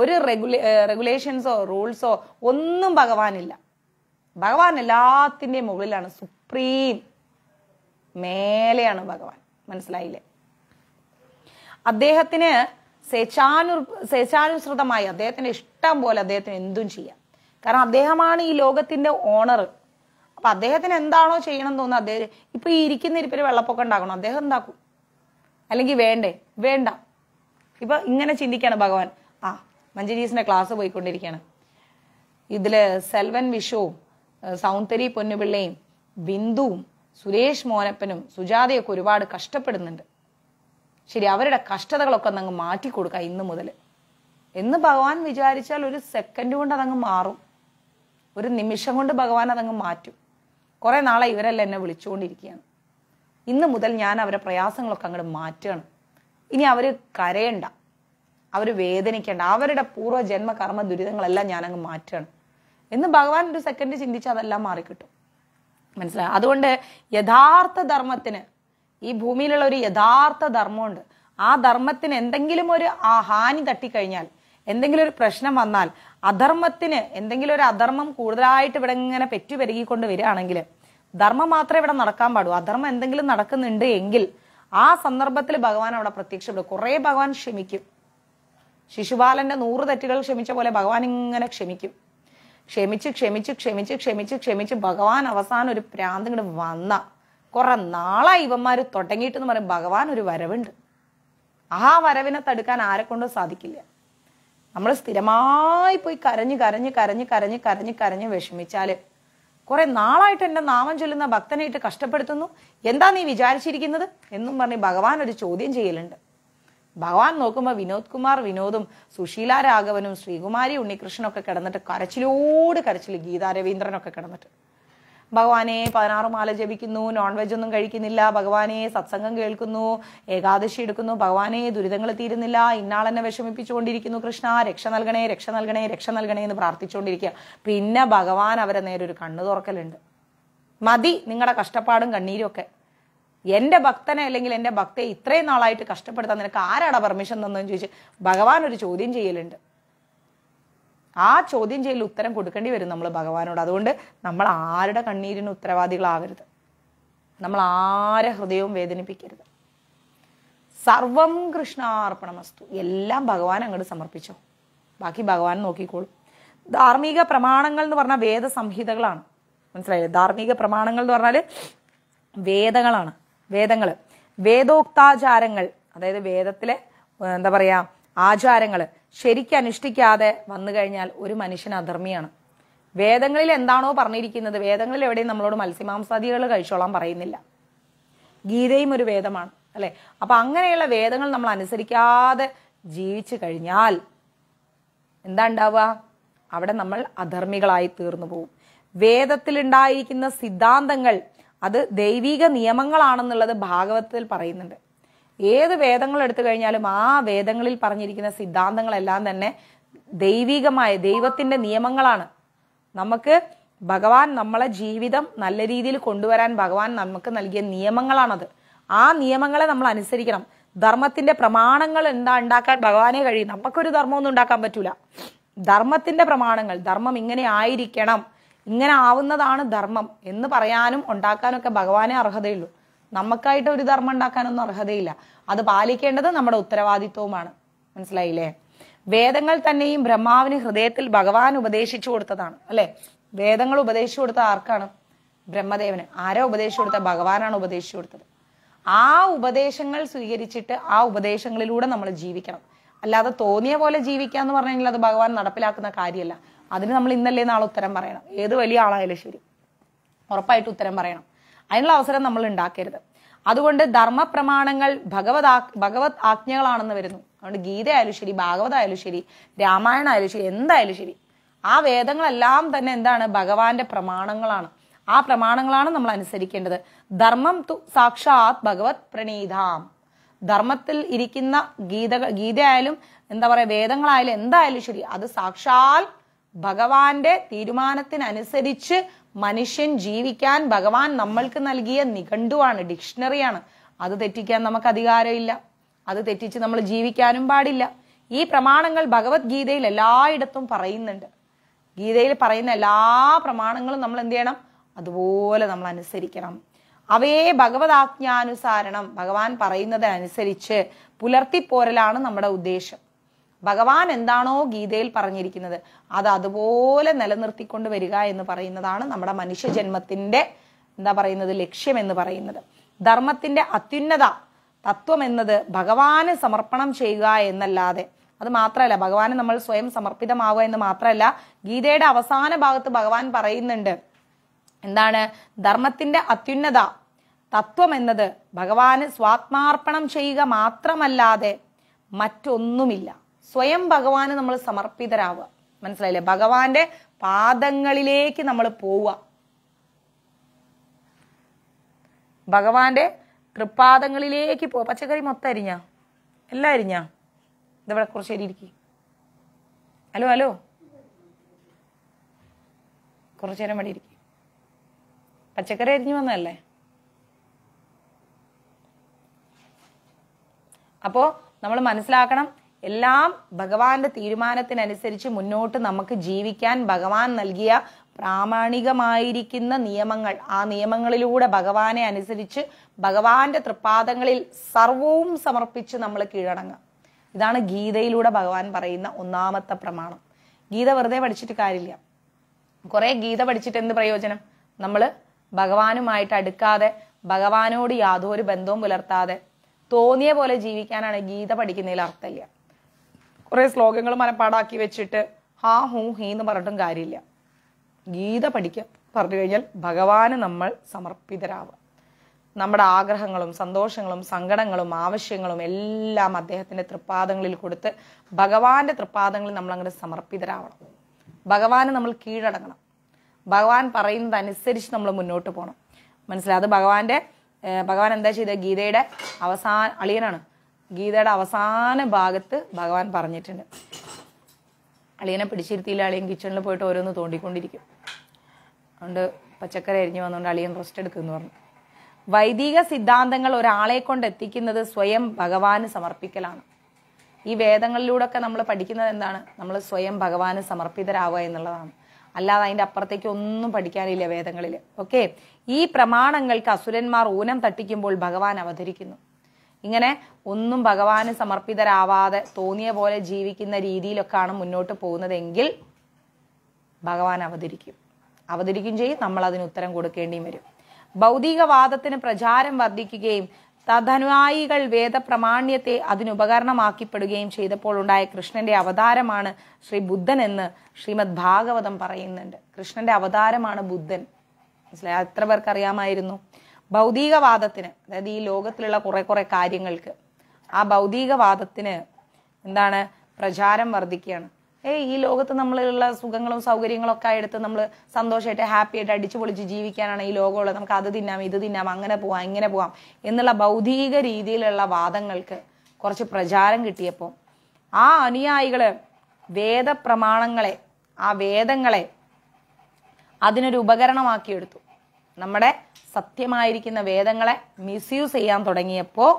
[SPEAKER 1] ഒരു റെഗുലേ റെഗുലേഷൻസോ റൂൾസോ ഒന്നും ഭഗവാനില്ല ഭഗവാൻ എല്ലാത്തിൻ്റെയും മുകളിലാണ് സുപ്രീം മേലെയാണ് ഭഗവാൻ മനസ്സിലായില്ലേ അദ്ദേഹത്തിന് സേച്ഛാനു സേച്ഛാനുസൃതമായി അദ്ദേഹത്തിന് ഇഷ്ടം പോലെ അദ്ദേഹത്തിന് എന്തും ചെയ്യാം കാരണം അദ്ദേഹമാണ് ഈ ലോകത്തിന്റെ ഓണർ അപ്പൊ അദ്ദേഹത്തിന് എന്താണോ ചെയ്യണം തോന്നുന്നത് അദ്ദേഹം ഇപ്പൊ ഈ ഇരിക്കുന്ന ഇരിപ്പിൽ വെള്ളപ്പൊക്കം ഉണ്ടാക്കണം അദ്ദേഹം എന്താക്കും അല്ലെങ്കിൽ വേണ്ടേ വേണ്ട ഇപ്പൊ ഇങ്ങനെ ചിന്തിക്കാണ് ഭഗവാൻ ആ മഞ്ജരീസിന്റെ ക്ലാസ് പോയിക്കൊണ്ടിരിക്കുകയാണ് ഇതില് സെൽവൻ വിഷുവും സൗന്ദര്യ പൊന്നുപിള്ളയും ബിന്ദുവും സുരേഷ് മോനപ്പനും സുജാതയൊക്കെ ഒരുപാട് കഷ്ടപ്പെടുന്നുണ്ട് ശരി അവരുടെ കഷ്ടതകളൊക്കെ ഒന്ന് മാറ്റി മാറ്റിക്കൊടുക്കുക ഇന്ന് മുതൽ എന്ന് ഭഗവാൻ വിചാരിച്ചാൽ ഒരു സെക്കൻഡ് കൊണ്ട് അതങ്ങ് മാറും ഒരു നിമിഷം കൊണ്ട് ഭഗവാൻ അതങ്ങ് മാറ്റും കുറേ നാളെ ഇവരെല്ലാം എന്നെ വിളിച്ചുകൊണ്ടിരിക്കുകയാണ് ഇന്ന് മുതൽ ഞാൻ അവരെ പ്രയാസങ്ങളൊക്കെ അങ്ങോട്ട് മാറ്റുകയാണ് ഇനി അവർ കരയണ്ട അവർ വേദനിക്കേണ്ട അവരുടെ പൂർവ്വ ജന്മ കർമ്മ ദുരിതങ്ങളെല്ലാം ഞാനങ്ങ് മാറ്റുകയാണ് എന്ന് ഭഗവാൻ ഒരു സെക്കൻഡ് ചിന്തിച്ച് അതെല്ലാം മാറിക്കിട്ടും മനസ്സിലായി അതുകൊണ്ട് യഥാർത്ഥ ധർമ്മത്തിന് ഈ ഭൂമിയിലുള്ള ഒരു യഥാർത്ഥ ധർമ്മമുണ്ട് ആ ധർമ്മത്തിന് എന്തെങ്കിലും ഒരു ആ ഹാനി തട്ടിക്കഴിഞ്ഞാൽ എന്തെങ്കിലും ഒരു പ്രശ്നം വന്നാൽ അധർമ്മത്തിന് എന്തെങ്കിലും ഒരു അധർമ്മം കൂടുതലായിട്ട് ഇവിടെ ഇങ്ങനെ പെറ്റുപെരുകിക്കൊണ്ട് വരികയാണെങ്കിൽ ധർമ്മം മാത്രമേ ഇവിടെ നടക്കാൻ പാടു അധർമ്മം എന്തെങ്കിലും നടക്കുന്നുണ്ട് എങ്കിൽ ആ സന്ദർഭത്തിൽ ഭഗവാൻ അവിടെ പ്രത്യക്ഷപ്പെടും കുറേ ഭഗവാൻ ക്ഷമിക്കും ശിശുപാലന്റെ നൂറ് തെറ്റുകൾ ക്ഷമിച്ച പോലെ ഭഗവാൻ ഇങ്ങനെ ക്ഷമിക്കും ക്ഷമിച്ച് ക്ഷമിച്ച് ക്ഷമിച്ച് ക്ഷമിച്ച് ക്ഷമിച്ച് ഭഗവാൻ അവസാനം ഒരു പ്രാന്ത് ഇങ്ങോട്ട് വന്ന കുറെ നാളായി ഇവന്മാർ തുടങ്ങിയിട്ടെന്ന് പറയും ഭഗവാൻ ഒരു വരവുണ്ട് ആ വരവിനെ തടുക്കാൻ ആരെ കൊണ്ടും സാധിക്കില്ല നമ്മൾ സ്ഥിരമായി പോയി കരഞ്ഞ് കരഞ്ഞ് കരഞ്ഞ് കരഞ്ഞ് കരഞ്ഞ് കരഞ്ഞ് വിഷമിച്ചാൽ കുറെ നാളായിട്ട് എൻ്റെ നാമം ചൊല്ലുന്ന ഭക്തനായിട്ട് കഷ്ടപ്പെടുത്തുന്നു എന്താ നീ വിചാരിച്ചിരിക്കുന്നത് എന്നും പറഞ്ഞ് ഭഗവാൻ ഒരു ചോദ്യം ചെയ്യലുണ്ട് ഭഗവാൻ നോക്കുമ്പോൾ വിനോദ് കുമാർ വിനോദും സുശീല രാഘവനും ശ്രീകുമാരി ഉണ്ണികൃഷ്ണനൊക്കെ കിടന്നിട്ട് കരച്ചിലോട് കരച്ചിൽ ഗീതാ രവീന്ദ്രനൊക്കെ കിടന്നിട്ട് ഭഗവാനെ പതിനാറ് മാല ജപിക്കുന്നു നോൺ വെജ് ഒന്നും കഴിക്കുന്നില്ല ഭഗവാനെ സത്സംഗം കേൾക്കുന്നു ഏകാദശി എടുക്കുന്നു ഭഗവാനെ ദുരിതങ്ങൾ തീരുന്നില്ല ഇന്നാളെന്നെ വിഷമിപ്പിച്ചുകൊണ്ടിരിക്കുന്നു കൃഷ്ണ രക്ഷ നൽകണേ രക്ഷ നൽകണേ രക്ഷ നൽകണേ എന്ന് പ്രാർത്ഥിച്ചുകൊണ്ടിരിക്കുക പിന്നെ ഭഗവാൻ അവരെ നേരെ ഒരു കണ്ണു തുറക്കലുണ്ട് മതി നിങ്ങളുടെ കഷ്ടപ്പാടും കണ്ണീരും ഒക്കെ എന്റെ ഭക്തനെ അല്ലെങ്കിൽ എന്റെ ഭക്തയെ ഇത്രയും നാളായിട്ട് കഷ്ടപ്പെടുത്താൻ നിനക്ക് ആരാടാ പെർമിഷൻ തന്നെന്ന് ചോദിച്ച് ഭഗവാൻ ഒരു ചോദ്യം ചെയ്യലുണ്ട് ആ ചോദ്യം ചെയ്യൽ ഉത്തരം കൊടുക്കേണ്ടി വരും നമ്മൾ ഭഗവാനോട് അതുകൊണ്ട് നമ്മൾ ആരുടെ കണ്ണീരിന് ഉത്തരവാദികളാവരുത് നമ്മൾ ആരെ ഹൃദയവും വേദനിപ്പിക്കരുത് സർവം കൃഷ്ണാർപ്പണമസ്തു എല്ലാം ഭഗവാൻ അങ്ങോട്ട് സമർപ്പിച്ചോ ബാക്കി ഭഗവാൻ നോക്കിക്കോളും ധാർമ്മിക പ്രമാണങ്ങൾ എന്ന് പറഞ്ഞാൽ വേദസംഹിതകളാണ് മനസ്സിലായില്ലേ ധാർമ്മിക പ്രമാണങ്ങൾ എന്ന് പറഞ്ഞാൽ വേദങ്ങളാണ് വേദങ്ങൾ വേദോക്താചാരങ്ങൾ അതായത് വേദത്തിലെ എന്താ പറയാ ആചാരങ്ങൾ ശരിക്ക് അനുഷ്ഠിക്കാതെ വന്നു കഴിഞ്ഞാൽ ഒരു മനുഷ്യൻ അധർമ്മിയാണ് വേദങ്ങളിൽ എന്താണോ പറഞ്ഞിരിക്കുന്നത് വേദങ്ങളിൽ എവിടെയും നമ്മളോട് മത്സ്യമാംസാദികൾ കഴിച്ചോളാൻ പറയുന്നില്ല ഗീതയും ഒരു വേദമാണ് അല്ലെ അപ്പൊ അങ്ങനെയുള്ള വേദങ്ങൾ നമ്മൾ അനുസരിക്കാതെ ജീവിച്ചു കഴിഞ്ഞാൽ എന്താ ഉണ്ടാവുക അവിടെ നമ്മൾ അധർമ്മികളായി തീർന്നു പോവും വേദത്തിലുണ്ടായിരിക്കുന്ന സിദ്ധാന്തങ്ങൾ അത് ദൈവീക നിയമങ്ങളാണെന്നുള്ളത് ഭാഗവതത്തിൽ പറയുന്നുണ്ട് ഏത് വേദങ്ങൾ എടുത്തു കഴിഞ്ഞാലും ആ വേദങ്ങളിൽ പറഞ്ഞിരിക്കുന്ന സിദ്ധാന്തങ്ങളെല്ലാം തന്നെ ദൈവികമായ ദൈവത്തിന്റെ നിയമങ്ങളാണ് നമുക്ക് ഭഗവാൻ നമ്മളെ ജീവിതം നല്ല രീതിയിൽ കൊണ്ടുവരാൻ ഭഗവാൻ നമുക്ക് നൽകിയ നിയമങ്ങളാണത് ആ നിയമങ്ങളെ നമ്മൾ അനുസരിക്കണം ധർമ്മത്തിന്റെ പ്രമാണങ്ങൾ എന്താ ഉണ്ടാക്കാൻ ഭഗവാനെ കഴിയും നമുക്കൊരു ധർമ്മമൊന്നും ഉണ്ടാക്കാൻ പറ്റൂല ധർമ്മത്തിന്റെ പ്രമാണങ്ങൾ ധർമ്മം ഇങ്ങനെ ആയിരിക്കണം ഇങ്ങനെ ആവുന്നതാണ് ധർമ്മം എന്ന് പറയാനും ഉണ്ടാക്കാനൊക്കെ ഭഗവാനെ അർഹതയുള്ളൂ നമുക്കായിട്ട് ഒരു ധർമ്മം ഉണ്ടാക്കാനൊന്നും അർഹതയില്ല അത് പാലിക്കേണ്ടത് നമ്മുടെ ഉത്തരവാദിത്വവുമാണ് മനസ്സിലായില്ലേ വേദങ്ങൾ തന്നെയും ബ്രഹ്മാവിന് ഹൃദയത്തിൽ ഭഗവാൻ ഉപദേശിച്ചു കൊടുത്തതാണ് അല്ലെ വേദങ്ങൾ ഉപദേശിച്ചു കൊടുത്ത ആർക്കാണ് ബ്രഹ്മദേവന് ആരോ ഉപദേശിച്ചു കൊടുത്ത ഭഗവാനാണ് ഉപദേശിച്ചു കൊടുത്തത് ആ ഉപദേശങ്ങൾ സ്വീകരിച്ചിട്ട് ആ ഉപദേശങ്ങളിലൂടെ നമ്മൾ ജീവിക്കണം അല്ലാതെ തോന്നിയ പോലെ ജീവിക്കാന്ന് എന്ന് പറഞ്ഞെങ്കിൽ അത് ഭഗവാൻ നടപ്പിലാക്കുന്ന കാര്യമല്ല അതിന് നമ്മൾ ഇന്നല്ലേ നാളെ ഉത്തരം പറയണം ഏത് വലിയ ആളായാലും ശരി ഉറപ്പായിട്ട് ഉത്തരം പറയണം അതിനുള്ള അവസരം നമ്മൾ ഉണ്ടാക്കരുത് അതുകൊണ്ട് ധർമ്മ പ്രമാണങ്ങൾ ഭഗവത് ഭഗവത് ആജ്ഞകളാണെന്ന് വരുന്നു അതുകൊണ്ട് ഗീത ആയാലും ശരി ഭാഗവത ആയാലും ശരി രാമായണം ആയാലും ശരി എന്തായാലും ശരി ആ വേദങ്ങളെല്ലാം തന്നെ എന്താണ് ഭഗവാന്റെ പ്രമാണങ്ങളാണ് ആ പ്രമാണങ്ങളാണ് നമ്മൾ അനുസരിക്കേണ്ടത് ധർമ്മം തു സാക്ഷാത് ഭഗവത് പ്രണീതാം ധർമ്മത്തിൽ ഇരിക്കുന്ന ഗീത ഗീതയായാലും എന്താ പറയുക വേദങ്ങളായാലും എന്തായാലും ശരി അത് സാക്ഷാൽ ഭഗവാന്റെ തീരുമാനത്തിനനുസരിച്ച് മനുഷ്യൻ ജീവിക്കാൻ ഭഗവാൻ നമ്മൾക്ക് നൽകിയ നിഘണ്ടുവാണ് ഡിക്ഷണറിയാണ് അത് തെറ്റിക്കാൻ നമുക്ക് അധികാരമില്ല അത് തെറ്റിച്ച് നമ്മൾ ജീവിക്കാനും പാടില്ല ഈ പ്രമാണങ്ങൾ ഭഗവത്ഗീതയിൽ എല്ലായിടത്തും പറയുന്നുണ്ട് ഗീതയിൽ പറയുന്ന എല്ലാ പ്രമാണങ്ങളും നമ്മൾ എന്ത് ചെയ്യണം അതുപോലെ നമ്മൾ അനുസരിക്കണം അവയെ ആജ്ഞാനുസാരണം ഭഗവാൻ പറയുന്നതിനനുസരിച്ച് പുലർത്തിപ്പോരലാണ് നമ്മുടെ ഉദ്ദേശം ഭഗവാൻ എന്താണോ ഗീതയിൽ പറഞ്ഞിരിക്കുന്നത് അത് അതുപോലെ നിലനിർത്തിക്കൊണ്ട് വരിക എന്ന് പറയുന്നതാണ് നമ്മുടെ മനുഷ്യജന്മത്തിന്റെ എന്താ പറയുന്നത് ലക്ഷ്യം എന്ന് പറയുന്നത് ധർമ്മത്തിന്റെ അത്യുന്നത തത്വം എന്നത് ഭഗവാന് സമർപ്പണം ചെയ്യുക എന്നല്ലാതെ അത് മാത്രമല്ല ഭഗവാന് നമ്മൾ സ്വയം സമർപ്പിതമാവുക എന്ന് മാത്രമല്ല ഗീതയുടെ അവസാന ഭാഗത്ത് ഭഗവാൻ പറയുന്നുണ്ട് എന്താണ് ധർമ്മത്തിന്റെ അത്യുന്നത തത്വം എന്നത് ഭഗവാന് സ്വാത്മാർപ്പണം ചെയ്യുക മാത്രമല്ലാതെ മറ്റൊന്നുമില്ല സ്വയം ഭഗവാന് നമ്മൾ സമർപ്പിതരാവുക മനസ്സിലായില്ലേ ഭഗവാന്റെ പാദങ്ങളിലേക്ക് നമ്മൾ പോവുക ഭഗവാന്റെ കൃപാദങ്ങളിലേക്ക് പോ പച്ചക്കറി മൊത്തം അരിഞ്ഞ എല്ലാം അരിഞ്ഞ ഇതവിടെ കുറച്ച് അരിയിരിക്കും ഹലോ ഹലോ കുറച്ചു നേരം വേണ്ടി ഇരിക്കി പച്ചക്കറി അരിഞ്ഞു വന്നതല്ലേ അപ്പോ നമ്മൾ മനസ്സിലാക്കണം എല്ലാം ഭഗവാന്റെ തീരുമാനത്തിനനുസരിച്ച് മുന്നോട്ട് നമുക്ക് ജീവിക്കാൻ ഭഗവാൻ നൽകിയ പ്രാമാണികമായിരിക്കുന്ന നിയമങ്ങൾ ആ നിയമങ്ങളിലൂടെ ഭഗവാനെ അനുസരിച്ച് ഭഗവാന്റെ തൃപ്പാദങ്ങളിൽ സർവവും സമർപ്പിച്ച് നമ്മൾ കീഴടങ്ങുക ഇതാണ് ഗീതയിലൂടെ ഭഗവാൻ പറയുന്ന ഒന്നാമത്തെ പ്രമാണം ഗീത വെറുതെ പഠിച്ചിട്ട് കാര്യമില്ല കുറെ ഗീത പഠിച്ചിട്ട് എന്ത് പ്രയോജനം നമ്മൾ ഭഗവാനുമായിട്ട് അടുക്കാതെ ഭഗവാനോട് യാതൊരു ബന്ധവും പുലർത്താതെ തോന്നിയ പോലെ ജീവിക്കാനാണ് ഗീത പഠിക്കുന്നതിൽ അർത്ഥമില്ല കുറേ ശ്ലോകങ്ങൾ മനപ്പാടാക്കി വെച്ചിട്ട് ഹാ ഹൂ ഹീ എന്ന് പറഞ്ഞിട്ടും കാര്യമില്ല ഗീത പഠിക്കുക പറഞ്ഞു കഴിഞ്ഞാൽ ഭഗവാന് നമ്മൾ സമർപ്പിതരാവുക നമ്മുടെ ആഗ്രഹങ്ങളും സന്തോഷങ്ങളും സങ്കടങ്ങളും ആവശ്യങ്ങളും എല്ലാം അദ്ദേഹത്തിൻ്റെ തൃപ്പാദങ്ങളിൽ കൊടുത്ത് ഭഗവാന്റെ തൃപ്പാദങ്ങളിൽ നമ്മൾ അങ്ങനെ സമർപ്പിതരാവണം ഭഗവാന് നമ്മൾ കീഴടങ്ങണം ഭഗവാൻ പറയുന്നത് അനുസരിച്ച് നമ്മൾ മുന്നോട്ട് പോകണം മനസ്സിലായത് ഭഗവാന്റെ ഭഗവാൻ എന്താ ചെയ്ത ഗീതയുടെ അവസാന അളിയനാണ് ഗീതയുടെ അവസാന ഭാഗത്ത് ഭഗവാൻ പറഞ്ഞിട്ടുണ്ട് അളിയനെ പിടിച്ചിരുത്തിയില്ല അളിയൻ കിച്ചണിൽ പോയിട്ട് ഓരോന്ന് തോണ്ടിക്കൊണ്ടിരിക്കും അതുകൊണ്ട് പച്ചക്കറി അരിഞ്ഞു വന്നുകൊണ്ട് അളിയൻ റെസ്റ്റ് എടുക്കുമെന്ന് പറഞ്ഞു വൈദിക സിദ്ധാന്തങ്ങൾ ഒരാളെ കൊണ്ട് എത്തിക്കുന്നത് സ്വയം ഭഗവാന് സമർപ്പിക്കലാണ് ഈ വേദങ്ങളിലൂടെയൊക്കെ നമ്മൾ പഠിക്കുന്നത് എന്താണ് നമ്മൾ സ്വയം ഭഗവാന് സമർപ്പിതരാവുക എന്നുള്ളതാണ് അല്ലാതെ അതിൻ്റെ അപ്പുറത്തേക്ക് ഒന്നും പഠിക്കാനില്ല വേദങ്ങളിൽ ഓക്കെ ഈ പ്രമാണങ്ങൾക്ക് അസുരന്മാർ ഊനം തട്ടിക്കുമ്പോൾ ഭഗവാൻ അവതരിക്കുന്നു ഇങ്ങനെ ഒന്നും ഭഗവാന് സമർപ്പിതരാവാതെ തോന്നിയ പോലെ ജീവിക്കുന്ന രീതിയിലൊക്കെയാണ് മുന്നോട്ട് പോകുന്നതെങ്കിൽ ഭഗവാൻ അവതരിക്കും അവതരിക്കും ചെയ്യും നമ്മൾ അതിന് ഉത്തരം കൊടുക്കേണ്ടിയും വരും ഭൗതികവാദത്തിന് പ്രചാരം വർദ്ധിക്കുകയും തധനുയായികൾ വേദപ്രമാണ്യത്തെ അതിനുപകരണമാക്കിപ്പെടുകയും ചെയ്തപ്പോൾ ഉണ്ടായ കൃഷ്ണന്റെ അവതാരമാണ് ശ്രീ ബുദ്ധൻ എന്ന് ശ്രീമദ് ഭാഗവതം പറയുന്നുണ്ട് കൃഷ്ണന്റെ അവതാരമാണ് ബുദ്ധൻ മനസ്സിലായി എത്ര പേർക്ക് അറിയാമായിരുന്നു ഭൗതികവാദത്തിന് അതായത് ഈ ലോകത്തിലുള്ള കുറെ കുറെ കാര്യങ്ങൾക്ക് ആ ഭൗതികവാദത്തിന് എന്താണ് പ്രചാരം വർദ്ധിക്കുകയാണ് ഏയ് ഈ ലോകത്ത് നമ്മളുള്ള സുഖങ്ങളും സൗകര്യങ്ങളും ഒക്കെ എടുത്ത് നമ്മൾ സന്തോഷമായിട്ട് ഹാപ്പി ആയിട്ട് അടിച്ചു പൊളിച്ച് ജീവിക്കാനാണ് ഈ ലോകമുള്ളത് നമുക്ക് അത് തിന്നാം ഇത് തിന്നാം അങ്ങനെ പോവാം ഇങ്ങനെ പോവാം എന്നുള്ള ഭൗതിക രീതിയിലുള്ള വാദങ്ങൾക്ക് കുറച്ച് പ്രചാരം കിട്ടിയപ്പോൾ ആ അനുയായികൾ വേദപ്രമാണങ്ങളെ ആ വേദങ്ങളെ അതിനൊരു ഉപകരണമാക്കിയെടുത്തു നമ്മുടെ സത്യമായിരിക്കുന്ന വേദങ്ങളെ മിസ്യൂസ് ചെയ്യാൻ തുടങ്ങിയപ്പോൾ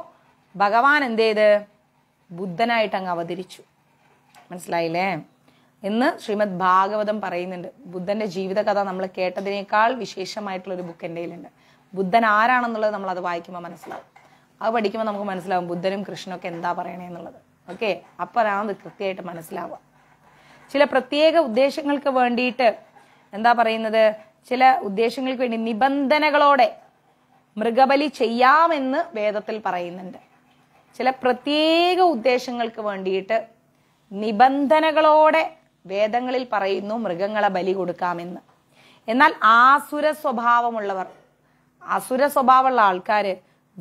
[SPEAKER 1] ഭഗവാൻ എന്ത് ചെയ്ത് ബുദ്ധനായിട്ട് അങ്ങ് അവതരിച്ചു മനസ്സിലായില്ലേ എന്ന് ശ്രീമദ് ഭാഗവതം പറയുന്നുണ്ട് ബുദ്ധന്റെ ജീവിതകഥ നമ്മൾ കേട്ടതിനേക്കാൾ വിശേഷമായിട്ടുള്ള ഒരു ബുക്ക് എൻ്റെ കയ്യിലുണ്ട് ബുദ്ധൻ ആരാണെന്നുള്ളത് നമ്മൾ അത് വായിക്കുമ്പോൾ മനസ്സിലാവും അത് പഠിക്കുമ്പോൾ നമുക്ക് മനസ്സിലാവും ബുദ്ധനും കൃഷ്ണനൊക്കെ എന്താ പറയണേന്നുള്ളത് ഓക്കെ അപ്പോഴാണ് അതാണത് കൃത്യമായിട്ട് മനസ്സിലാവുക ചില പ്രത്യേക ഉദ്ദേശങ്ങൾക്ക് വേണ്ടിയിട്ട് എന്താ പറയുന്നത് ചില ഉദ്ദേശങ്ങൾക്ക് വേണ്ടി നിബന്ധനകളോടെ മൃഗബലി ചെയ്യാമെന്ന് വേദത്തിൽ പറയുന്നുണ്ട് ചില പ്രത്യേക ഉദ്ദേശങ്ങൾക്ക് വേണ്ടിയിട്ട് നിബന്ധനകളോടെ വേദങ്ങളിൽ പറയുന്നു മൃഗങ്ങളെ ബലി കൊടുക്കാമെന്ന് എന്നാൽ ആസുര സ്വഭാവമുള്ളവർ അസുര സ്വഭാവമുള്ള ആൾക്കാർ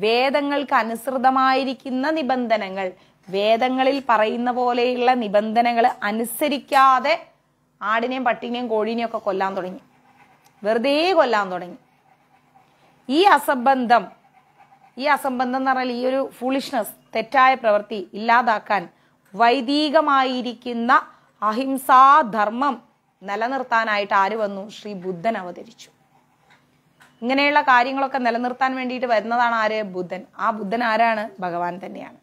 [SPEAKER 1] വേദങ്ങൾക്ക് അനുസൃതമായിരിക്കുന്ന നിബന്ധനകൾ വേദങ്ങളിൽ പറയുന്ന പോലെയുള്ള നിബന്ധനകൾ അനുസരിക്കാതെ ആടിനെയും പട്ടിനെയും കോഴിനെയും ഒക്കെ കൊല്ലാൻ തുടങ്ങി വെറുതെ കൊല്ലാൻ തുടങ്ങി ഈ അസംബന്ധം ഈ അസംബന്ധം എന്ന് പറഞ്ഞാൽ ഈ ഒരു ഫുളിഷ്നസ് തെറ്റായ പ്രവൃത്തി ഇല്ലാതാക്കാൻ വൈദികമായിരിക്കുന്ന അഹിംസാധർമ്മം നിലനിർത്താനായിട്ട് ആര് വന്നു ശ്രീ ബുദ്ധൻ അവതരിച്ചു ഇങ്ങനെയുള്ള കാര്യങ്ങളൊക്കെ നിലനിർത്താൻ വേണ്ടിയിട്ട് വരുന്നതാണ് ആര് ബുദ്ധൻ ആ ബുദ്ധൻ ആരാണ് ഭഗവാൻ തന്നെയാണ്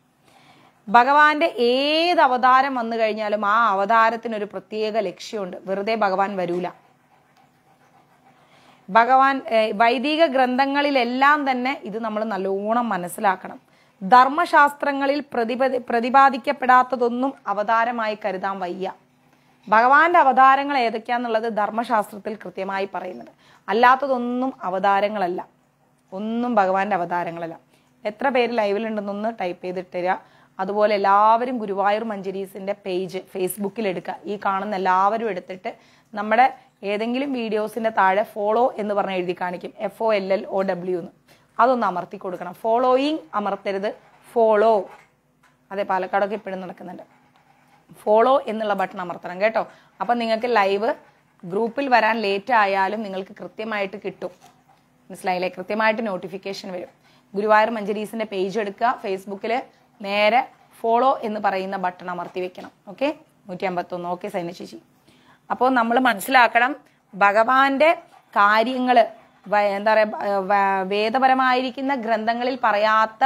[SPEAKER 1] ഭഗവാന്റെ ഏത് അവതാരം വന്നു കഴിഞ്ഞാലും ആ അവതാരത്തിനൊരു പ്രത്യേക ലക്ഷ്യമുണ്ട് വെറുതെ ഭഗവാൻ വരൂല ഭഗവാൻ വൈദിക ഗ്രന്ഥങ്ങളിലെല്ലാം തന്നെ ഇത് നമ്മൾ നല്ലോണം മനസ്സിലാക്കണം ധർമ്മശാസ്ത്രങ്ങളിൽ പ്രതിപതി പ്രതിപാദിക്കപ്പെടാത്തതൊന്നും അവതാരമായി കരുതാൻ വയ്യ ഭഗവാന്റെ അവതാരങ്ങൾ ഏതൊക്കെയാന്നുള്ളത് ധർമ്മശാസ്ത്രത്തിൽ കൃത്യമായി പറയുന്നത് അല്ലാത്തതൊന്നും അവതാരങ്ങളല്ല ഒന്നും ഭഗവാന്റെ അവതാരങ്ങളല്ല എത്ര പേര് ലൈവിലുണ്ടെന്നൊന്ന് ടൈപ്പ് ചെയ്തിട്ട് തരിക അതുപോലെ എല്ലാവരും ഗുരുവായൂർ മഞ്ചരീസിന്റെ പേജ് ഫേസ്ബുക്കിൽ എടുക്കുക ഈ കാണുന്ന എല്ലാവരും എടുത്തിട്ട് നമ്മുടെ ഏതെങ്കിലും വീഡിയോസിന്റെ താഴെ ഫോളോ എന്ന് പറഞ്ഞ് എഴുതി കാണിക്കും F O L L O W എന്ന് അതൊന്ന് അമർത്തി കൊടുക്കണം ഫോളോയിങ് അമർത്തരുത് ഫോളോ അതെ പാലക്കാടൊക്കെ ഇപ്പോഴും നടക്കുന്നുണ്ട് ഫോളോ എന്നുള്ള ബട്ടൺ അമർത്തണം കേട്ടോ അപ്പം നിങ്ങൾക്ക് ലൈവ് ഗ്രൂപ്പിൽ വരാൻ ലേറ്റ് ആയാലും നിങ്ങൾക്ക് കൃത്യമായിട്ട് കിട്ടും മനസ്സിലായില്ലേ കൃത്യമായിട്ട് നോട്ടിഫിക്കേഷൻ വരും ഗുരുവായൂർ മഞ്ചരീസിന്റെ പേജ് എടുക്കുക ഫേസ്ബുക്കിൽ നേരെ ഫോളോ എന്ന് പറയുന്ന ബട്ടൺ അമർത്തി വെക്കണം ഓക്കെ നൂറ്റി അമ്പത്തൊന്ന് ഓക്കെ സൈന ചേച്ചി അപ്പോൾ നമ്മൾ മനസ്സിലാക്കണം ഭഗവാന്റെ കാര്യങ്ങൾ എന്താ പറയുക വേദപരമായിരിക്കുന്ന ഗ്രന്ഥങ്ങളിൽ പറയാത്ത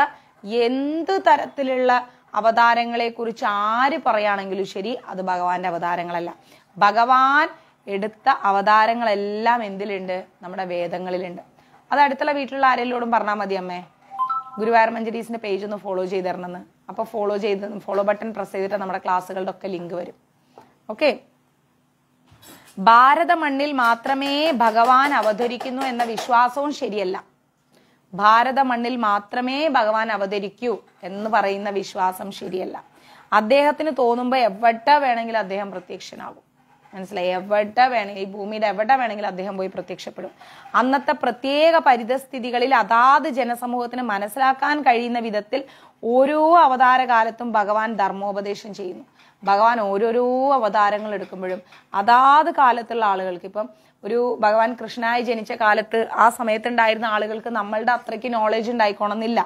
[SPEAKER 1] എന്ത് തരത്തിലുള്ള അവതാരങ്ങളെ കുറിച്ച് ആര് പറയുകയാണെങ്കിലും ശരി അത് ഭഗവാന്റെ അവതാരങ്ങളല്ല ഭഗവാൻ എടുത്ത അവതാരങ്ങളെല്ലാം എന്തിലുണ്ട് നമ്മുടെ വേദങ്ങളിലുണ്ട് അത് അടുത്തുള്ള വീട്ടിലുള്ള ആരെല്ലോടും പറഞ്ഞാൽ മതി അമ്മേ ഗുരുവായൂർ മഞ്ചരീസിന്റെ പേജ് ഒന്ന് ഫോളോ ചെയ്ത് തരണമെന്ന് അപ്പോൾ ഫോളോ ചെയ്ത് ഫോളോ ബട്ടൺ പ്രസ് ചെയ്തിട്ട് നമ്മുടെ ക്ലാസ്സുകളുടെ ഒക്കെ ലിങ്ക് വരും ഓക്കെ ഭാരത മണ്ണിൽ മാത്രമേ ഭഗവാൻ അവതരിക്കുന്നു എന്ന വിശ്വാസവും ശരിയല്ല ഭാരത മണ്ണിൽ മാത്രമേ ഭഗവാൻ അവതരിക്കൂ എന്ന് പറയുന്ന വിശ്വാസം ശരിയല്ല അദ്ദേഹത്തിന് തോന്നുമ്പോൾ എവിടെ വേണമെങ്കിലും അദ്ദേഹം പ്രത്യക്ഷനാകും മനസ്സിലായി എവിടെ വേണമെങ്കിൽ ഈ ഭൂമിയിൽ എവിടെ വേണമെങ്കിലും അദ്ദേഹം പോയി പ്രത്യക്ഷപ്പെടും അന്നത്തെ പ്രത്യേക പരിതസ്ഥിതികളിൽ അതാത് ജനസമൂഹത്തിന് മനസ്സിലാക്കാൻ കഴിയുന്ന വിധത്തിൽ ഓരോ അവതാരകാലത്തും ഭഗവാൻ ധർമ്മോപദേശം ചെയ്യുന്നു ഭഗവാൻ ഓരോരോ അവതാരങ്ങൾ എടുക്കുമ്പോഴും അതാത് കാലത്തുള്ള ആളുകൾക്ക് ഇപ്പം ഒരു ഭഗവാൻ കൃഷ്ണനായി ജനിച്ച കാലത്ത് ആ സമയത്തുണ്ടായിരുന്ന ആളുകൾക്ക് നമ്മളുടെ അത്രയ്ക്ക് നോളജ് ഉണ്ടായിക്കോണമെന്നില്ല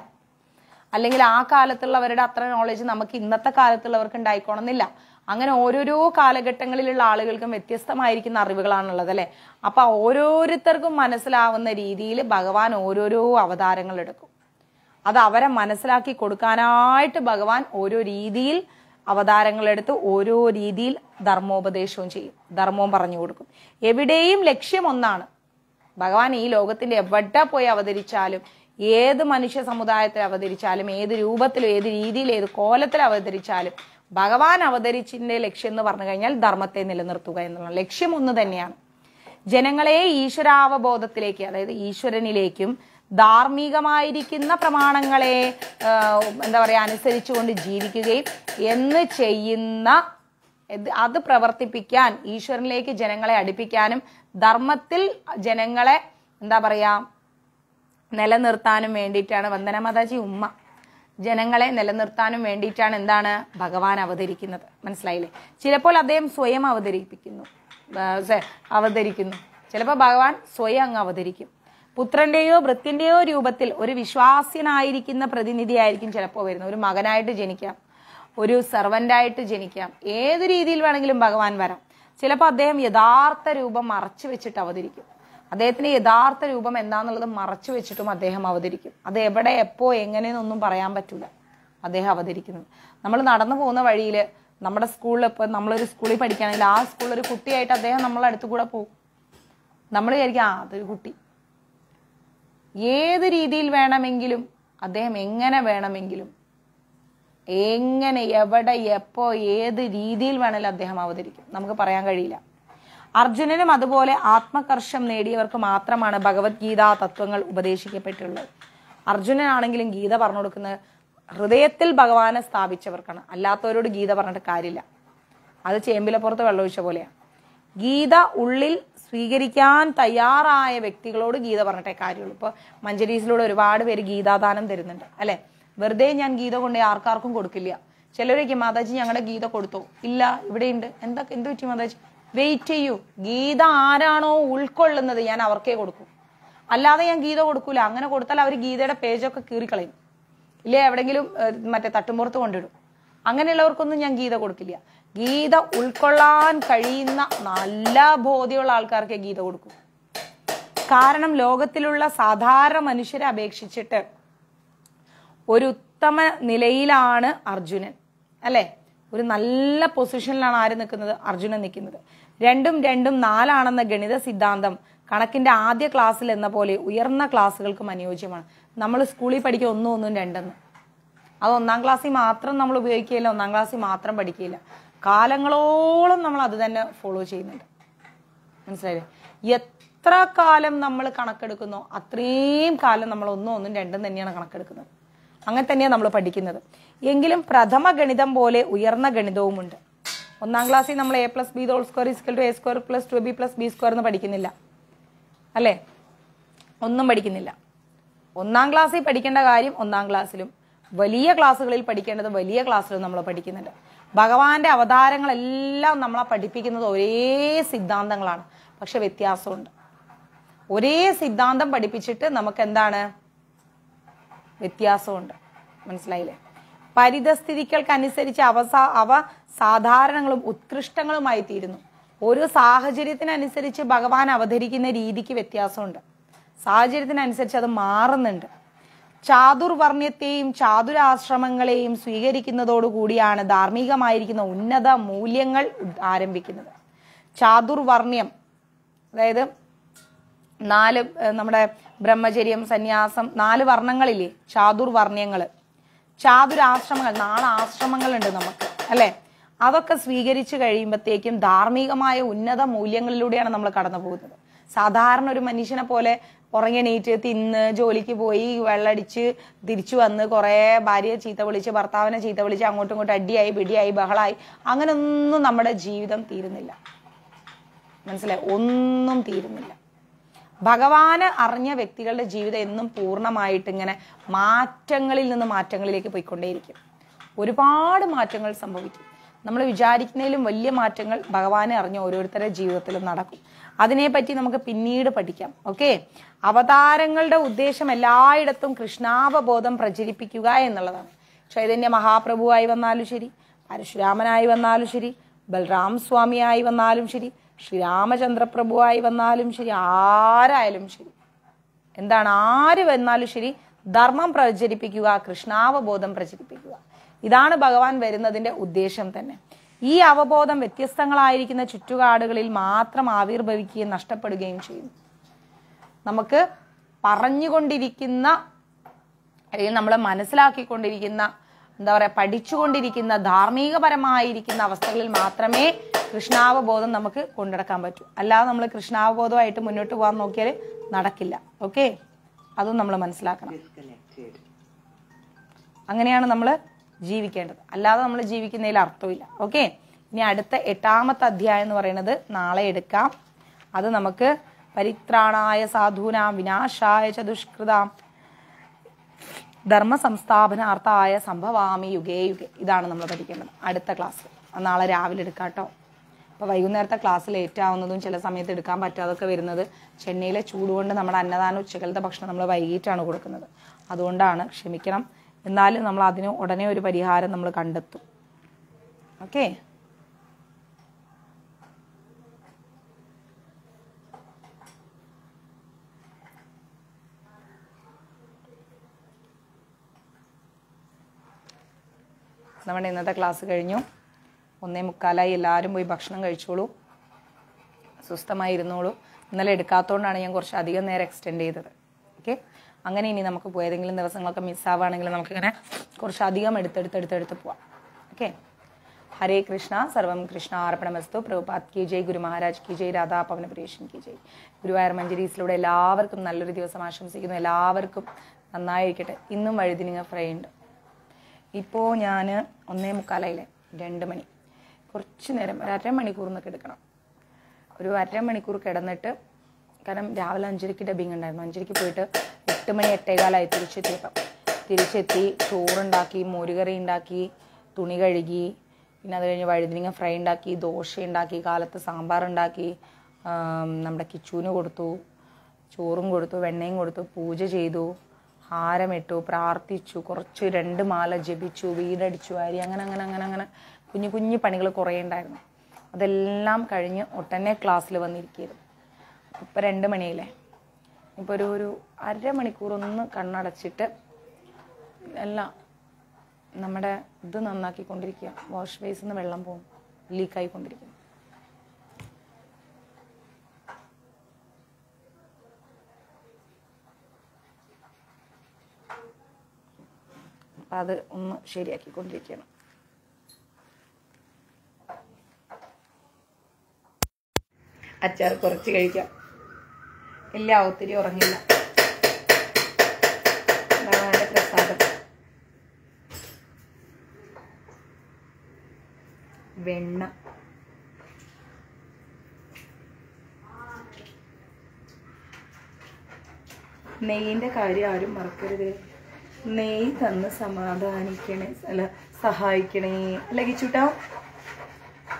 [SPEAKER 1] അല്ലെങ്കിൽ ആ കാലത്തുള്ളവരുടെ അത്ര നോളജ് നമുക്ക് ഇന്നത്തെ കാലത്തുള്ളവർക്ക് ഉണ്ടായിക്കോണമെന്നില്ല അങ്ങനെ ഓരോരോ കാലഘട്ടങ്ങളിലുള്ള ആളുകൾക്കും വ്യത്യസ്തമായിരിക്കുന്ന അറിവുകളാണുള്ളത് അല്ലേ അപ്പൊ ഓരോരുത്തർക്കും മനസ്സിലാവുന്ന രീതിയിൽ ഭഗവാൻ ഓരോരോ അവതാരങ്ങൾ എടുക്കും അത് അവരെ മനസ്സിലാക്കി കൊടുക്കാനായിട്ട് ഭഗവാൻ ഓരോ രീതിയിൽ അവതാരങ്ങളെടുത്ത് ഓരോ രീതിയിൽ ധർമ്മോപദേശവും ചെയ്യും ധർമ്മവും പറഞ്ഞു കൊടുക്കും എവിടെയും ലക്ഷ്യം ഒന്നാണ് ഭഗവാൻ ഈ ലോകത്തിന്റെ എവിടെ പോയി അവതരിച്ചാലും ഏത് മനുഷ്യ സമുദായത്തിൽ അവതരിച്ചാലും ഏത് രൂപത്തിലും ഏത് രീതിയിൽ ഏത് കോലത്തിൽ അവതരിച്ചാലും ഭഗവാൻ അവതരിച്ചിന്റെ ലക്ഷ്യം എന്ന് പറഞ്ഞു കഴിഞ്ഞാൽ ധർമ്മത്തെ നിലനിർത്തുക എന്നുള്ള ലക്ഷ്യം ഒന്ന് തന്നെയാണ് ജനങ്ങളെ ഈശ്വരാവബോധത്തിലേക്ക് അതായത് ഈശ്വരനിലേക്കും ധാർമ്മികമായിരിക്കുന്ന പ്രമാണങ്ങളെ എന്താ പറയുക അനുസരിച്ചുകൊണ്ട് ജീവിക്കുകയും എന്ന് ചെയ്യുന്ന അത് പ്രവർത്തിപ്പിക്കാൻ ഈശ്വരനിലേക്ക് ജനങ്ങളെ അടുപ്പിക്കാനും ധർമ്മത്തിൽ ജനങ്ങളെ എന്താ പറയുക നിലനിർത്താനും വേണ്ടിയിട്ടാണ് വന്ദനമാതാജി ഉമ്മ ജനങ്ങളെ നിലനിർത്താനും വേണ്ടിയിട്ടാണ് എന്താണ് ഭഗവാൻ അവതരിക്കുന്നത് മനസ്സിലായില്ലേ ചിലപ്പോൾ അദ്ദേഹം സ്വയം അവതരിപ്പിക്കുന്നു അവതരിക്കുന്നു ചിലപ്പോൾ ഭഗവാൻ സ്വയം അങ്ങ് അവതരിക്കും പുത്രന്റെയോ ഭൃത്യന്റെയോ രൂപത്തിൽ ഒരു വിശ്വാസ്യനായിരിക്കുന്ന പ്രതിനിധിയായിരിക്കും ചിലപ്പോൾ വരുന്നത് ഒരു മകനായിട്ട് ജനിക്കാം ഒരു സെർവൻ്റായിട്ട് ജനിക്കാം ഏത് രീതിയിൽ വേണമെങ്കിലും ഭഗവാൻ വരാം ചിലപ്പോൾ അദ്ദേഹം യഥാർത്ഥ രൂപം മറച്ചു വെച്ചിട്ട് അവതരിക്കും അദ്ദേഹത്തിന്റെ യഥാർത്ഥ രൂപം എന്താണെന്നുള്ളത് മറച്ചു വെച്ചിട്ടും അദ്ദേഹം അവതരിക്കും അത് എവിടെ എപ്പോ എങ്ങനെയെന്നൊന്നും പറയാൻ പറ്റില്ല അദ്ദേഹം അവതരിക്കുന്നത് നമ്മൾ നടന്നു പോകുന്ന വഴിയിൽ നമ്മുടെ സ്കൂളിൽ ഇപ്പോൾ നമ്മളൊരു സ്കൂളിൽ പഠിക്കുകയാണെങ്കിൽ ആ സ്കൂളിൽ ഒരു കുട്ടിയായിട്ട് അദ്ദേഹം നമ്മളെ കൂടെ പോകും നമ്മൾ വിചാരിക്കും ആ അതൊരു കുട്ടി ഏത് രീതിയിൽ വേണമെങ്കിലും അദ്ദേഹം എങ്ങനെ വേണമെങ്കിലും എങ്ങനെ എവിടെ എപ്പോ ഏത് രീതിയിൽ വേണമെങ്കിലും അദ്ദേഹം അവതരിക്കും നമുക്ക് പറയാൻ കഴിയില്ല അർജുനനും അതുപോലെ ആത്മകർഷം നേടിയവർക്ക് മാത്രമാണ് ഭഗവത്ഗീതാ തത്വങ്ങൾ ഉപദേശിക്കപ്പെട്ടുള്ളത് അർജുനനാണെങ്കിലും ഗീത പറഞ്ഞു കൊടുക്കുന്നത് ഹൃദയത്തിൽ ഭഗവാനെ സ്ഥാപിച്ചവർക്കാണ് അല്ലാത്തവരോട് ഗീത പറഞ്ഞിട്ട് കാര്യമില്ല അത് ചേമ്പിലപ്പുറത്ത് വെള്ളമൊഴിച്ച പോലെയാണ് ഗീത ഉള്ളിൽ സ്വീകരിക്കാൻ തയ്യാറായ വ്യക്തികളോട് ഗീത പറഞ്ഞിട്ടേ കാര്യമുള്ളൂ ഇപ്പൊ മഞ്ചരീസിലൂടെ ഒരുപാട് പേര് ഗീതാദാനം തരുന്നുണ്ട് അല്ലേ വെറുതെ ഞാൻ ഗീത കൊണ്ട് ആർക്കാർക്കും കൊടുക്കില്ല ചിലരൊക്കെ മാതാജി ഞങ്ങളുടെ ഗീത കൊടുത്തു ഇല്ല ഇവിടെയുണ്ട് എന്താ എന്ത് പറ്റി മാതാജി വെയിറ്റ് ചെയ്യൂ ഗീത ആരാണോ ഉൾക്കൊള്ളുന്നത് ഞാൻ അവർക്കേ കൊടുക്കും അല്ലാതെ ഞാൻ ഗീത കൊടുക്കൂല അങ്ങനെ കൊടുത്താൽ അവർ ഗീതയുടെ പേജൊക്കെ കീറിക്കളയും ഇല്ലേ എവിടെങ്കിലും മറ്റേ തട്ടുമ്പുറത്ത് കൊണ്ടിടും അങ്ങനെയുള്ളവർക്കൊന്നും ഞാൻ ഗീത കൊടുക്കില്ല ഗീത ഉൾക്കൊള്ളാൻ കഴിയുന്ന നല്ല ബോധ്യമുള്ള ആൾക്കാർക്ക് ഗീത കൊടുക്കും കാരണം ലോകത്തിലുള്ള സാധാരണ മനുഷ്യരെ അപേക്ഷിച്ചിട്ട് ഒരു ഉത്തമ നിലയിലാണ് അർജുനൻ അല്ലേ ഒരു നല്ല പൊസിഷനിലാണ് ആര് നിൽക്കുന്നത് അർജുനൻ നിൽക്കുന്നത് രണ്ടും രണ്ടും നാലാണെന്ന ഗണിത സിദ്ധാന്തം കണക്കിന്റെ ആദ്യ ക്ലാസ്സിൽ എന്ന പോലെ ഉയർന്ന ക്ലാസ്സുകൾക്കും അനുയോജ്യമാണ് നമ്മൾ സ്കൂളിൽ പഠിക്കുക ഒന്നും ഒന്നും രണ്ടെന്ന് അത് ഒന്നാം ക്ലാസ്സിൽ മാത്രം നമ്മൾ ഉപയോഗിക്കുകയില്ല ഒന്നാം ക്ലാസ്സിൽ മാത്രം പഠിക്കുകയില്ല കാലങ്ങളോളം നമ്മൾ അത് തന്നെ ഫോളോ ചെയ്യുന്നുണ്ട് മനസ്സിലായില്ലേ എത്ര കാലം നമ്മൾ കണക്കെടുക്കുന്നോ അത്രയും കാലം നമ്മൾ ഒന്നും ഒന്നും രണ്ടും തന്നെയാണ് കണക്കെടുക്കുന്നത് അങ്ങനെ തന്നെയാണ് നമ്മൾ പഠിക്കുന്നത് എങ്കിലും പ്രഥമ ഗണിതം പോലെ ഉയർന്ന ഗണിതവുമുണ്ട് ഒന്നാം ക്ലാസ്സിൽ നമ്മൾ A plus B whole square is equal to A square plus two B plus B square എന്ന് പഠിക്കുന്നില്ല അല്ലേ ഒന്നും പഠിക്കുന്നില്ല ഒന്നാം ക്ലാസ്സിൽ പഠിക്കേണ്ട കാര്യം ഒന്നാം ക്ലാസ്സിലും വലിയ ക്ലാസ്സുകളിൽ പഠിക്കേണ്ടത് വലിയ ക്ലാസ്സിലും നമ്മൾ പഠിക്കുന്നുണ്ട് ഭഗവാന്റെ അവതാരങ്ങളെല്ലാം നമ്മളെ പഠിപ്പിക്കുന്നത് ഒരേ സിദ്ധാന്തങ്ങളാണ് പക്ഷെ വ്യത്യാസമുണ്ട് ഒരേ സിദ്ധാന്തം പഠിപ്പിച്ചിട്ട് നമുക്ക് എന്താണ് വ്യത്യാസമുണ്ട് മനസ്സിലായില്ലേ പരിതസ്ഥിതികൾക്കനുസരിച്ച് അവസാ അവ സാധാരണങ്ങളും ഉത്കൃഷ്ടങ്ങളുമായി തീരുന്നു ഒരു സാഹചര്യത്തിനനുസരിച്ച് ഭഗവാൻ അവതരിക്കുന്ന രീതിക്ക് വ്യത്യാസമുണ്ട് സാഹചര്യത്തിനനുസരിച്ച് അത് മാറുന്നുണ്ട് ചാതുർവർണ്ണത്തെയും ചാതുരാശ്രമങ്ങളെയും സ്വീകരിക്കുന്നതോടുകൂടിയാണ് ധാർമ്മികമായിരിക്കുന്ന ഉന്നത മൂല്യങ്ങൾ ആരംഭിക്കുന്നത് ചാതുർവർണ്ണ്യം അതായത് നാല് നമ്മുടെ ബ്രഹ്മചര്യം സന്യാസം നാല് വർണ്ണങ്ങളില്ലേ ചാതുർവർണ്ണ്യങ്ങൾ ചാതുരാശ്രമങ്ങൾ നാല് ആശ്രമങ്ങളുണ്ട് നമുക്ക് അല്ലേ അതൊക്കെ സ്വീകരിച്ചു കഴിയുമ്പോഴത്തേക്കും ധാർമ്മികമായ ഉന്നത മൂല്യങ്ങളിലൂടെയാണ് നമ്മൾ കടന്നു പോകുന്നത് സാധാരണ ഒരു മനുഷ്യനെ പോലെ ഉറങ്ങിണീറ്റ് തിന്ന് ജോലിക്ക് പോയി വെള്ളടിച്ച് തിരിച്ചു വന്ന് കുറേ ഭാര്യയെ ചീത്ത വിളിച്ച് ഭർത്താവിനെ ചീത്ത വിളിച്ച് അങ്ങോട്ടും ഇങ്ങോട്ടും അടിയായി പിടിയായി ബഹളായി അങ്ങനൊന്നും നമ്മുടെ ജീവിതം തീരുന്നില്ല മനസ്സിലായി ഒന്നും തീരുന്നില്ല ഭഗവാന് അറിഞ്ഞ വ്യക്തികളുടെ ജീവിതം എന്നും പൂർണ്ണമായിട്ട് ഇങ്ങനെ മാറ്റങ്ങളിൽ നിന്ന് മാറ്റങ്ങളിലേക്ക് പോയിക്കൊണ്ടേയിരിക്കും ഒരുപാട് മാറ്റങ്ങൾ സംഭവിക്കും നമ്മൾ വിചാരിക്കുന്നതിലും വലിയ മാറ്റങ്ങൾ ഭഗവാനെ അറിഞ്ഞ ഓരോരുത്തരുടെ ജീവിതത്തിലും നടക്കും അതിനെപ്പറ്റി നമുക്ക് പിന്നീട് പഠിക്കാം ഓക്കെ അവതാരങ്ങളുടെ ഉദ്ദേശം എല്ലായിടത്തും കൃഷ്ണാവബോധം പ്രചരിപ്പിക്കുക എന്നുള്ളതാണ് ചൈതന്യ മഹാപ്രഭുവായി വന്നാലും ശരി പരശുരാമനായി വന്നാലും ശരി ബൽറാം സ്വാമിയായി വന്നാലും ശരി ശ്രീരാമചന്ദ്രപ്രഭുവായി വന്നാലും ശരി ആരായാലും ശരി എന്താണ് ആര് വന്നാലും ശരി ധർമ്മം പ്രചരിപ്പിക്കുക കൃഷ്ണാവബോധം പ്രചരിപ്പിക്കുക ഇതാണ് ഭഗവാൻ വരുന്നതിന്റെ ഉദ്ദേശം തന്നെ ഈ അവബോധം വ്യത്യസ്തങ്ങളായിരിക്കുന്ന ചുറ്റുകാടുകളിൽ മാത്രം ആവിർഭവിക്കുകയും നഷ്ടപ്പെടുകയും ചെയ്യുന്നു നമുക്ക് പറഞ്ഞുകൊണ്ടിരിക്കുന്ന അല്ലെങ്കിൽ നമ്മൾ മനസ്സിലാക്കിക്കൊണ്ടിരിക്കുന്ന എന്താ പറയുക പഠിച്ചുകൊണ്ടിരിക്കുന്ന ധാർമ്മികപരമായിരിക്കുന്ന അവസ്ഥകളിൽ മാത്രമേ കൃഷ്ണാവബോധം നമുക്ക് കൊണ്ടുനടക്കാൻ പറ്റൂ അല്ലാതെ നമ്മൾ കൃഷ്ണാവബോധമായിട്ട് മുന്നോട്ട് പോകാൻ നോക്കിയാൽ നടക്കില്ല ഓക്കെ അതും നമ്മൾ മനസ്സിലാക്കണം അങ്ങനെയാണ് നമ്മൾ ജീവിക്കേണ്ടത് അല്ലാതെ നമ്മൾ ജീവിക്കുന്നതിൽ അർത്ഥമില്ല ഓക്കെ ഇനി അടുത്ത എട്ടാമത്തെ അധ്യായം എന്ന് പറയുന്നത് നാളെ എടുക്കാം അത് നമുക്ക് പരിത്രാണായ സാധൂനാം വിനാശായ ച ദുഷ്കൃതാം ധർമ്മ സംസ്ഥാപനാർത്ഥായ സംഭവാമി യുഗേ യുഗേ ഇതാണ് നമ്മൾ പഠിക്കേണ്ടത് അടുത്ത ക്ലാസ് നാളെ രാവിലെ എടുക്കാം കേട്ടോ അപ്പോൾ വൈകുന്നേരത്തെ ക്ലാസ് ലേറ്റ് ആവുന്നതും ചില സമയത്ത് എടുക്കാൻ പറ്റാതൊക്കെ വരുന്നത് ചെന്നൈയിലെ ചൂടുകൊണ്ട് നമ്മുടെ അന്നദാനം ഉച്ചകലത്തെ ഭക്ഷണം നമ്മൾ വൈകിട്ടാണ് കൊടുക്കുന്നത് അതുകൊണ്ടാണ് ക്ഷമിക്കണം എന്നാലും നമ്മൾ അതിന് ഉടനെ ഒരു പരിഹാരം നമ്മൾ കണ്ടെത്തും ഓക്കേ നമ്മുടെ ഇന്നത്തെ ക്ലാസ് കഴിഞ്ഞു ഒന്നേ മുക്കാലായി എല്ലാവരും പോയി ഭക്ഷണം കഴിച്ചോളൂ സ്വസ്ഥമായി ഇരുന്നോളൂ ഇന്നലെ എടുക്കാത്തതുകൊണ്ടാണ് ഞാൻ കുറച്ച് അധികം നേരം എക്സ്റ്റെൻഡ് ചെയ്തത് ഓക്കെ അങ്ങനെ ഇനി നമുക്ക് പോയി ഏതെങ്കിലും ദിവസങ്ങളൊക്കെ മിസ്സാവുകയാണെങ്കിൽ നമുക്കിങ്ങനെ കുറച്ച് അധികം എടുത്തെടുത്ത് എടുത്തെടുത്ത് പോവാം ഓക്കെ ഹരേ കൃഷ്ണ സർവം കൃഷ്ണ ആർപ്പണ വസ്തു പ്രഭുപാത് കി ജയ് ഗുരു മഹാരാജ് കി ജയ് രാധാ പവന പുരേഷൻ കി ജയ് ഗുരുവായൂർ മഞ്ചരീസിലൂടെ എല്ലാവർക്കും നല്ലൊരു ദിവസം ആശംസിക്കുന്നു എല്ലാവർക്കും നന്നായിരിക്കട്ടെ ഇന്നും വഴുതിനിങ്ങ ഫ്രൈ ഉണ്ട് ഇപ്പോൾ ഞാൻ ഒന്നേ മുക്കാലയിലെ രണ്ട് മണി കുറച്ച് നേരം ഒരു അരമണിക്കൂർ എന്നൊക്കെ എടുക്കണം ഒരു അരമണിക്കൂർ കിടന്നിട്ട് കാരണം രാവിലെ അഞ്ചരയ്ക്ക് ഡബിങ് ഉണ്ടായിരുന്നു അഞ്ചരയ്ക്ക് പോയിട്ട് എട്ട് മണി എട്ടേകാലായി തിരിച്ചെത്തിയപ്പം തിരിച്ചെത്തി ചോറുണ്ടാക്കി മോരുകറി ഉണ്ടാക്കി തുണി കഴുകി പിന്നെ അത് കഴിഞ്ഞ് വഴുതിനിങ്ങ ഫ്രൈ ഉണ്ടാക്കി ദോശ ഉണ്ടാക്കി കാലത്ത് സാമ്പാർ ഉണ്ടാക്കി നമ്മുടെ കിച്ചൂന് കൊടുത്തു ചോറും കൊടുത്തു വെണ്ണയും കൊടുത്തു പൂജ ചെയ്തു ഹാരമിട്ടു പ്രാർത്ഥിച്ചു കുറച്ച് രണ്ട് മാല ജപിച്ചു വീടടിച്ചു വാരി അങ്ങനെ അങ്ങനെ അങ്ങനെ അങ്ങനെ കുഞ്ഞു കുഞ്ഞു പണികൾ കുറേ ഉണ്ടായിരുന്നു അതെല്ലാം കഴിഞ്ഞ് ഒട്ടന്നെ ക്ലാസ്സിൽ വന്നിരിക്കുകയായിരുന്നു ഇപ്പം രണ്ട് മണിയല്ലേ ഇപ്പം ഒരു ഒരു അരമണിക്കൂറൊന്ന് ഒന്ന് കണ്ണടച്ചിട്ട് എല്ലാം നമ്മുടെ ഇത് നന്നാക്കിക്കൊണ്ടിരിക്കുക വാഷ് ബേസിൽ നിന്ന് വെള്ളം പോകും ലീക്കായിക്കൊണ്ടിരിക്കും അപ്പം അത് ഒന്ന് ശരിയാക്കിക്കൊണ്ടിരിക്കുകയാണ് അച്ചാർ കുറച്ച് കഴിക്കാം ഇല്ല ഒത്തിരി ഉറങ്ങില്ല പ്രസാദം വെണ്ണ നെയ്യിൻ്റെ കാര്യം ആരും മറക്കരുത് നെയ് തന്ന് സമാധാനിക്കണേ അല്ല സഹായിക്കണേ അല്ല കിച്ചുട്ടാ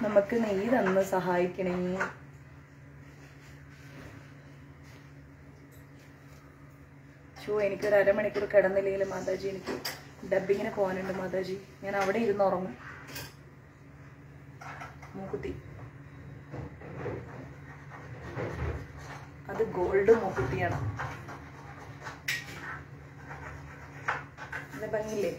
[SPEAKER 1] നമുക്ക് നെയ് തന്ന് സഹായിക്കണേ ചോ എനിക്കൊരു അരമണിക്കൂർ കിടന്നില്ലെങ്കിൽ മാതാജി എനിക്ക് ഡബിങ്ങിന് പോകാനുണ്ട് മാതാജി ഞാൻ അവിടെ ഇരുന്ന് ഉറങ്ങും മൂക്കുത്തി അത് ഗോൾഡ് മൂക്കുത്തിയാണ് അങ്ങനെ ഭംഗിയില്ലേ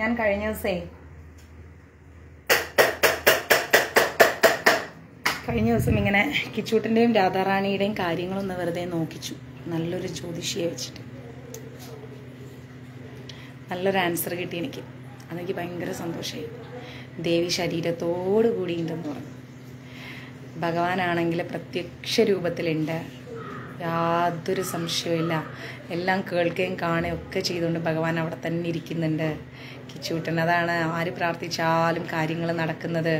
[SPEAKER 1] ഞാൻ കഴിഞ്ഞ ദിവസേ കഴിഞ്ഞ ദിവസം ഇങ്ങനെ കിച്ചൂട്ടിൻ്റെയും രാധാറാണിയുടെയും കാര്യങ്ങളൊന്ന് വെറുതെ നോക്കിച്ചു നല്ലൊരു ജ്യോതിഷിയെ വെച്ചിട്ട് നല്ലൊരു ആൻസർ കിട്ടി എനിക്ക് അതെനിക്ക് ഭയങ്കര സന്തോഷമായി ദേവി ശരീരത്തോടു ഉണ്ടെന്ന് പറഞ്ഞു ഭഗവാനാണെങ്കിൽ പ്രത്യക്ഷ രൂപത്തിലുണ്ട് യാതൊരു സംശയമില്ല എല്ലാം കേൾക്കുകയും കാണുകയും ഒക്കെ ചെയ്തുകൊണ്ട് ഭഗവാൻ അവിടെ തന്നെ ഇരിക്കുന്നുണ്ട് കിച്ചുവിട്ടൻ അതാണ് ആര് പ്രാർത്ഥിച്ചാലും കാര്യങ്ങൾ നടക്കുന്നത്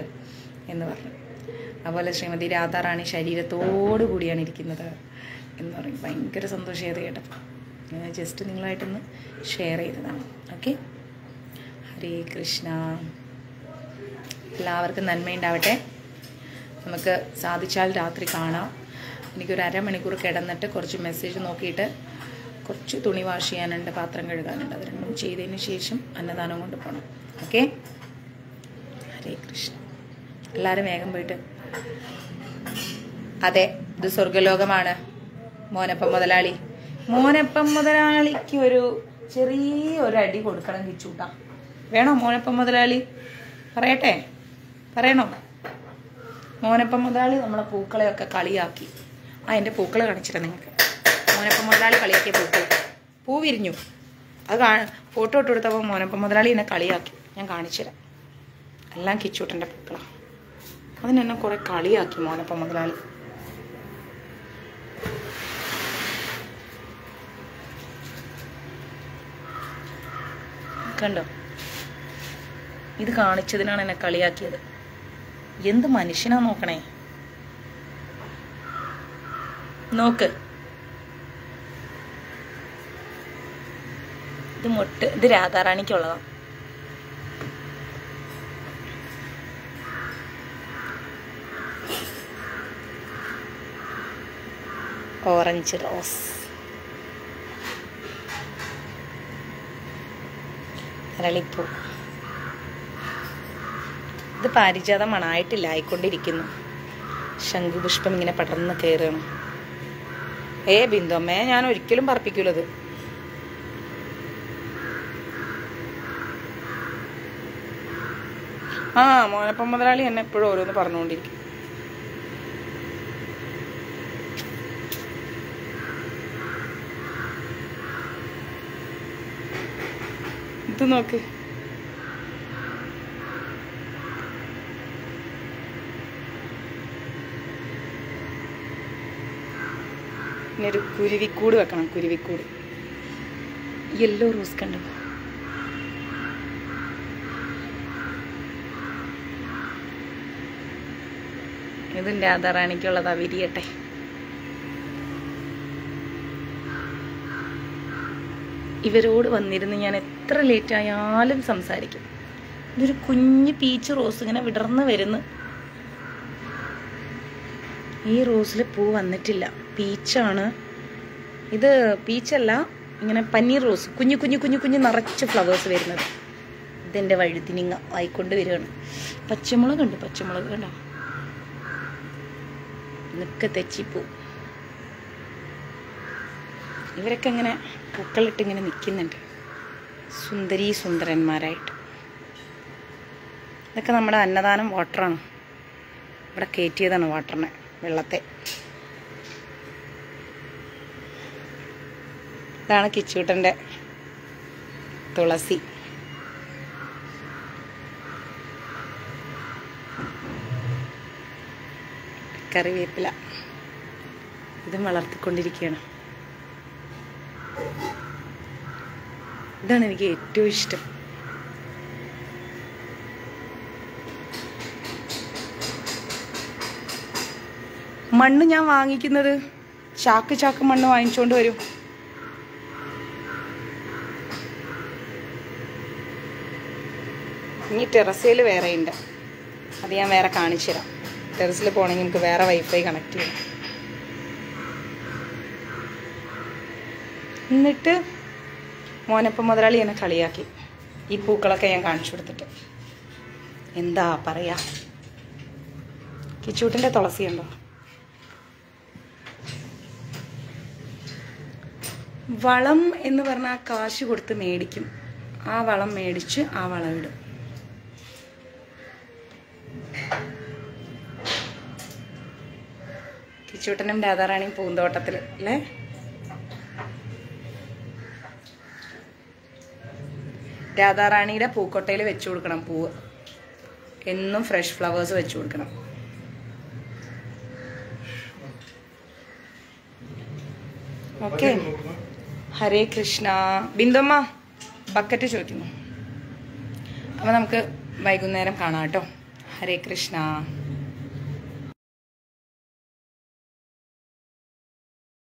[SPEAKER 1] എന്ന് പറഞ്ഞു അതുപോലെ ശ്രീമതി രാധാറാണി ശരീരത്തോടു കൂടിയാണ് ഇരിക്കുന്നത് എന്ന് പറയും ഭയങ്കര സന്തോഷമായത് കേട്ടപ്പോൾ ഞാൻ ജസ്റ്റ് നിങ്ങളായിട്ടൊന്ന് ഷെയർ ചെയ്തതാണ് ഓക്കെ ഹരേ കൃഷ്ണ എല്ലാവർക്കും നന്മയുണ്ടാവട്ടെ നമുക്ക് സാധിച്ചാൽ രാത്രി കാണാം എനിക്കൊരു അരമണിക്കൂർ കിടന്നിട്ട് കുറച്ച് മെസ്സേജ് നോക്കിയിട്ട് കുറച്ച് തുണി വാഷ് ചെയ്യാനുണ്ട് പാത്രം കഴുകാനുണ്ട് അത് രണ്ടും ചെയ്തതിന് ശേഷം അന്നദാനം കൊണ്ട് പോകണം ഓക്കെ ഹരേ കൃഷ്ണ എല്ലാവരും വേഗം പോയിട്ട് അതെ ഇത് സ്വർഗലോകമാണ് മോനപ്പം മുതലാളി മോനപ്പം മുതലാളിക്ക് ഒരു ചെറിയ ഒരു അടി കൊടുക്കണം കിച്ചൂട്ടാം വേണോ മോനപ്പം മുതലാളി പറയട്ടെ പറയണോ മോനപ്പം മുതലാളി നമ്മളെ പൂക്കളെയൊക്കെ കളിയാക്കി ആ എൻ്റെ പൂക്കൾ കാണിച്ചിട്ടാണ് നിങ്ങൾക്ക് മോനപ്പം മുതലാളി കളിയാക്കിയ പൂക്കൾ പൂ വിരിഞ്ഞു അത് കാ ഫോട്ടോ ഇട്ട് കൊടുത്തപ്പോൾ മോനപ്പം മുതലാളി എന്നെ കളിയാക്കി ഞാൻ കാണിച്ചുതരാം എല്ലാം കിച്ചൂട്ടൻ്റെ പൂക്കളാണ് അതിനെന്നെ കുറേ കളിയാക്കി മോനപ്പം മുതലാളി കണ്ടോ ഇത് കാണിച്ചതിനാണ് എന്നെ കളിയാക്കിയത് എന്ത് മനുഷ്യനാ നോക്കണേ നോക്ക് ഇത് മുട്ട് ഇത് രാധാറാണിക്കുള്ളതാണ് ഓറഞ്ച് റോസ് അരളിപ്പൂ ഇത് പാരിജാത മണമായിട്ടില്ല ആയിക്കൊണ്ടിരിക്കുന്നു ശംഖുപുഷ്പം ഇങ്ങനെ പടർന്ന് കയറുകയാണ് ഏ ബിന്ദുമ്മയെ ഞാൻ ഒരിക്കലും പറപ്പിക്കൂലത് ആ മോനപ്പം മുതലാളി എന്നെ എപ്പോഴും ഓരോന്ന് പറഞ്ഞുകൊണ്ടിരിക്കും ഇത് നോക്ക് പിന്നെ ഒരു കുരുവിക്കൂട് വെക്കണം കുരുവിക്കൂട് യെല്ലോ റോസ് കണ്ടു ഇതിൻ്റെ ആധാറാണിക്കുള്ളതാ വിരിയട്ടെ ഇവരോട് വന്നിരുന്ന് ഞാൻ എത്ര ലേറ്റായാലും സംസാരിക്കും ഇതൊരു കുഞ്ഞ് പീച്ച് റോസ് ഇങ്ങനെ വിടർന്ന് വരുന്നു ഈ റോസിൽ പൂ വന്നിട്ടില്ല പീച്ചാണ് ഇത് പീച്ചല്ല ഇങ്ങനെ പനീർ റോസ് കുഞ്ഞു കുഞ്ഞു കുഞ്ഞു കുഞ്ഞു നിറച്ച് ഫ്ലവേഴ്സ് വരുന്നത് ഇതിൻ്റെ വഴുതിനിങ്ങ ആയിക്കൊണ്ട് വരികയാണ് പച്ചമുളക് ഉണ്ട് പച്ചമുളക് കണ്ടോ നിക്കെ തെച്ചിപ്പൂ ഇവരൊക്കെ ഇങ്ങനെ പൂക്കളിട്ട് ഇങ്ങനെ നിൽക്കുന്നുണ്ട് സുന്ദരീ സുന്ദരന്മാരായിട്ട് ഇതൊക്കെ നമ്മുടെ അന്നദാനം വാട്ടറാണ് ഇവിടെ കയറ്റിയതാണ് വാട്ടറിനെ വെള്ളത്തെ ഇതാണ് കിച്ചൂട്ടൻ്റെ തുളസി കറിവേപ്പില ഇതും വളർത്തിക്കൊണ്ടിരിക്കുകയാണ് ഇതാണ് എനിക്ക് ഏറ്റവും ഇഷ്ടം മണ്ണ് ഞാൻ വാങ്ങിക്കുന്നത് ചാക്ക് ചാക്ക് മണ്ണ് വാങ്ങിച്ചുകൊണ്ട് വരും ഇനി ടെറസിൽ വേറെ ഉണ്ട് അത് ഞാൻ വേറെ കാണിച്ചു തരാം ടെറസിൽ പോകണമെങ്കിൽ നമുക്ക് വേറെ വൈഫൈ കണക്ട് ചെയ്യാം എന്നിട്ട് മോനപ്പം മുതലാളി എന്നെ കളിയാക്കി ഈ പൂക്കളൊക്കെ ഞാൻ കാണിച്ചു കൊടുത്തിട്ട് എന്താ പറയാ കിച്ചൂട്ടിൻ്റെ തുളസിയുണ്ടോ വളം എന്ന് പറഞ്ഞാൽ കാശ് കൊടുത്ത് മേടിക്കും ആ വളം മേടിച്ച് ആ വളം ഇടും കിച്ചൂട്ടനും രാധാറാണിയും പൂന്തോട്ടത്തിൽ അല്ലേ രാധാറാണിയുടെ പൂക്കൊട്ടയിൽ വെച്ചു കൊടുക്കണം പൂവ് എന്നും ഫ്രഷ് ഫ്ലവേഴ്സ് വെച്ചു കൊടുക്കണം ഓക്കെ ഹരേ കൃഷ്ണ ബിന്ദമ്മ ബക്കറ്റ് ചോദിക്കുന്നു അപ്പോൾ നമുക്ക് വൈകുന്നേരം കാണാം കേട്ടോ हरे कृष्णा